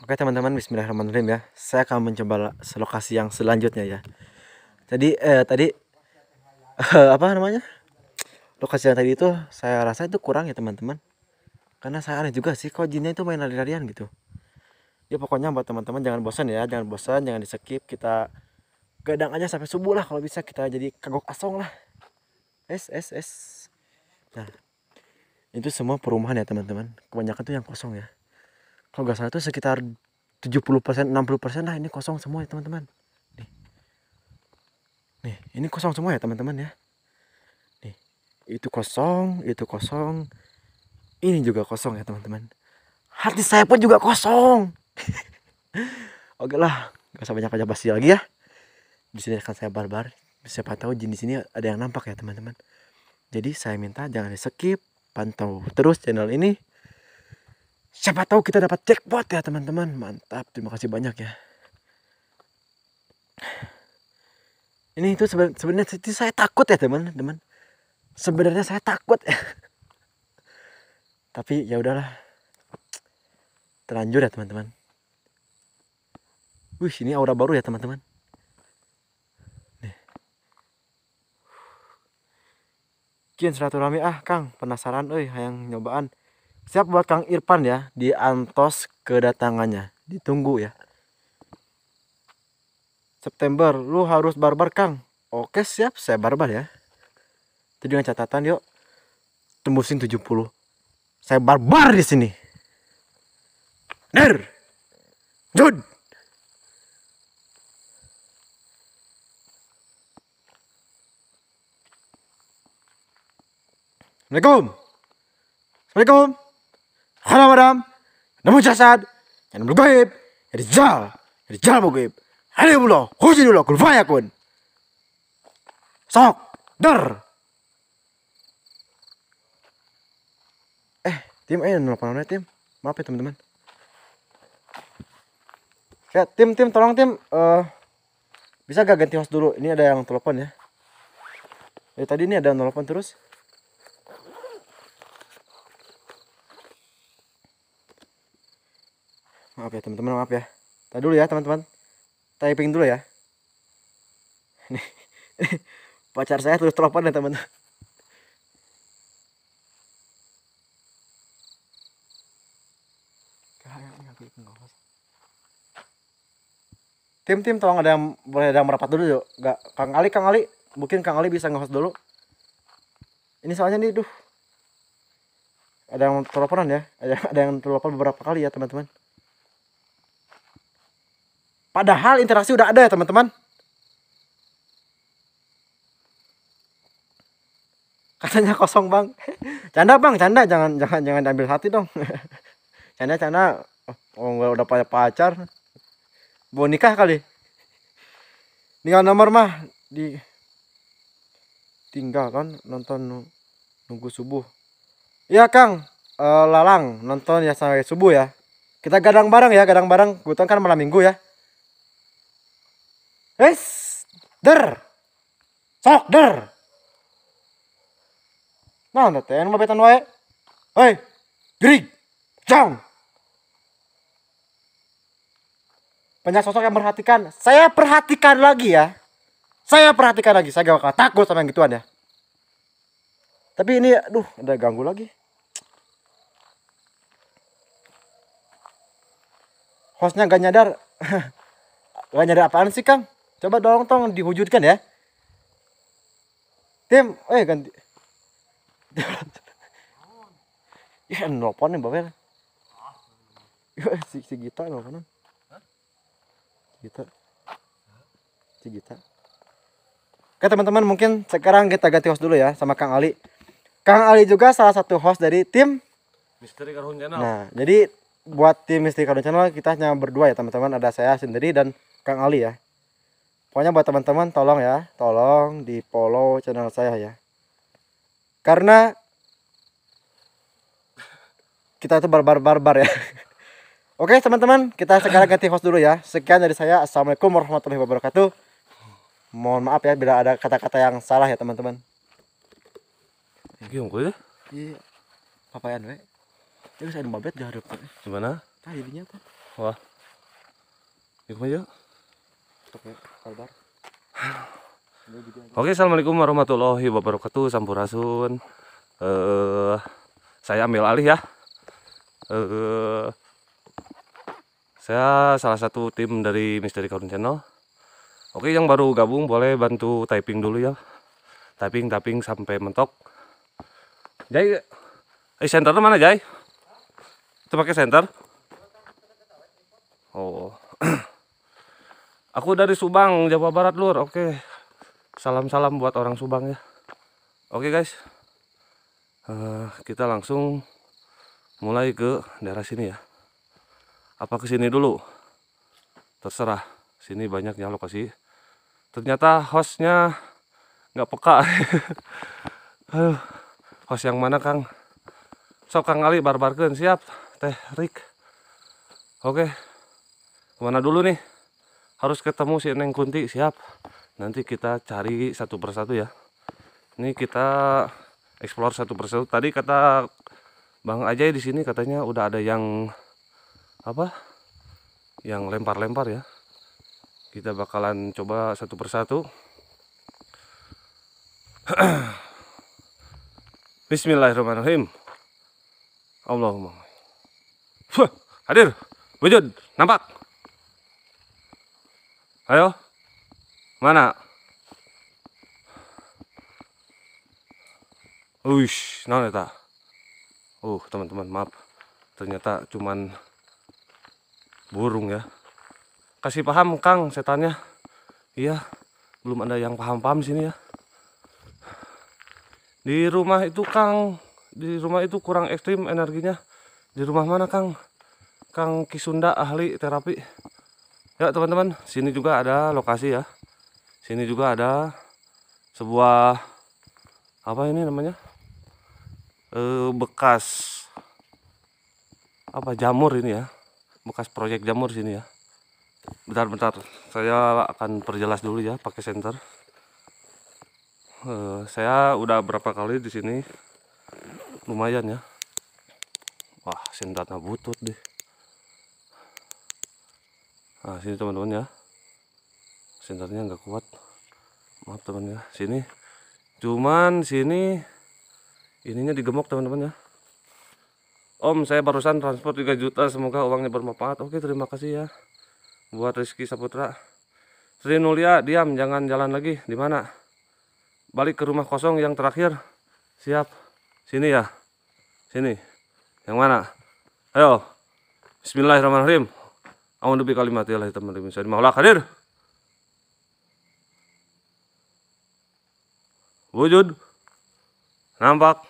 Oke teman-teman Bismillahirrahmanirrahim ya. Saya akan mencoba lokasi yang selanjutnya ya. Jadi eh, tadi *laughs* apa namanya lokasi yang tadi itu saya rasa itu kurang ya teman-teman karena saya aneh juga sih kok jinnya itu main lari-larian gitu ya pokoknya buat teman-teman jangan bosan ya jangan bosan jangan di skip kita gadang aja sampai subuh lah kalau bisa kita jadi kagok asong lah es es es nah itu semua perumahan ya teman-teman kebanyakan tuh yang kosong ya kalau gak salah tuh sekitar 70% 60% lah ini kosong semua ya teman-teman nih nih ini kosong semua ya teman-teman ya nih itu kosong itu kosong ini juga kosong ya teman-teman hati saya pun juga kosong *laughs* oke lah gak usah banyak aja basi lagi ya di sini akan saya barbar siapa tahu jin di sini ada yang nampak ya teman-teman jadi saya minta jangan di skip pantau terus channel ini siapa tahu kita dapat jackpot ya teman-teman mantap terima kasih banyak ya ini itu sebenarnya saya takut ya teman-teman sebenarnya saya takut *laughs* tapi ya udahlah terlanjur ya teman-teman wih ini aura baru ya teman-teman Kian rami ah Kang penasaran eh yang nyobaan siap buat Kang Irfan ya di antos kedatangannya ditunggu ya September lu harus barbar Kang oke siap saya barbar ya itu dengan catatan yuk tembusin 70 saya barbar di sini. Der. Jun. Assalamualaikum. Assalamualaikum. Halo madam. Namo jasad. Yang belum gaib. yang jal. yang jal mau gaib. Halo mulu. Husin mulu. Kulfaya kun. Sok. Der. tim eh, ayo nelfon ya tim maaf ya teman-teman ya tim tim tolong tim uh, bisa gak ganti host dulu ini ada yang telepon ya eh, tadi ini ada yang telepon terus maaf ya teman-teman maaf ya tadi dulu ya teman-teman typing dulu ya *laughs* nih *laughs* pacar saya terus telepon ya teman-teman tim tim tolong ada yang boleh ada yang merapat dulu yuk nggak kang Ali kang Ali mungkin kang Ali bisa ngehost dulu ini soalnya nih duh ada yang teleponan ya ada ada yang telepon beberapa kali ya teman-teman padahal interaksi udah ada ya teman-teman katanya kosong bang *laughs* canda bang canda jangan jangan jangan ambil hati dong *laughs* canda canda oh, oh nggak udah punya pacar mau nikah kali tinggal nomor mah di tinggal kan nonton nunggu subuh ya kang e, lalang nonton ya sampai subuh ya kita gadang bareng ya gadang bareng gue kan malam minggu ya es der sok der mana teh yang mau betan wae hei grig jang banyak sosok yang perhatikan saya perhatikan lagi ya saya perhatikan lagi saya gak bakal takut sama yang gituan ya tapi ini aduh ada ganggu lagi hostnya gak nyadar *laughs* gak nyadar apaan sih Kang coba dong tong diwujudkan ya tim eh ganti ya nelfon nih bapak ya *laughs* si, si Gita nelfonan gitu kita, oke teman-teman mungkin sekarang kita ganti host dulu ya sama Kang Ali Kang Ali juga salah satu host dari tim Misteri Karun Channel nah jadi buat tim Misteri Karun Channel kita hanya berdua ya teman-teman ada saya sendiri dan Kang Ali ya pokoknya buat teman-teman tolong ya tolong di follow channel saya ya karena kita itu barbar barbar ya *laughs* Oke teman-teman, kita sekarang ganti host dulu ya. Sekian dari saya. Assalamualaikum warahmatullahi wabarakatuh. Mohon maaf ya bila ada kata-kata yang salah ya teman-teman. Iki ya? Iya. Papayan we. Ya ada babet di hareup. Gimana? Tah ini apa? Wah. Yuk maju. Oke, kabar. Oke, assalamualaikum warahmatullahi wabarakatuh. Sampurasun. Eh, uh, saya ambil alih ya. Eh, uh, saya salah satu tim dari Misteri Karun Channel. Oke, yang baru gabung boleh bantu typing dulu ya. Typing, typing sampai mentok. Jai, eh center mana Jai? Itu pakai center? Oh. *clears throat* Aku dari Subang, Jawa Barat, Lur. Oke. Salam-salam buat orang Subang ya. Oke, guys. Uh, kita langsung mulai ke daerah sini ya apa ke sini dulu terserah sini banyak banyaknya lokasi ternyata hostnya nggak peka *laughs* Aduh, host yang mana Kang sok Kang Ali barbarkan siap teh Rik oke kemana dulu nih harus ketemu si Neng Kunti siap nanti kita cari satu persatu ya ini kita explore satu persatu tadi kata Bang Ajay di sini katanya udah ada yang apa yang lempar-lempar ya kita bakalan coba satu persatu *clears throat* Bismillahirrahmanirrahim Allahumma Fuh, hadir wujud nampak ayo mana Uish, non eta. Uh, teman-teman, maaf. Ternyata cuman burung ya kasih paham Kang setannya iya belum ada yang paham-paham sini ya di rumah itu Kang di rumah itu kurang ekstrim energinya di rumah mana Kang Kang Kisunda ahli terapi ya teman-teman sini juga ada lokasi ya sini juga ada sebuah apa ini namanya e, bekas apa jamur ini ya bekas proyek jamur sini ya bentar-bentar saya akan perjelas dulu ya pakai senter uh, eh, saya udah berapa kali di sini lumayan ya wah sentatnya butut deh nah sini teman-teman ya senternya nggak kuat maaf teman ya sini cuman sini ininya digemok teman-teman ya Om saya barusan transport 3 juta semoga uangnya bermanfaat oke terima kasih ya buat Rizky Saputra Sri Nulia diam jangan jalan lagi di mana balik ke rumah kosong yang terakhir siap sini ya sini yang mana ayo Bismillahirrahmanirrahim A'udzu bi ya lah teman teman Saya ma hadir. Wujud nampak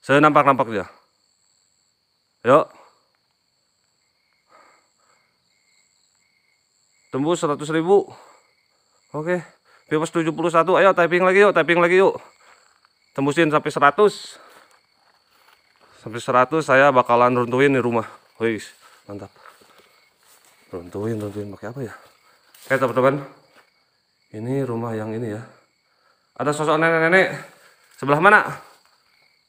Saya nampak-nampak nampak nampaknya Ayo. Tembus 100 ribu. Oke. Bebas 71. Ayo typing lagi yuk, typing lagi yuk. Tembusin sampai 100. Sampai 100 saya bakalan runtuhin di rumah. Wih, mantap. Runtuhin, runtuhin pakai apa ya? Oke, teman-teman. Ini rumah yang ini ya. Ada sosok nenek-nenek sebelah mana?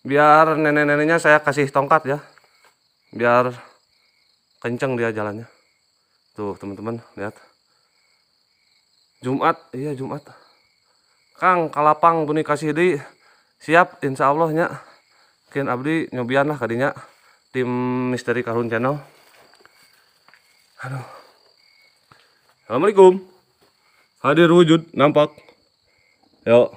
Biar nenek-neneknya saya kasih tongkat ya biar kenceng dia jalannya tuh teman-teman lihat Jumat iya Jumat Kang kalapang bunyi kasih di siap insya Allahnya Ken Abdi nyobian lah kadinya tim misteri karun channel Halo Assalamualaikum hadir wujud nampak yuk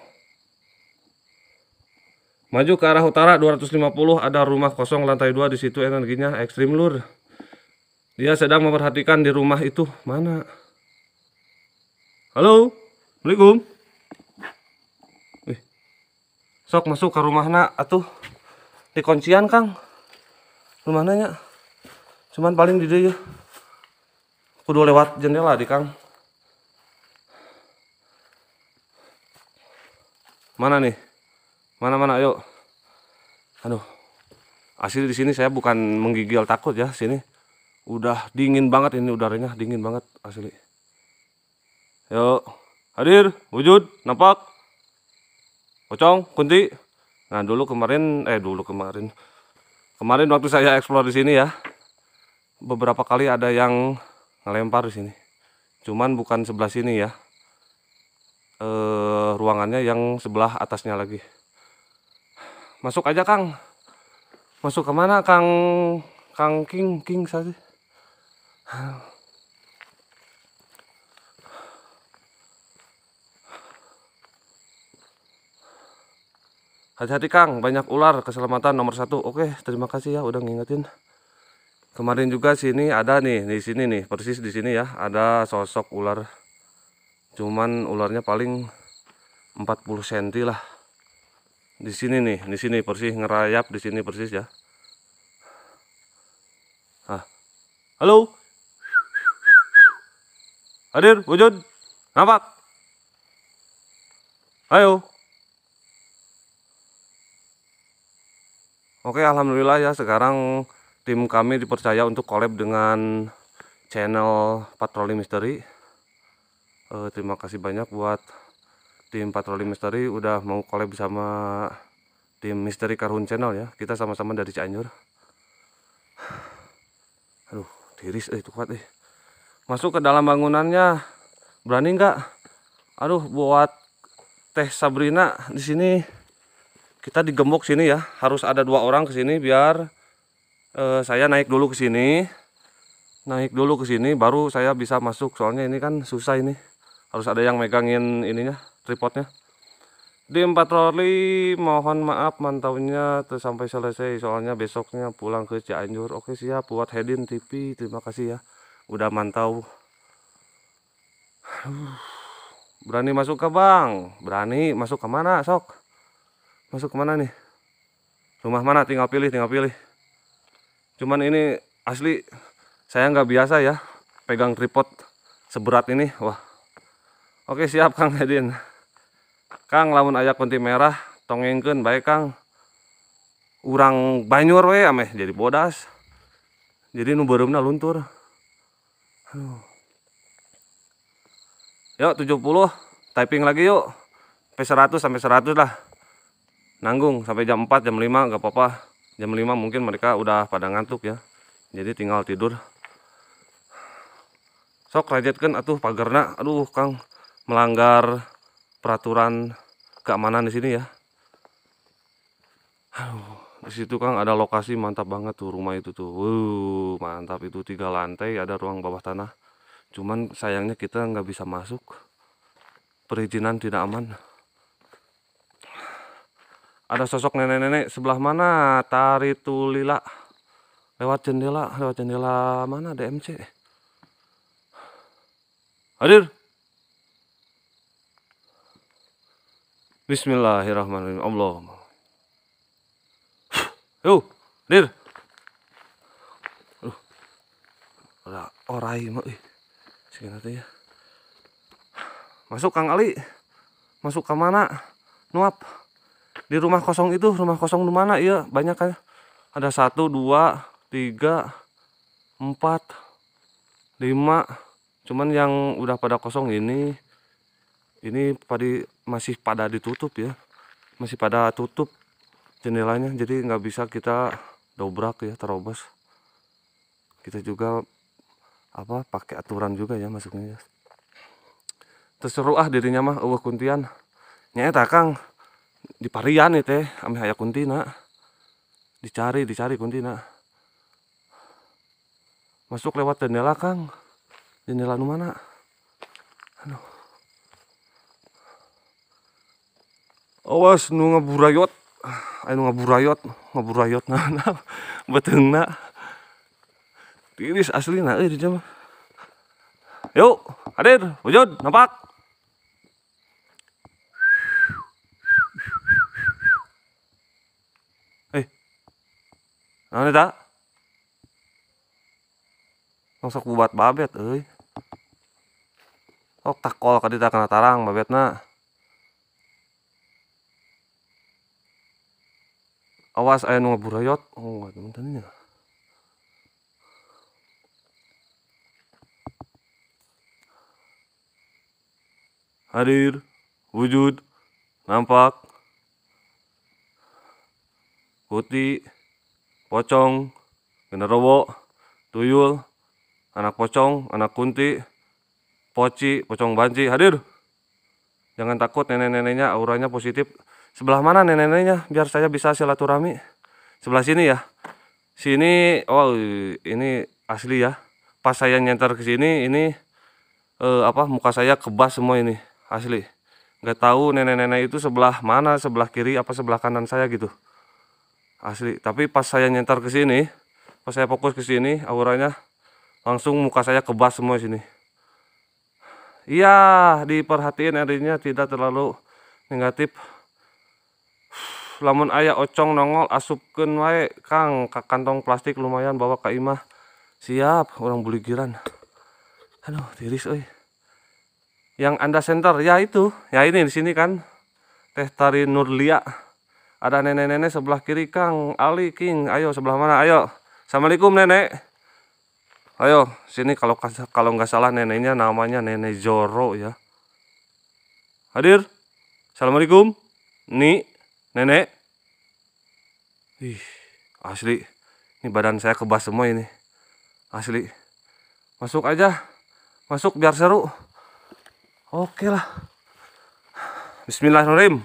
Maju ke arah utara 250 ada rumah kosong lantai 2 di situ energinya ekstrim lur. Dia sedang memperhatikan di rumah itu mana. Halo, assalamualaikum. Eh, Sok masuk ke rumah nak atuh di kuncian kang. Rumahnya ya. Cuman paling di dia ya. Kudu lewat jendela di kang. Mana nih? Mana-mana yuk. Aduh. Asli di sini saya bukan menggigil takut ya sini. Udah dingin banget ini udaranya, dingin banget asli. Yuk. Hadir, wujud, nampak. Pocong, kunti. Nah, dulu kemarin eh dulu kemarin. Kemarin waktu saya eksplor di sini ya. Beberapa kali ada yang ngelempar di sini. Cuman bukan sebelah sini ya. Eh ruangannya yang sebelah atasnya lagi masuk aja Kang masuk kemana Kang Kang King King saja Hati-hati Kang, banyak ular, keselamatan nomor satu. Oke, terima kasih ya udah ngingetin. Kemarin juga sini ada nih, di sini nih, persis di sini ya, ada sosok ular. Cuman ularnya paling 40 cm lah di sini nih di sini persis ngerayap di sini persis ya ah halo hadir wujud nampak ayo oke alhamdulillah ya sekarang tim kami dipercaya untuk collab dengan channel patroli misteri Uh, terima kasih banyak buat tim patroli misteri udah mau collab sama tim misteri Karun Channel ya. Kita sama-sama dari Cianjur. Aduh, tiris eh itu kuat eh. Masuk ke dalam bangunannya. Berani nggak? Aduh, buat Teh Sabrina di sini kita digembok sini ya. Harus ada dua orang ke sini biar eh, saya naik dulu ke sini. Naik dulu ke sini baru saya bisa masuk soalnya ini kan susah ini. Harus ada yang megangin ininya tripodnya di empat roli mohon maaf mantaunya sampai selesai soalnya besoknya pulang ke Cianjur oke siap buat Hedin TV terima kasih ya udah mantau berani masuk ke bang berani masuk kemana sok masuk kemana nih rumah mana tinggal pilih tinggal pilih cuman ini asli saya nggak biasa ya pegang tripod seberat ini wah oke siap Kang Hedin Kang lamun ayah kunti merah tongengken baik Kang urang banyur we ameh jadi bodas jadi nu berumna luntur yuk 70 typing lagi yuk sampai 100 sampai 100 lah nanggung sampai jam 4 jam 5 nggak apa-apa jam 5 mungkin mereka udah pada ngantuk ya jadi tinggal tidur sok rajetkan atuh pagarna. aduh Kang melanggar peraturan keamanan di sini ya di situ Kang ada lokasi mantap banget tuh rumah itu tuh. Wuh, mantap itu tiga lantai, ada ruang bawah tanah. Cuman sayangnya kita nggak bisa masuk. Perizinan tidak aman. Ada sosok nenek-nenek sebelah mana? Tari Tulila. Lewat jendela, lewat jendela mana DMC? Hadir. Bismillahirrahmanirrahim. Allah. Yo, dir. Aduh. Ora orai mah ih. ya. Masuk Kang Ali. Masuk ke mana? Nuap. Di rumah kosong itu, rumah kosong di mana? Iya, banyak kan. Ada satu, dua, tiga, empat, lima. Cuman yang udah pada kosong ini, ini pada masih pada ditutup ya masih pada tutup jendelanya jadi nggak bisa kita dobrak ya terobos kita juga apa pakai aturan juga ya masuknya ya terseru ah dirinya mah uh kuntian nyata kang di parian ya ayah kuntina dicari dicari kuntina masuk lewat jendela kang jendela nu mana aduh awas nu ngaburayot nu ngaburayot ngaburayot na *laughs* na nah, beteng na tiris asli na eh dijam yuk hadir wujud nampak eh nah tak langsung buat babet eh Oh, takol kadi tak kena tarang babet na Awas ayam nunggu burayot. Oh, nggak teman-teman ya. Hadir, wujud, nampak, putih pocong, genderowo, tuyul, anak pocong, anak kunti, poci, pocong banci, hadir. Jangan takut nenek-neneknya auranya positif. Sebelah mana nenek-neneknya biar saya bisa silaturahmi? Sebelah sini ya. Sini oh ini asli ya. Pas saya nyenter ke sini ini eh, apa muka saya kebas semua ini. Asli. Nggak tahu nenek-nenek itu sebelah mana, sebelah kiri apa sebelah kanan saya gitu. Asli, tapi pas saya nyenter ke sini, pas saya fokus ke sini auranya langsung muka saya kebas semua sini. Iya, diperhatiin airnya tidak terlalu negatif lamun ayah ocong nongol asupkan wae Kang ke kantong plastik lumayan bawa ke Imah siap orang beli giran aduh tiris oi yang anda senter ya itu ya ini di sini kan teh tari Nurlia ada nenek-nenek sebelah kiri Kang Ali King ayo sebelah mana ayo Assalamualaikum nenek ayo sini kalau kalau nggak salah neneknya namanya nenek Joro ya hadir Assalamualaikum nih Nenek. Ih, asli. Ini badan saya kebas semua ini. Asli. Masuk aja. Masuk biar seru. Oke lah. Bismillahirrahmanirrahim.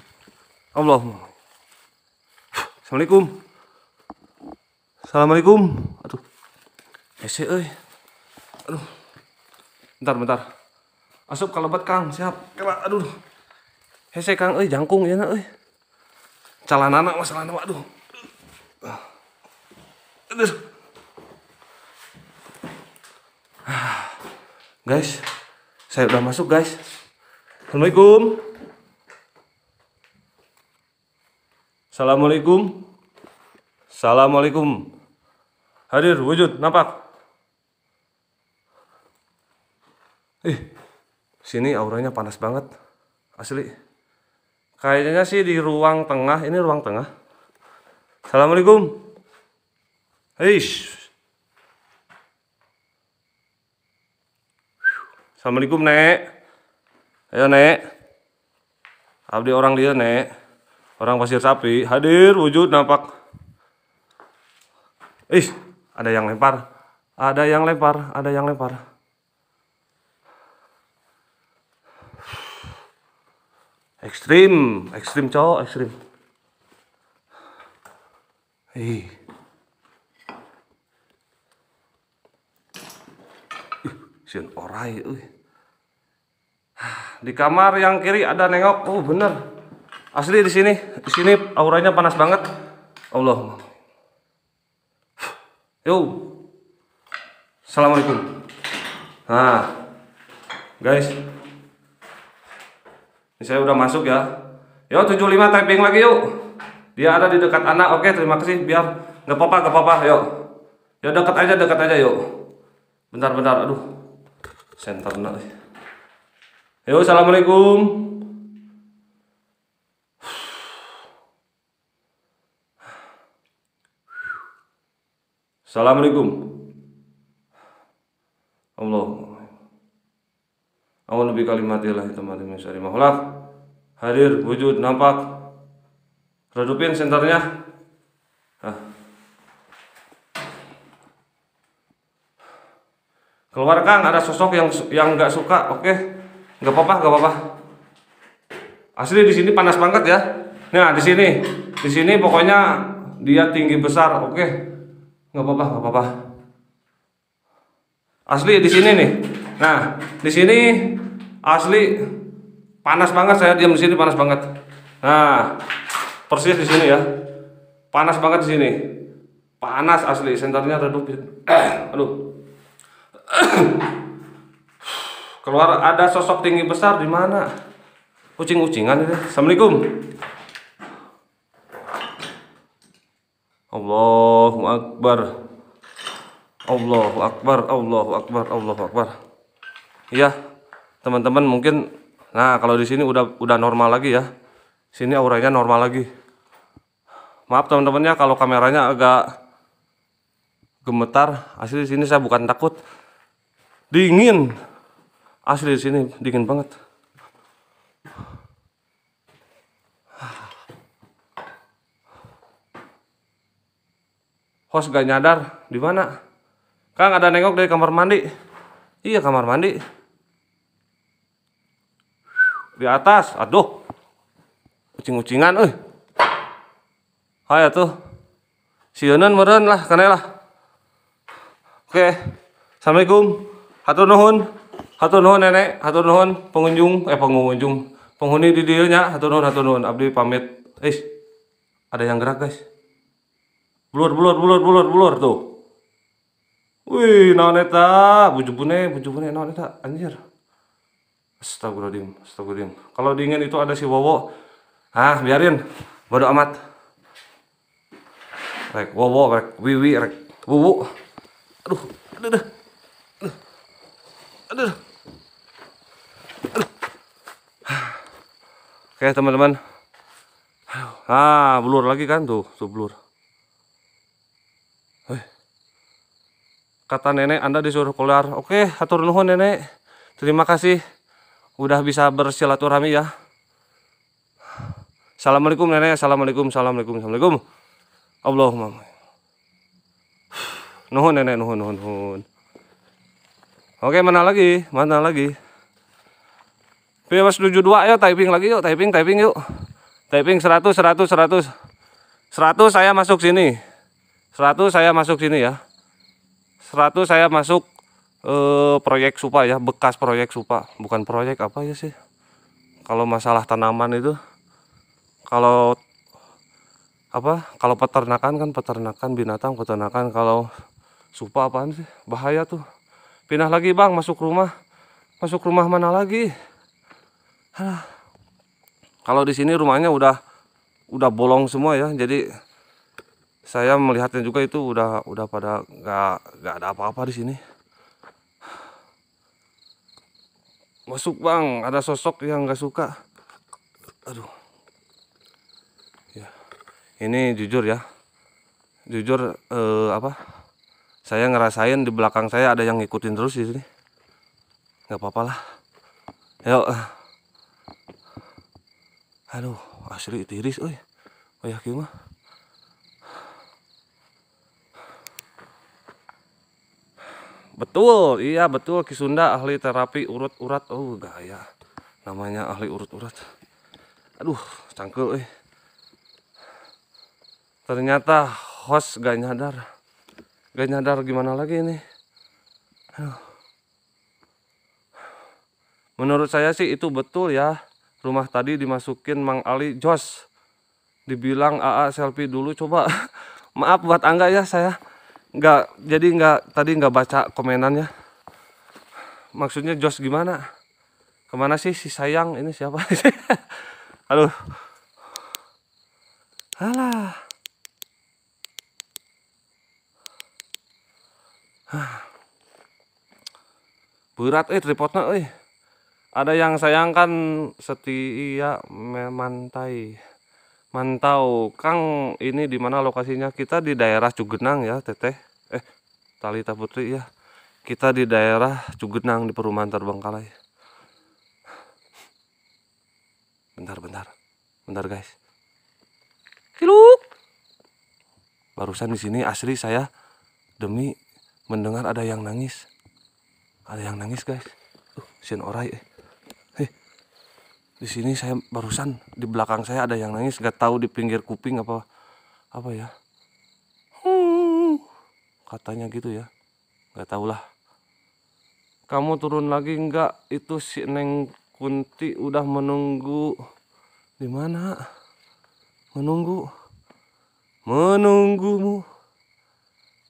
Allahumma. Assalamualaikum. Assalamualaikum. Aduh. Ese euy. Aduh. Bentar, bentar. Asup kalau kalebat Kang, siap. Kela, aduh. Hese Kang euy jangkung ya euy celana anak mas celana waduh aduh guys saya udah masuk guys assalamualaikum assalamualaikum assalamualaikum hadir wujud nampak ih sini auranya panas banget asli Kayaknya sih di ruang tengah, ini ruang tengah. Assalamualaikum. Eish. Assalamualaikum, Nek. Ayo, Nek. Abdi orang dia, Nek. Orang pasir sapi. Hadir, wujud, nampak. Ih, ada yang lempar. Ada yang lempar, ada yang lempar. ekstrim ekstrim cowok ekstrim hei uh, Sin orai uh. Di kamar yang kiri ada nengok. Oh, bener. Asli di sini. Di sini auranya panas banget. Allah. Yo. Assalamualaikum. Nah. Guys, ini saya udah masuk ya. Yo 75 typing lagi yuk. Dia ada di dekat anak. Oke, terima kasih. Biar nggak apa-apa, nggak apa-apa. Yuk. Ya dekat aja, dekat aja yuk. Bentar-bentar. Aduh. Center nak. Yo, assalamualaikum. Assalamualaikum. Allah. A'udzu kalimatilah itu mati mencari syarri Hadir wujud nampak. Redupin senternya. Hah. Keluar Kang, ada sosok yang yang nggak suka. Oke. nggak apa-apa, nggak apa-apa. Asli di sini panas banget ya. Nah, di sini. Di sini pokoknya dia tinggi besar. Oke. nggak apa-apa, nggak apa-apa. Asli di sini nih. Nah, di sini asli panas banget saya diam di sini panas banget nah persis di sini ya panas banget di sini panas asli senternya redup *clears throat* aduh *clears throat* keluar ada sosok tinggi besar di mana kucing-kucingan ini assalamualaikum Allahu akbar Allahu akbar Allahu akbar Allahu akbar ya teman-teman mungkin nah kalau di sini udah udah normal lagi ya sini auranya normal lagi maaf teman-temannya kalau kameranya agak gemetar asli di sini saya bukan takut dingin asli di sini dingin banget host gak nyadar di mana Kang ada nengok dari kamar mandi iya kamar mandi di atas aduh kucing-kucingan eh hai tuh siunan meren lah kena lah oke assalamualaikum hatur nuhun hatur nuhun nenek hatur nuhun pengunjung eh pengunjung penghuni di dirinya nya hatur nuhun hatur nuhun abdi pamit eh ada yang gerak guys blur blur blur blur blur tuh wih naon eta bujubune bujubune naon eta anjir Astagfirullahaladzim, astagfirullahaladzim. Kalau dingin itu ada si Wowo. Ah, biarin. Bodoh amat. Rek, Wowo, rek, Wiwi, rek, Wuwu. Aduh, aduh, aduh. Aduh. aduh. Oke, teman-teman. Ah, blur lagi kan tuh, tuh blur. Kata nenek Anda disuruh keluar. Oke, atur nuhun nenek. Terima kasih udah bisa bersilaturahmi ya Assalamualaikum nenek Assalamualaikum Assalamualaikum Assalamualaikum Allahumma Nuhun nenek nuhun nuhun nuhun Oke mana lagi mana lagi Piwas 72 ayo typing lagi yuk typing typing yuk Typing 100 100 100 100 saya masuk sini 100 saya masuk sini ya 100 saya masuk eh, proyek supa ya bekas proyek supa bukan proyek apa ya sih kalau masalah tanaman itu kalau apa kalau peternakan kan peternakan binatang peternakan kalau supa apaan sih bahaya tuh pindah lagi bang masuk rumah masuk rumah mana lagi Alah. kalau di sini rumahnya udah udah bolong semua ya jadi saya melihatnya juga itu udah udah pada nggak nggak ada apa-apa di sini masuk bang ada sosok yang nggak suka aduh ya ini jujur ya jujur eh, apa saya ngerasain di belakang saya ada yang ngikutin terus di sini nggak apa-apa lah yuk eh. aduh asli tiris oi oh ya gimana Betul, iya betul Kisunda ahli terapi urut-urat. Oh, gaya. Namanya ahli urut-urat. Aduh, cangkul eh. Ternyata host gak nyadar. Gak nyadar gimana lagi ini. Aduh. Menurut saya sih itu betul ya. Rumah tadi dimasukin Mang Ali Jos. Dibilang AA selfie dulu coba. *laughs* Maaf buat Angga ya saya nggak jadi nggak tadi nggak baca komenannya maksudnya Jos gimana kemana sih si sayang ini siapa *laughs* halo halah berat eh tripodnya eh ada yang sayangkan setia memantai Mantau, Kang, ini di mana lokasinya? Kita di daerah Cugenang ya, Teteh. Eh, Talita Putri ya. Kita di daerah Cugenang di perumahan Terbengkalai. Bentar, bentar. Bentar, guys. Kiluk. Barusan di sini asli saya demi mendengar ada yang nangis. Ada yang nangis, guys. Uh, sin orai eh di sini saya barusan di belakang saya ada yang nangis gak tahu di pinggir kuping apa apa ya katanya gitu ya gak tau lah. kamu turun lagi nggak itu si neng kunti udah menunggu di mana menunggu menunggumu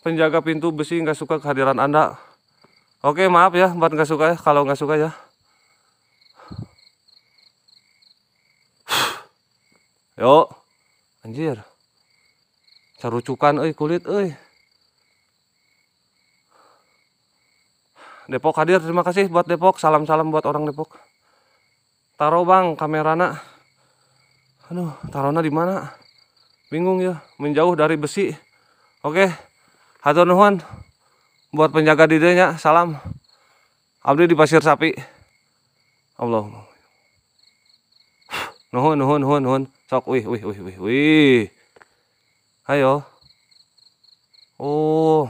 penjaga pintu besi nggak suka kehadiran anda oke maaf ya buat nggak suka ya kalau nggak suka ya Yo. Anjir. Carucukan eh kulit eh. Depok hadir, terima kasih buat Depok. Salam-salam buat orang Depok. Taro bang, kamerana. Aduh, tarona di mana? Bingung ya, menjauh dari besi. Oke, hatur nuhun buat penjaga dirinya. Salam. Abdi di pasir sapi. Allah. Nuhun, nuhun, nuhun, nuhun. Sok, wih, wih, wih, wih, wih. Ayo. Oh,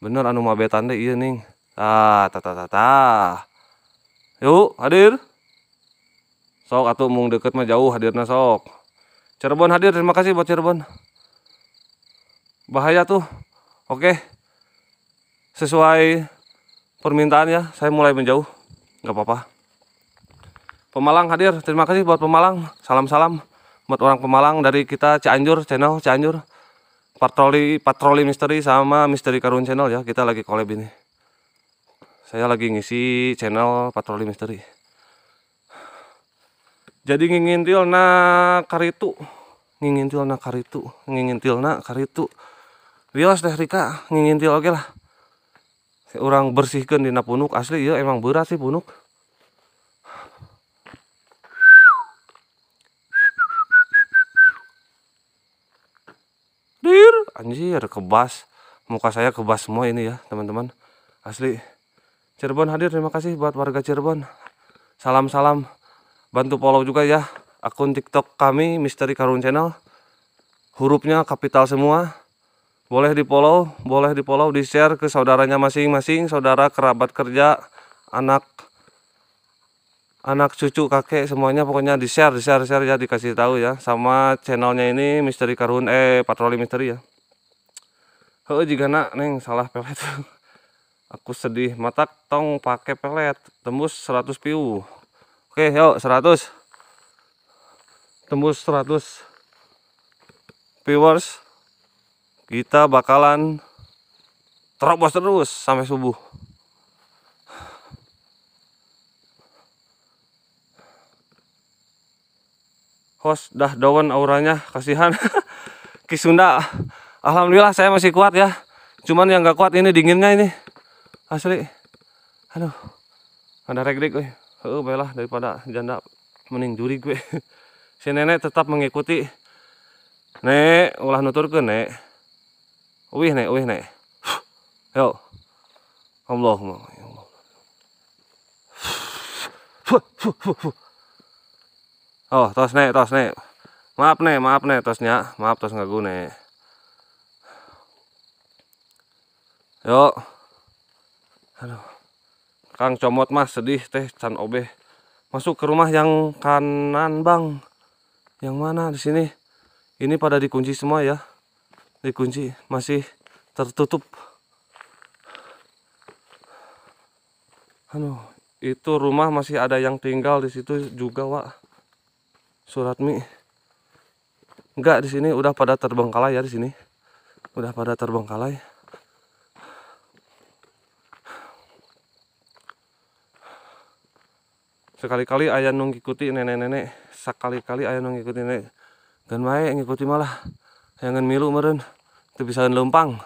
bener anu mabetan deh, iya nih, ah, ta ta ta ta, Yuk, hadir. Sok atau mung deket mah jauh hadirnya sok. Cirebon hadir, terima kasih buat Cirebon. Bahaya tuh. Oke. Sesuai permintaan ya, saya mulai menjauh. nggak apa-apa. Pemalang hadir, terima kasih buat Pemalang. Salam-salam buat orang Pemalang dari kita Cianjur channel Cianjur patroli patroli misteri sama misteri karun channel ya kita lagi collab ini saya lagi ngisi channel patroli misteri jadi ngingintil na karitu ngingintil na karitu ngingintil na karitu rios deh Rika ngingintil oke okay lah orang bersihkan di punuk asli ya emang berat sih punuk dir anjir kebas muka saya kebas semua ini ya teman-teman asli Cirebon hadir terima kasih buat warga Cirebon salam-salam bantu follow juga ya akun tiktok kami Misteri Karun Channel hurufnya kapital semua boleh di follow boleh di follow di share ke saudaranya masing-masing saudara kerabat kerja anak anak cucu kakek semuanya pokoknya di share di share di share ya dikasih tahu ya sama channelnya ini misteri karun eh patroli misteri ya oh jika nak neng salah pelet *laughs* aku sedih mata tong pakai pelet tembus 100 piu oke yuk 100 tembus 100 viewers kita bakalan terobos terus sampai subuh host dah daun auranya kasihan *laughs* Kisunda Alhamdulillah saya masih kuat ya cuman yang gak kuat ini dinginnya ini asli aduh ada regrik gue oh baiklah daripada janda mending juri gue *laughs* si nenek tetap mengikuti nek ulah nutur ke nek wih nek wih nek *sighs* yo Allahumma ya Allah. *sighs* oh tos nek tos nek maaf nek maaf nek tosnya maaf tos nggak gune Yo, aduh kang comot mas sedih teh can obeh masuk ke rumah yang kanan bang yang mana di sini ini pada dikunci semua ya dikunci masih tertutup Aduh, itu rumah masih ada yang tinggal di situ juga, Wak suratmi enggak di sini udah pada terbengkalai ya di sini udah pada terbengkalai sekali-kali ayah nung nenek-nenek sekali-kali ayah nung nenek dan baik ngikuti malah jangan milu meren itu bisa lempang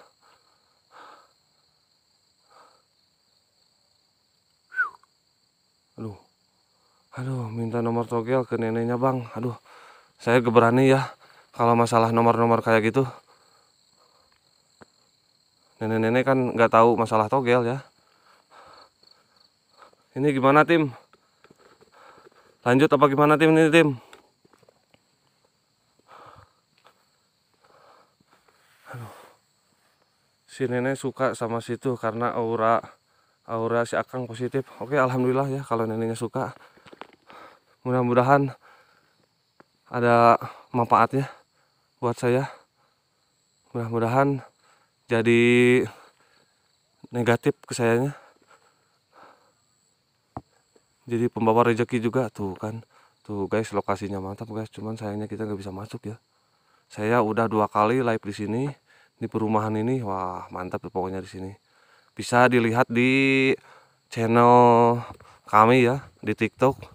aduh minta nomor togel ke neneknya bang aduh saya keberani ya kalau masalah nomor-nomor kayak gitu nenek-nenek kan nggak tahu masalah togel ya ini gimana tim lanjut apa gimana tim ini tim Aduh. si nenek suka sama situ karena aura aura si akang positif oke alhamdulillah ya kalau neneknya suka mudah-mudahan ada manfaatnya buat saya mudah-mudahan jadi negatif ke sayanya jadi pembawa rejeki juga tuh kan tuh guys lokasinya mantap guys cuman sayangnya kita nggak bisa masuk ya saya udah dua kali live di sini di perumahan ini wah mantap ya pokoknya di sini bisa dilihat di channel kami ya di TikTok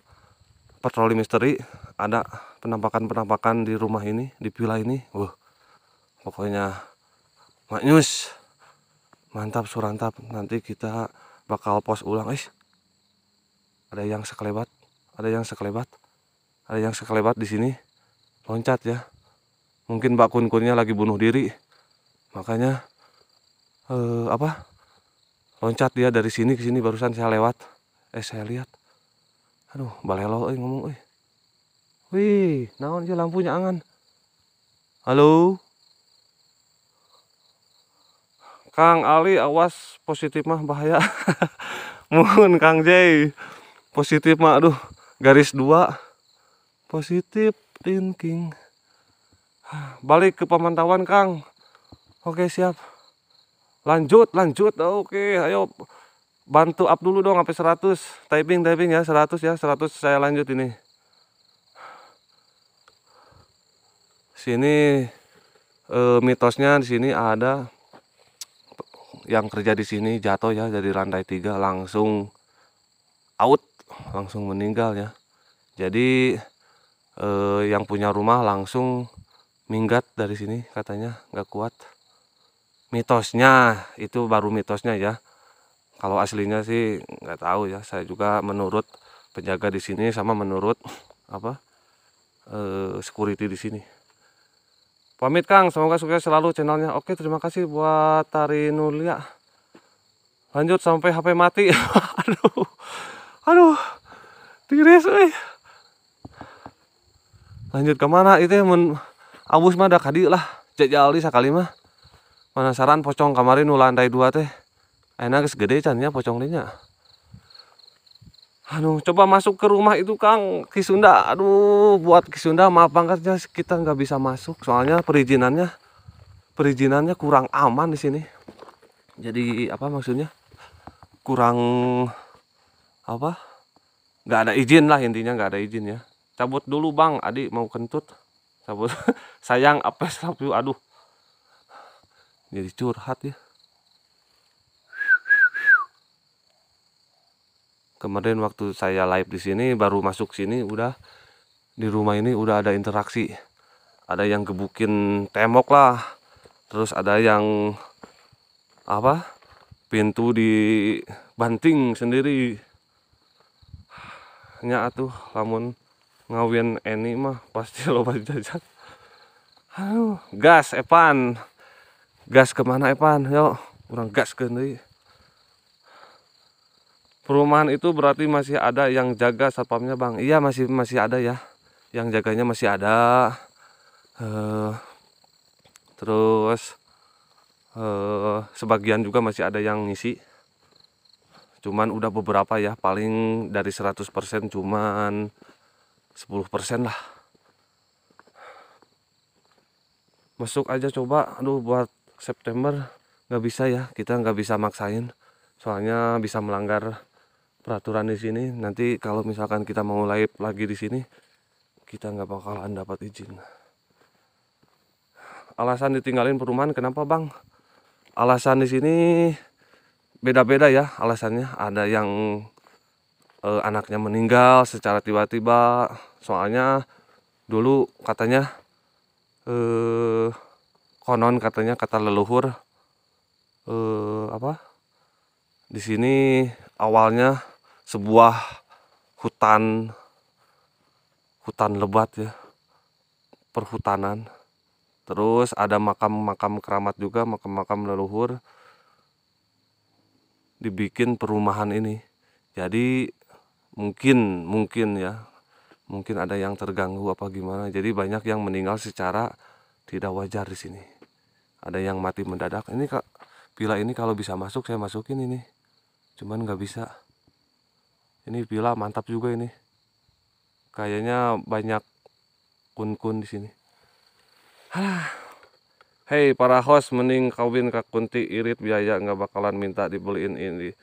patroli misteri ada penampakan-penampakan di rumah ini di villa ini wah pokoknya maknyus mantap surantap nanti kita bakal pos ulang eh ada yang sekelebat ada yang sekelebat ada yang sekelebat di sini loncat ya mungkin mbak kun-kunnya lagi bunuh diri makanya eh, apa loncat dia dari sini ke sini barusan saya lewat eh saya lihat aduh balelo oi ngomong oi. Eh. wih naon ieu lampunya angan halo Kang Ali awas positif mah bahaya *laughs* mohon Kang Jay positif mah aduh garis dua positif thinking balik ke pemantauan Kang oke siap lanjut lanjut oke ayo bantu up dulu dong sampai 100 typing typing ya 100 ya 100 saya lanjut ini sini e, mitosnya di sini ada yang kerja di sini jatuh ya dari lantai tiga langsung out langsung meninggal ya jadi e, yang punya rumah langsung minggat dari sini katanya nggak kuat mitosnya itu baru mitosnya ya kalau aslinya sih nggak tahu ya saya juga menurut penjaga di sini sama menurut apa eh, security di sini pamit Kang semoga sukses selalu channelnya oke terima kasih buat Tari Nulia lanjut sampai HP mati *laughs* aduh aduh tiris eh. lanjut kemana itu men abus mah dah kadi lah jajali sekali mah penasaran pocong kemarin nulandai lantai dua teh enak segede cantiknya pocong linya Aduh, coba masuk ke rumah itu Kang Kisunda. Aduh, buat Kisunda maaf pangkatnya kita nggak bisa masuk. Soalnya perizinannya perizinannya kurang aman di sini. Jadi apa maksudnya? Kurang apa? Nggak ada izin lah intinya nggak ada izin ya. Cabut dulu Bang, Adi mau kentut. Cabut. *laughs* Sayang apa aduh. Jadi curhat ya. kemarin waktu saya live di sini baru masuk sini udah di rumah ini udah ada interaksi ada yang gebukin temok lah terus ada yang apa pintu dibanting sendiri nya atuh lamun ngawin eni mah pasti lupa *laughs* jajak Aduh, gas Epan gas kemana Epan yuk kurang gas ke nih perumahan itu berarti masih ada yang jaga satpamnya bang iya masih masih ada ya yang jaganya masih ada uh, terus uh, sebagian juga masih ada yang ngisi cuman udah beberapa ya paling dari 100% cuman 10% lah masuk aja coba aduh buat September nggak bisa ya kita nggak bisa maksain soalnya bisa melanggar peraturan di sini nanti kalau misalkan kita mau live lagi di sini kita nggak bakalan dapat izin alasan ditinggalin perumahan kenapa bang alasan di sini beda-beda ya alasannya ada yang eh, anaknya meninggal secara tiba-tiba soalnya dulu katanya eh, konon katanya kata leluhur eh, apa di sini awalnya sebuah hutan hutan lebat ya perhutanan terus ada makam-makam keramat juga makam-makam leluhur dibikin perumahan ini jadi mungkin mungkin ya mungkin ada yang terganggu apa gimana jadi banyak yang meninggal secara tidak wajar di sini ada yang mati mendadak ini kak pila ini kalau bisa masuk saya masukin ini cuman nggak bisa ini pila mantap juga ini kayaknya banyak kun-kun di sini *sighs* Hey para host mending kawin ke kunti irit biaya nggak bakalan minta dibeliin ini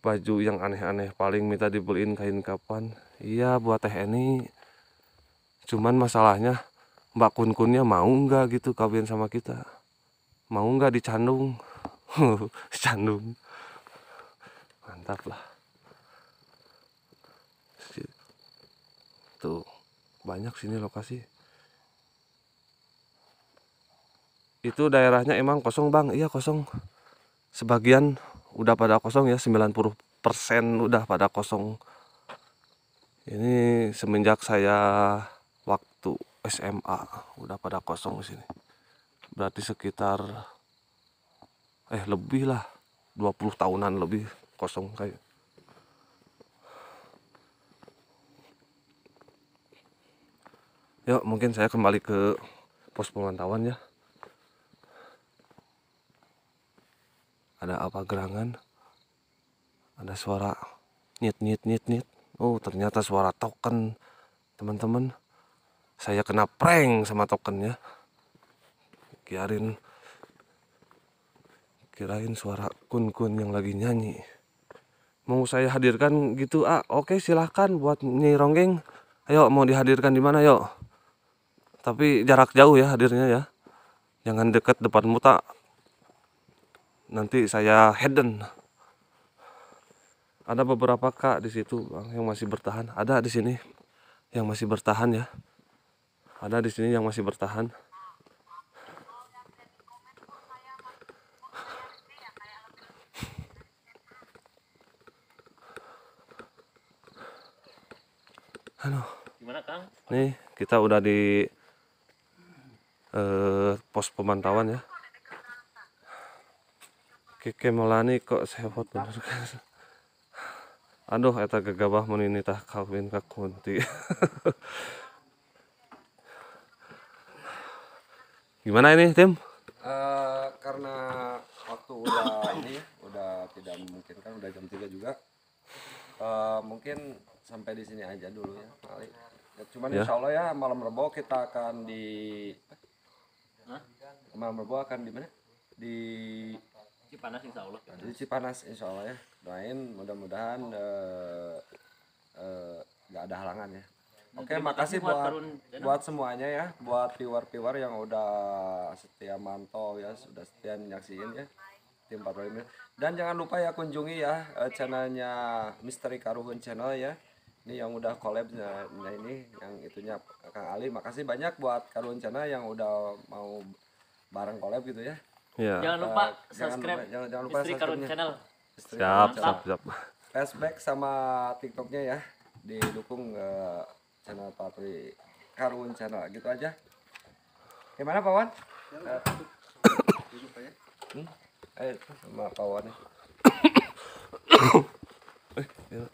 baju yang aneh-aneh paling minta dibeliin kain kapan iya buat teh ini cuman masalahnya mbak kun-kunnya mau nggak gitu kawin sama kita mau nggak dicandung *laughs* candung mantap lah tuh gitu. banyak sini lokasi itu daerahnya emang kosong bang iya kosong sebagian udah pada kosong ya 90% udah pada kosong ini semenjak saya waktu SMA udah pada kosong sini berarti sekitar eh lebih lah 20 tahunan lebih kosong kayak yuk mungkin saya kembali ke pos pemantauan ya ada apa gerangan ada suara nyit nyit nyit nyit oh ternyata suara token teman-teman saya kena prank sama tokennya kiarin kirain suara kun kun yang lagi nyanyi mau saya hadirkan gitu ah oke silahkan buat nyirongeng ayo mau dihadirkan di mana yuk tapi jarak jauh ya hadirnya ya jangan dekat depan muta nanti saya hidden ada beberapa kak di situ bang yang masih bertahan ada di sini yang masih bertahan ya ada di sini yang masih bertahan Halo. Gimana Kang? Nih, kita udah di eh, pos pemantauan ya kiki melani kok sewot bener kan? aduh eta gegabah meninitah kawin ke kunti gimana ini tim uh, karena waktu udah ini udah tidak memungkinkan udah jam tiga juga uh, mungkin sampai di sini aja dulu ya ya, cuman ya. insya Allah ya malam rebo kita akan di Hah? Malam Rebo akan di mana? Di Cipanas insya Allah. Nah, Di Cipanas insya Allah ya. Doain mudah-mudahan oh. uh, nggak gak ada halangan ya. Oke, okay, makasih buat buat, buat semuanya ya, buat viewer-viewer yang udah setia mantau ya, sudah setia nyaksiin ya tim Patroli Dan jangan lupa ya kunjungi ya eh, channelnya Misteri Karuhun Channel ya ini yang udah collab nah, ini yang itunya Kang Ali makasih banyak buat Karuncana yang udah mau bareng collab gitu ya yeah. jangan lupa subscribe jangan, jangan, jangan lupa istri Karun channel istri siap, siap siap flashback sama tiktoknya ya didukung uh, channel Patri Karun channel gitu aja gimana Pak Wan? hmm? Eh, sama Pak Wan ya. *coughs* eh, iya.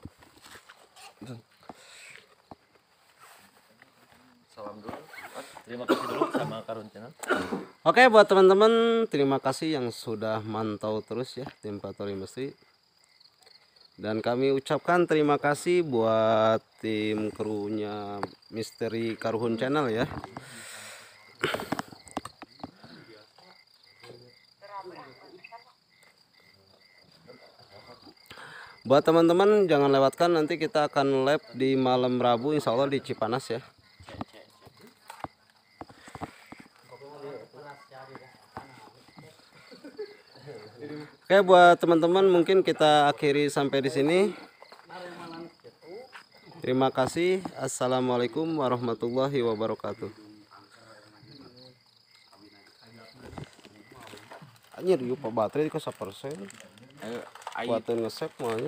Salam dulu. Terima kasih dulu sama Karun Channel. Oke, buat teman-teman, terima kasih yang sudah mantau terus ya tim Patroli Mesti. Dan kami ucapkan terima kasih buat tim krunya Misteri Karuhun Channel ya. buat teman-teman jangan lewatkan nanti kita akan lab di malam Rabu insya Allah di Cipanas ya Oke buat teman-teman mungkin kita akhiri sampai di sini Terima kasih Assalamualaikum warahmatullahi wabarakatuh Anjir yuk baterai kok 1% eh, Ayo, ayo. ngesep mah